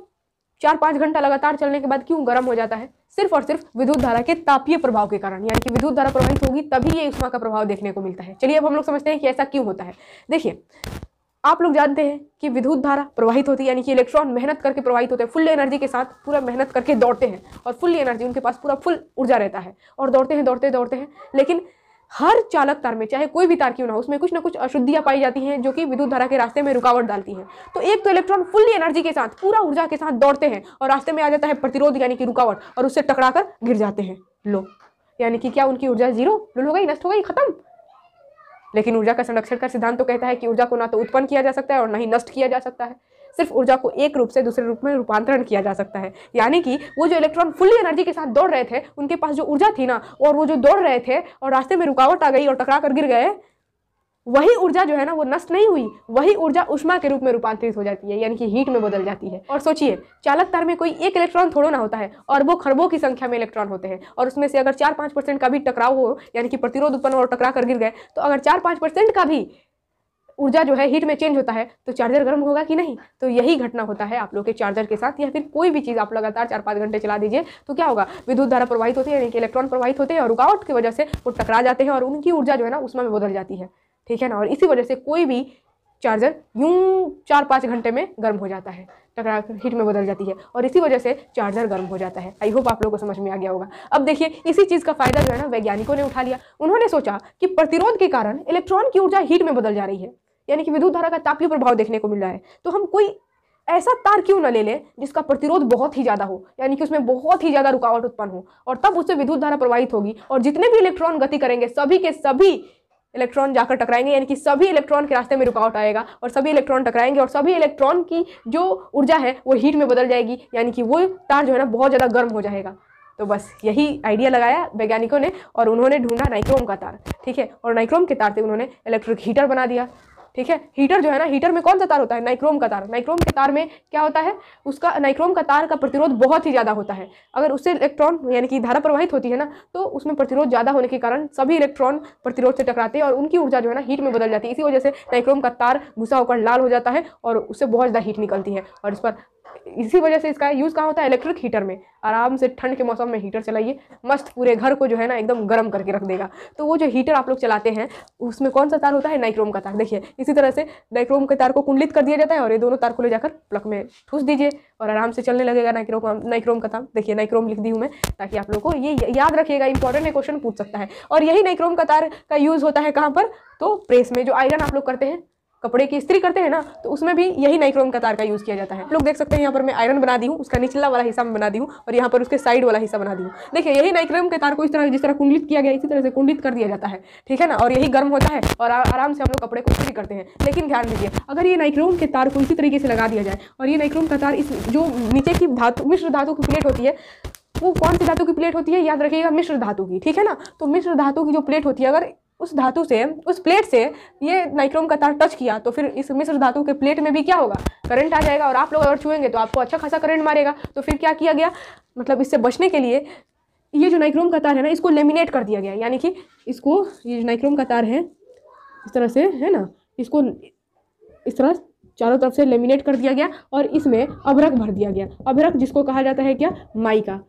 चार पाँच घंटा लगातार चलने के बाद क्यों गर्म हो जाता है सिर्फ और सिर्फ विद्युत धारा के तापीय प्रभाव के कारण यानी कि विद्युत धारा प्रभावित होगी तभी ये उष्मा का प्रभाव देखने को मिलता है चलिए अब हम लोग समझते हैं कि ऐसा क्यों होता है देखिए आप लोग जानते हैं कि विद्युत धारा प्रवाहित होती है यानी कि इलेक्ट्रॉन मेहनत करके प्रवाहित होते हैं फुल एनर्जी के साथ पूरा मेहनत करके दौड़ते हैं और फुल एनर्जी उनके पास पूरा फुल ऊर्जा रहता है और दौड़ते हैं दौड़ते दौड़ते हैं लेकिन हर चालक तार में चाहे कोई भी तार क्यों ना हो उसमें कुछ ना कुछ अशुद्धियां पाई जाती हैं जो कि विद्युत धारा के रास्ते में रुकावट डालती हैं तो एक तो इलेक्ट्रॉन फुल्ली एनर्जी के साथ पूरा ऊर्जा के साथ दौड़ते हैं और रास्ते में आ जाता है प्रतिरोध यानी कि रुकावट और उससे टकरा कर गिर जाते हैं लो यानी कि क्या उनकी ऊर्जा जीरो लुल हो गई नष्ट हो गई खत्म लेकिन ऊर्जा का संरक्षण का सिद्धांत तो कहता है कि ऊर्जा को ना तो उत्पन्न किया जा सकता है और ना ही नष्ट किया जा सकता है सिर्फ ऊर्जा को एक रूप से दूसरे रूप में रूपांतरण किया जा सकता है यानी कि वो जो इलेक्ट्रॉन फुल्ली एनर्जी के साथ दौड़ रहे थे उनके पास जो ऊर्जा थी ना और वो जो दौड़ रहे थे और रास्ते में रुकावट आ गई और टकरा कर गिर गए वही ऊर्जा जो है ना वो नष्ट नहीं हुई वही ऊर्जा उष्मा के रूप में रूपांतरित हो जाती है यानी कि हीट में बदल जाती है और सोचिए चालक तार में कोई एक इलेक्ट्रॉन थोड़ा ना होता है और वो खरबों की संख्या में इलेक्ट्रॉन होते हैं और उसमें से अगर चार पाँच परसेंट का भी टकराव हो यानी कि प्रतिरोध उत्पन्न और टकरा कर गिर गए तो अगर चार पाँच परसेंट का भी ऊर्जा जो है हीट में चेंज होता है तो चार्जर गर्म होगा कि नहीं तो यही घटना होता है आप लोग के चार्जर के साथ या फिर कोई भी चीज़ आप लगातार चार पाँच घंटे चला दीजिए तो क्या होगा विद्युत धारा प्रवाहित होती है यानी कि इलेक्ट्रॉन प्रवाहित होते हैं और रुकावट की वजह से वो टकरा जाते हैं और उनकी ऊर्जा जो है ना उसमें बदल जाती है ठीक है ना और इसी वजह से कोई भी चार्जर यूँ चार पाँच घंटे में गर्म हो जाता है टकरा हीट में बदल जाती है और इसी वजह से चार्जर गर्म हो जाता है आई होप आप लोगों को समझ में आ गया होगा अब देखिए इसी चीज़ का फायदा जो है ना वैज्ञानिकों ने उठा लिया उन्होंने सोचा कि प्रतिरोध के कारण इलेक्ट्रॉन की ऊर्जा हीट में बदल जा रही है यानी कि विद्युत धारा का तापीय प्रभाव देखने को मिल रहा है तो हम कोई ऐसा तार क्यों न ले लें जिसका प्रतिरोध बहुत ही ज़्यादा हो यानी कि उसमें बहुत ही ज़्यादा रुकावट उत्पन्न हो और तब उससे विद्युत धारा प्रवाहित होगी और जितने भी इलेक्ट्रॉन गति करेंगे सभी के सभी इलेक्ट्रॉन जाकर टकराएंगे यानी कि सभी इलेक्ट्रॉन के रास्ते में रुकावट आएगा और सभी इलेक्ट्रॉन टकराएंगे और सभी इलेक्ट्रॉन की जो ऊर्जा है वो हीट में बदल जाएगी यानी कि वो तार जो है ना बहुत ज़्यादा गर्म हो जाएगा तो बस यही आइडिया लगाया वैज्ञानिकों ने और उन्होंने ढूंढा नाइक्रोम का तार ठीक है और नाइक्रोम के तार से उन्होंने इलेक्ट्रिक हीटर बना दिया ठीक है हीटर जो है ना हीटर में कौन सा तार होता है नाइक्रोम का तार नाइक्रोम के तार में क्या होता है उसका नाइक्रोम का तार का प्रतिरोध बहुत ही ज़्यादा होता है अगर उससे इलेक्ट्रॉन यानी कि धारा प्रवाहित होती है ना तो उसमें प्रतिरोध ज़्यादा होने के कारण सभी इलेक्ट्रॉन प्रतिरोध से टकराते हैं और उनकी ऊर्जा जो है ना हीट में बदल जाती है इसी वजह से नाइक्रोम का तार घुसा होकर लाल हो जाता है और उससे बहुत ज़्यादा हीट निकलती है और इस पर इसी वजह से इसका यूज़ कहाँ होता है इलेक्ट्रिक हीटर में आराम से ठंड के मौसम में हीटर चलाइए मस्त पूरे घर को जो है ना एकदम गर्म करके रख देगा तो वो जो हीटर आप लोग चलाते हैं उसमें कौन सा तार होता है नाइक्रोम का तार देखिए इसी तरह से नाइक्रोम के तार को कुंडलित कर दिया जाता है और ये दोनों तार को ले जाकर प्लग में ठूस दीजिए और आराम से चलने लगेगा नाइक्रोम नाइक्रोम का तार देखिए नाइक्रोम लिख दी हूँ मैं ताकि आप लोग को ये याद रखिएगा इंपॉर्टेंट है क्वेश्चन पूछ सकता है और यही नाइक्रोम का तार का यूज़ होता है कहाँ पर तो प्रेस में जो आयरन आप लोग करते हैं कपड़े की स्त्री करते हैं ना तो उसमें भी यही नाइक्रोम का तार का यूज़ किया जाता है लोग देख सकते हैं यहाँ पर मैं आयरन बना दी हूँ उसका निचला वाला हिस्सा मैं बना दी हूँ और यहाँ पर उसके साइड वाला हिस्सा बना दी हूँ देखिए यही नाइक्रोम के तार को इस तरह जिस तरह कुंडलित किया गया इसी तरह से कुंडलित कर दिया जाता है ठीक है ना और यही गर्म होता है और आराम से हम लोग कपड़े को स्त्री करते हैं लेकिन ध्यान दीजिए अगर ये नाइक्रोम के तार को इसी तरीके से लगा दिया जाए और ये नाइक्रोम का तार इस जो नीचे की धातु मिश्र धातु की प्लेट होती है वो कौन सी धातु की प्लेट होती है याद रखिएगा मिश्र धातु की ठीक है ना तो मिश्र धातु की जो प्लेट होती है अगर उस धातु से उस प्लेट से ये नाइक्रोम का तार टच किया तो फिर इस मिश्र धातु के प्लेट में भी क्या होगा करंट आ जाएगा और आप लोग अगर छुएंगे तो आपको अच्छा खासा करंट मारेगा तो फिर क्या किया गया मतलब इससे बचने के लिए ये जो नाइक्रोम का तार है ना इसको लेमिनेट कर दिया गया यानी कि इसको ये जो नाइक्रोम का तार है इस तरह से है ना इसको इस तरह चारों तरफ से लेमिनेट कर दिया गया और इसमें अभरक भर दिया गया अभरक जिसको कहा जाता है क्या माइका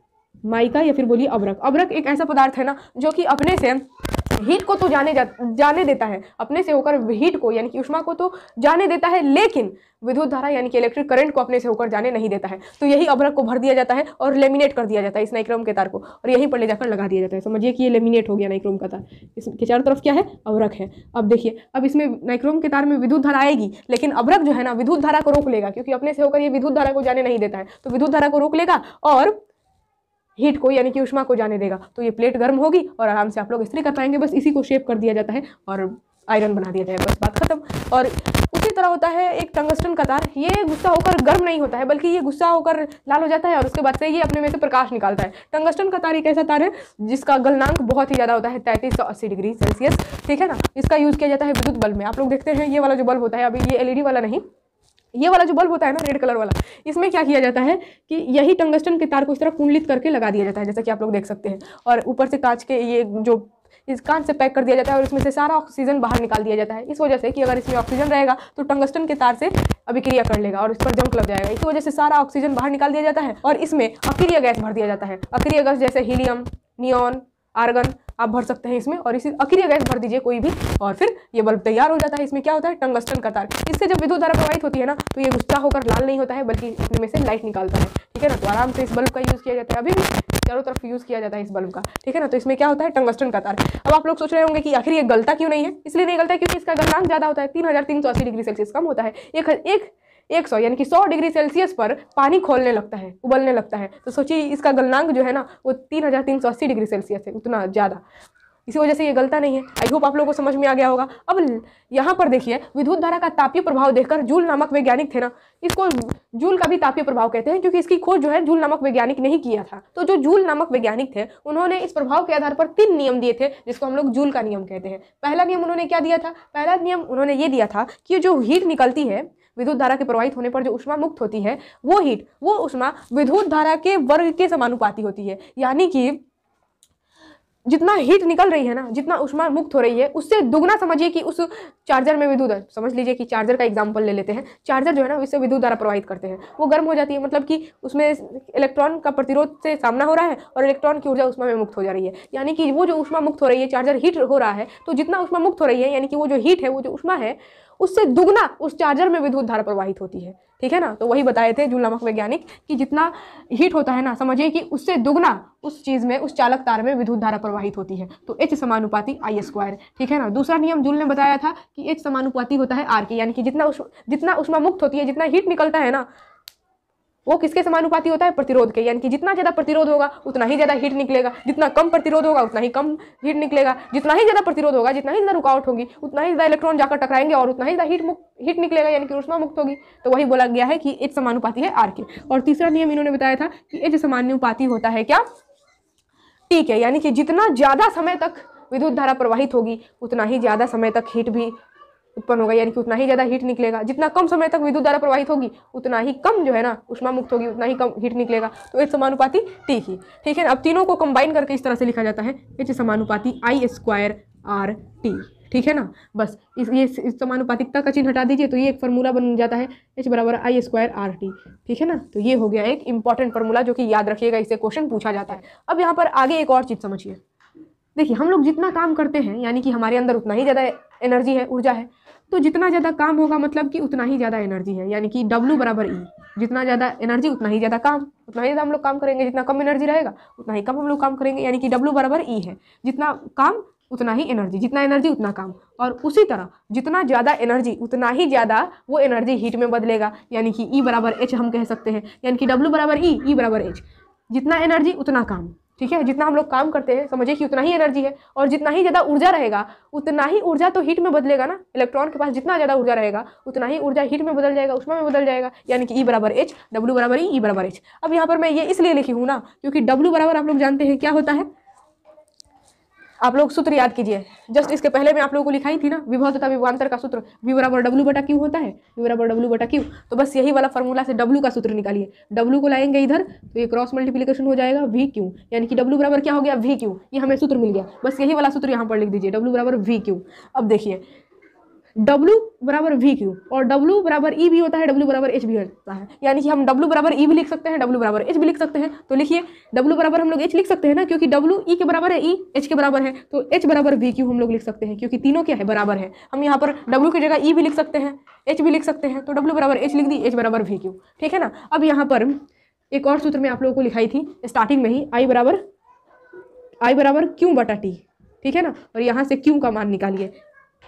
माइका या फिर बोलिए अभरक अभरक एक ऐसा पदार्थ है ना जो कि अपने से हीट को तो जाने जा जाने देता है अपने से होकर हीट को यानी कि उष्मा को तो जाने देता है लेकिन विद्युत धारा यानी कि इलेक्ट्रिक करंट को अपने से होकर जाने नहीं देता है तो यही अभ्रक को भर दिया जाता है और लेमिनेट कर दिया जाता है इस नाइक्रोम के तार को और यहीं पर ले जाकर लगा दिया जाता है समझिए कि ये लेमिनेट हो गया नाइक्रोम का तार इसके चारों तरफ क्या है अवरक है अब देखिए अब इसमें नाइक्रोम के तार में विद्युत धारा आएगी लेकिन अभ्रक जो है ना विद्युत धारा को रोक लेगा क्योंकि अपने से होकर ये विद्युत धारा को जाने नहीं देता है तो विद्युत धारा को रोक लेगा और हीट को यानी कि उष्मा को जाने देगा तो ये प्लेट गर्म होगी और आराम से आप लोग इस्त्री कर पाएंगे बस इसी को शेप कर दिया जाता है और आयरन बना दिया जाए बस बात खत्म और उसी तरह होता है एक टंगस्टन का तार ये गुस्सा होकर गर्म नहीं होता है बल्कि ये गुस्सा होकर लाल हो जाता है और उसके बाद से ये अपने में से प्रकाश निकालता है टंगस्टन का तार एक ऐसा तार है जिसका गलनांक बहुत ही ज़्यादा होता है तैंतीस सौ अस्सी डिग्री सेल्सियस ठीक है ना इसका यूज़ किया जाता है विद्युत बल्ब में आप लोग देखते हैं ये वाला जो बल्ब होता है अभी ये एलईडी वाला नहीं ये वाला जो बल्ब होता है ना रेड कलर वाला इसमें क्या किया जाता है कि यही टंगस्टन के तार को इस तरह कुंडलित करके लगा दिया जाता है जैसा कि आप लोग देख सकते हैं और ऊपर से कांच के ये जो इस कांच से पैक कर दिया जाता है और इसमें से सारा ऑक्सीजन बाहर निकाल दिया जाता है इस वजह से कि अगर इसमें ऑक्सीजन रहेगा तो टंगस्टन के तार से अभिक्रिया कर लेगा और इस पर जंक लग जाएगा इस वजह से सारा ऑक्सीजन बाहर निकाल दिया जाता है और इसमें अक्रिय गैस भर दिया जाता है अक्रिय गैस जैसे हीलियम नियोन आर्गन आप भर सकते हैं इसमें और इसी अक्रिय गैस भर दीजिए कोई भी और फिर ये बल्ब तैयार हो जाता है इसमें क्या होता है टंगस्टन का तार इससे जब विद्युत धारा प्रवाहित होती है ना तो ये गुस्सा होकर लाल नहीं होता है बल्कि इसमें से लाइट निकालता है ठीक है ना तो आराम से इस बल्ब का यूज़ किया जाता है अभी भी चारों तरफ यूज़ किया जाता है इस बल्ब का ठीक है ना तो इसमें क्या होता है टंगस्टन का तार अब आप लोग सोच रहे होंगे कि आखिर ये गलता क्यों नहीं है इसलिए नहीं गलता क्योंकि इसका गलनांक ज़्यादा होता है तीन हज़ार तीन सौ अस्सी डिग्री सेल्सियस कम होता है एक एक सौ यानी कि सौ डिग्री सेल्सियस पर पानी खोलने लगता है उबलने लगता है तो सोचिए इसका गलनांक जो है ना वो तीन हज़ार तीन सौ अस्सी डिग्री सेल्सियस है उतना ज़्यादा इसी वजह से ये गलता नहीं है आई होप आप लोगों को समझ में आ गया होगा अब यहाँ पर देखिए विद्युत धारा का तापीय प्रभाव देखकर जूल नामक वैज्ञानिक थे ना इसको जूल का भी तापीय प्रभाव कहते हैं क्योंकि इसकी खोज जो है जूल नामक वैज्ञानिक ने ही किया था तो जो जूल नामक वैज्ञानिक थे उन्होंने इस प्रभाव के आधार पर तीन नियम दिए थे जिसको हम लोग जूल का नियम कहते हैं पहला नियम उन्होंने क्या दिया था पहला नियम उन्होंने ये दिया था कि जो हीट निकलती है विद्युत धारा के प्रवाहित होने पर जो उष्मा मुक्त होती है वो हीट वो उष्मा विद्युत धारा के वर्ग के समानुपाती होती है यानी कि जितना हीट निकल रही है ना जितना उष्मा मुक्त हो रही है उससे दुगना समझिए कि उस चार्जर में विद्युत समझ लीजिए कि चार्जर का एग्जाम्पल ले लेते हैं चार्जर जो है ना उससे विद्युत धारा प्रवाहित करते हैं वो गर्म हो जाती है मतलब कि उसमें इलेक्ट्रॉन का प्रतिरोध से सामना हो रहा है और इलेक्ट्रॉन की ऊर्जा उष्मा में मुक्त हो जा रही है यानी कि वो जो उष्मा मुक्त हो रही है चार्जर हीट हो रहा है तो जितना उष्मा मुक्त हो रही है यानी कि वो जो हीट है वो जो उष्मा है उससे दुगना उस चार्जर में विद्युत धारा प्रवाहित होती है ठीक है ना तो वही बताए थे जूल नामक वैज्ञानिक कि जितना हीट होता है ना समझिए कि उससे दुगना उस चीज़ में उस चालक तार में विद्युत धारा प्रवाहित होती है तो एच समानुपाति आई स्क्वायर ठीक है ना दूसरा नियम जूल ने बताया था कि एच समानुपाति होता है आर के यानी कि जितना उस जितना उसमें मुक्त होती है जितना हीट निकलता है ना वो किसके समानुपाती होता है प्रतिरोध के यानी कि जितना ज़्यादा प्रतिरोध होगा उतना ही ज़्यादा हीट निकलेगा जितना कम प्रतिरोध होगा उतना ही कम हीट निकलेगा जितना ही ज़्यादा प्रतिरोध होगा जितना ही ज़्यादा रुकावट होगी उतना ही ज़्यादा इलेक्ट्रॉन जाकर टकराएंगे और उतना ही ज़्यादा हीट मुक्त हीट निकलेगा यानी कि उष्मा मुक्त होगी तो वही बोला गया है कि एच समानुपाती है आर के और तीसरा नियम इन्होंने बताया था कि एच समानुपाती होता है क्या ठीक है यानी कि जितना ज़्यादा समय तक विद्युत धारा प्रवाहित होगी उतना ही ज़्यादा समय तक हीट भी उत्पन्न होगा यानी कि उतना ही ज़्यादा हीट निकलेगा जितना कम समय तक विद्युत द्वारा प्रवाहित होगी उतना ही कम जो है ना उष्मा मुक्त होगी उतना ही कम हीट निकलेगा तो एच समानुपाती टी ही ठीक है अब तीनों को कंबाइन करके इस तरह से लिखा जाता है एच समानुपाती आई स्क्वायर आर टी ठीक है ना बस इस ये इस समानुपातिकता का चिन्ह हटा दीजिए तो ये एक फॉर्मूला बन जाता है एच बराबर आई स्क्वायर आर टी ठीक है ना तो ये हो गया एक इंपॉर्टेंट फॉर्मूला जो कि याद रखिएगा इससे क्वेश्चन पूछा जाता है अब यहाँ पर आगे एक और चीज़ समझिए देखिए हम लोग जितना काम करते हैं यानी कि हमारे अंदर उतना ही ज़्यादा एनर्जी है ऊर्जा है तो जितना ज़्यादा काम होगा मतलब कि उतना ही ज़्यादा एनर्जी है यानी कि डब्ल्यू बराबर ई e। जितना ज़्यादा एनर्जी उतना ही ज़्यादा काम उतना ही ज़्यादा हम लोग काम करेंगे जितना कम एनर्जी रहेगा उतना ही कम हम लोग काम करेंगे यानी कि डब्लू बराबर ई e है जितना काम उतना ही एनर्जी जितना एनर्जी उतना काम और उसी तरह जितना ज़्यादा एनर्जी उतना ही ज़्यादा वो एनर्जी हीट में बदलेगा यानी कि ई e बराबर एच हम कह सकते हैं यानी कि डब्ल्यू बराबर ई ई बराबर एच जितना एनर्जी उतना काम ठीक है जितना हम लोग काम करते हैं समझिए कि उतना ही एनर्जी है और जितना ही ज़्यादा ऊर्जा रहेगा उतना ही ऊर्जा तो हीट में बदलेगा ना इलेक्ट्रॉन के पास जितना ज़्यादा ऊर्जा रहेगा उतना ही ऊर्जा हीट में बदल जाएगा उसमें में बदल जाएगा यानी कि ई e बराबर एच डब्ल्यू बराबर ई e, e बराबर एच अब यहाँ पर मैं ये इसलिए लिखी हूँ ना क्योंकि डब्ल्यू बराबर आप लोग जानते हैं क्या होता है आप लोग सूत्र याद कीजिए जस्ट इसके पहले मैं आप लोगों को लिखाई थी ना विभव तथा विभवांतर का सूत्र वी बराबर डब्लू बटा क्यू होता है वी बराबर डब्ल्यू बटा क्यू तो बस यही वाला फॉर्मूला से डब्लू का सूत्र निकालिए डब्लू को लाएंगे इधर तो ये क्रॉस मल्टीप्लीकेशन हो जाएगा वी क्यू यानी कि डब्लू बराबर क्या हो गया वी क्यू ये हमें सूत्र मिल गया बस यही वाला सूत्र यहाँ पर लिख दीजिए डब्ल्यू बराबर वी क्यू अब देखिए W बराबर वी क्यू और W बराबर ई e भी होता है W बराबर एच भी होता है यानी कि हम W बराबर ई e भी लिख सकते हैं W बराबर एच भी लिख सकते हैं तो लिखिए W बराबर हम लोग H लिख सकते हैं ना क्योंकि W ई e के बराबर है E H के बराबर है तो H बराबर वी क्यू हम लोग लिख सकते हैं क्योंकि तीनों क्या है बराबर है हम यहाँ पर W की जगह ई e भी लिख सकते हैं एच भी लिख सकते हैं तो W बराबर एच लिख दी एच बराबर वी क्यू ठीक है ना अब यहाँ पर एक और सूत्र में आप लोगों को लिखाई थी स्टार्टिंग में ही आई बराबर आई बराबर क्यों बटा टी ठीक है ना और यहाँ से क्यू का मान निकालिए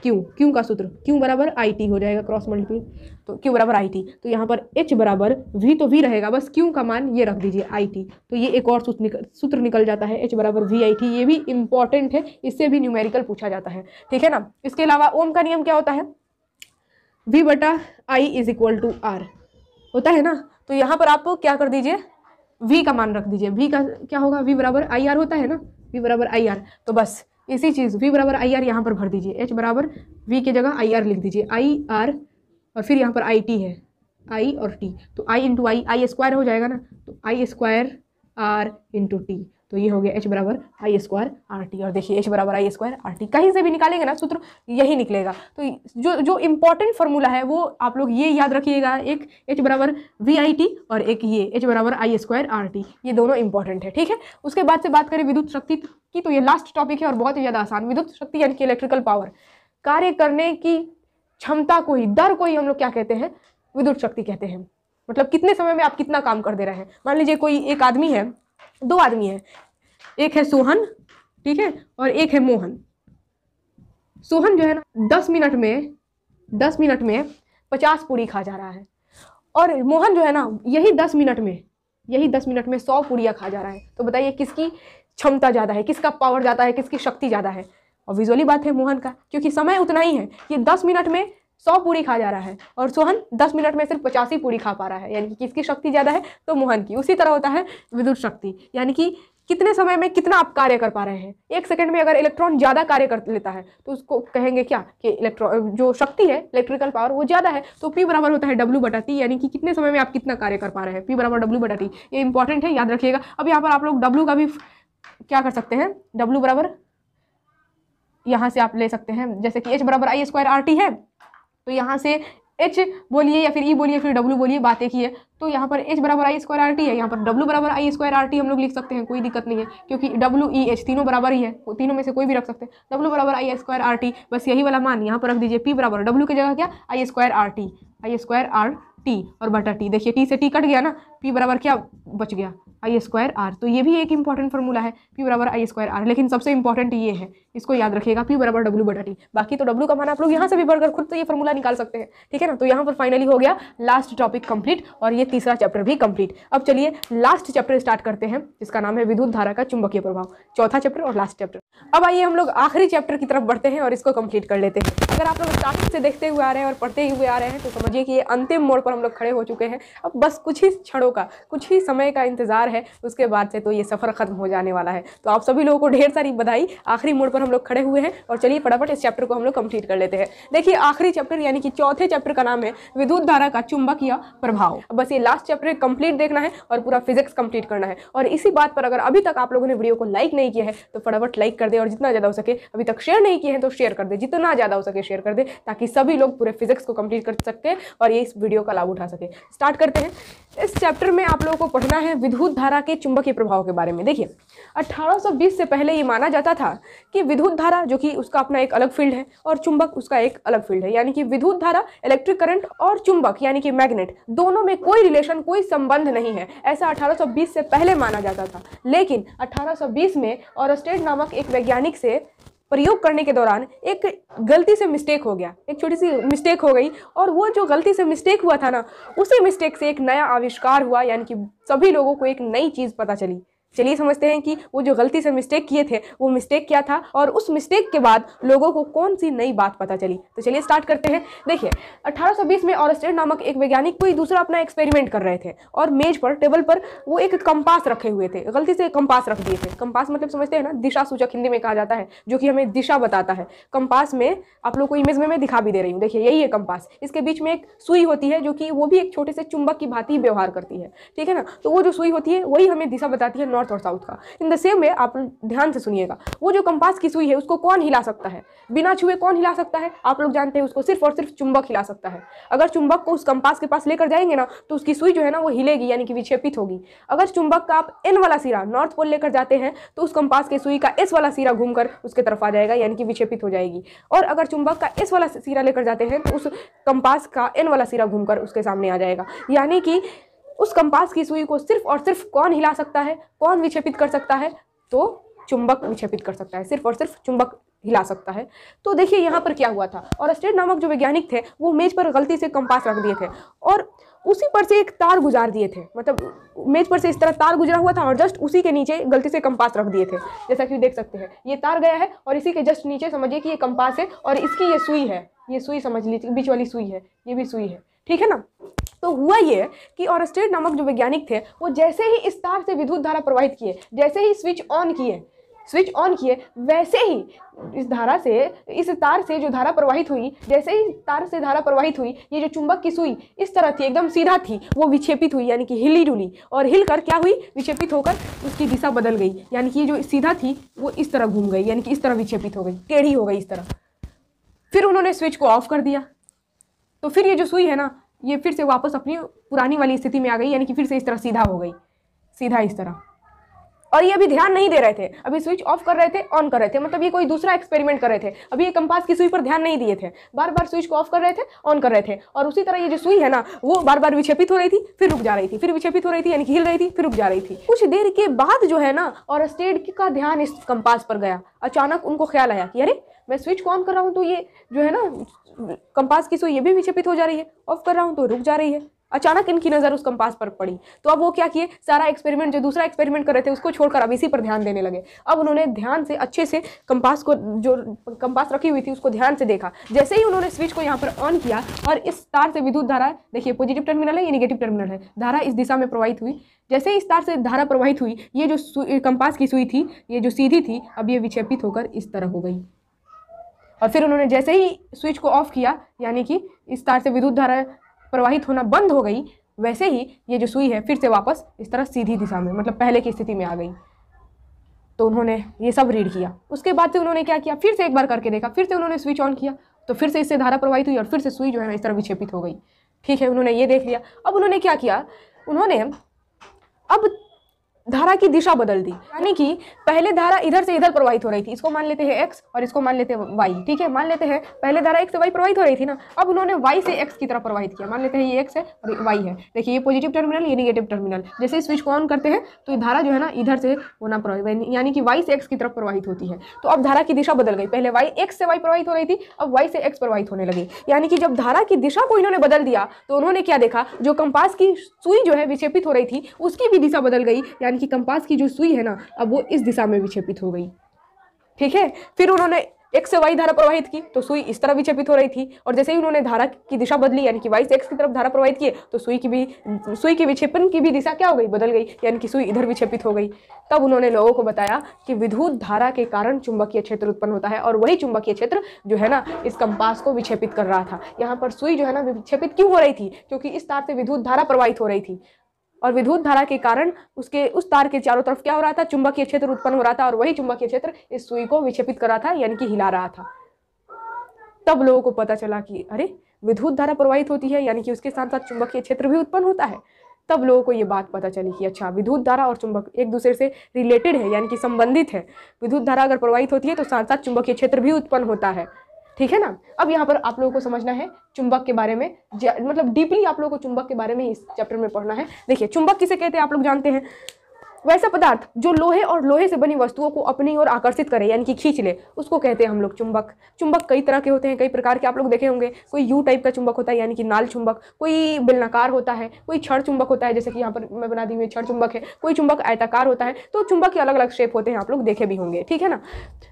क्यू क्यू का सूत्र क्यू बराबर आई टी हो जाएगा क्रॉस मल्टीपल तो क्यू बराबर आई टी तो यहाँ पर एच बराबर वी तो वी रहेगा बस क्यू का मान ये रख दीजिए आई टी तो ये एक और सूत्र निकल सूत्र निकल जाता है एच बराबर वी आई टी ये भी इंपॉर्टेंट है इससे भी न्यूमेरिकल पूछा जाता है ठीक है ना इसके अलावा ओम का नियम क्या होता है वी बटा I is equal to R होता है ना तो यहाँ पर आप क्या कर दीजिए वी का मान रख दीजिए वी का क्या होगा वी बराबर आई आर होता है ना वी बराबर आई आर तो बस इसी चीज़ वी बराबर आई आर यहाँ पर भर दीजिए एच बराबर वी की जगह आई आर लिख दीजिए आई आर और फिर यहाँ पर आई टी है आई और टी तो आई इंटू आई आई स्क्वायर हो जाएगा ना तो I square R into T तो ये हो गया एच बराबर आई स्क्वायर आर टी और देखिए एच बराबर आई स्क्वायर आर टी कहीं से भी निकालेंगे ना सूत्र यही निकलेगा तो जो जो इम्पॉर्टेंट फॉर्मूला है वो आप लोग ये याद रखिएगा एक एच बराबर वी आई टी और एक ये एच बराबर आई स्क्वायर आर टी ये दोनों इंपॉर्टेंट है ठीक है उसके बाद से बात करें विद्युत शक्ति की तो ये लास्ट टॉपिक है और बहुत ही ज़्यादा आसान विद्युत शक्ति यानी कि इलेक्ट्रिकल पावर कार्य करने की क्षमता को ही दर को ही हम लोग क्या कहते हैं विद्युत शक्ति कहते हैं मतलब कितने समय में आप कितना काम कर दे रहे हैं मान लीजिए कोई एक आदमी है दो आदमी है एक है सोहन ठीक है और एक है मोहन सोहन जो है ना दस मिनट में दस मिनट में पचास पूरी खा जा रहा है और मोहन जो है ना यही दस मिनट में यही दस मिनट में सौ पूड़ियाँ खा जा रहा है तो बताइए किसकी क्षमता ज़्यादा है किसका पावर ज़्यादा है किसकी शक्ति ज़्यादा है और विजुअली बात है मोहन का क्योंकि समय उतना ही है ये दस मिनट में सौ पूरी खा जा रहा है और सोहन दस मिनट में सिर्फ पचासी पूरी खा पा रहा है यानी कि किसकी शक्ति ज़्यादा है तो मोहन की उसी तरह होता है विद्युत शक्ति यानी कि कितने समय में कितना आप कार्य कर पा रहे हैं एक सेकंड में अगर इलेक्ट्रॉन ज़्यादा कार्य कर लेता है तो उसको कहेंगे क्या कि इलेक्ट्रॉन जो शक्ति है इलेक्ट्रिकल पावर वो ज़्यादा है तो पी बराबर होता है डब्ल्यू बटा टी यानी कि कितने समय में आप कितना कार्य कर पा रहे हैं पी बराबर डब्ल्यू बटा टी ये इंपॉर्टेंट है याद रखिएगा अब यहाँ पर आप लोग डब्ल्यू का भी क्या कर सकते हैं डब्ल्यू बराबर यहाँ से आप ले सकते हैं जैसे कि एच बराबर आई स्क्वायर आर टी है तो यहाँ से एच बोलिए या फिर ई e बोलिए फिर डब्ल्यू बोलिए बातें की है तो यहाँ पर एच बराबर आई स्क्वायर आर टी है यहाँ पर डब्लू बराबर आई स्क्वायर आर टी हम लोग लिख सकते हैं कोई दिक्कत नहीं है क्योंकि डब्लू ई एच तीनों बराबर ही है तीनों में से कोई भी रख सकते हैं डब्लू बराबर आई स्क्वायर आर टी बस यही वाला मान यहाँ पर रख दीजिए पी बराबर डब्ल्यू की जगह क्या I square R T I square R T और बटा टी देखिए टी से टी कट गया ना पी बराबर क्या बच गया आई स्क्वायर आर तो ये भी एक इंपॉर्टेंट फॉर्मूला है पी बराबर आई स्क्वायर आर लेकिन सबसे इंपॉर्टेंट ये है इसको याद रखिएगा पी बराबर डब्ल्यू बटा टी बाकी तो डब्ल्यू का मान आप लोग यहाँ से भी बढ़कर खुद से तो ये फॉर्मूला निकाल सकते हैं ठीक है ना तो यहाँ पर फाइनली हो गया लास्ट टॉपिक कंप्लीट और ये तीसरा चैप्टर भी कंप्लीट अब चलिए लास्ट चैप्टर स्टार्ट करते हैं जिसका नाम है विद्युत धारा का चुंबकीय प्रभाव चौथा चैप्टर और लास्ट चैप्टर अब आइए हम लोग आखिरी चैप्टर की तरफ बढ़ते हैं और इसको कंप्लीट कर लेते हैं अगर आप लोग स्टार्टिंग से देखते हुए आ रहे हैं और पढ़ते हुए आ रहे हैं तो समझिए कि ये अंतिम मोड़ पर हम लोग खड़े हो चुके हैं अब बस कुछ ही क्षणों का कुछ ही समय का इंतजार है है उसके बाद से तो ये सफ़र ख़त्म हो जाने वाला है तो आप सभी लोगों को ढेर सारी बधाई आखिरी मोड़ पर हम लोग खड़े हुए हैं और चलिए फटाफट इस चैप्टर को हम लोग कंप्लीट कर लेते हैं देखिए आखिरी चैप्टर यानी कि चौथे चैप्टर का नाम है विद्युत धारा का चुंबक प्रभाव बस ये लास्ट चैप्टर कंप्लीट देखना है और पूरा फिजिक्स कंप्लीट करना है और इसी बात पर अगर अभी तक आप लोगों ने वीडियो को लाइक नहीं किया है तो फटाफट लाइक कर दे और जितना ज़्यादा हो सके अभी तक शेयर नहीं किए हैं तो शेयर कर दे जितना ज़्यादा हो सके शेयर कर दे ताकि सभी लोग पूरे फिजिक्स को कंप्लीट कर सकते और ये इस वीडियो का लाभ उठा सके स्टार्ट करते हैं इस चैप्टर में आप लोगों को पढ़ना है विद्युत धारा के चुंबकीय प्रभाव के बारे में देखिए 1820 से पहले ये माना जाता था कि विद्युत धारा जो कि उसका अपना एक अलग फील्ड है और चुंबक उसका एक अलग फील्ड है यानी कि विद्युत धारा इलेक्ट्रिक करंट और चुंबक यानी कि मैग्नेट दोनों में कोई रिलेशन कोई संबंध नहीं है ऐसा 1820 से पहले माना जाता था लेकिन 1820 में और नामक एक वैज्ञानिक से प्रयोग करने के दौरान एक गलती से मिस्टेक हो गया एक छोटी सी मिस्टेक हो गई और वो जो गलती से मिस्टेक हुआ था ना उसी मिस्टेक से एक नया आविष्कार हुआ यानी कि सभी लोगों को एक नई चीज़ पता चली चलिए समझते हैं कि वो जो गलती से मिस्टेक किए थे वो मिस्टेक क्या था और उस मिस्टेक के बाद लोगों को कौन सी नई बात पता चली तो चलिए स्टार्ट करते हैं देखिए 1820 में ऑरस्टेड नामक एक वैज्ञानिक कोई दूसरा अपना एक्सपेरिमेंट कर रहे थे और मेज पर टेबल पर वो एक कंपास रखे हुए थे गलती से कंपास रख दिए थे कंपास मतलब समझते हैं ना दिशा सूचक हिंदी में कहा जाता है जो कि हमें दिशा बताता है कंपास में आप लोग को इमेज में मैं दिखा भी दे रही हूँ देखिए यही है कंपास इसके बीच में एक सुई होती है जो कि वो भी एक छोटे से चुंबक की भांति व्यवहार करती है ठीक है ना तो वो जो सुई होती है वही हमें दिशा बताती है नॉर्थ नॉर्थ और साउथ का इन द सेम वे आप ध्यान से सुनिएगा वो जो कंपास की सुई है उसको कौन हिला सकता है बिना छुए कौन हिला सकता है आप लोग जानते हैं उसको सिर्फ और सिर्फ चुंबक हिला सकता है अगर चुंबक को उस कंपास के पास लेकर जाएंगे ना तो उसकी सुई जो है ना वो हिलेगी यानी कि विक्षेपित होगी अगर चुंबक का आप एन वाला सिरा नॉर्थ पोल लेकर जाते हैं तो उस कंपास की सुई का एस वाला सिरा घूमकर उसके तरफ आ जाएगा यानी कि विक्षेपित हो जाएगी और अगर चुंबक का एस वाला सिरा लेकर जाते हैं तो उस कंपास का एन वाला सिरा घूमकर उसके सामने आ जाएगा यानी कि उस कंपास की सुई को सिर्फ और सिर्फ कौन हिला सकता है कौन विक्षेपित कर सकता है तो चुंबक विक्षेपित कर सकता है सिर्फ और सिर्फ चुंबक हिला सकता है तो देखिए यहाँ पर क्या हुआ था और स्टेट नामक जो वैज्ञानिक थे वो मेज पर गलती से कंपास रख दिए थे और उसी पर से एक तार गुजार दिए थे मतलब मेज पर से इस तरह तार गुजरा हुआ था और जस्ट उसी के नीचे गलती से कंपास रख दिए थे जैसा कि देख सकते हैं ये तार गया है और इसी के जस्ट नीचे समझिए कि ये कंपास है और इसकी ये सुई है ये सुई समझ लीजिए बीच वाली सुई है ये भी सुई है ठीक है ना तो हुआ ये कि ऑरस्टेड नामक जो वैज्ञानिक थे वो जैसे ही इस तार से विद्युत धारा प्रवाहित किए जैसे ही स्विच ऑन किए स्विच ऑन किए वैसे ही इस धारा से इस तार से जो धारा प्रवाहित हुई जैसे ही तार से धारा प्रवाहित हुई ये जो चुंबक की सुई इस तरह थी एकदम सीधा थी वो विक्षेपित हुई यानी कि हिली डुली और हिलकर क्या हुई विक्षेपित होकर उसकी दिशा बदल गई यानी कि ये जो सीधा थी वो इस तरह घूम गई यानी कि इस तरह विक्षेपित हो गई टेढ़ी हो गई इस तरह फिर उन्होंने स्विच को ऑफ कर दिया तो फिर ये जो सुई है ना ये फिर से वापस अपनी पुरानी वाली स्थिति में आ गई यानी कि फिर से इस तरह सीधा हो गई सीधा इस तरह और ये अभी ध्यान नहीं दे रहे थे अभी स्विच ऑफ कर रहे थे ऑन कर रहे थे मतलब ये कोई दूसरा एक्सपेरिमेंट कर रहे थे अभी ये कंपास की सुई पर ध्यान नहीं दिए थे बार बार स्विच को ऑफ कर रहे थे ऑन कर रहे थे और उसी तरह ये जो सुई है ना वो बार बार विक्षेपित हो रही थी फिर रुक जा रही थी फिर विक्षेपित हो रही थी यानी हिल रही थी फिर रुक जा रही थी कुछ देर के बाद जो है ना और स्टेड का ध्यान इस कंपास पर गया अचानक उनको ख्याल आया कि अरे मैं स्विच को ऑन कर रहा हूँ तो ये जो है ना कंपास की सुई ये भी विक्षेपित हो जा रही है ऑफ कर रहा हूँ तो रुक जा रही है अचानक इनकी नज़र उस कंपास पर पड़ी तो अब वो क्या किए सारा एक्सपेरिमेंट जो दूसरा एक्सपेरिमेंट कर रहे थे उसको छोड़कर अब इसी पर ध्यान देने लगे अब उन्होंने ध्यान से अच्छे से कंपास को जो कंपास रखी हुई थी उसको ध्यान से देखा जैसे ही उन्होंने स्विच को यहाँ पर ऑन किया और इस तार से विद्युत धारा देखिए पॉजिटिव टर्मिनल है ये निगेटिव टर्मिनल है धारा इस दिशा में प्रवाहित हुई जैसे ही इस तार से धारा प्रवाहित हुई ये जो कंपास की सुई थी ये जो सीधी थी अब ये विक्षेपित होकर इस तरह हो गई और फिर उन्होंने जैसे ही स्विच को ऑफ किया यानी कि इस तार से विद्युत धारा प्रवाहित होना बंद हो गई वैसे ही ये जो सुई है फिर से वापस इस तरह सीधी दिशा में मतलब पहले की स्थिति में आ गई तो उन्होंने ये सब रीड किया उसके बाद से उन्होंने क्या किया फिर से एक बार करके देखा फिर से उन्होंने स्विच ऑन किया तो फिर से इससे धारा प्रवाहित हुई और फिर से सुई जो है ना इस तरह विक्षेपित हो गई ठीक है उन्होंने ये देख लिया अब उन्होंने क्या किया उन्होंने अब धारा की दिशा बदल दी यानी कि पहले धारा इधर से इधर प्रवाहित हो रही थी इसको मान लेते हैं एक्स और इसको मान लेते हैं वाई ठीक है मान लेते हैं पहले धारा एक से वाई प्रवाहित हो रही थी ना अब उन्होंने वाई से एक्स की तरफ प्रवाहित किया मान लेते हैं ये एक्स है और वाई है देखिए ये पॉजिटिव टर्मिनल ये निगेटिव टर्मिनल जैसे स्विच को ऑन करते हैं तो धारा जो है ना इधर से होना प्रवाहित यानी कि वाई से एक्स की तरफ प्रवाहित होती है तो अब धारा की दिशा बदल गई पहले वाई एक्स से वाई प्रवाहित हो रही थी अब वाई से एक्स प्रवाहित होने लगी यानी कि जब धारा की दिशा को इन्होंने बदल दिया तो उन्होंने क्या देखा जो कंपास की सुई जो है विक्षेपित हो रही थी उसकी भी दिशा बदल गई यानी यानी कि कंपास की जो सुई है ना अब वो इस दिशा में विक्षेपित हो गई ठीक है फिर उन्होंने एक से वाई धारा प्रवाहित की तो सुई इस तरह विक्षेपित हो रही थी और जैसे ही उन्होंने धारा की दिशा बदली यानी कि वाई से एक्स की तरफ धारा प्रवाहित किए तो सुई की भी सुई के विक्षेपण की भी दिशा क्या हो गई बदल गई यानी कि सुई इधर विक्षेपित हो गई तब उन्होंने लोगों को बताया कि विद्युत धारा के कारण चुंबकीय क्षेत्र उत्पन्न होता है और वही चुंबकीय क्षेत्र जो है ना इस कंपास को विक्षेपित कर रहा था यहाँ पर सुई जो है ना विक्षेपित क्यों हो रही थी क्योंकि इस तार से विद्युत धारा प्रवाहित हो रही थी और विद्युत धारा के कारण उसके उस तार के चारों तरफ क्या हो रहा था चुंबकीय क्षेत्र उत्पन्न हो रहा था और वही चुंबकीय क्षेत्र इस सुई को विक्षेपित कर रहा था यानी कि हिला रहा था तब लोगों को पता चला कि अरे विद्युत धारा प्रवाहित होती है यानी कि उसके साथ साथ चुंबकीय क्षेत्र भी उत्पन्न होता है तब लोगों को ये बात पता चली कि अच्छा विद्युत धारा और चुंबक एक दूसरे से रिलेटेड है यानी कि संबंधित है विद्युत धारा अगर प्रवाहित होती है तो साथ साथ चुंबकीय क्षेत्र भी उत्पन्न होता है ठीक है ना अब यहाँ पर आप लोगों को समझना है चुंबक के बारे में मतलब डीपली आप लोगों को चुंबक के बारे में इस चैप्टर में पढ़ना है देखिए चुंबक किसे कहते हैं आप लोग जानते हैं वैसा पदार्थ जो लोहे और लोहे से बनी वस्तुओं को अपनी ओर आकर्षित करे यानी कि खींच ले उसको कहते हैं हम लोग चुंबक चुंबक कई तरह के होते हैं कई प्रकार के आप लोग देखे होंगे कोई यू टाइप का चुंबक होता है यानी कि नाल चुंबक कोई बिलनाकार होता है कोई छड़ चुंबक होता है जैसे कि यहाँ पर मैं बना दी हुई छड़ चुंबक है कोई चुंबक आयताकार होता है तो चुंबक के अलग अलग शेप होते हैं आप लोग देखे भी होंगे ठीक है ना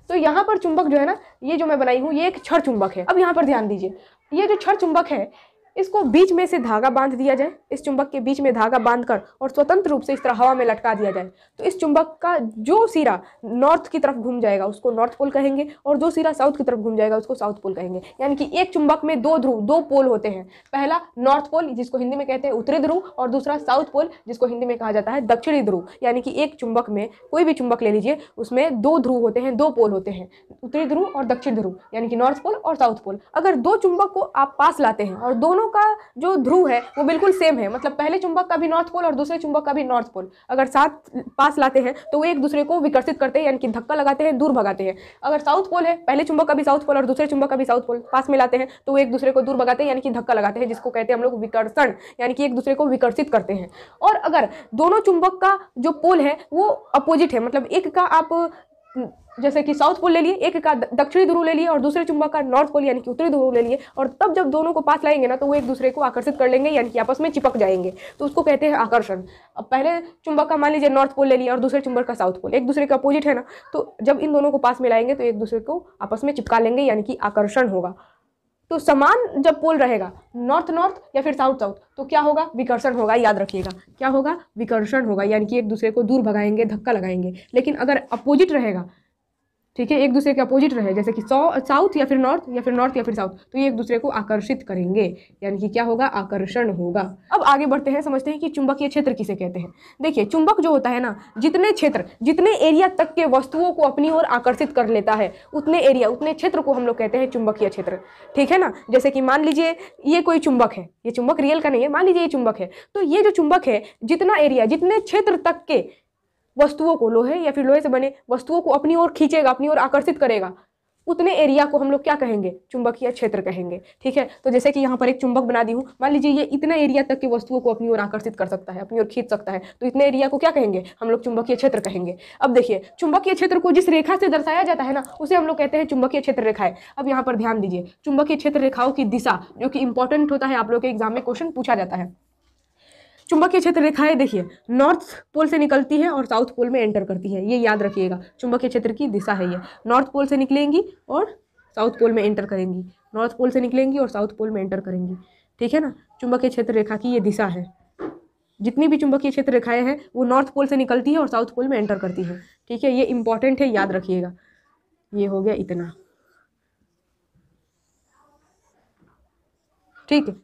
तो यहाँ पर चुंबक जो है ना ये जो मैं बनाई हूँ ये एक छड़ चुंबक है अब यहाँ पर ध्यान दीजिए ये जो छड़ चुंबक है इसको बीच में से धागा बांध दिया जाए इस चुंबक के बीच में धागा बांधकर और स्वतंत्र रूप से इस तरह हवा में लटका दिया जाए तो इस चुंबक का जो सिरा नॉर्थ की तरफ घूम जाएगा उसको नॉर्थ पोल कहेंगे और जो सिरा साउथ की तरफ घूम जाएगा उसको साउथ पोल कहेंगे यानी कि एक चुंबक में दो ध्रुव दो पोल होते हैं पहला नॉर्थ पोल जिसको हिंदी में कहते हैं उत्तरी ध्रुव और दूसरा साउथ पोल जिसको हिंदी में कहा जाता है दक्षिणी ध्रुव यानी कि एक चुंबक में कोई भी चुंबक ले लीजिए उसमें दो ध्रुव होते हैं दो पोल होते हैं उत्तरी ध्रुव और दक्षिण ध्रुव यानी कि नॉर्थ पोल और साउथ पोल अगर दो चुंबक को आप पास लाते हैं और दोनों दोनों का जो ध्रुव है वो बिल्कुल सेम है मतलब पहले चुंबक का भी नॉर्थ पोल और दूसरे चुंबक का भी नॉर्थ पोल अगर साथ पास लाते हैं तो वो एक दूसरे को विकसित करते हैं यानी कि धक्का लगाते हैं दूर भगाते हैं अगर साउथ पोल है पहले चुंबक का भी साउथ पोल और दूसरे चुंबक का भी साउथ पोल पास में लाते हैं तो वो एक दूसरे को दूर भगाते हैं यानी कि धक्का लगाते हैं जिसको कहते हैं हम लोग विकर्षण यानी कि एक दूसरे को विकर्षित करते हैं और अगर दोनों चुंबक का जो पोल है वो अपोजिट है मतलब एक का आप जैसे कि साउथ पोल ले लिए एक का दक्षिणी ध्रुव ले लिए और दूसरे चुंबक का नॉर्थ पोल यानी कि उत्तरी ध्रुव ले लिए और तब जब दोनों को पास लाएंगे ना तो वो एक दूसरे को आकर्षित कर लेंगे यानी कि आपस में चिपक जाएंगे तो उसको कहते हैं आकर्षण अब पहले चुंबक का मान लीजिए नॉर्थ पोल ले लिए और दूसरे चुंबक का साउथ पोल एक दूसरे का अपोजिट है ना तो जब इन दोनों को पास में लाएंगे तो एक दूसरे को आपस में चिपका लेंगे यानी कि आकर्षण होगा तो समान जब पोल रहेगा नॉर्थ नॉर्थ या फिर साउथ साउथ तो क्या होगा विकर्षण होगा याद रखिएगा क्या होगा विकर्षण होगा यानी कि एक दूसरे को दूर भगाएंगे धक्का लगाएंगे लेकिन अगर अपोजिट रहेगा ठीक है एक दूसरे के अपोजिट रहे जैसे कि साउथ या फिर नॉर्थ या फिर नॉर्थ या फिर साउथ तो ये एक दूसरे को आकर्षित करेंगे यानी कि क्या होगा आकर्षण होगा अब आगे बढ़ते हैं समझते हैं कि चुंबकीय क्षेत्र किसे कहते हैं देखिए चुंबक जो होता है ना जितने क्षेत्र जितने एरिया तक के वस्तुओं को अपनी ओर आकर्षित कर लेता है उतने एरिया उतने क्षेत्र को हम लोग कहते हैं चुंबकीय क्षेत्र ठीक है ना जैसे कि मान लीजिए ये कोई चुंबक है ये चुंबक रियल का नहीं है मान लीजिए ये चुंबक है तो ये जो चुंबक है जितना एरिया जितने क्षेत्र तक के वस्तुओं को लोहे या फिर लोहे से बने वस्तुओं को अपनी ओर खींचेगा अपनी ओर आकर्षित करेगा उतने एरिया को हम लोग क्या कहेंगे चुंबकीय क्षेत्र कहेंगे ठीक है तो जैसे कि यहाँ पर एक चुंबक बना दी हूँ मान लीजिए ये इतना एरिया तक की वस्तुओं को अपनी ओर आकर्षित कर सकता है अपनी ओर खींच सकता है तो इतने एरिया को क्या कहेंगे हम लोग चुंबकीय क्षेत्र कहेंगे अब देखिए चुंबकीय क्षेत्र को जिस रेखा से दर्शाया जाता है ना उसे हम लोग कहते हैं चुंबकीय क्षेत्र रेखाएं अब यहाँ पर ध्यान दीजिए चुंबकीय क्षेत्र रेखाओं की दिशा जो कि इंपॉर्टेंट होता है आप लोग के एग्जाम में क्वेश्चन पूछा जाता है चुंबकीय क्षेत्र रेखाएं देखिए नॉर्थ पोल से निकलती है और साउथ पोल में एंटर करती है ये याद रखिएगा चुंबकीय क्षेत्र की दिशा है ये नॉर्थ पोल से निकलेंगी और साउथ पोल में एंटर करेंगी नॉर्थ पोल से निकलेंगी और साउथ पोल में एंटर करेंगी ठीक है ना चुंबकीय क्षेत्र रेखा की ये दिशा है जितनी भी चुंबकीय क्षेत्र रेखाएं हैं वो नॉर्थ पोल से निकलती है और साउथ पोल में एंटर करती है ठीक है ये इंपॉर्टेंट है याद रखिएगा ये हो गया इतना ठीक है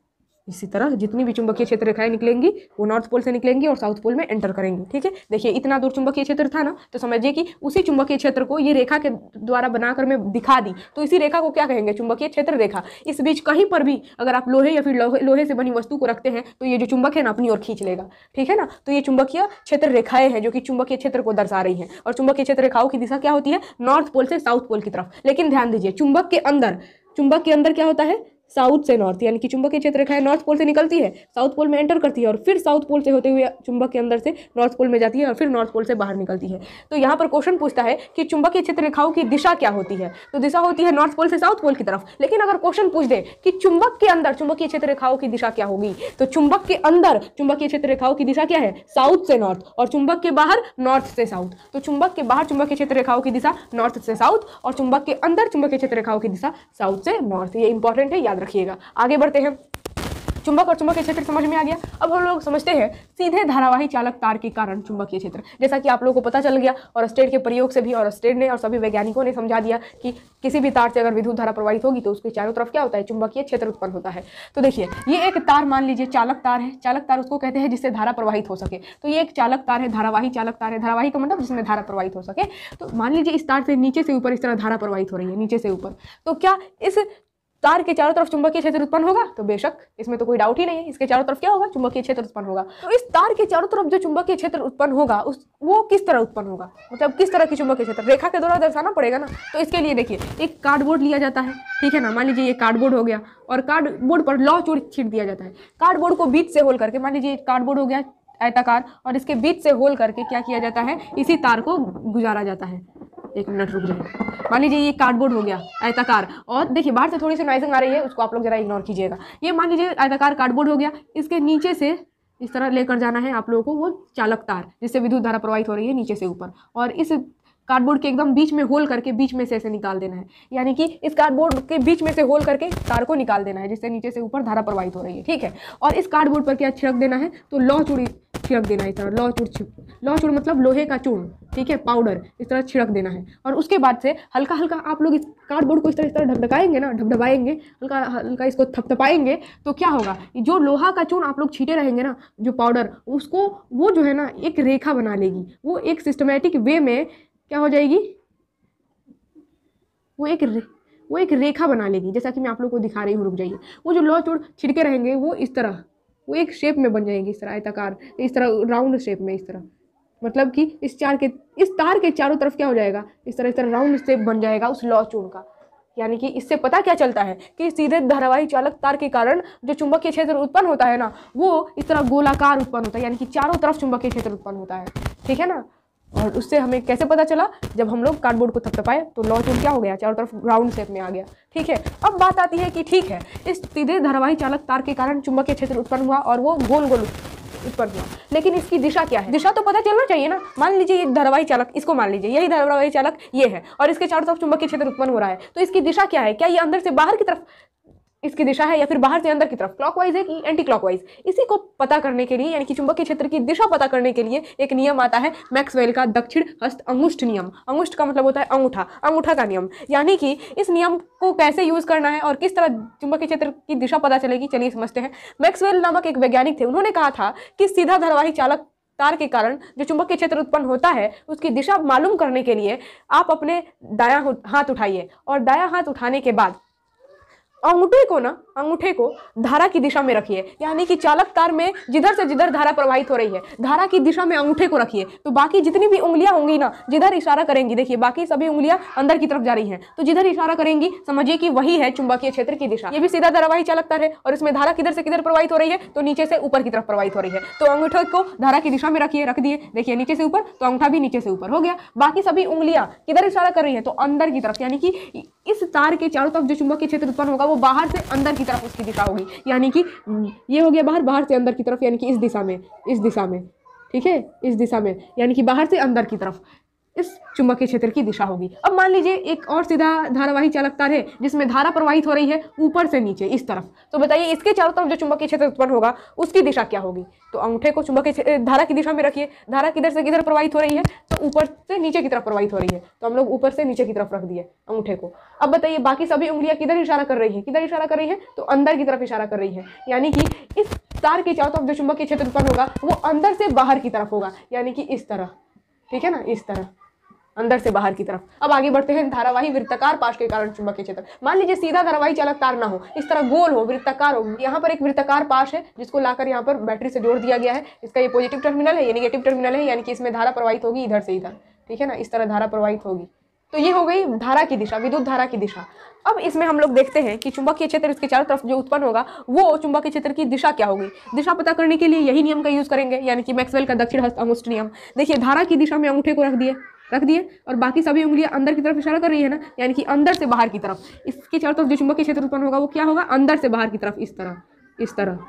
इसी तरह जितनी भी चुंबकीय क्षेत्र रेखाएं निकलेंगी वो नॉर्थ पोल से निकलेंगी और साउथ पोल में एंटर करेंगी ठीक है देखिए इतना दूर चुंबकीय क्षेत्र था ना तो समझिए कि उसी चुंबकीय क्षेत्र को ये रेखा के द्वारा बनाकर मैं दिखा दी तो इसी रेखा को क्या कहेंगे चुंबकीय क्षेत्र रेखा इस बीच कहीं पर भी अगर आप लोहे या फिर लोहे से बनी वस्तु को रखते हैं तो ये जो चुंबक है ना अपनी ओर खींच लेगा ठीक है ना तो ये चुंबकीय क्षेत्र रेखाएं हैं जो कि चुंबकीय क्षेत्र को दर्शा रही है और चुंबकीय क्षेत्र रेखाओं की दिशा क्या होती है नॉर्थ पोल से साउथ पोल की तरफ लेकिन ध्यान दीजिए चुंबक के अंदर चुंबक के अंदर क्या होता है साउथ से नॉर्थ यानी कि चुंबकीय क्षेत्र रेखा है नॉर्थ पोल से निकलती है साउथ पोल में एंटर करती है और फिर साउथ पोल से होते हुए चुंबक के अंदर से नॉर्थ पोल में जाती है और फिर नॉर्थ पोल से बाहर निकलती है तो यहाँ पर क्वेश्चन पूछता है कि चुंबकीय क्षेत्र रेखाओं की दिशा क्या होती है तो दिशा होती है नॉर्थ पोल से साउथ पोल की तरफ लेकिन अगर क्वेश्चन पूछ दे कि चुंबक के अंदर चुंबकीय क्षेत्र रेखाओं की दिशा क्या होगी तो चुंबक के अंदर चुंबकीय क्षेत्र रेखाओं की दिशा क्या है साउथ से नॉर्थ और चुंबक के बाहर नॉर्थ से साउथ तो चुंबक के बाहर चुंबकीय क्षेत्र रेखाओं की दिशा नॉर्थ से साउथ और चुंबक के अंदर चुंबकीय क्षेत्र रेखाओं की दिशा साउथ से नॉर्थ ये इंपॉर्टेंट है याद रखिएगा आगे बढ़ते हैं चुंबक और चुंबक के क्षेत्र समझ में आ गया अब हम लोग समझते हैं सीधे धारावाही चालक तार के कारण चुंबकीय क्षेत्र जैसा कि आप लोगों को पता चल गया और स्टेट के प्रयोग से भी और स्टेट ने और सभी वैज्ञानिकों ने समझा दिया कि किसी भी तार से अगर विद्युत धारा प्रवाहित होगी तो उसके चारों तरफ क्या होता है चुंबकीय क्षेत्र उत्पन्न होता है तो देखिए ये एक तार मान लीजिए चालक तार है चालक तार उसको कहते हैं जिससे धारा प्रवाहित हो सके तो ये एक चालक तार है धारावाही चालक तार है धारावाही का मतलब जिसमें धारा प्रवाहित हो सके तो मान लीजिए इस तार से नीचे से ऊपर इस तरह धारा प्रवाहित हो रही है नीचे से ऊपर तो क्या इस तार के चारों तरफ चुंबकीय क्षेत्र उत्पन्न होगा तो बेशक इसमें तो कोई डाउट ही नहीं है इसके चारों तरफ क्या होगा चुंबकीय क्षेत्र उत्पन्न होगा तो इस तार के चारों तरफ जो चुंबकीय क्षेत्र उत्पन्न होगा उस वो किस तरह उत्पन्न होगा मतलब किस तरह की चुंबकीय क्षेत्र रेखा के द्वारा दर्शाना पड़ेगा ना तो इसके लिए देखिए एक कार्डबोर्ड लिया जाता है ठीक है ना मान लीजिए ये कार्डबोर्ड हो गया और कार्डबोर्ड पर लॉ चोर छीट दिया जाता है कार्डबोर्ड को बीच से होल करके मान लीजिए कार्डबोर्ड हो गया आयताकार और इसके बीच से होल करके क्या किया जाता है इसी तार को गुजारा जाता है एक मिनट रुक जाए मान लीजिए ये कार्डबोर्ड हो गया आयताकार और देखिए बाहर से थोड़ी सी नॉइजिंग आ रही है उसको आप लोग जरा इग्नोर कीजिएगा ये मान लीजिए आयताकार कार्डबोर्ड हो गया इसके नीचे से इस तरह लेकर जाना है आप लोगों को वो चालक तार जिससे विद्युत धारा प्रवाहित हो रही है नीचे से ऊपर और इस कार्डबोर्ड के एकदम बीच में होल करके बीच में से ऐसे निकाल देना है यानी कि इस कार्डबोर्ड के बीच में से होल करके तार को निकाल देना है जिससे नीचे से ऊपर धारा प्रवाहित हो रही है ठीक है और इस कार्डबोर्ड पर क्या छिड़क देना है तो लौ चूड़ी छिड़क देना है इस तरह लौ चूड़ लौ चूड़ मतलब लोहे का चूर्ण ठीक है पाउडर इस तरह छिड़क देना है और उसके बाद से हल्का हल्का आप लोग इस कार्डबोर्ड को इस तरह इस तरह ढकढकाएंगे ना ढकढकाएंगे हल्का हल्का इसको थपथपाएंगे तो क्या होगा जो लोहा का चूर्ण आप लोग छीटे रहेंगे ना जो पाउडर उसको वो जो है ना एक रेखा बना लेगी वो एक सिस्टमेटिक वे में क्या हो जाएगी वो एक वो एक रेखा बना लेगी जैसा कि मैं आप लोग को दिखा रही हूँ रुक जाइए वो जो लौ चोड़ छिड़के रहेंगे वो इस तरह वो एक शेप में बन जाएंगे इस तरह आयताकार इस तरह राउंड शेप में इस तरह मतलब कि इस चार के इस तार के चारों तरफ क्या हो जाएगा इस तरह इस तरह राउंड शेप बन जाएगा उस लौ चूड़ का यानी कि इससे पता क्या चलता है कि सीधे धारावाही चालक तार के कारण जो चुंबकीय क्षेत्र उत्पन्न होता है ना वो इस तरह गोलाकार उत्पन्न होता है यानी कि चारों तरफ चुंबकीय क्षेत्र उत्पन्न होता है ठीक है ना और उससे हमें कैसे पता चला जब हम लोग कार्डबोर्ड को थपथपाए तो लॉ ट्यूब क्या हो गया चारों तरफ राउंड शेप में आ गया ठीक है अब बात आती है कि ठीक है इस सीधे धारावाही चालक तार के कारण चुंबकीय क्षेत्र उत्पन्न हुआ और वो गोल गोल उत्पन्न हुआ लेकिन इसकी दिशा क्या है दिशा तो पता चलना चाहिए ना मान लीजिए ये धारावाही चालक इसको मान लीजिए यही धारावाही चालक ये है और इसके चारों तरफ चुंबकीय क्षेत्र उत्पन्न हो रहा है तो इसकी दिशा क्या है क्या ये अंदर से बाहर की तरफ इसकी दिशा है या फिर बाहर से अंदर की तरफ क्लॉकवाइज है कि एंटी क्लॉकवाइज इसी को पता करने के लिए यानी कि चुंबकीय क्षेत्र की दिशा पता करने के लिए एक नियम आता है मैक्सवेल का दक्षिण हस्त अंगुष्ठ नियम अंगुष्ठ का मतलब होता है अंगूठा अंगूठा का नियम यानी कि इस नियम को कैसे यूज़ करना है और किस तरह चुंबकीय क्षेत्र की दिशा पता चलेगी चलिए समझते हैं मैक्सवेल नामक एक वैज्ञानिक थे उन्होंने कहा था कि सीधा धारावाहिक चालक तार के कारण जो चुंबकीय क्षेत्र उत्पन्न होता है उसकी दिशा मालूम करने के लिए आप अपने दायां हाथ उठाइए और दायां हाथ उठाने के बाद अंगूठे को ना अंगूठे को धारा की दिशा में रखिए यानी कि चालक तार में जिधर से जिधर धारा प्रवाहित हो रही है धारा की दिशा में अंगूठे को रखिए तो बाकी जितनी भी उंगलियां होंगी ना जिधर इशारा करेंगी देखिए बाकी सभी उंगलियां अंदर की तरफ जा रही हैं तो जिधर इशारा करेंगी समझिए कि वही है चुंबकीय क्षेत्र की दिशा ये भी सीधा धारावाही चालक तार है और इसमें धारा किधर से किधर प्रवाहित हो रही है तो नीचे से ऊपर की तरफ प्रवाहित हो रही है तो अंगूठे को धारा की दिशा में रखिए रख दिए देखिए नीचे से ऊपर तो अंगूठा भी नीचे से ऊपर हो गया बाकी सभी उंगलियां किधर इशारा कर रही है तो अंदर की तरफ यानी कि इस तार के चारों तरफ जो चुंबकीय क्षेत्र उत्पन्न होगा वो बाहर से अंदर की तरफ उसकी दिशा होगी यानी कि हम्म, ये हो गया बाहर बाहर से अंदर की तरफ यानी कि इस दिशा में इस दिशा में ठीक है इस दिशा में यानी कि बाहर से अंदर की तरफ इस चुंबकीय क्षेत्र की दिशा होगी अब मान लीजिए एक और सीधा धारावाही चालक तार है जिसमें धारा प्रवाहित हो रही है ऊपर से नीचे इस तरफ तो बताइए इसके चारों तरफ जो चुंबकीय क्षेत्र उत्पन्न होगा उसकी दिशा क्या होगी तो अंगूठे को चुंबकीय धारा की दिशा में रखिए धारा किधर से किधर प्रवाहित हो रही है तो ऊपर से नीचे की तरफ प्रवाहित हो रही है तो हम लोग ऊपर से नीचे की तरफ रख दिए अंगूठे को अब बताइए बाकी सभी उंगलियाँ किधर इशारा कर रही है किधर इशारा कर रही है तो अंदर की तरफ इशारा कर रही है यानी कि इस तार के चारों तरफ जो चुंबकीय क्षेत्र उत्पन्न होगा वो अंदर से बाहर की तरफ होगा यानी कि इस तरह ठीक है ना इस तरह अंदर से बाहर की तरफ अब आगे बढ़ते हैं धारावाही वृत्तकार पाश के कारण चुंबकीय क्षेत्र मान लीजिए सीधा धारावाही चालक तार ना हो इस तरह गोल हो वृत्तकार हो यहाँ पर एक वृत्तकार पाश है जिसको लाकर यहाँ पर बैटरी से जोड़ दिया गया है इसका ये पॉजिटिव टर्मिनल है ये निगेटिव टर्मिनल है यानी कि इसमें धारा प्रवाहित होगी इधर से इधर ठीक है ना इस तरह धारा प्रवाहित होगी तो ये हो गई धारा की दिशा विद्युत धारा की दिशा अब इसमें हम लोग देखते हैं कि चुंबकीय क्षेत्र इसके चारों तरफ जो उत्पन्न होगा वो चुंबकीय क्षेत्र की दिशा क्या होगी दिशा पता करने के लिए यही नियम का यूज़ करेंगे यानी कि मैक्सवेल का दक्षिण हस्त अंगुष्ठ नियम देखिए धारा की दिशा में अंगूठे को रख दिया रख दिए और बाकी सभी उंगलियां अंदर की तरफ इशारा कर रही है ना यानी कि अंदर से बाहर की तरफ इसके चारों तरफ जो चुंबकीय क्षेत्र उत्पन्न होगा वो क्या होगा अंदर से बाहर की तरफ इस तरह इस तरह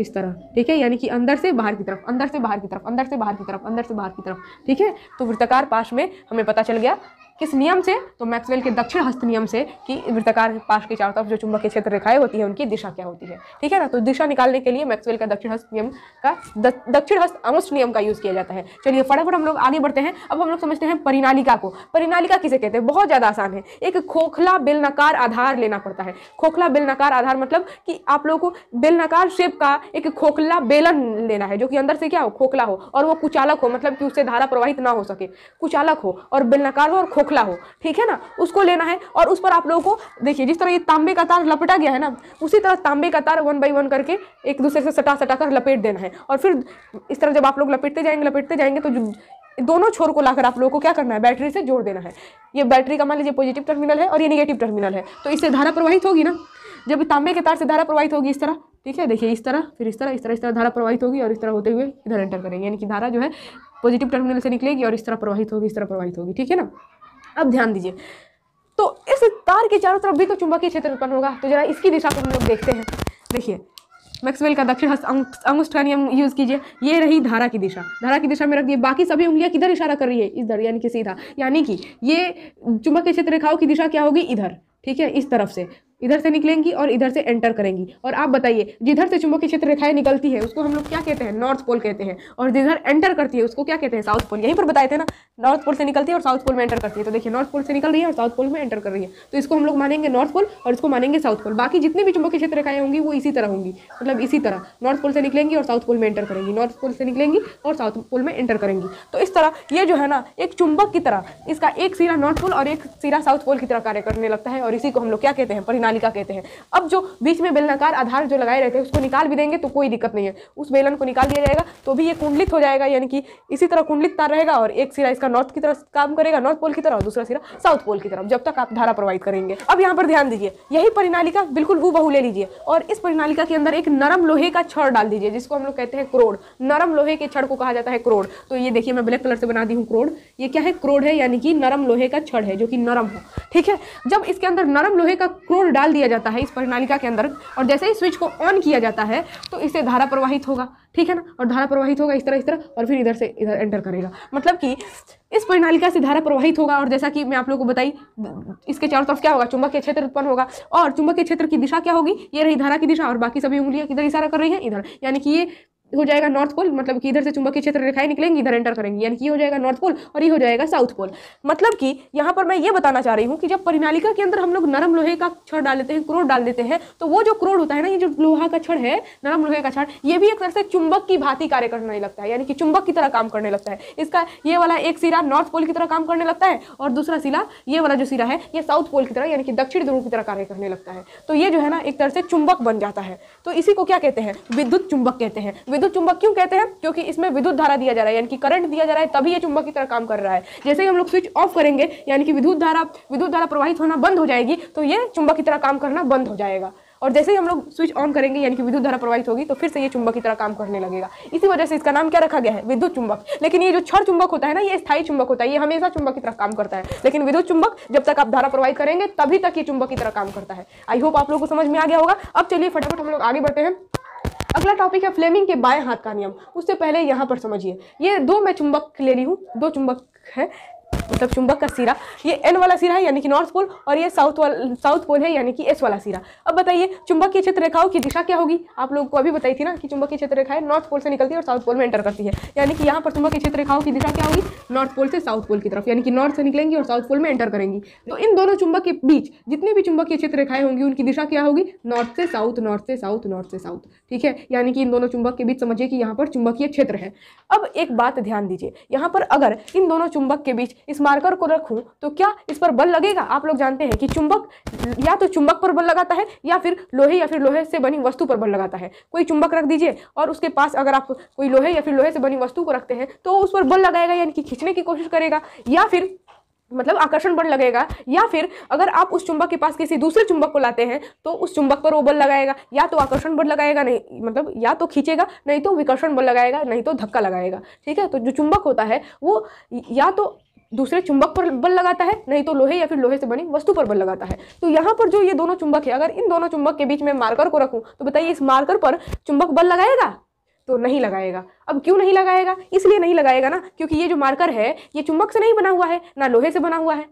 इस तरह ठीक है यानी कि अंदर से बाहर की तरफ अंदर से बाहर की तरफ अंदर से बाहर की तरफ अंदर से बाहर की तरफ ठीक है तो वृत्ताकार पाश में हमें पता चल गया किस नियम से तो मैक्सवेल के दक्षिण हस्त नियम से कि वृत्ताकार के पास के चारों तरफ जो चुंबकीय क्षेत्र रेखाएं होती है उनकी दिशा क्या होती है ठीक है ना तो दिशा निकालने के लिए मैक्सवेल का दक्षिण हस्त नियम का दक्षिण हस्त अंगुष्ठ नियम का यूज़ किया जाता है चलिए फटाफट हम लोग आगे बढ़ते हैं अब हम लोग समझते हैं परिनालिका को परिनालिका किसे कहते हैं बहुत ज़्यादा आसान है एक खोखला बेलनाकार आधार लेना पड़ता है खोखला बेलनाकार आधार मतलब कि आप लोगों को बेलनाकार शेप का एक खोखला बेलन लेना है जो कि अंदर से क्या हो खोखला हो और वो कुचालक हो मतलब कि उससे धारा प्रवाहित ना हो सके कुचालक हो और बेलनाकार हो और खोखला खोखला हो ठीक है ना उसको लेना है और उस पर आप लोगों को देखिए जिस तरह ये तांबे का तार लपटा गया है ना उसी तरह तांबे का तार वन बाई वन करके एक दूसरे से सटा सटा कर लपेट देना है और फिर इस तरह जब आप लोग लपेटते जाएंगे लपेटते जाएंगे तो दोनों छोर को लाकर आप लोगों को क्या करना है बैटरी से जोड़ देना है ये बैटरी का मान लीजिए पॉजिटिव टर्मिनल है और ये निगेटिव टर्मिनल है तो इससे धारा प्रवाहित होगी ना जब तांबे के तार से धारा प्रवाहित होगी इस तरह ठीक है देखिए इस तरह फिर इस तरह इस तरह इस तरह धारा प्रवाहित होगी और इस तरह होते हुए इधर एंटर करेंगे यानी कि धारा जो है पॉजिटिव टर्मिनल से निकलेगी और इस तरह प्रवाहित होगी इस तरह प्रवाहित होगी ठीक है ना अब ध्यान दीजिए तो इस तार के चारों तरफ भी तो चुंबकीय क्षेत्र उत्पन्न होगा तो जरा इसकी दिशा को हम लोग देखते हैं देखिए मैक्सवेल का दक्षिण हस्त अंगुष्ठ का नियम यूज़ कीजिए ये रही धारा की दिशा धारा की दिशा में रख दिए बाकी सभी उंगलियां किधर इशारा कर रही है इधर यानी कि सीधा यानी कि ये चुंबकीय क्षेत्र रेखाओं की दिशा क्या होगी इधर ठीक है इस तरफ से इधर से निकलेंगी और इधर से एंटर करेंगी और आप बताइए जिधर से चुंबकीय क्षेत्र रेखाएं निकलती है उसको हम लोग क्या कहते हैं नॉर्थ पोल कहते हैं और जिधर एंटर करती है उसको क्या कहते हैं साउथ पोल यहीं पर बताए थे ना नॉर्थ पोल से निकलती है और साउथ पोल में एंटर करती है तो देखिए नॉर्थ पोल से निकल रही है और साउथ पोल में एंटर कर रही है तो इसको हम लोग मानेंगे नॉर्थ पोल और इसको मानेंगे साउथ पोल बाकी जितने भी चुंबकीय क्षेत्र रेखाएं होंगी वो इसी तरह होंगी मतलब इसी तरह नॉर्थ पोल से निकलेंगी और साउथ पोल में एंटर करेंगी नॉर्थ पोल से निकलेंगी और साउथ पोल में एंटर करेंगी तो इस तरह ये जो है ना एक चुंबक की तरह इसका एक सिरा नॉर्थ पोल और एक सिरा साउथ पोल की तरह कार्य करने लगता है और इसी को हम लोग क्या कहते हैं परिणाम कनालिका कहते हैं अब जो बीच में बेलनाकार आधार जो लगाए रहते हैं उसको निकाल भी देंगे तो कोई दिक्कत नहीं है उस बेलन को निकाल दिया जाएगा तो भी ये कुंडलित हो जाएगा यानी कि इसी तरह कुंडलित तार रहेगा और एक सिरा इसका नॉर्थ की तरफ काम करेगा नॉर्थ पोल की तरफ और दूसरा सिरा साउथ पोल की तरफ जब तक आप धारा प्रोवाइड करेंगे अब यहाँ पर ध्यान दीजिए यही परिणालिका बिल्कुल हु बहू ले लीजिए और इस परिणालिका के अंदर एक नरम लोहे का छड़ डाल दीजिए जिसको हम लोग कहते हैं क्रोड नरम लोहे के छड़ को कहा जाता है क्रोड तो ये देखिए मैं ब्लैक कलर से बना दी हूँ क्रोड ये क्या है क्रोड है यानी कि नरम लोहे का छड़ है जो कि नरम हो ठीक है जब इसके अंदर नरम लोहे का क्रोड डाल दिया जाता है इस प्रणालिका के अंदर और जैसे ही स्विच को ऑन किया जाता है तो इससे धारा प्रवाहित होगा ठीक है ना और धारा प्रवाहित होगा इस तरह इस तरह और फिर इधर से इधर एंटर करेगा मतलब कि इस प्रणालिका से धारा प्रवाहित होगा और जैसा कि मैं आप लोगों को बताई इसके चारों तरफ क्या होगा चुंबक के क्षेत्र उत्पन्न होगा और चुंबक के क्षेत्र की दिशा क्या होगी ये रही धारा की दिशा और बाकी सभी उंगलियाँ किधर इशारा कर रही है इधर यानी कि ये हो जाएगा नॉर्थ पोल मतलब कि इधर से चुंबकीय क्षेत्र रेखाएं निकलेंगी इधर एंटर करेंगी यानी कि हो जाएगा नॉर्थ पोल और ये हो जाएगा साउथ पोल मतलब कि यहाँ पर मैं ये बताना चाह रही हूँ कि जब परिनालिका के अंदर हम लोग नरम लोहे का छड़ डाल देते हैं क्रोड डाल देते हैं तो वो जो क्रोड होता है ना ये जो लोहा का छड़ है नरम लोहे का छड़ ये भी एक तरह से चुंबक की भांति कार्य करने लगता है यानी कि चुंबक की तरह काम करने लगता है इसका ये वाला एक सिरा नॉर्थ पोल की तरह काम करने लगता है और दूसरा सिला ये वाला जो सिरा है ये साउथ पोल की तरह यानी कि दक्षिण ध्रुव की तरह कार्य करने लगता है तो ये जो है ना एक तरह से चुंबक बन जाता है तो इसी को क्या कहते हैं विद्युत चुंबक कहते हैं विद्युत चुंबक क्यों कहते हैं क्योंकि इसमें विद्युत धारा दिया जा रहा है यानी कि करंट दिया जा रहा है तभी ये चुंबक की तरह काम कर रहा है जैसे ही हम लोग स्विच ऑफ करेंगे यानी कि विद्युत धारा विद्युत धारा प्रवाहित होना बंद हो जाएगी तो ये चुंबक की तरह काम करना बंद हो जाएगा और जैसे ही हम लोग स्विच ऑन करेंगे यानी कि विद्युत धारा प्रवाहित होगी तो फिर से ये चुंबक की तरह काम करने लगेगा इसी वजह से इसका नाम क्या रखा गया है विद्युत चुंबक लेकिन ये जो छड़ चुंबक होता है ना ये स्थायी चुंबक होता है ये हमेशा चुंबक की तरह काम करता है लेकिन विद्युत चुंबक जब तक आप धारा प्रवाहित करेंगे तभी तक ये चुंबक की तरह काम करता है आई होप आप लोग को समझ में आ गया होगा अब चलिए फटाफट हम लोग आगे बढ़ते हैं अगला टॉपिक है फ्लेमिंग के बाएं हाथ का नियम उससे पहले यहाँ पर समझिए ये दो मैं चुंबक ले रही हूँ दो चुंबक है मतलब चुंबक का सिरा ये एन वाला सिरा है यानी कि नॉर्थ पोल और ये साउथ वाला साउथ पोल है यानी कि एस वाला सिरा अब बताइए चुंबक की क्षेत्र रेखाओं की दिशा क्या होगी आप लोग को अभी बताई थी ना कि चुंबक की क्षेत्र रेखाएं नॉर्थ पोल से निकलती है और साउथ पोल में एंटर करती है यानी कि यहाँ पर चुंबक की क्षेत्र रेखाओं की दिशा क्या होगी नॉर्थ पोल से साउथ पोल की तरफ यानी कि नॉर्थ से निकलेंगी और साउथ पोल में एंटर करेंगी तो इन दोनों चुंबक के बीच जितने भी चुंबक की क्षेत्र रेखाएं होंगी उनकी दिशा क्या होगी नॉर्थ से साउथ नॉर्थ से साउथ नॉर्थ से साउथ ठीक है यानी कि इन दोनों चुंबक के बीच समझिए कि यहाँ पर चुंबकीय क्षेत्र है अब एक बात ध्यान दीजिए यहाँ पर अगर इन दोनों चुंबक के बीच इस मार्कर को रखूं तो क्या इस पर बल लगेगा आप लोग जानते हैं कि चुंबक या तो चुंबक पर बल लगाता है या फिर लोहे या फिर लोहे से बनी वस्तु पर बल लगाता है कोई चुंबक रख दीजिए और उसके पास अगर आप कोई लोहे या फिर लोहे से बनी वस्तु को रखते हैं तो उस पर बल लगाएगा यानी कि खींचने की कोशिश करेगा या फिर मतलब आकर्षण बल लगेगा या फिर अगर आप उस चुंबक के पास किसी दूसरे चुंबक को लाते हैं तो उस चुंबक पर वो बल लगाएगा या तो आकर्षण बल लगाएगा नहीं मतलब या तो खींचेगा नहीं तो विकर्षण बल लगाएगा नहीं तो धक्का लगाएगा ठीक है तो जो चुंबक होता है वो या तो दूसरे चुंबक पर बल लगाता है नहीं तो लोहे या फिर लोहे से बनी वस्तु पर बल लगाता है तो यहाँ पर जो ये दोनों चुंबक है अगर इन दोनों चुंबक के बीच में मार्कर को रखूँ तो बताइए इस मार्कर पर चुंबक बल लगाएगा तो नहीं लगाएगा अब क्यों नहीं लगाएगा इसलिए नहीं लगाएगा ना क्योंकि ये जो मार्कर है ये चुंबक से नहीं बना हुआ है ना लोहे से बना हुआ है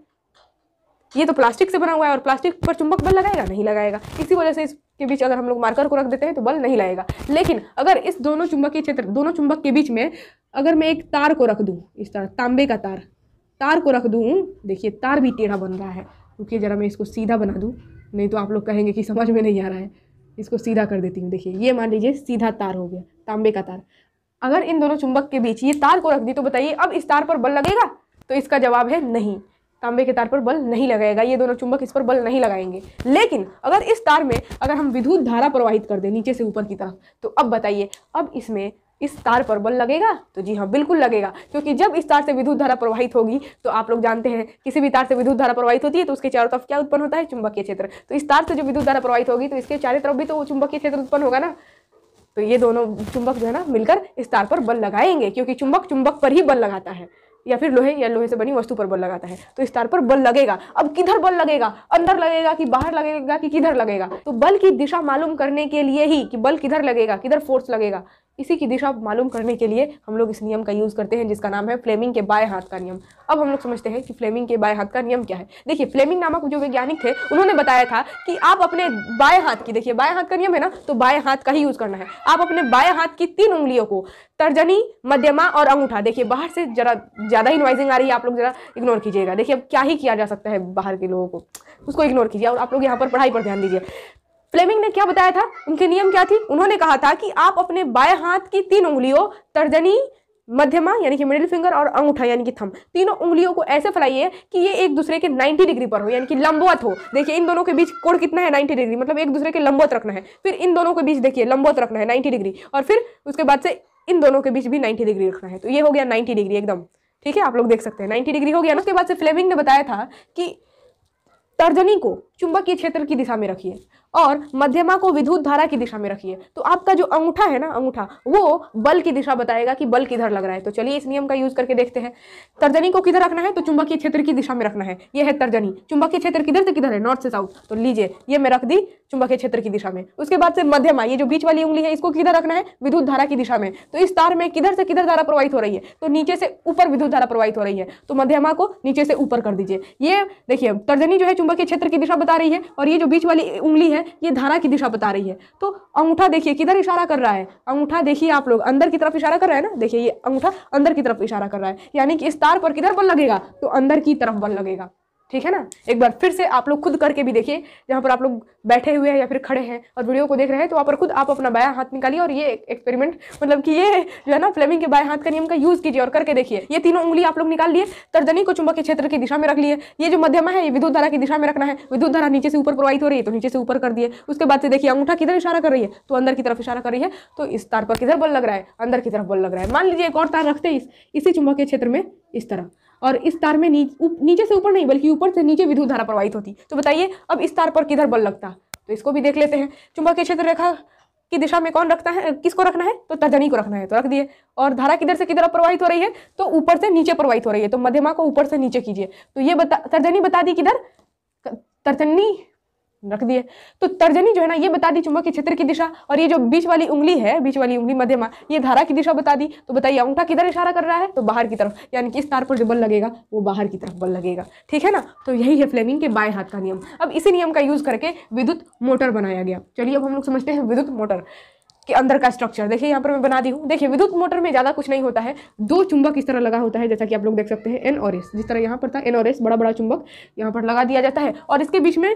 ये तो प्लास्टिक से बना हुआ है और प्लास्टिक पर चुंबक बल लगाएगा नहीं लगाएगा इसी वजह से इसके बीच अगर हम लोग मार्कर को रख देते हैं तो बल नहीं लगेगा लेकिन अगर इस दोनों चुंबकीय क्षेत्र दोनों चुंबक के बीच में अगर मैं एक तार को रख दूँ इस तरह तांबे का तार तार को रख दूँ देखिए तार भी टेढ़ा बन रहा है रुकिए ज़रा मैं इसको सीधा बना दूँ नहीं तो आप लोग कहेंगे कि समझ में नहीं आ रहा है इसको सीधा कर देती हूँ देखिए ये मान लीजिए सीधा तार हो गया तांबे का तार अगर इन दोनों चुंबक के बीच ये तार को रख दी तो बताइए अब इस तार पर बल लगेगा तो इसका जवाब है नहीं तांबे के तार पर बल नहीं लगाएगा ये दोनों चुंबक इस पर बल नहीं लगाएंगे लेकिन अगर इस तार में अगर हम विद्युत धारा प्रवाहित कर दें नीचे से ऊपर की तरफ तो अब बताइए अब इसमें इस तार पर बल लगेगा तो जी हाँ बिल्कुल लगेगा क्योंकि जब इस तार से विद्युत धारा प्रवाहित होगी तो आप लोग जानते हैं किसी भी तार से विद्युत धारा प्रवाहित होती है तो उसके चारों तरफ क्या उत्पन्न होता है चुंबकीय क्षेत्र तो इस तार से जो विद्युत धारा प्रवाहित होगी तो इसके चारों तरफ भी तो चुंबकीय क्षेत्र उत्पन्न होगा ना तो ये दोनों चुंबक जो है ना मिलकर इस तार पर बल लगाएंगे क्योंकि चुंबक चुंबक पर ही बल लगाता है या फिर लोहे या लोहे से बनी वस्तु पर बल लगाता है तो इस तार पर बल लगेगा अब किधर बल लगेगा अंदर लगेगा कि बाहर लगेगा कि किधर लगेगा तो बल की दिशा मालूम करने के लिए ही कि बल किधर लगेगा किधर फोर्स लगेगा इसी की दिशा मालूम करने के लिए हम लोग इस नियम का यूज़ करते हैं जिसका नाम है फ्लेमिंग के बाएँ हाथ का नियम अब हम लोग समझते हैं कि फ्लेमिंग के बाएँ हाथ का नियम क्या है देखिए फ्लेमिंग नामक जो वैज्ञानिक थे उन्होंने बताया था कि आप अपने बाएँ हाथ की देखिए बाएँ हाथ का नियम है ना तो बाएँ हाथ का ही यूज़ करना है आप अपने बाएँ हाथ की तीन उंगलियों को तर्जनी मध्यमा और अंगूठा देखिए बाहर से जरा ज़्यादा ही नॉइजिंग आ रही है आप लोग जरा इग्नोर कीजिएगा देखिए अब क्या ही किया जा सकता है बाहर के लोगों को उसको इग्नोर कीजिए और आप लोग यहाँ पर पढ़ाई पर ध्यान दीजिए फ्लेमिंग ने क्या बताया था उनके नियम क्या थी उन्होंने कहा था कि आप अपने बाएं हाथ की तीन उंगलियों तर्जनी मध्यमा यानी कि मिडिल फिंगर और अंगूठा यानी कि थम तीनों उंगलियों को ऐसे फैलाइए कि ये एक दूसरे के 90 डिग्री पर हो यानी कि लंबवत हो देखिए इन दोनों के बीच कोण कितना है 90 डिग्री मतलब एक दूसरे के लंबवत रखना है फिर इन दोनों के बीच देखिए लंबवत रखना है 90 डिग्री और फिर उसके बाद से इन दोनों के बीच भी नाइन्टी डिग्री रखना है तो ये हो गया नाइन्टी डिग्री एकदम ठीक है आप लोग देख सकते हैं नाइन्टी डिग्री हो गया ना उसके बाद से फ्लेमिंग ने बताया था कि तर्जनी को चुंबकीय क्षेत्र की दिशा में रखिए और मध्यमा को विद्युत धारा की दिशा में रखिए तो आपका जो अंगूठा है ना अंगूठा वो बल की दिशा बताएगा कि बल किधर लग रहा है तो चलिए इस नियम का यूज करके देखते हैं तर्जनी को किधर रखना है तो चुंबकीय क्षेत्र की दिशा में रखना है ये है तर्जनी चुंबकीय क्षेत्र किधर से किधर है नॉर्थ से साउथ तो लीजिए ये मैं रख दी चुंबकीय क्षेत्र की दिशा में उसके बाद से मध्यमा ये जो बीच वाली उंगली है इसको किधर रखना है विद्युत धारा की दिशा में तो इस तार में किधर से किधर धारा प्रवाहित हो रही है तो नीचे से ऊपर विद्युत धारा प्रवाहित हो रही है तो मध्यमा को नीचे से ऊपर कर दीजिए ये देखिए तर्जनी जो है चुंबकीय क्षेत्र की दिशा बता रही है और ये जो बीच वाली उंगली है है ये धारा की दिशा बता रही है तो अंगूठा देखिए किधर इशारा कर रहा है अंगूठा देखिए आप लोग अंदर की तरफ इशारा कर रहा है ना देखिए ये अंगूठा अंदर की तरफ इशारा कर रहा है यानी कि इस तार पर किधर बल लगेगा तो अंदर की तरफ बल लगेगा ठीक है ना एक बार फिर से आप लोग खुद करके भी देखिए जहाँ पर आप लोग बैठे हुए हैं या फिर खड़े हैं और वीडियो को देख रहे हैं तो वहाँ पर खुद आप अपना बाया हाथ निकालिए और ये एक्सपेरिमेंट मतलब कि ये जो है ना फ्लेमिंग के बाया हाथ का नियम का यूज़ कीजिए और करके देखिए ये तीनों उंगली आप लोग निकाल लिए तर्जनी को चुंबक के क्षेत्र की दिशा में रख लिए ये जो मध्यमा है ये विद्युत धारा की दिशा में रखना है विद्युत धारा नीचे से ऊपर प्रवाहित हो रही है तो नीचे से ऊपर कर दिए उसके बाद से देखिए अंगूठा किधर इशारा कर रही है तो अंदर की तरफ इशारा कर रही है तो इस तार पर किधर बल लग रहा है अंदर की तरफ बल लग रहा है मान लीजिए एक और तार रखते हैं इसी चुंबक के क्षेत्र में इस तरह और इस तार में नीच, उप, नीचे से ऊपर नहीं बल्कि ऊपर से नीचे विद्युत धारा प्रवाहित होती तो बताइए अब इस तार पर किधर बल लगता तो इसको भी देख लेते हैं चुंबकीय क्षेत्र रेखा की दिशा में कौन रखता है किसको रखना है तो तर्जनी को रखना है तो रख दिए और धारा किधर से किधर प्रवाहित हो रही है तो ऊपर से नीचे प्रवाहित हो रही है तो मध्यमा को ऊपर से नीचे कीजिए तो ये बता तर्जनी बता दी किधर तर्जनी रख दिए तो तर्जनी जो है ना ये बता दी चुंबकीय क्षेत्र की दिशा और ये जो बीच वाली उंगली है बीच वाली उंगली मध्यमा ये धारा की दिशा बता दी तो बताइए अंगठा किधर इशारा कर रहा है तो बाहर की तरफ यानी कि इस तार पर जो बल लगेगा वो बाहर की तरफ बल लगेगा ठीक है ना तो यही है फ्लेमिंग के बाएं हाथ का नियम अब इसी नियम का यूज़ करके विद्युत मोटर बनाया गया चलिए अब हम लोग समझते हैं विद्युत मोटर के अंदर का स्ट्रक्चर देखिए यहाँ पर मैं बना दी हूँ देखिए विद्युत मोटर में ज़्यादा कुछ नहीं होता है दो चुंबक इस तरह लगा होता है जैसा कि आप लोग देख सकते हैं एन और एस जिस तरह यहाँ पर था एन और एस बड़ा बड़ा चुंबक यहाँ पर लगा दिया जाता है और इसके बीच में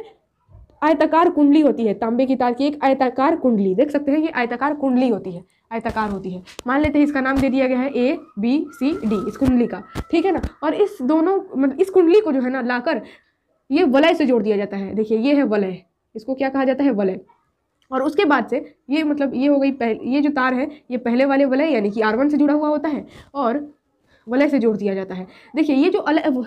आयताकार कुंडली होती है तांबे की तार की एक आयताकार कुंडली देख सकते हैं ये आयताकार कुंडली होती है आयताकार होती है मान लेते हैं इसका नाम दे दिया गया है ए बी सी डी इस कुंडली का ठीक है ना और इस दोनों मतलब इस कुंडली को जो है ना लाकर ये वलय से जोड़ दिया जाता है देखिए ये है वलय इसको क्या कहा जाता है वलय और उसके बाद से ये मतलब ये हो गई पहले ये जो तार है ये पहले वाले वलय यानी कि आर से जुड़ा हुआ होता है और वलय से जोड़ दिया जाता है देखिए ये जो अलग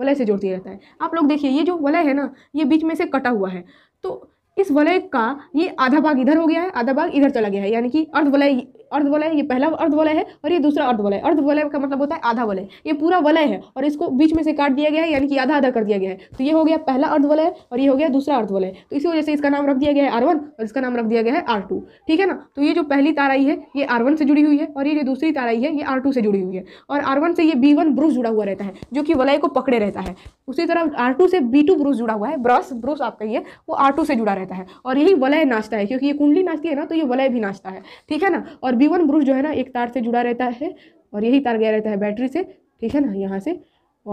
वलय से जोड़ दिया जाता है आप लोग देखिए ये जो वलय है ना ये बीच में से कटा हुआ है तो इस वलय का ये आधा भाग इधर हो गया है आधा भाग इधर चला गया है यानी कि अर्धवलय अर्धवलय ये पहला अर्धवलय है और ये दूसरा अर्धवलय अर्धवलय का मतलब होता है आधा वलय ये पूरा वलय है और इसको बीच में से काट दिया गया है यानी कि आधा आधा कर दिया गया है तो ये हो गया पहला अर्धवलय और ये हो गया दूसरा अर्धवलय तो इसी वजह से इसका नाम रख दिया गया है आर और इसका नाम रख दिया गया है आर ठीक है ना तो ये जो पहली ताराई है ये आर से जुड़ी हुई है और ये जो दूसरी ताराई है ये आर से जुड़ी हुई है और आर से ये बी वन ब्रूस जुड़ा हुआ रहता है जो कि वलय को पकड़े रहता है उसी तरह आर से बी टू ब्रूस जुड़ा हुआ है ब्रश ब्रूस आप कहिए वो आर से जुड़ा रहता है और यही वलय नाचता है क्योंकि ये कुंडली नाचती है ना तो ये वलय भी नाचता है ठीक है ना और बी वन जो है ना एक तार से जुड़ा रहता है और यही तार गया रहता है बैटरी से ठीक है ना यहाँ से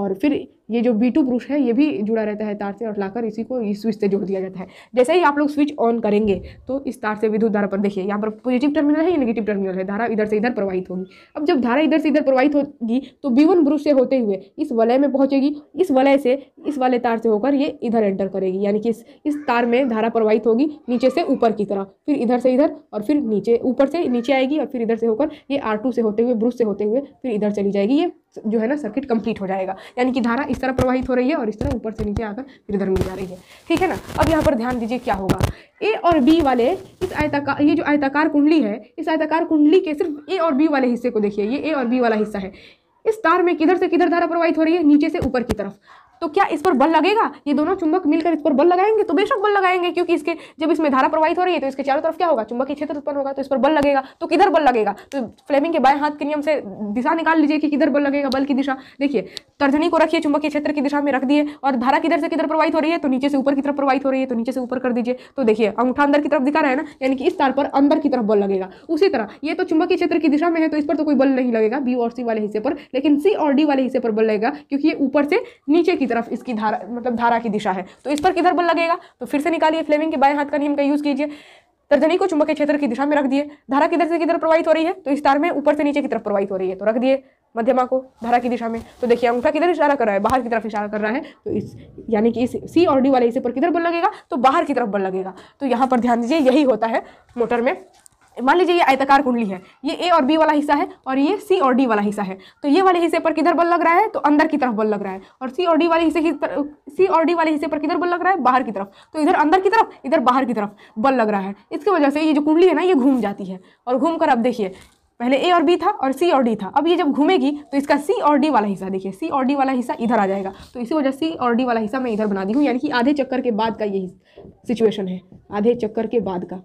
और फिर ये जो बी टू ब्रुश है ये भी जुड़ा रहता है तार से और लाकर इसी को इस स्विच से जोड़ दिया जाता है जैसे ही आप लोग स्विच ऑन करेंगे तो इस तार से विद्युत धारा पर देखिए यहाँ पर पॉजिटिव टर्मिनल है या नेगेटिव टर्मिनल है धारा इधर से इधर प्रवाहित होगी अब जब धारा इधर से इधर प्रवाहित होगी तो बी वन ब्रुश से होते हुए इस वलय में पहुँचेगी इस वलय से इस वाले तार से होकर ये इधर एंटर करेगी यानी कि इस इस तार में धारा प्रवाहित होगी नीचे से ऊपर की तरह फिर इधर से इधर और फिर नीचे ऊपर से नीचे आएगी और फिर इधर से होकर ये आर से होते हुए ब्रुश से होते हुए फिर इधर चली जाएगी ये जो है ना सर्किट कंप्लीट हो जाएगा यानी कि धारा इस तरह प्रवाहित हो रही है और इस तरह ऊपर से नीचे आकर फिर इधर मिल जा रही है ठीक है ना अब यहाँ पर ध्यान दीजिए क्या होगा ए और बी वाले इस आयताकार ये जो आयताकार कुंडली है इस आयताकार कुंडली के सिर्फ ए और बी वाले हिस्से को देखिए ये ए और बी वाला हिस्सा है इस तार में किधर से किधर धारा प्रवाहित हो रही है नीचे से ऊपर की तरफ तो क्या इस पर बल लगेगा ये दोनों चुंबक मिलकर इस पर बल लगाएंगे तो बेशक बल लगाएंगे क्योंकि इसके जब इसमें धारा प्रवाहित हो रही है तो इसके चारों तरफ क्या होगा चुंबकीय क्षेत्र उत्पन्न होगा तो इस पर बल लगेगा तो किधर बल लगेगा तो फ्लेमिंग के बाएं हाथ के नियम से दिशा निकाल लीजिए कि किधर बल लगेगा बल की दिशा देखिए तर्जनी को रखिए चुंबकीय क्षेत्र की दिशा में रख दिए और धारा किधर से किधर प्रवाहित हो रही है तो नीचे से ऊपर की तरफ प्रवाहित हो रही है तो नीचे से ऊपर कर दीजिए तो देखिए अंगूठा अंदर की तरफ दिखा रहा है ना यानी कि इस तार पर अंदर की तरफ बल लगेगा उसी तरह ये तो चुंबकीय क्षेत्र की दिशा में है तो इस पर तो कोई बल नहीं लगेगा बी और सी वाले हिस्से पर लेकिन सी और डी वाले हिस्से पर बल लगेगा क्योंकि ये ऊपर से नीचे की की तरफ इसकी धारा मतलब धारा की दिशा है तो इस पर किधर बल लगेगा तो फिर से निकालिए फ्लेमिंग के बाएं हाथ का नियम का यूज़ कीजिए तर्जनी को चुंबकीय क्षेत्र की दिशा में रख दिए धारा किधर से किधर प्रवाहित हो रही है तो इस तार में ऊपर से नीचे की तरफ प्रवाहित हो रही है तो रख दिए मध्यमा को धारा की दिशा में तो देखिए अंगूठा किधर इशारा कर रहा है बाहर की तरफ इशारा कर रहा है तो इस यानी कि इस सी और डी वाले हिस्से पर किधर बल लगेगा तो बाहर की तरफ बल लगेगा तो यहाँ पर ध्यान दीजिए यही होता है मोटर में मान लीजिए ये आयताकार कुंडली है ये ए और बी वाला हिस्सा है और ये सी और डी वाला हिस्सा है तो ये वाले हिस्से पर किधर बल लग रहा है तो अंदर की तरफ बल लग रहा है और सी और डी वाले हिस्से की सी और डी वाले हिस्से पर किधर बल लग रहा है बाहर की तरफ तो इधर अंदर की तरफ इधर बाहर की तरफ बल लग रहा है इसकी वजह से ये जो कुंडली है ना ये घूम जाती है और घूम कर अब देखिए पहले ए और बी था और सी और डी था अब ये जब घूमेगी तो इसका सी और डी वाला हिस्सा देखिए सी और डी वाला हिस्सा इधर आ जाएगा तो इसी वजह सी और डी वाला हिस्सा मैं इधर बना दी हूँ यानी कि आधे चक्कर के बाद का ये सिचुएशन है आधे चक्कर के बाद का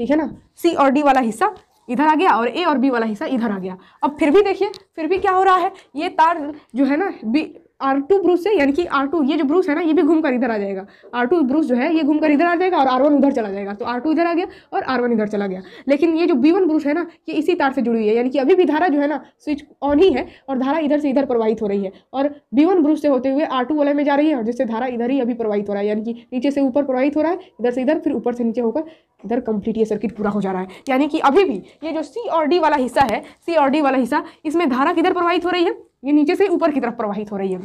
ठीक है ना सी और डी वाला हिस्सा इधर आ गया और ए और बी वाला हिस्सा इधर आ गया अब फिर भी देखिए फिर भी क्या हो रहा है ये तार जो है ना बी आर टू ब्रूस से यानी कि आर टू ये जो ब्रूस है ना ये भी घूमकर इधर आ जाएगा आर टू ब्रूस जो है ये घूमकर इधर आ जाएगा और आर वन उधर चला जाएगा तो आर टू इधर आ गया और आर वन इधर चला गया लेकिन ये जो बी वन ब्रूस है ना ये इसी तार से जुड़ी हुई है यानी कि अभी भी धारा जो है ना स्विच ऑन ही है और धारा इधर से इधर प्रवाहित हो रही है और बी वन ब्रूस से होते हुए आर टू वाले में जा रही है और जिससे धारा इधर ही अभी प्रवाहित हो रहा है यानी कि नीचे से ऊपर प्रवाहित हो रहा है इधर से इधर फिर ऊपर से नीचे होकर इधर कंप्लीट ये सर्किट पूरा हो जा रहा है यानी कि अभी भी ये जो सी और डी वाला हिस्सा है सी और डी वाला हिस्सा इसमें धारा किधर प्रवाहित हो रही है ये नीचे से ऊपर की तरफ प्रवाहित हो रही है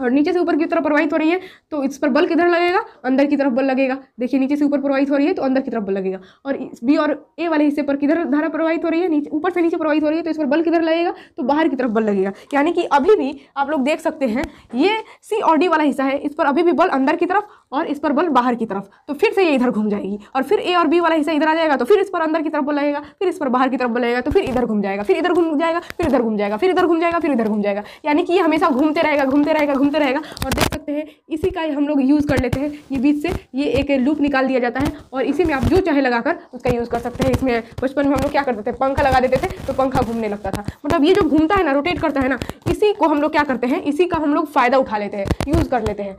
और नीचे से ऊपर की तरफ प्रवाहित हो रही है तो इस पर बल किधर लगेगा अंदर की तरफ बल लगेगा देखिए नीचे से ऊपर प्रवाहित हो रही है तो अंदर की तरफ बल लगेगा और बी और ए वाले हिस्से पर किधर धारा प्रवाहित हो रही है नीचे ऊपर से नीचे प्रवाहित हो रही है तो इस पर बल किधर लगेगा तो बाहर की तरफ बल लगेगा यानी कि अभी भी आप लोग देख सकते हैं ये सी और डी वाला हिस्सा है इस पर अभी भी बल अंदर की तरफ और इस पर बल बाहर की तरफ तो फिर से ये इधर घूम जाएगी और फिर ए और बी वाला हिस्सा इधर आ जाएगा तो फिर इस पर अंदर की तरफ बल लगेगा फिर इस पर बाहर की तरफ बल लगेगा तो फिर इधर घूम जाएगा फिर इधर घूम जाएगा फिर इधर घूम जाएगा फिर इधर घूम जाएगा फिर इधर घूम जाएगा यानी कि ये हमेशा घूमते रहेगा घूमते रहेगा घूमते रहेगा और देख सकते हैं इसी का हम लोग यूज़ कर लेते हैं ये बीच से ये एक लूप निकाल दिया जाता है और इसी में आप जो चाहे लगाकर उसका यूज़ कर सकते हैं इसमें बचपन में हम लोग क्या करते थे पंखा लगा देते थे तो पंखा घूमने लगता था मतलब ये जो घूमता है ना रोटेट करता है ना इसी को हम लोग क्या करते हैं इसी का हम लोग फ़ायदा उठा लेते हैं यूज़ कर लेते हैं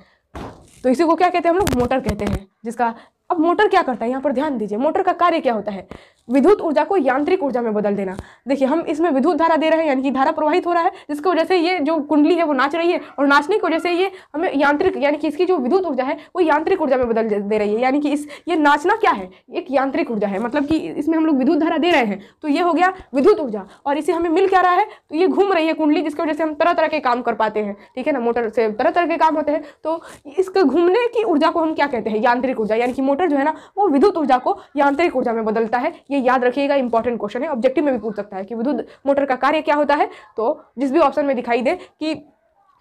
तो इसी को क्या कहते हैं हम लोग मोटर कहते हैं जिसका अब मोटर क्या करता है यहाँ पर ध्यान दीजिए मोटर का कार्य क्या होता है विद्युत ऊर्जा को यांत्रिक ऊर्जा में बदल देना देखिए हम इसमें विद्युत धारा दे रहे हैं यानी कि धारा प्रवाहित हो रहा है जिसकी वजह से ये जो कुंडली है वो नाच रही है और नाचने की वजह से ये हमें यांत्रिक यानी कि इसकी जो विद्युत ऊर्जा है वो यांत्रिक ऊर्जा में बदल दे रही है यानी कि इस ये नाचना क्या है एक यांत्रिक ऊर्जा है मतलब कि इसमें हम लोग विद्युत धारा दे रहे हैं तो ये हो गया विद्युत ऊर्जा और इसे हमें मिल क्या रहा है तो ये घूम रही है कुंडली जिसकी वजह से हम तरह तरह के काम कर पाते हैं ठीक है ना मोटर से तरह तरह के काम होते हैं तो इसके घूमने की ऊर्जा को हम क्या कहते हैं यांत्रिक ऊर्जा यानी कि मोटर जो है ना वो विद्युत ऊर्जा को यांत्रिक ऊर्जा में बदलता है ये याद रखिएगा इंपॉर्टेंट क्वेश्चन है ऑब्जेक्टिव में भी पूछ सकता है कि विद्युत मोटर का कार्य क्या होता है तो जिस भी ऑप्शन में दिखाई दे कि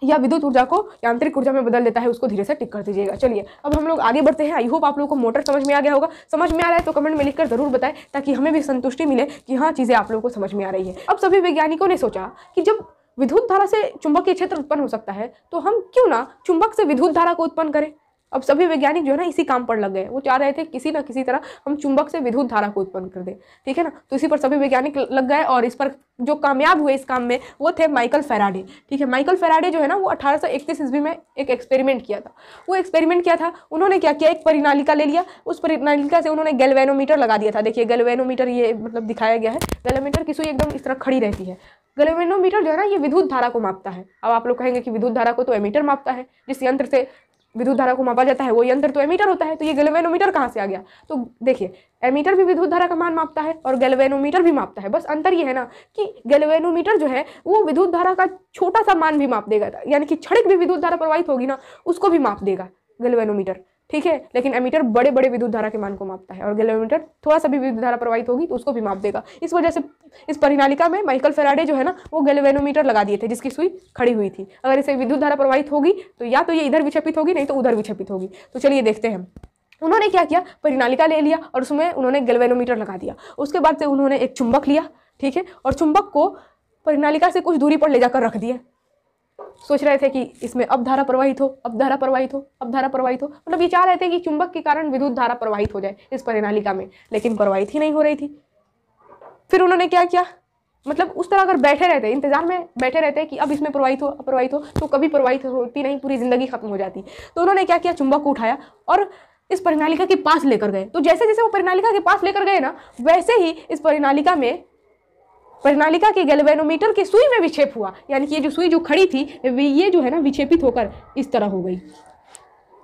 या विद्युत ऊर्जा को यांत्रिक ऊर्जा में बदल देता है उसको धीरे से टिक कर दीजिएगा चलिए अब हम लोग आगे बढ़ते हैं आई होप आप लोगों को मोटर समझ में आ गया होगा समझ में आ रहा है तो कमेंट में लिखकर जरूर बताएं ताकि हमें भी संतुष्टि मिले कि हाँ चीज़ें आप लोगों को समझ में आ रही है अब सभी वैज्ञानिकों ने सोचा कि जब विद्युत धारा से चुंबकीय क्षेत्र उत्पन्न हो सकता है तो हम क्यों ना चुंबक से विद्युत धारा को उत्पन्न करें अब सभी वैज्ञानिक जो है ना इसी काम पर लग गए वो चाह रहे थे किसी ना किसी तरह हम चुंबक से विद्युत धारा को उत्पन्न कर दें ठीक है ना तो इसी पर सभी वैज्ञानिक लग गए और इस पर जो कामयाब हुए इस काम में वो थे माइकल फेराडे ठीक है माइकल फेराडे जो है ना वो अठारह सौ इकतीस ईस्वी में एक एक्सपेरिमेंट किया था वो एक्सपेरिमेंट किया था उन्होंने क्या किया एक परिनालिका ले लिया उस परिनालिका से उन्होंने गेलवेनोमीटर लगा दिया था देखिए गेलवेनोमीटर ये मतलब दिखाया गया है गेलोमीटर किसी एकदम इस तरह खड़ी रहती है गैलोमीटर जो है ना ये विद्युत धारा को मापता है अब आप लोग कहेंगे कि विद्युत धारा को तो एमीटर मापता है जिस यंत्र से विद्युत धारा को मापा जाता है वो यंत्र तो एमीटर होता है तो ये गैल्वेनोमीटर कहाँ से आ गया तो देखिए एमीटर भी विद्युत धारा का मान मापता है और गैल्वेनोमीटर भी मापता है बस अंतर ये है ना कि गैल्वेनोमीटर जो है वो विद्युत धारा का छोटा सा मान भी माप देगा यानी कि क्षणिक भी विद्युत धारा प्रवाहित होगी ना उसको भी माप देगा गैल्वेनोमीटर ठीक है लेकिन एमीटर बड़े बड़े विद्युत धारा के मान को मापता है और गैलोमीटर थोड़ा सा भी विद्युत धारा प्रवाहित होगी तो उसको भी माप देगा इस वजह से इस परिणालिका में माइकल फेराडे जो है ना वो गैलोवेनोमीटर लगा दिए थे जिसकी सुई खड़ी हुई थी अगर इसे विद्युत धारा प्रवाहित होगी तो या तो ये इधर विक्षेपित होगी नहीं तो उधर विक्षेपित होगी तो चलिए देखते हैं उन्होंने क्या किया परिणालिका ले लिया और उसमें उन्होंने गैल्वेनोमीटर लगा दिया उसके बाद से उन्होंने एक चुंबक लिया ठीक है और चुंबक को परिणालिका से कुछ दूरी पर ले जाकर रख दिया सोच रहे थे कि इसमें अब धारा प्रवाहित हो अब धारा प्रवाहित हो अब धारा प्रवाहित हो मतलब ये चाह रहे थे कि चुंबक के कारण विद्युत धारा प्रवाहित हो जाए इस परिनालिका में लेकिन प्रवाहित ही नहीं हो रही थी फिर उन्होंने क्या किया मतलब उस तरह अगर बैठे रहते इंतजार में बैठे रहते कि अब इसमें प्रवाहित हो अब प्रवाहित हो तो कभी प्रवाहित होती नहीं पूरी ज़िंदगी खत्म हो जाती तो उन्होंने क्या किया चुंबक को उठाया और इस परिनालिका के पास लेकर गए तो जैसे जैसे वो परिनालिका के पास लेकर गए ना वैसे ही इस परिनालिका में प्रणालिका के गैल्वेनोमीटर के सुई में विक्षेप हुआ यानी कि ये जो सुई जो खड़ी थी ये जो है ना विक्षेपित होकर इस तरह हो गई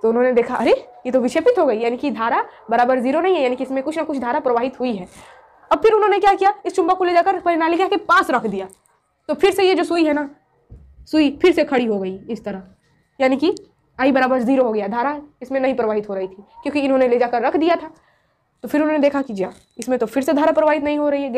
तो उन्होंने देखा अरे ये तो विक्षेपित हो गई यानी कि धारा बराबर जीरो नहीं है यानी कि इसमें कुछ ना कुछ धारा प्रवाहित हुई है अब फिर उन्होंने क्या किया इस चुंबक को ले जाकर प्रणालिका के पास रख दिया तो फिर से ये जो सुई है ना सुई फिर से खड़ी हो गई इस तरह यानी कि आई बराबर जीरो हो गया धारा इसमें नहीं प्रवाहित हो रही थी क्योंकि इन्होंने ले जाकर रख दिया था तो फिर उन्होंने देखा कि जी हाँ, इसमें तो फिर से धारा प्रवाहित नहीं हो रही है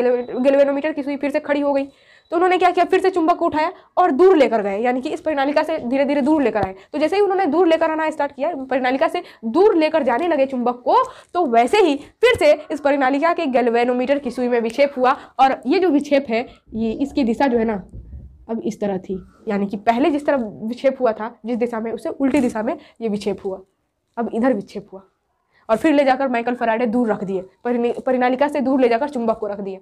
गेलवेनोमीटर की सुई फिर से खड़ी हो गई तो उन्होंने क्या किया फिर से चुंबक को उठाया और दूर लेकर गए यानी कि इस परिणालिका से धीरे धीरे दूर लेकर आए तो जैसे ही उन्होंने दूर लेकर आना स्टार्ट किया परिणालिका से दूर लेकर जाने लगे चुंबक को तो वैसे ही फिर से इस परिणालिका के गेलवेनोमीटर की सुई में विक्षेप हुआ और ये जो विक्षेप है ये इसकी दिशा जो है ना अब इस तरह थी यानी कि पहले जिस तरह विक्षेप हुआ था जिस दिशा में उसे उल्टी दिशा में ये विक्षेप हुआ अब इधर विक्षेप हुआ और फिर ले जाकर माइकल फराडे दूर रख दिए परिणालिका से दूर ले जाकर चुंबक को रख दिए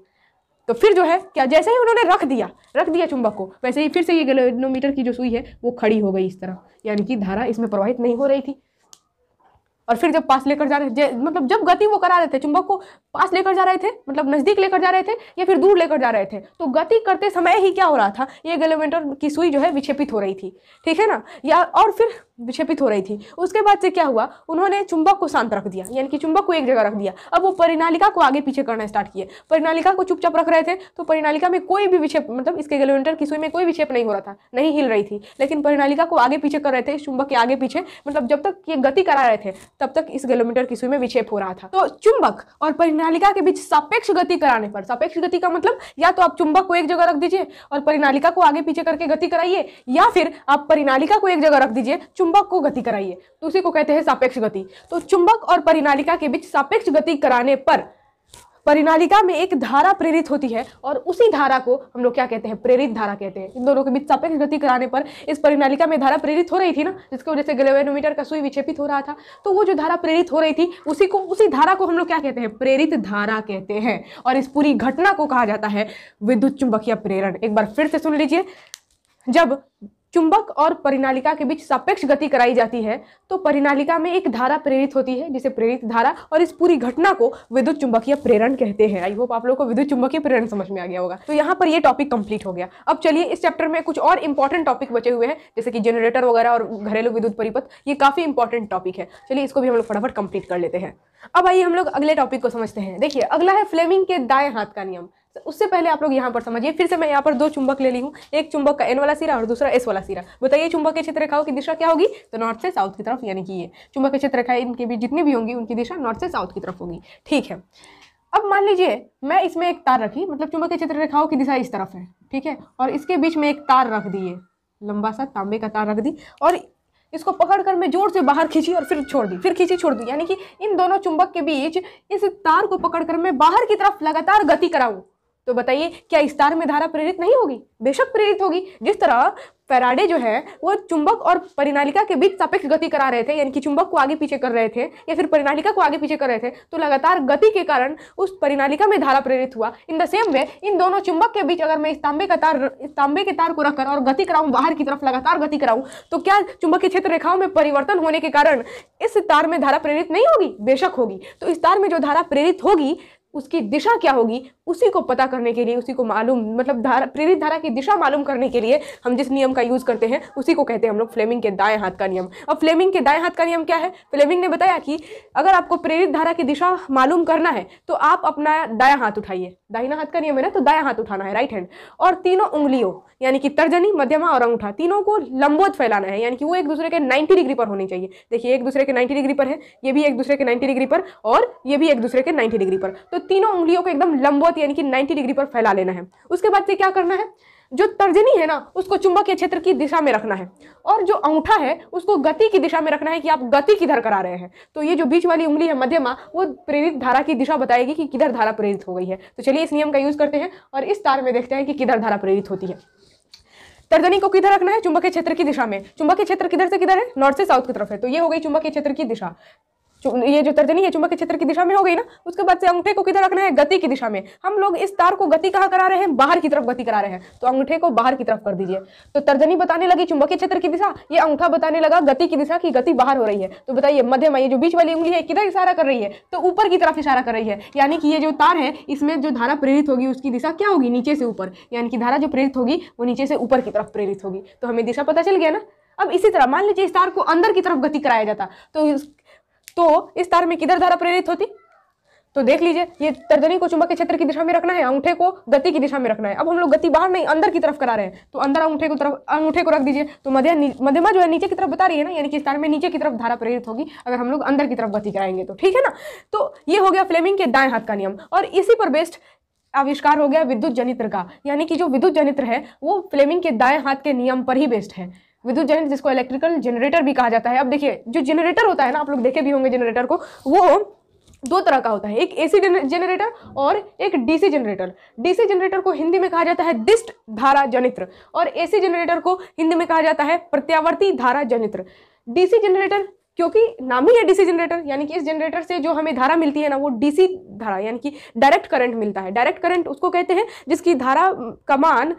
तो फिर जो है क्या जैसे ही उन्होंने रख दिया रख दिया चुंबक को वैसे ही फिर से ये गैलोमीटर की जो सुई है वो खड़ी हो गई इस तरह यानी कि धारा इसमें प्रवाहित नहीं हो रही थी और फिर जब पास लेकर जा रहे थे मतलब जब गति वो करा रहे थे चुंबक को पास लेकर जा रहे थे मतलब नज़दीक लेकर जा रहे थे या फिर दूर लेकर जा रहे थे तो गति करते समय ही क्या हो रहा था ये गलेमेंटर की सुई जो है विक्षेपित हो रही थी ठीक है ना या और फिर विक्षेपित हो रही थी उसके बाद से क्या हुआ उन्होंने चुंबक को शांत रख दिया यानी कि चुंबक को एक जगह रख दिया अब वो परिणालिका को आगे पीछे करना स्टार्ट किए परिणालिका को चुपचाप रख रहे थे तो परिणालिका में कोई भी विक्षेप मतलब इसके गलेमेंटर की सुई में कोई विक्षेप नहीं हो रहा था नहीं हिल रही थी लेकिन परिणालिका को आगे पीछे कर रहे थे चुंबक के आगे पीछे मतलब जब तक ये गति करा रहे थे तब तक इस गैलोमीटर की सुई में विक्षेप हो रहा था तो चुंबक और परिनालिका के बीच सापेक्ष गति कराने पर सापेक्ष गति का मतलब या तो आप चुंबक को एक जगह रख दीजिए और परिनालिका को आगे पीछे करके गति कराइए या फिर आप परिनालिका को एक जगह रख दीजिए चुंबक को गति कराइए तो उसी को कहते हैं सापेक्ष गति तो चुंबक और परिनालिका के बीच सापेक्ष गति कराने पर परिणालिका में एक धारा प्रेरित होती है और उसी धारा को हम लोग क्या कहते हैं प्रेरित धारा कहते हैं इन दोनों के बीच सापेक्ष गति कराने पर इस परिणालिका में धारा प्रेरित हो रही थी ना जिसकी वजह से ग्लेवेनोमीटर का सुई विक्षेपित हो रहा था तो वो जो धारा प्रेरित हो रही थी उसी को उसी धारा को हम लोग क्या कहते हैं प्रेरित धारा कहते हैं और इस पूरी घटना को कहा जाता है विद्युत चुंबकीय प्रेरण एक बार फिर से सुन लीजिए जब चुंबक और परिनालिका के बीच सापेक्ष गति कराई जाती है तो परिनालिका में एक धारा प्रेरित होती है जिसे प्रेरित धारा और इस पूरी घटना को विद्युत चुंबकीय प्रेरण कहते हैं आई होप आप लोगों को विद्युत चुंबकीय प्रेरण समझ में आ गया होगा तो यहाँ पर ये टॉपिक कंप्लीट हो गया अब चलिए इस चैप्टर में कुछ और इंपॉर्टेंट टॉपिक बचे हुए हैं जैसे कि जनरेटर वगैरह और घरेलू विद्युत परिपथ ये काफी इंपॉर्टेंट टॉपिक है चलिए इसको भी हम लोग फटाफट कंप्लीट कर लेते हैं अब आइए हम लोग अगले टॉपिक को समझते हैं देखिए अगला है फ्लेमिंग के दाएं हाथ का नियम तो उससे पहले आप लोग यहाँ पर समझिए फिर से मैं यहाँ पर दो चुंबक ले ली हूँ एक चुंबक का एन वाला सिरा और दूसरा एस वाला सिरा बताइए चुंबक के क्षेत्र रेखाओं की दिशा क्या होगी तो नॉर्थ से साउथ की तरफ यानी कि ये चुंबक के क्षेत्र रेखाएं इनके बीच जितनी भी होंगी उनकी दिशा नॉर्थ से साउथ की तरफ होगी ठीक है अब मान लीजिए मैं इसमें एक तार रखी मतलब चुंबक के क्षेत्र रेखाओं की दिशा इस तरफ है ठीक है और इसके बीच में एक तार रख दिए लंबा सा तांबे का तार रख दी और इसको पकड़कर मैं जोर से बाहर खींची और फिर छोड़ दी फिर खींची छोड़ दी यानी कि इन दोनों चुंबक के बीच इस तार को पकड़कर मैं बाहर की तरफ लगातार गति कराऊं तो बताइए क्या इस तार में धारा प्रेरित नहीं होगी बेशक प्रेरित होगी जिस तरह फेराडे जो है वो चुंबक और परिणालिका के बीच सापेक्ष गति करा रहे थे यानी कि चुंबक को आगे पीछे कर रहे थे या फिर परिणालिका को आगे पीछे कर रहे थे तो लगातार गति के कारण उस परिणालिका में धारा प्रेरित हुआ इन द सेम वे इन दोनों चुंबक के बीच अगर मैं इस तांबे का तार इस तांबे के तार को रखकर और गति कराऊँ बाहर की तरफ लगातार गति कराऊँ तो क्या चुंबक की क्षेत्र रेखाओं में परिवर्तन होने के कारण इस तार में धारा प्रेरित नहीं होगी बेशक होगी तो इस तार में जो धारा प्रेरित होगी उसकी दिशा क्या होगी उसी को पता करने के लिए उसी को मालूम मतलब धारा प्रेरित धारा की दिशा मालूम करने के लिए हम जिस नियम का यूज़ करते हैं उसी को कहते हैं हम लोग फ्लेमिंग के दाएं हाथ का नियम और फ्लेमिंग के दाएं हाथ का नियम क्या है फ्लेमिंग ने बताया कि अगर आपको प्रेरित धारा की दिशा मालूम करना है तो आप अपना दाया हाथ उठाइए दाहिना हाथ का नियम है ना तो दाया हाथ उठाना है राइट हैंड और तीनों उंगलियों यानी कि तर्जनी मध्यमा और अंगूठा तीनों को लंबोत फैलाना है यानी कि वो एक दूसरे के 90 डिग्री पर होनी चाहिए देखिए एक दूसरे के 90 डिग्री पर है ये भी एक दूसरे के 90 डिग्री पर और ये भी एक दूसरे के 90 डिग्री पर तो तीनों उंगलियों को एकदम लंबोत साथ यानी कि 90 डिग्री पर फैला लेना है उसके बाद से क्या करना है जो तर्जनी है ना उसको चुंबकीय क्षेत्र की दिशा में रखना है और जो अंगूठा है उसको गति की दिशा में रखना है कि आप गति किधर करा रहे हैं तो ये जो बीच वाली उंगली है मध्यमा वो प्रेरित धारा की दिशा बताएगी कि किधर धारा प्रेरित हो गई है तो चलिए इस नियम का यूज़ करते हैं और इस तार में देखते हैं कि किधर धारा प्रेरित होती है तर्जनी को किधर रखना है चुंबकीय क्षेत्र की दिशा में चुंबकीय क्षेत्र किधर से किधर है नॉर्थ से साउथ की तरफ है तो ये हो गई चुंबकीय क्षेत्र की दिशा ये जो तर्जनी है चुंबकीय क्षेत्र की दिशा में हो गई ना उसके बाद से अंगूठे को किधर रखना है गति की दिशा में हम लोग इस तार को गति कहाँ करा रहे हैं बाहर की तरफ गति करा रहे हैं तो अंगूठे को बाहर की तरफ कर दीजिए तो तर्जनी बताने लगी चुंबकीय क्षेत्र की दिशा ये अंगूठा बताने लगा गति की दिशा की गति बाहर हो रही है तो बताइए मध्यम ये जो बीच वाली उंगली है किधर इशारा कर रही है तो ऊपर की तरफ इशारा कर रही है यानी कि ये जो तार है इसमें जो धारा प्रेरित होगी उसकी दिशा क्या होगी नीचे से ऊपर यानी कि धारा जो प्रेरित होगी वो नीचे से ऊपर की तरफ प्रेरित होगी तो हमें दिशा पता चल गया ना अब इसी तरह मान लीजिए इस तार को अंदर की तरफ गति कराया जाता तो तो इस तार में किधर धारा प्रेरित होती तो देख लीजिए ये तर्जनी को के क्षेत्र की दिशा में रखना है अंगूठे को गति की दिशा में रखना है अब हम लोग गति बाहर नहीं अंदर की तरफ करा रहे हैं तो अंदर अंगूठे को तरफ अंगूठे को रख दीजिए तो मध्य मध्यमा जो है नीचे की तरफ बता रही है ना यानी कि इस तार में नीचे की तरफ धारा प्रेरित होगी अगर हम लोग अंदर की तरफ गति कराएंगे तो ठीक है ना तो ये हो गया फ्लेमिंग के दाएं हाथ का नियम और इसी पर बेस्ट आविष्कार हो गया विद्युत जनित्र का यानी कि जो विद्युत जनित्र है वो फ्लेमिंग के दाएं हाथ के नियम पर ही बेस्ड है विद्युत जनरेटर जिसको इलेक्ट्रिकल जनरेटर भी कहा जाता है अब देखिए जो जनरेटर होता है ना आप लोग देखे भी होंगे जनरेटर को वो दो तरह का होता है एक एसी जनरेटर और एक डीसी जनरेटर डीसी जनरेटर को हिंदी में कहा जाता है दिष्ट धारा जनित्र और एसी जनरेटर को हिंदी में कहा जाता है प्रत्यावर्ती धारा जनित्र डीसी जनरेटर क्योंकि नाम ही है डीसी जनरेटर यानी कि इस जनरेटर से जो हमें धारा मिलती है ना वो डीसी धारा यानी कि डायरेक्ट करंट मिलता है डायरेक्ट करंट उसको कहते हैं जिसकी धारा का मान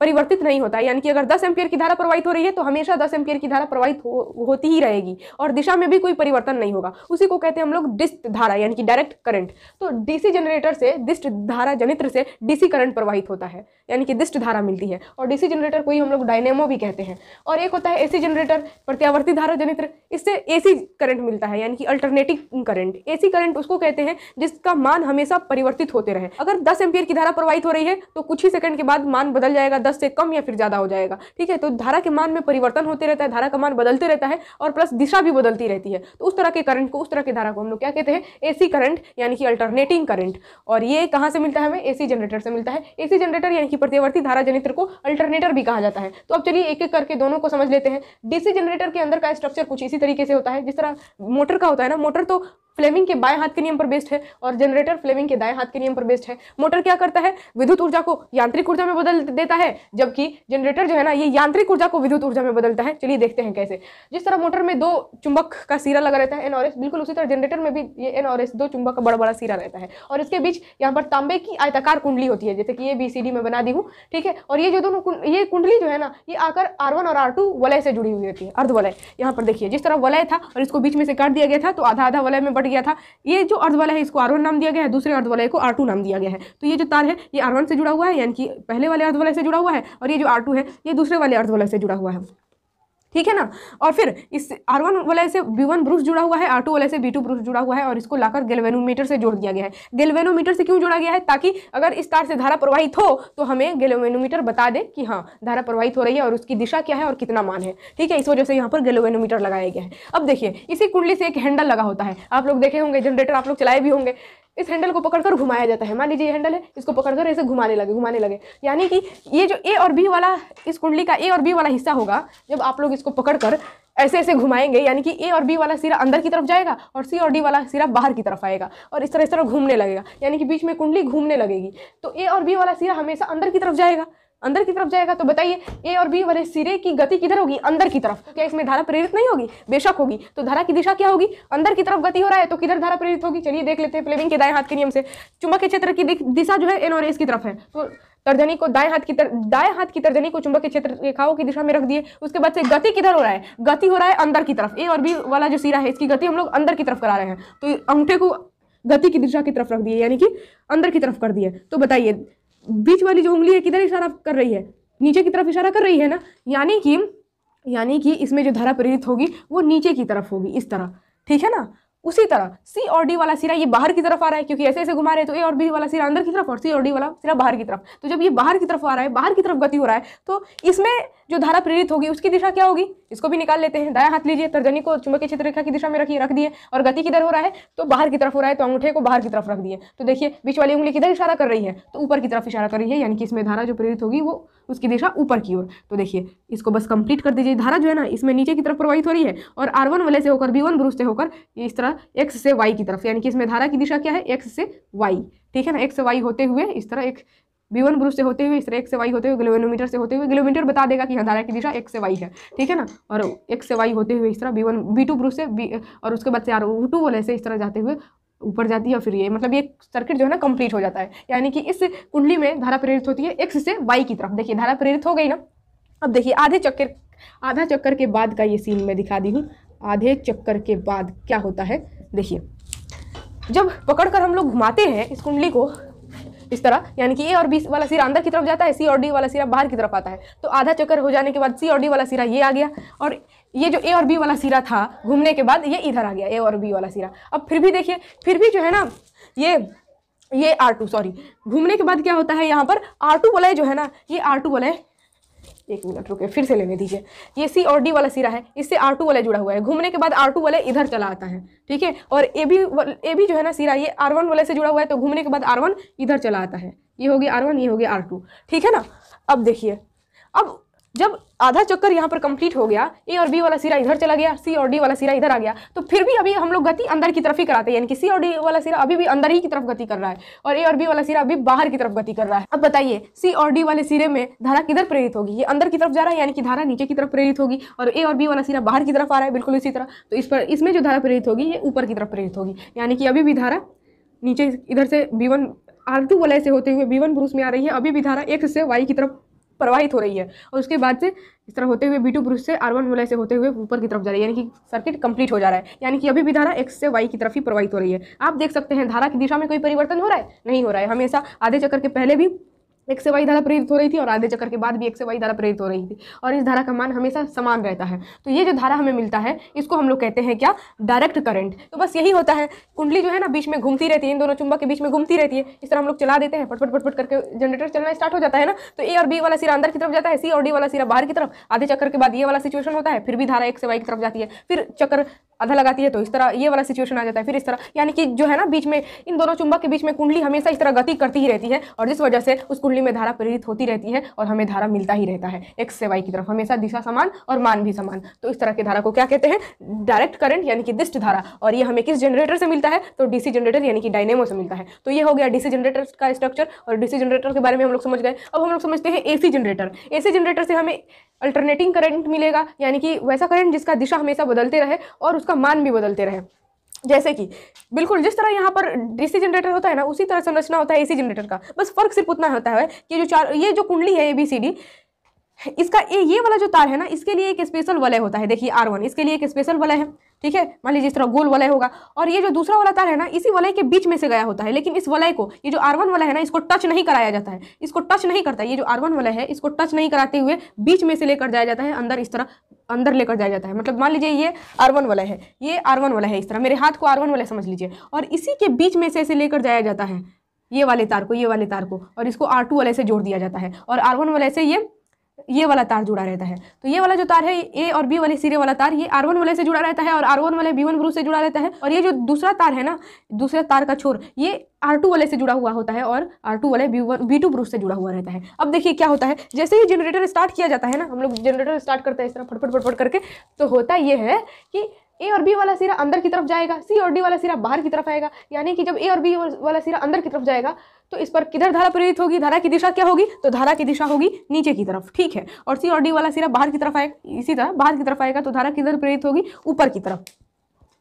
परिवर्तित नहीं होता यानी कि अगर दस एम्पियर की धारा प्रवाहित हो रही है तो हमेशा दस एम्पियर की धारा प्रवाहित हो, होती ही रहेगी और दिशा में भी कोई परिवर्तन नहीं होगा उसी को कहते हैं हम लोग डिस्ट धारा यानी कि डायरेक्ट करंट तो डीसी जनरेटर से दिष्ट धारा जनित्र से डीसी करंट प्रवाहित होता है यानी कि दिष्ट धारा मिलती है और डीसी जनरेटर को ही हम लोग डायनेमो भी कहते हैं और एक होता है एसी जनरेटर प्रत्यावर्ती धारा जनित्र इससे एसी करंट मिलता है यानी कि अल्टरनेटिव करंट ए करंट उसको कहते हैं जिसका मान हमेशा परिवर्तित होते रहे अगर दस एम्पियर की धारा प्रवाहित हो रही है तो कुछ ही सेकंड के बाद मान बदल जाएगा दस से कम या फिर ज़्यादा हो जाएगा ठीक है तो धारा के मान में परिवर्तन होते रहता है धारा का मान बदलते रहता है और प्लस दिशा भी बदलती रहती है तो उस तरह के करंट को उस तरह की धारा को हम लोग क्या कहते हैं ए करंट यानी कि अल्टरनेटिंग करंट और ये कहाँ से मिलता है हमें ए जनरेटर से मिलता है ए जनरेटर यानी कि प्रतिवर्ती धारा जनित्र को अल्टरनेटर भी कहा जाता है तो अब चलिए एक एक करके दोनों को समझ लेते हैं डीसी जनरेटर के अंदर का स्ट्रक्चर कुछ इसी तरीके से होता है जिस तरह मोटर का होता है ना मोटर तो फ्लेमिंग के बाएं हाथ के नियम पर बेस्ड है और जनरेटर फ्लेमिंग के दाएं हाथ के नियम पर बेस्ड है मोटर क्या करता है विद्युत ऊर्जा को यांत्रिक ऊर्जा में बदल देता है जबकि जनरेटर जो है ना ये यांत्रिक ऊर्जा को विद्युत ऊर्जा में बदलता है चलिए देखते हैं कैसे जिस तरह मोटर में दो चुंबक का सीरा लगा रहता है एन बिल्कुल उसी तरह जनरेटर में भी ये एन दो चुंबक का बड़ा बड़ा सीरा रहता है और इसके बीच यहाँ पर तांबे की आयताकार कुंडली होती है जैसे कि ये बी सी डी में बना दी हूँ ठीक है और ये जो दोनों ये कुंडली जो है ना ये आकर आर वन और आर टू वलय से जुड़ी हुई होती है अर्धवलय यहाँ पर देखिए जिस तरह वलय था और इसको बीच में से काट दिया गया था तो आधा आधा वलय में बट कट गया था ये जो अर्धवलय है इसको आर नाम दिया गया है दूसरे अर्धवलय को आर नाम दिया गया है तो ये जो तार है ये आर से जुड़ा हुआ है यानी कि पहले वाले अर्धवलय से जुड़ा हुआ है और ये जो आर है ये दूसरे वाले अर्धवलय से जुड़ा हुआ है ठीक है ना और फिर इस आर वन वाले से बी वन ब्रूस जुड़ा हुआ है आर टू वाला से बी टू ब्रूस जुड़ा हुआ है और इसको लाकर गेलवेनोमीटर से जोड़ दिया गया है गेलवेनोमीटर से क्यों जोड़ा गया है ताकि अगर इस तार से धारा प्रवाहित हो तो हमें गेलोवेनोमीटर बता दे कि हाँ धारा प्रवाहित हो रही है और उसकी दिशा क्या है और कितना मान है ठीक है इस वजह से यहाँ पर गेलोवेनोमीटर लगाया गया है अब देखिए इसी कुंडली से एक हैंडल लगा होता है आप लोग देखे होंगे जनरेटर आप लोग चलाए भी होंगे इस हैंडल को पकड़कर घुमाया जाता है मान लीजिए ये हैंडल है इसको पकड़कर ऐसे घुमाने लगे घुमाने लगे यानी कि ये जो ए और बी वाला इस कुंडली का ए और बी वाला हिस्सा होगा जब आप लोग इसको पकड़कर ऐसे ऐसे घुमाएंगे यानी कि ए और बी वाला सिरा अंदर की तरफ जाएगा और सी और डी वाला सिरा बाहर की तरफ आएगा और इस तरह इस तरह घूमने लगेगा यानी कि बीच में कुंडली घूमने लगेगी तो ए और बी वाला सिरा हमेशा अंदर की तरफ जाएगा अंदर की तरफ जाएगा तो बताइए ए और बी वाले सिरे की गति किधर होगी अंदर की तरफ क्या इसमें धारा प्रेरित नहीं होगी बेशक होगी तो धारा की दिशा क्या होगी अंदर की तरफ गति हो रहा है तो किधर धारा प्रेरित होगी चलिए देख लेते हैं फ्लेमिंग के दाएं हाथ के नियम से चुंबक के क्षेत्र की दिशा जो है एन और एस की तरफ है तो तर्जनी को दाएं हाथ की तर, दाएं हाथ की तर्जनी को चुंबक के क्षेत्र रेखाओं की दिशा में रख दिए उसके बाद से गति किधर हो रहा है गति हो रहा है अंदर की तरफ ए और बी वाला जो सिरा है इसकी गति हम लोग अंदर की तरफ करा रहे हैं तो अंगूठे को गति की दिशा की तरफ रख दिए यानी कि अंदर की तरफ कर दिए तो बताइए बीच वाली जो उंगली है किधर इशारा कर रही है नीचे की तरफ इशारा कर रही है ना यानी कि यानी कि इसमें जो धारा प्रेरित होगी वो नीचे की तरफ होगी इस तरह ठीक है ना उसी तरह सी और डी वाला सिरा ये बाहर की तरफ आ रहा है क्योंकि ऐसे ऐसे घुमा रहे हैं तो ए और बी वाला सिरा अंदर की तरफ और सी और डी वाला सिरा बाहर की तरफ तो जब ये बाहर की तरफ आ रहा है बाहर की तरफ गति हो रहा है तो इसमें जो धारा प्रेरित होगी उसकी दिशा क्या होगी इसको भी निकाल लेते हैं दाया हाथ लीजिए तर्जनी को चुंबकीय क्षेत्र रेखा की दिशा में रखिए रख दिए और गति किधर हो रहा है तो बाहर की तरफ हो रहा है तो अंगूठे को बाहर की तरफ रख दिए तो देखिए बीच वाली उंगली किधर इशारा कर रही है तो ऊपर की तरफ इशारा कर रही है यानी कि इसमें धारा जो प्रेरित होगी वो उसकी दिशा ऊपर की ओर तो देखिए इसको बस कंप्लीट कर दीजिए धारा जो है ना इसमें नीचे की तरफ प्रवाहित हो रही है और आर वन वाले से होकर बी वन से होकर इस तरह एक्स से वाई की तरफ यानी कि इसमें धारा की दिशा क्या है एक्स से वाई ठीक है ना एक्स से वाई होते हुए इस तरह एक बी वन से होते हुए इस एक से वाई होते हुए किलोमीटर से होते हुए किलोमीटर बता देगा कि हाँ धारा की दिशा एक से वाई है ठीक है ना और एक से वाई होते हुए इस तरह B one B two brush से बी और उसके बाद से यार वो टू वाले से इस तरह जाते हुए ऊपर जाती है और फिर ये मतलब ये सर्किट जो है ना कंप्लीट हो जाता है यानी कि इस कुंडली में धारा प्रेरित होती है एक्स से वाई की तरफ देखिए धारा प्रेरित हो गई ना अब देखिए आधे चक्कर आधा चक्कर के बाद का ये सीन मैं दिखा दी हूँ आधे चक्कर के बाद क्या होता है देखिए जब पकड़ हम लोग घुमाते हैं इस कुंडली को इस तरह यानी कि ए और बी वाला सिरा अंदर की तरफ जाता है सी और डी वाला सिरा बाहर की तरफ आता है तो आधा चक्कर हो जाने के बाद सी और डी वाला सिरा ये आ गया और ये जो ए और बी वाला सिरा था घूमने के बाद ये इधर आ गया ए और बी वाला सिरा अब फिर भी देखिए फिर भी जो है ना ये ये आर सॉरी घूमने के बाद क्या होता है यहाँ पर आर टू वलय जो है ना ये आर टू वलय एक मिनट रुके फिर से लेने दीजिए ये सी और डी वाला सिरा है इससे आर टू वाला जुड़ा हुआ है घूमने के बाद आर टू वाला इधर चला आता है ठीक है और ए बी ए बी जो है ना सिरा ये आर वन वाले से जुड़ा हुआ है तो घूमने के बाद आर वन इधर चला आता है ये हो गया आर वन ये हो गया आर टू ठीक है ना अब देखिए अब जब आधा चक्कर यहाँ पर कंप्लीट हो गया ए और बी वाला सिरा इधर चला गया सी और डी वाला सिरा इधर आ गया तो फिर भी अभी हम लोग गति अंदर की तरफ ही कराते हैं यानी कि सी और डी वाला सिरा अभी भी अंदर ही की तरफ गति कर रहा है और ए और बी वाला सिरा अभी बाहर की तरफ गति कर रहा है अब बताइए सी और डी वाले सिरे में धारा किधर प्रेरित होगी ये अंदर की तरफ जा रहा है यानी कि धारा नीचे की तरफ प्रेरित होगी और ए और बी वाला सिरा बाहर की तरफ आ रहा है बिल्कुल इसी तरह तो इस पर इसमें जो धारा प्रेरित होगी ये ऊपर की तरफ प्रेरित होगी यानी कि अभी भी धारा नीचे इधर से बी वन आर टू वाले से होते हुए बी वन में आ रही है अभी भी धारा एक्स से वाई की तरफ प्रवाहित हो रही है और उसके बाद से इस तरह होते हुए बी टू से आर वन से होते हुए ऊपर की तरफ जा रही है यानी कि सर्किट कंप्लीट हो जा रहा है यानी कि अभी भी धारा एक्स से वाई की तरफ ही प्रवाहित हो रही है आप देख सकते हैं धारा की दिशा में कोई परिवर्तन हो रहा है नहीं हो रहा है हमेशा आधे चक्कर के पहले भी एक सेवाई धारा प्रेरित हो रही थी और आधे चक्कर के बाद भी एक वाई धारा प्रेरित हो रही थी और इस धारा का मान हमेशा समान रहता है तो ये जो धारा हमें मिलता है इसको हम लोग कहते हैं क्या डायरेक्ट करंट तो बस यही होता है कुंडली जो है ना बीच में घूमती रहती है इन दोनों चुंबक के बीच में घूमती रहती है इस तरह हम लोग चला देते हैं फटफट फटफट करके जनरेटर चलना स्टार्ट हो जाता है ना तो ए और बी वाला सिरा अंदर की तरफ जाता है सी और डी वाला सिरा बाहर की तरफ आधे चक्कर के बाद ये वाला सिचुएशन होता है फिर भी धारा एक सेवाई की तरफ जाती है फिर चक्कर आधा लगाती है तो इस तरह ये वाला सिचुएशन आ जाता है फिर इस तरह यानी कि जो है ना बीच में इन दोनों चुंबक के बीच में कुंडली हमेशा इस तरह गति करती ही रहती है और जिस वजह से उस कुंडली कुंडली में धारा प्रेरित होती रहती है और हमें धारा मिलता ही रहता है एक्स से वाई की तरफ हमेशा दिशा समान और मान भी समान तो इस तरह की धारा को क्या कहते हैं डायरेक्ट करंट यानी कि दिष्ट धारा और ये हमें किस जनरेटर से मिलता है तो डीसी जनरेटर यानी कि डायनेमो से मिलता है तो ये हो गया डीसी जनरेटर का स्ट्रक्चर और डीसी जनरेटर के बारे में हम लोग समझ गए अब हम लोग समझते हैं एसी जनरेटर एसी जनरेटर से हमें अल्टरनेटिंग करंट मिलेगा यानी कि वैसा करंट जिसका दिशा हमेशा बदलते रहे और उसका मान भी बदलते रहे जैसे कि बिल्कुल जिस तरह यहाँ पर डीसी जनरेटर होता है ना उसी तरह संरचना होता है एसी जनरेटर का बस फर्क सिर्फ उतना होता है कि जो चार ये जो कुंडली है ए बी सी डी इसका ये वाला जो तार है ना इसके लिए एक स्पेशल वलय होता है देखिए आर वन इसके लिए एक स्पेशल वलय है ठीक है मान लीजिए इस तरह गोल वलय होगा और ये जो दूसरा वाला तार है ना इसी वलय के बीच में से गया होता है लेकिन इस वलय को ये जो आर्वन वाला है ना इसको टच नहीं कराया जाता है इसको टच नहीं करता ये जो आर्वन वाला है इसको टच नहीं कराते हुए बीच में से लेकर जाया जाता है अंदर इस तरह अंदर लेकर जाया जाता है मतलब मान लीजिए ये आर्वन वाला है ये आर्वन वाला है इस तरह मेरे हाथ को आर्वन वाला समझ लीजिए और इसी के बीच में से ऐसे लेकर जाया जाता है ये वाले तार को ये वाले तार को और इसको R2 वाले से जोड़ दिया जाता है और R1 वाले से ये ये वाला तार जुड़ा रहता है तो ये वाला जो तार है ए और बी वाले सिरे वाला तार ये आर वन वाले से जुड़ा रहता है और आर वन वाले बी वन ग्रुप से जुड़ा रहता है और ये जो दूसरा तार है ना दूसरे तार का छोर ये आर टू वाले से जुड़ा हुआ होता है और आर टू वाले बी टू ग्रुप से जुड़ा हुआ रहता है अब देखिए क्या होता है जैसे ही जनरेटर स्टार्ट किया जाता है ना हम लोग जनरेटर स्टार्ट करते हैं इस तरह फटफट फटफट करके तो होता ये है कि ए और बी वाला सिरा अंदर की तरफ जाएगा सी और डी वाला सिरा बाहर की तरफ आएगा यानी कि जब ए और बी वाला सिरा अंदर की तरफ जाएगा तो इस पर किधर धारा प्रेरित होगी धारा की दिशा क्या होगी तो धारा की दिशा होगी नीचे की तरफ ठीक है और सी और डी वाला सिरा बाहर की तरफ आएगा इसी तरह बाहर की तरफ आएगा तो धारा किधर प्रेरित होगी ऊपर की तरफ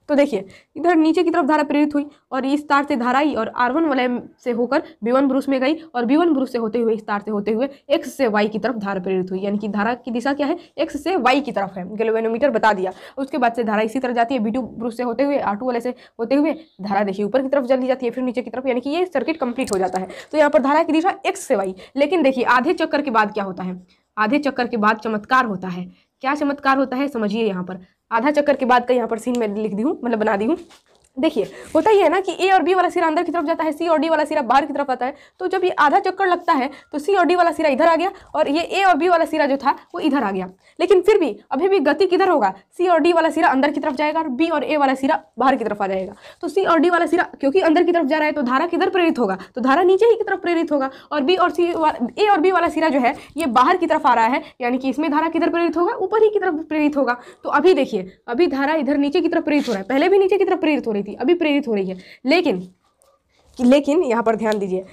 तो देखिए इधर नीचे की तरफ धारा प्रेरित हुई और इस तार से धारा आई और आर वन वलय से होकर बी वन ब्रुष में गई और बी वन ब्रुष से होते हुए इस तार से होते हुए एक्स से वाई की तरफ धारा प्रेरित हुई यानी कि धारा की दिशा क्या है एक्स से वाई की तरफ है गेलोवेनोमीटर बता दिया उसके बाद से धारा इसी तरह जाती है बी टू ब्रूस से होते हुए आर टू से होते हुए धारा देखिए ऊपर की तरफ जल्दी जाती है फिर नीचे की तरफ यानी कि ये सर्किट कंप्लीट हो जाता है तो यहाँ पर धारा की दिशा एक्स से वाई लेकिन देखिए आधे चक्कर के बाद क्या होता है आधे चक्कर के बाद चमत्कार होता है क्या चमत्कार होता है समझिए यहाँ पर आधा चक्कर के बाद का यहाँ पर सीन मैं लिख दी हूँ मतलब बना दी हूँ देखिए होता ही है ना कि ए और बी वाला सिरा अंदर की तरफ जाता है सी और डी वाला सिरा बाहर की तरफ आता है तो जब ये आधा चक्कर लगता है तो सी और डी वाला सिरा इधर आ गया और ये ए और बी वाला सिरा जो था वो इधर आ गया लेकिन फिर भी अभी भी गति किधर होगा सी और डी वाला सिरा अंदर की तरफ जाएगा और बी और ए वाला सिरा बाहर की तरफ आ जाएगा तो सी और डी वाला सिरा क्योंकि अंदर की तरफ जा रहा है तो धारा किधर प्रेरित होगा तो धारा नीचे ही की तरफ प्रेरित होगा और बी और सी ए और बी वाला सिरा जो है ये बाहर की तरफ आ रहा है यानी कि इसमें धारा किधर प्रेरित होगा ऊपर ही की तरफ प्रेरित होगा तो अभी देखिए अभी धारा इधर नीचे की तरफ प्रेरित हो रहा है पहले भी नीचे की तरफ प्रेरित हो रही रही थी अभी प्रेरित हो रही है लेकिन लेकिन यहाँ पर ध्यान दीजिए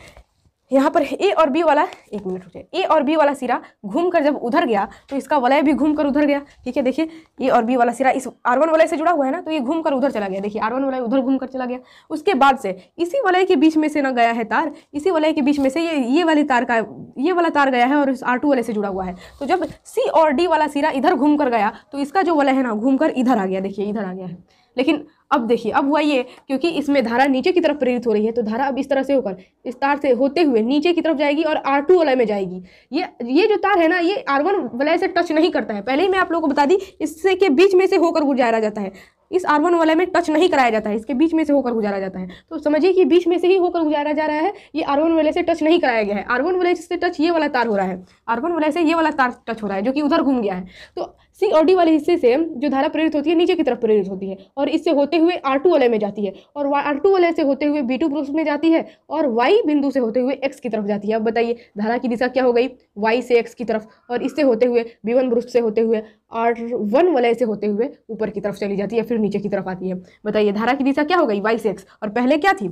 यहाँ पर ए और बी वाला एक मिनट रुक जाए ए और बी वाला सिरा घूम कर जब उधर गया तो इसका वलय भी घूम कर उधर गया ठीक है देखिए ए और बी वाला सिरा इस आर वन वलय से जुड़ा हुआ है ना तो ये घूम कर उधर चला गया देखिए आर वन वलय उधर घूम कर चला गया उसके बाद से इसी वलय के बीच में से ना गया है तार इसी वलय के बीच में से ये ये वाली तार का ये वाला तार गया है और इस आर टू वलय से जुड़ा हुआ है तो जब सी और डी वाला सिरा इधर घूम कर गया तो इसका जो वलय है ना घूम कर इधर आ गया देखिए इधर आ गया है लेकिन अब देखिए अब हुआ ये क्योंकि इसमें धारा नीचे की तरफ प्रेरित हो रही है तो धारा अब इस तरह से होकर इस तार से होते हुए नीचे की तरफ जाएगी और आर टू वलय में जाएगी ये ये जो तार है ना ये आर वन वलय से टच नहीं करता है पहले ही मैं आप लोगों को बता दी इससे के बीच में से होकर गुजारा जाता है इस आर वन वाले में टच नहीं कराया जाता है इसके बीच में से होकर गुजारा जाता है तो समझिए कि बीच में से ही होकर गुजारा जा रहा है ये आर वन वाले से टच नहीं कराया गया है आर वन वाले से टच ये वाला तार हो रहा है आर वन वाले से ये वाला तार टच हो रहा है जो कि उधर घूम गया है तो सी और डी वाले हिस्से से जो धारा प्रेरित होती है नीचे की तरफ प्रेरित होती है और इससे होते हुए आर टू वाले में जाती है और आर टू वाले से होते हुए बी टू प्रूफ में जाती है और वाई बिंदु से होते हुए एक्स की तरफ जाती है अब बताइए धारा की दिशा क्या हो गई वाई से एक्स की तरफ और इससे होते हुए बी वन से होते हुए आर वन वलय से होते हुए ऊपर की तरफ चली जाती है फिर नीचे की तरफ आती है बताइए धारा की दिशा क्या हो गई वाई से एक्स और पहले क्या थी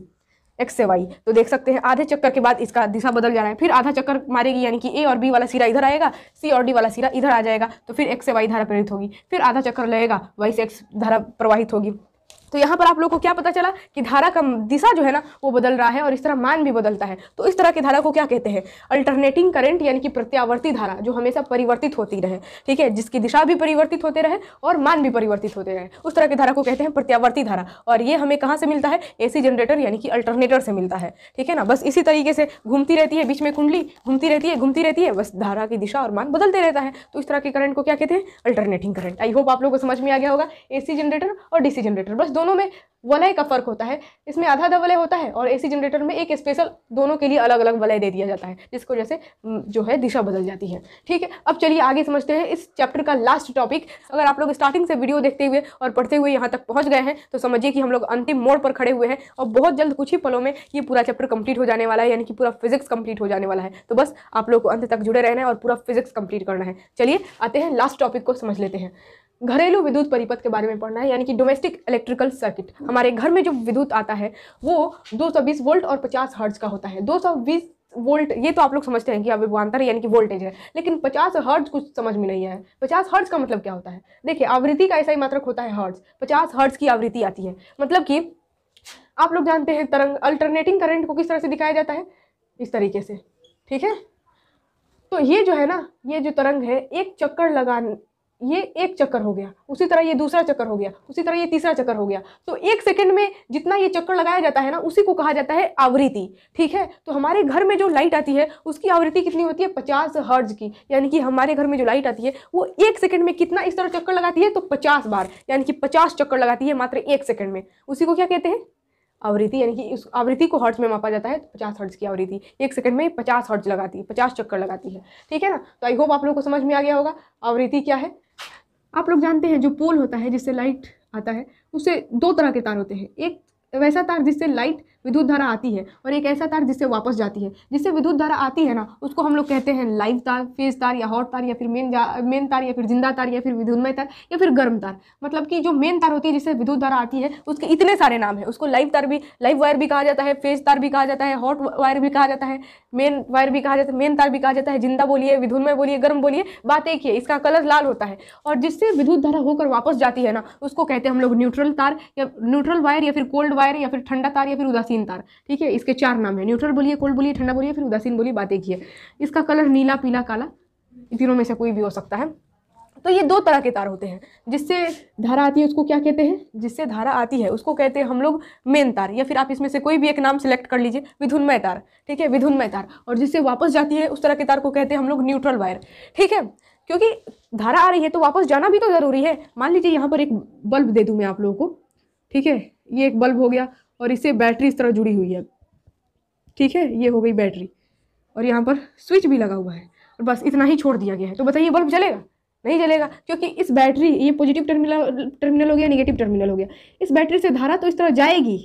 एक्स से वाई तो देख सकते हैं आधे चक्कर के बाद इसका दिशा बदल जा रहा है फिर आधा चक्कर मारेगी यानी कि ए और बी वाला सिरा इधर आएगा सी और डी वाला सिरा इधर आ जाएगा तो फिर एक्स से वाई धारा प्रेरित होगी फिर आधा चक्कर लगेगा वाई से एक्स धारा प्रवाहित होगी तो यहाँ पर आप लोग को क्या पता चला कि धारा का दिशा जो है ना वो बदल रहा है और इस तरह मान भी बदलता है तो इस तरह की धारा को क्या कहते हैं अल्टरनेटिंग करंट यानी कि प्रत्यावर्ती धारा जो हमेशा परिवर्तित होती रहे ठीक है जिसकी दिशा भी परिवर्तित होते रहे और मान भी परिवर्तित होते रहे उस तरह की धारा को कहते हैं प्रत्यावर्ती धारा और ये हमें कहाँ से मिलता है ए जनरेटर यानी कि अल्टरनेटर से मिलता है ठीक है ना बस इसी तरीके से घूमती रहती है बीच में कुंडली घूमती रहती है घूमती रहती है बस धारा की दिशा और मान बदलते रहता है तो इस तरह के करंट को क्या कहते हैं अल्टरनेटिंग करंट आई होप आप लोग को समझ में आ गया होगा एसी जनरेटर और डीसी जनरेटर बस दोनों में वलय का फर्क होता है इसमें आधा आधा वलय होता है और एसी जनरेटर में एक स्पेशल दोनों के लिए अलग अलग वलय दे दिया जाता है जिसको जैसे जो है दिशा बदल जाती है ठीक है अब चलिए आगे समझते हैं इस चैप्टर का लास्ट टॉपिक अगर आप लोग स्टार्टिंग से वीडियो देखते हुए और पढ़ते हुए यहाँ तक पहुँच गए हैं तो समझिए कि हम लोग अंतिम मोड़ पर खड़े हुए हैं और बहुत जल्द कुछ ही पलों में ये पूरा चैप्टर कंप्लीट हो जाने वाला है यानी कि पूरा फिजिक्स कंप्लीट हो जाने वाला है तो बस आप लोग को अंत तक जुड़े रहना है और पूरा फिजिक्स कंप्लीट करना है चलिए आते हैं लास्ट टॉपिक को समझ लेते हैं घरेलू विद्युत परिपथ के बारे में पढ़ना है यानी कि डोमेस्टिक इलेक्ट्रिकल सर्किट हमारे घर में जो विद्युत आता है वो 220 वोल्ट और 50 हर्ट्ज का होता है 220 वोल्ट ये तो आप लोग समझते हैं कि अविभवान्तर यानी कि वोल्टेज है लेकिन पचास हर्ज कुछ समझ में नहीं है पचास हर्ज का मतलब क्या होता है देखिए आवृत्ति का ऐसा ही मात्रक होता है हर्ज पचास हर्ज की आवृत्ति आती है मतलब कि आप लोग जानते हैं तरंग अल्टरनेटिंग करंट को किस तरह से दिखाया जाता है इस तरीके से ठीक है तो ये जो है ना ये जो तरंग है एक चक्कर लगा ये एक चक्कर हो गया उसी तरह ये दूसरा चक्कर हो गया उसी तरह ये तीसरा चक्कर हो गया तो एक सेकंड में जितना ये चक्कर लगाया जाता है ना उसी को कहा जाता है आवृत्ति ठीक है तो हमारे घर में जो लाइट आती है उसकी आवृत्ति कितनी होती है पचास हर्ज की यानी कि हमारे घर में जो लाइट आती है वो एक सेकंड में कितना इस तरह चक्कर लगाती है तो पचास बार यानी कि पचास चक्कर लगाती है मात्र एक सेकंड में उसी को क्या कहते हैं आवृत्ति यानी कि उस आवृत्ति को हर्ट्ज में मापा जाता है तो पचास हर्ट्ज की आवृत्ति एक सेकंड में पचास हर्ट्ज लगाती है पचास चक्कर लगाती है ठीक है ना तो आई होप आप लोगों को समझ में आ गया होगा आवृत्ति क्या है आप लोग जानते हैं जो पोल होता है जिससे लाइट आता है उससे दो तरह के तार होते हैं एक वैसा तार जिससे लाइट विद्युत धारा आती है और एक ऐसा तार जिससे वापस जाती है जिससे विद्युत धारा आती है ना उसको हम लोग कहते हैं लाइव तार फेज तार या हॉट तार या फिर मेन मेन तार या फिर जिंदा तार या फिर विद्युन्मय तार या फिर गर्म तार मतलब कि जो मेन तार होती है जिससे विद्युत धारा आती है उसके इतने सारे नाम है उसको लाइव तार भी लाइव वायर भी कहा जाता है फेज तार भी कहा जाता है हॉट वायर भी कहा जाता है मेन वायर भी कहा जाता है मेन तार भी कहा जाता है जिंदा बोलिए विधुन्मय बोलिए गर्म बोलिए बात एक ही है इसका कलर लाल होता है और जिससे विद्युत धारा होकर वापस जाती है ना उसको कहते हैं हम लोग न्यूट्रल तार या न्यूट्रल वायर या फिर कोल्ड वायर या फिर ठंडा तार या फिर उदास उदासीन तार ठीक है इसके चार नाम है न्यूट्रल बोलिए कोल्ड बोलिए ठंडा बोलिए फिर उदासीन बोलिए बात एक ही है इसका कलर नीला पीला काला तीनों में से कोई भी हो सकता है तो ये दो तरह के तार होते हैं जिससे धारा आती है उसको क्या कहते हैं जिससे धारा आती है उसको कहते हैं हम लोग मेन तार या फिर आप इसमें से कोई भी एक नाम सेलेक्ट कर लीजिए विधुन्मय तार ठीक है विधुन्मय तार और जिससे वापस जाती है उस तरह के तार को कहते हैं हम लोग न्यूट्रल वायर ठीक है क्योंकि धारा आ रही है तो वापस जाना भी तो ज़रूरी है मान लीजिए यहाँ पर एक बल्ब दे दूँ मैं आप लोगों को ठीक है ये एक बल्ब हो गया और इससे बैटरी इस तरह जुड़ी हुई है ठीक है ये हो गई बैटरी और यहाँ पर स्विच भी लगा हुआ है और बस इतना ही छोड़ दिया गया है तो बताइए बल्ब जलेगा नहीं जलेगा क्योंकि इस बैटरी ये पॉजिटिव टर्मिनल टर्मिनल हो गया नेगेटिव टर्मिनल हो गया इस बैटरी से धारा तो इस तरह जाएगी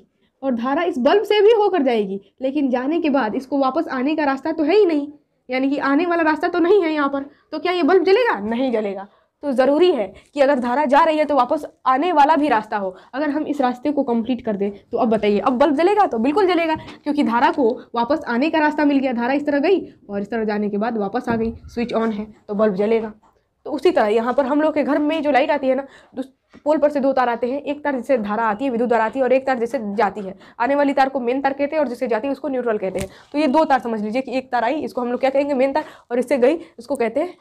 और धारा इस बल्ब से भी होकर जाएगी लेकिन जाने के बाद इसको वापस आने का रास्ता तो है ही नहीं यानी कि आने वाला रास्ता तो नहीं है यहाँ पर तो क्या ये बल्ब जलेगा नहीं जलेगा तो ज़रूरी है कि अगर धारा जा रही है तो वापस आने वाला भी रास्ता हो अगर हम इस रास्ते को कंप्लीट कर दें तो अब बताइए अब बल्ब जलेगा तो बिल्कुल जलेगा क्योंकि धारा को वापस आने का रास्ता मिल गया धारा इस तरह गई और इस तरह जाने के बाद वापस आ गई स्विच ऑन है तो बल्ब जलेगा तो उसी तरह यहाँ पर हम लोग के घर में जो लाइट आती है ना पोल पर से दो तार आते हैं एक तार जिससे धारा आती है विद्युत धारा आती है और एक तार जिससे जाती है आने वाली तार को मेन तार कहते हैं और जिससे जाती है उसको न्यूट्रल कहते हैं तो ये दो तार समझ लीजिए कि एक तार आई इसको हम लोग क्या कहेंगे मेन तार और इससे गई इसको कहते हैं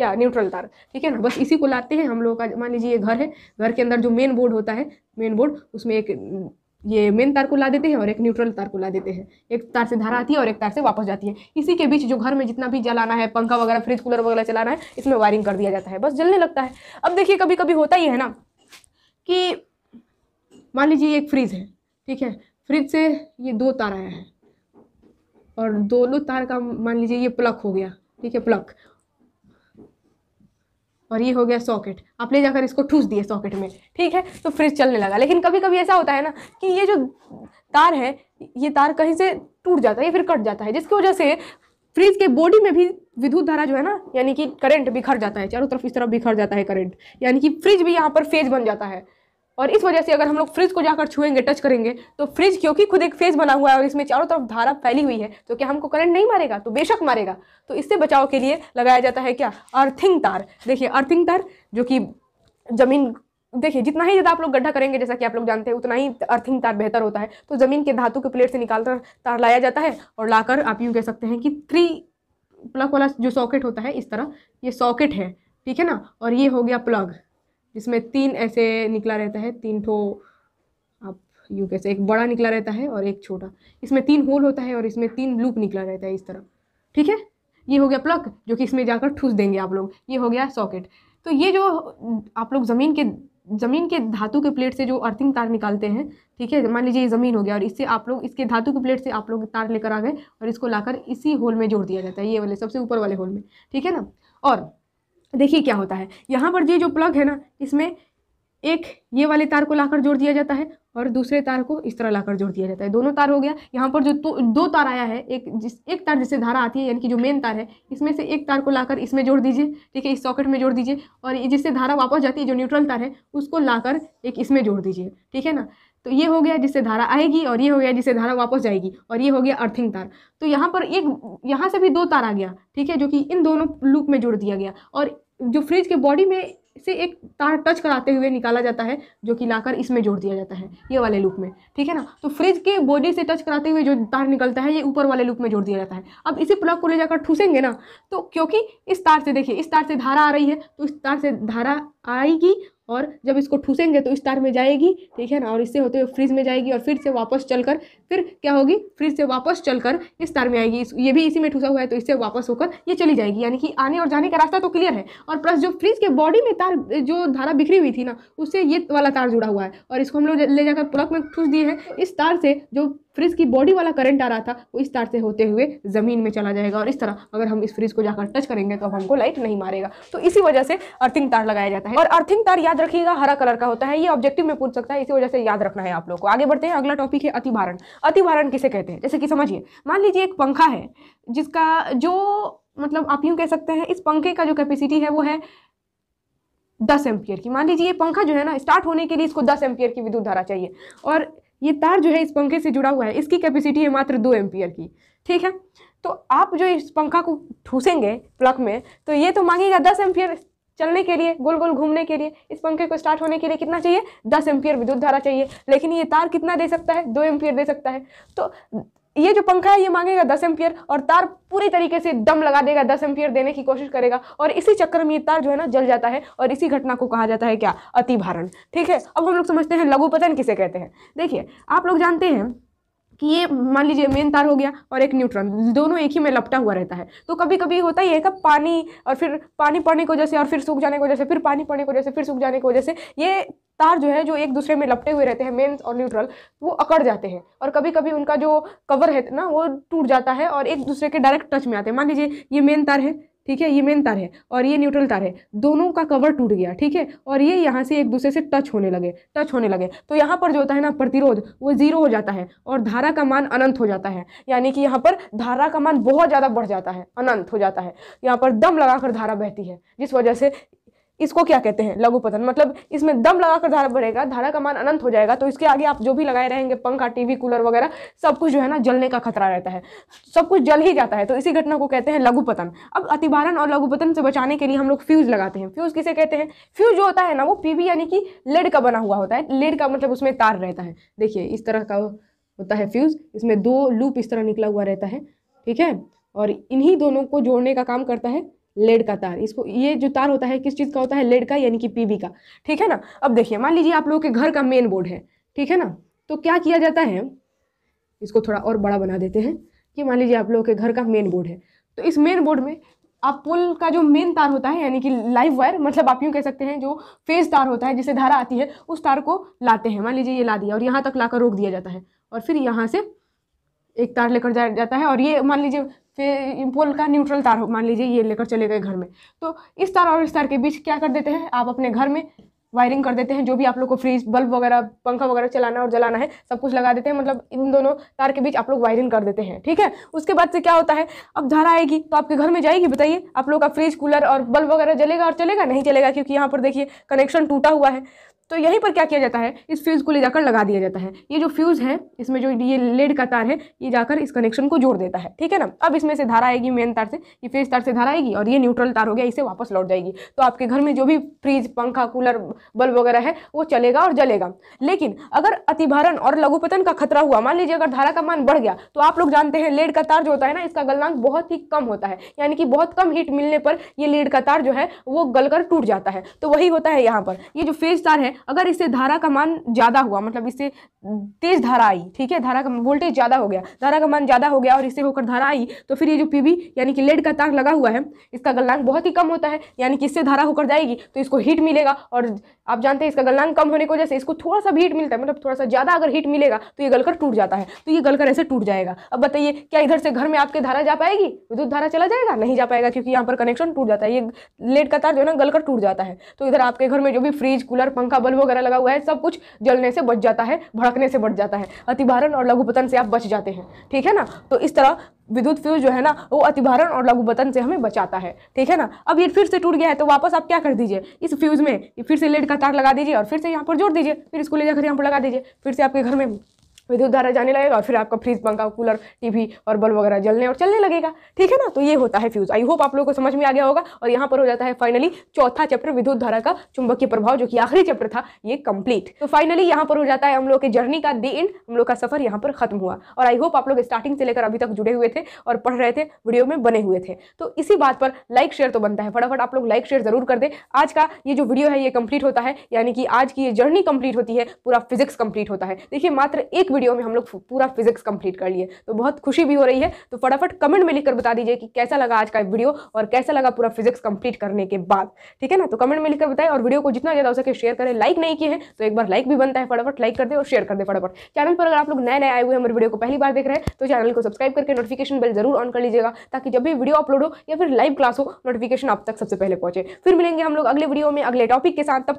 क्या न्यूट्रल तार ठीक है ना बस इसी को लाते हैं हम लोगों का मान लीजिए ये घर है घर के अंदर जो मेन बोर्ड होता है मेन बोर्ड उसमें एक ये मेन तार को ला देते हैं और एक न्यूट्रल तार को ला देते हैं एक तार से धारा आती है और एक तार से वापस जाती है इसी के बीच जो घर में जितना भी जलाना है पंखा वगैरह फ्रिज कूलर वगैरह चलाना है इसमें वायरिंग कर दिया जाता है बस जलने लगता है अब देखिए कभी कभी होता ही है ना कि मान लीजिए एक फ्रिज है ठीक है फ्रिज से ये दो तार आया है और दोनों तार का मान लीजिए ये प्लक हो गया ठीक है प्लक और ये हो गया सॉकेट आप ले जाकर इसको ठूस दिए सॉकेट में ठीक है तो फ्रिज चलने लगा लेकिन कभी कभी ऐसा होता है ना कि ये जो तार है ये तार कहीं से टूट जाता है या फिर कट जाता है जिसकी वजह से फ्रिज के बॉडी में भी विद्युत धारा जो है ना यानी कि करंट बिखर जाता है चारों तरफ इस तरफ बिखर जाता है करंट यानी कि फ्रिज भी यहाँ पर फेज बन जाता है और इस वजह से अगर हम लोग फ्रिज को जाकर छुएंगे टच करेंगे तो फ्रिज क्योंकि खुद एक फेज बना हुआ है और इसमें चारों तरफ धारा फैली हुई है तो क्या हमको करंट नहीं मारेगा तो बेशक मारेगा तो इससे बचाव के लिए लगाया जाता है क्या अर्थिंग तार देखिए अर्थिंग तार जो कि ज़मीन देखिए जितना ही ज़्यादा आप लोग गड्ढा करेंगे जैसा कि आप लोग जानते हैं उतना ही अर्थिंग तार बेहतर होता है तो ज़मीन के धातु के प्लेट से निकालकर तार लाया जाता है और लाकर आप यूँ कह सकते हैं कि थ्री प्लग वाला जो सॉकेट होता है इस तरह ये सॉकेट है ठीक है ना और ये हो गया प्लग जिसमें तीन ऐसे निकला रहता है तीन ठो आप यू कैसे एक बड़ा निकला रहता है और एक छोटा इसमें तीन होल होता है और इसमें तीन लूप निकला रहता है इस तरह ठीक है ये हो गया प्लग जो कि इसमें जाकर ठूस देंगे आप लोग ये हो गया सॉकेट तो ये जो आप लोग ज़मीन के ज़मीन के धातु के प्लेट से जो अर्थिंग तार निकालते हैं ठीक है मान लीजिए ये ज़मीन हो गया और इससे आप लोग इसके धातु के प्लेट से आप लोग तार लेकर आ गए और इसको लाकर इसी होल में जोड़ दिया जाता है ये वाले सबसे ऊपर वाले होल में ठीक है ना और देखिए क्या होता है यहाँ पर ये जो प्लग है ना इसमें एक ये वाले तार को लाकर जोड़ दिया जाता है और दूसरे तार को इस तरह लाकर जोड़ दिया जाता है दोनों तार हो गया यहाँ पर जो तो, दो तार आया है एक जिस एक तार जिससे धारा आती है यानी कि जो मेन तार है इसमें से एक तार को लाकर इसमें जोड़ दीजिए ठीक है इस सॉकेट में जोड़ दीजिए और जिससे धारा वापस जाती है जो न्यूट्रल तार है उसको लाकर एक इसमें जोड़ दीजिए ठीक है ना तो ये हो गया जिससे धारा आएगी और ये हो गया जिससे धारा वापस जाएगी और ये हो गया अर्थिंग तार तो यहाँ पर एक यहाँ से भी दो तार आ गया ठीक है जो कि इन दोनों लूप में जोड़ दिया गया और जो फ्रिज के बॉडी में से एक तार टच कराते हुए निकाला जाता है जो कि लाकर इसमें जोड़ दिया जाता है ये वाले लूप में ठीक है ना तो फ्रिज के बॉडी से टच कराते हुए जो तार निकलता है ये ऊपर वाले लूप में जोड़ दिया जाता है अब इसी प्लग को ले जाकर ठूसेंगे ना तो क्योंकि इस तार से देखिए इस तार से धारा आ रही है तो इस तार से धारा आएगी और जब इसको ठूसेंगे तो इस तार में जाएगी ठीक है ना और इससे होते हुए फ्रिज में जाएगी और फिर से वापस चलकर फिर क्या होगी फिर से वापस चलकर इस तार में आएगी ये भी इसी में ठूसा हुआ है तो इससे वापस होकर ये चली जाएगी यानी कि आने और जाने का रास्ता तो क्लियर है और प्लस जो फ्रिज के बॉडी में तार जो धारा बिखरी हुई थी ना उससे ये वाला तार जुड़ा हुआ है और इसको हम लोग ले जाकर प्लग में ठूस दिए हैं इस तार से जो फ्रिज की बॉडी वाला करंट आ रहा था वो इस तार से होते हुए ज़मीन में चला जाएगा और इस तरह अगर हम इस फ्रिज को जाकर टच करेंगे तो हमको लाइट नहीं मारेगा तो इसी वजह से अर्थिंग तार लगाया जाता है और अर्थिंग तार याद रखिएगा हरा कलर का होता है ये ऑब्जेक्टिव में पूछ सकता है इसी वजह से याद रखना है आप लोग को आगे बढ़ते हैं अगला टॉपिक है अतिभारण अतिवारण किसे कहते हैं जैसे कि समझिए मान लीजिए एक पंखा है जिसका जो मतलब आप यूँ कह सकते हैं इस पंखे का जो कैपेसिटी है वो है दस एम्पियर की मान लीजिए ये पंखा जो है ना स्टार्ट होने के लिए इसको दस एम्पियर की विद्युत धारा चाहिए और ये तार जो है इस पंखे से जुड़ा हुआ है इसकी कैपेसिटी है मात्र दो एम्पियर की ठीक है तो आप जो इस पंखा को ठूसेंगे प्लग में तो ये तो मांगेगा दस एम्पियर चलने के लिए गोल गोल घूमने के लिए इस पंखे को स्टार्ट होने के लिए कितना चाहिए दस एम्पियर विद्युत धारा चाहिए लेकिन ये तार कितना दे सकता है दो एम्पियर दे सकता है तो ये जो पंखा है ये मांगेगा दस एम्पियर और तार पूरी तरीके से दम लगा देगा दस एम्पियर देने की कोशिश करेगा और इसी चक्कर में ये तार जो है ना जल जाता है और इसी घटना को कहा जाता है क्या अतिभारण ठीक है अब हम लोग समझते हैं लघुपतन किसे कहते हैं देखिए आप लोग जानते हैं कि ये मान लीजिए मेन तार हो गया और एक न्यूट्रॉन दोनों एक ही में लपटा हुआ रहता है तो कभी कभी होता ही है कि पानी और फिर पानी पड़ने की वजह से और फिर सूख जाने की वजह से फिर पानी पड़ने की वजह से फिर सूख जाने की वजह से ये तार जो है जो एक दूसरे में लपटे हुए रहते हैं मेन और न्यूट्रल वो अकड़ जाते हैं और कभी कभी उनका जो कवर है ना वो टूट जाता है और एक दूसरे के डायरेक्ट टच में आते हैं मान लीजिए ये मेन तार है ठीक है ये मेन तार है और ये न्यूट्रल तार है दोनों का कवर टूट गया ठीक है और ये यहाँ से एक दूसरे से टच होने लगे टच होने लगे तो यहाँ पर जो होता है ना प्रतिरोध वो जीरो हो जाता है और धारा का मान अनंत हो जाता है यानी कि यहाँ पर धारा का मान बहुत ज़्यादा बढ़ जाता है अनंत हो जाता है यहाँ पर दम लगाकर धारा बहती है जिस वजह से इसको क्या कहते हैं लघु पतन मतलब इसमें दम लगाकर धारा बढ़ेगा धारा का मान अनंत हो जाएगा तो इसके आगे आप जो भी लगाए रहेंगे पंखा टीवी कूलर वगैरह सब कुछ जो है ना जलने का खतरा रहता है सब कुछ जल ही जाता है तो इसी घटना को कहते हैं लघु पतन अब अतिभारण और लघु पतन से बचाने के लिए हम लोग फ्यूज लगाते हैं फ्यूज किसे कहते हैं फ्यूज जो होता है ना वो पीवी यानी कि लेड का बना हुआ होता है लेड का मतलब उसमें तार रहता है देखिए इस तरह का होता है फ्यूज इसमें दो लूप इस तरह निकला हुआ रहता है ठीक है और इन्हीं दोनों को जोड़ने का काम करता है लेड का तार इसको ये जो तार होता है किस चीज़ का होता है लेड का यानी कि पीवी का ठीक है ना अब देखिए मान लीजिए आप लोगों के घर का मेन बोर्ड है ठीक है ना तो क्या किया जाता है इसको थोड़ा और बड़ा बना देते हैं कि मान लीजिए आप लोगों के घर का मेन बोर्ड है तो इस मेन बोर्ड में आप पुल का जो मेन तार होता है यानी कि लाइव वायर मतलब आप यूँ कह सकते हैं जो फेज तार होता है जिसे धारा आती है उस तार को लाते हैं मान लीजिए ये ला दिया और यहाँ तक लाकर रोक दिया जाता है और फिर यहाँ से एक तार लेकर जाया जाता है और ये मान लीजिए पोल का न्यूट्रल तार हो मान लीजिए ये लेकर चले गए घर में तो इस तार और इस तार के बीच क्या कर देते हैं आप अपने घर में वायरिंग कर देते हैं जो भी आप लोग को फ्रिज बल्ब वगैरह पंखा वगैरह चलाना और जलाना है सब कुछ लगा देते हैं मतलब इन दोनों तार के बीच आप लोग वायरिंग कर देते हैं ठीक है उसके बाद से क्या होता है अब धारा आएगी तो आपके घर में जाएगी बताइए आप लोग का फ्रिज कूलर और बल्ब वगैरह जलेगा और चलेगा नहीं चलेगा क्योंकि यहाँ पर देखिए कनेक्शन टूटा हुआ है तो यहीं पर क्या किया जाता है इस फ्यूज़ को ले जाकर लगा दिया जाता है ये जो फ्यूज़ है इसमें जो ये लेड का तार है ये जाकर इस कनेक्शन को जोड़ देता है ठीक है ना अब इसमें से धारा आएगी मेन तार से ये फेज तार से धारा आएगी और ये न्यूट्रल तार हो गया इसे वापस लौट जाएगी तो आपके घर में जो भी फ्रिज पंखा कूलर बल्ब वगैरह है वो चलेगा और जलेगा लेकिन अगर अतिभारण और लघुपतन का खतरा हुआ मान लीजिए अगर धारा का मान बढ़ गया तो आप लोग जानते हैं लेड का तार जो होता है ना इसका गलनांक बहुत ही कम होता है यानी कि बहुत कम हीट मिलने पर ये लेड का तार जो है वो गलकर टूट जाता है तो वही होता है यहाँ पर ये जो फेज तार है अगर इससे धारा का मान ज़्यादा हुआ मतलब इससे तेज धारा आई ठीक है धारा का वोल्टेज ज़्यादा हो गया धारा का मान ज़्यादा हो गया और इससे होकर धारा आई तो फिर ये जो पी यानी कि लेड का तार लगा हुआ है इसका गलनांक बहुत ही कम होता है यानी कि इससे धारा होकर जाएगी तो इसको हीट मिलेगा और आप जानते हैं इसका गलनांक कम होने की वजह से इसको थोड़ा सा हीट मिलता है मतलब थोड़ा सा ज़्यादा अगर हीट मिलेगा तो ये गलकर टूट जाता है तो ये गलकर ऐसे टूट जाएगा अब बताइए क्या इधर से घर में आपके धारा जा पाएगी विद्युत धारा चला जाएगा नहीं जा पाएगा क्योंकि यहाँ पर कनेक्शन टूट जाता है ये लेड का तार जो है ना गलकर टूट जाता है तो इधर आपके घर में जो भी फ्रिज कूलर पंखा बल्ब वगैरह लगा हुआ है सब कुछ जलने से बच जाता है भड़कने से बच जाता है अतिभारण और लघुपतन से आप बच जाते हैं ठीक है ना तो इस तरह विद्युत फ्यूज जो है ना वो अतिभारण और लघुपतन से हमें बचाता है ठीक है ना अब ये फिर से टूट गया है तो वापस आप क्या कर दीजिए इस फ्यूज़ में फिर से लेड का तार लगा दीजिए और फिर से यहाँ पर जोड़ दीजिए फिर इसको ले जाकर यहाँ पर लगा दीजिए फिर से आपके घर में विद्युत धारा जाने लगेगा और फिर आपका फ्रिज पंखा कूलर टीवी और बल्ब वगैरह जलने और चलने लगेगा ठीक है ना तो ये होता है फ्यूज़ आई होप आप लोगों को समझ में आ गया होगा और यहाँ पर हो जाता है फाइनली चौथा चैप्टर विद्युत धारा का चुंबकीय प्रभाव जो कि आखिरी चैप्टर था ये कंप्लीट तो फाइनली यहाँ पर हो जाता है हम लोग के जर्नी का दी एंड हम लोग का सफर यहाँ पर खत्म हुआ और आई होप आप लोग स्टार्टिंग से लेकर अभी तक जुड़े हुए थे और पढ़ रहे थे वीडियो में बने हुए थे तो इसी बात पर लाइक शेयर तो बनता है फटाफट आप लोग लाइक शेयर जरूर कर दे आज का ये जो वीडियो है ये कंप्लीट होता है यानी कि आज की ये जर्नी कंप्लीट होती है पूरा फिजिक्स कंप्लीट होता है देखिए मात्र एक वीडियो में हम लोग पूरा फिजिक्स कंप्लीट कर लिए तो बहुत खुशी भी हो रही है तो फटाफट कमेंट में लिखकर बता दीजिए कि कैसा लगा आज का वीडियो और कैसा लगा पूरा फिजिक्स कंप्लीट करने के बाद ठीक है ना तो कमेंट में लिखकर बताएं और वीडियो को जितना ज़्यादा हो सके शेयर करें लाइक नहीं किए हैं तो एक बार लाइक भी बनता है फटाफट लाइक कर दे और शेयर कर दे फटाफट चैनल पर अगर आप लोग नए नए आए हुए हमारे वीडियो को पहली बार देख रहे हैं तो चैनल को सब्सक्राइब करके नोटिफिकेशन बिल जरूर ऑन कर लीजिएगा ताकि जब भी वीडियो अपलोड हो या फिर लाइव क्लास हो नोटिफिकेशन आप तक सबसे पहले पहुंचे फिर मिलेंगे हम लोग अगले वीडियो में अगले टॉपिक के साथ तब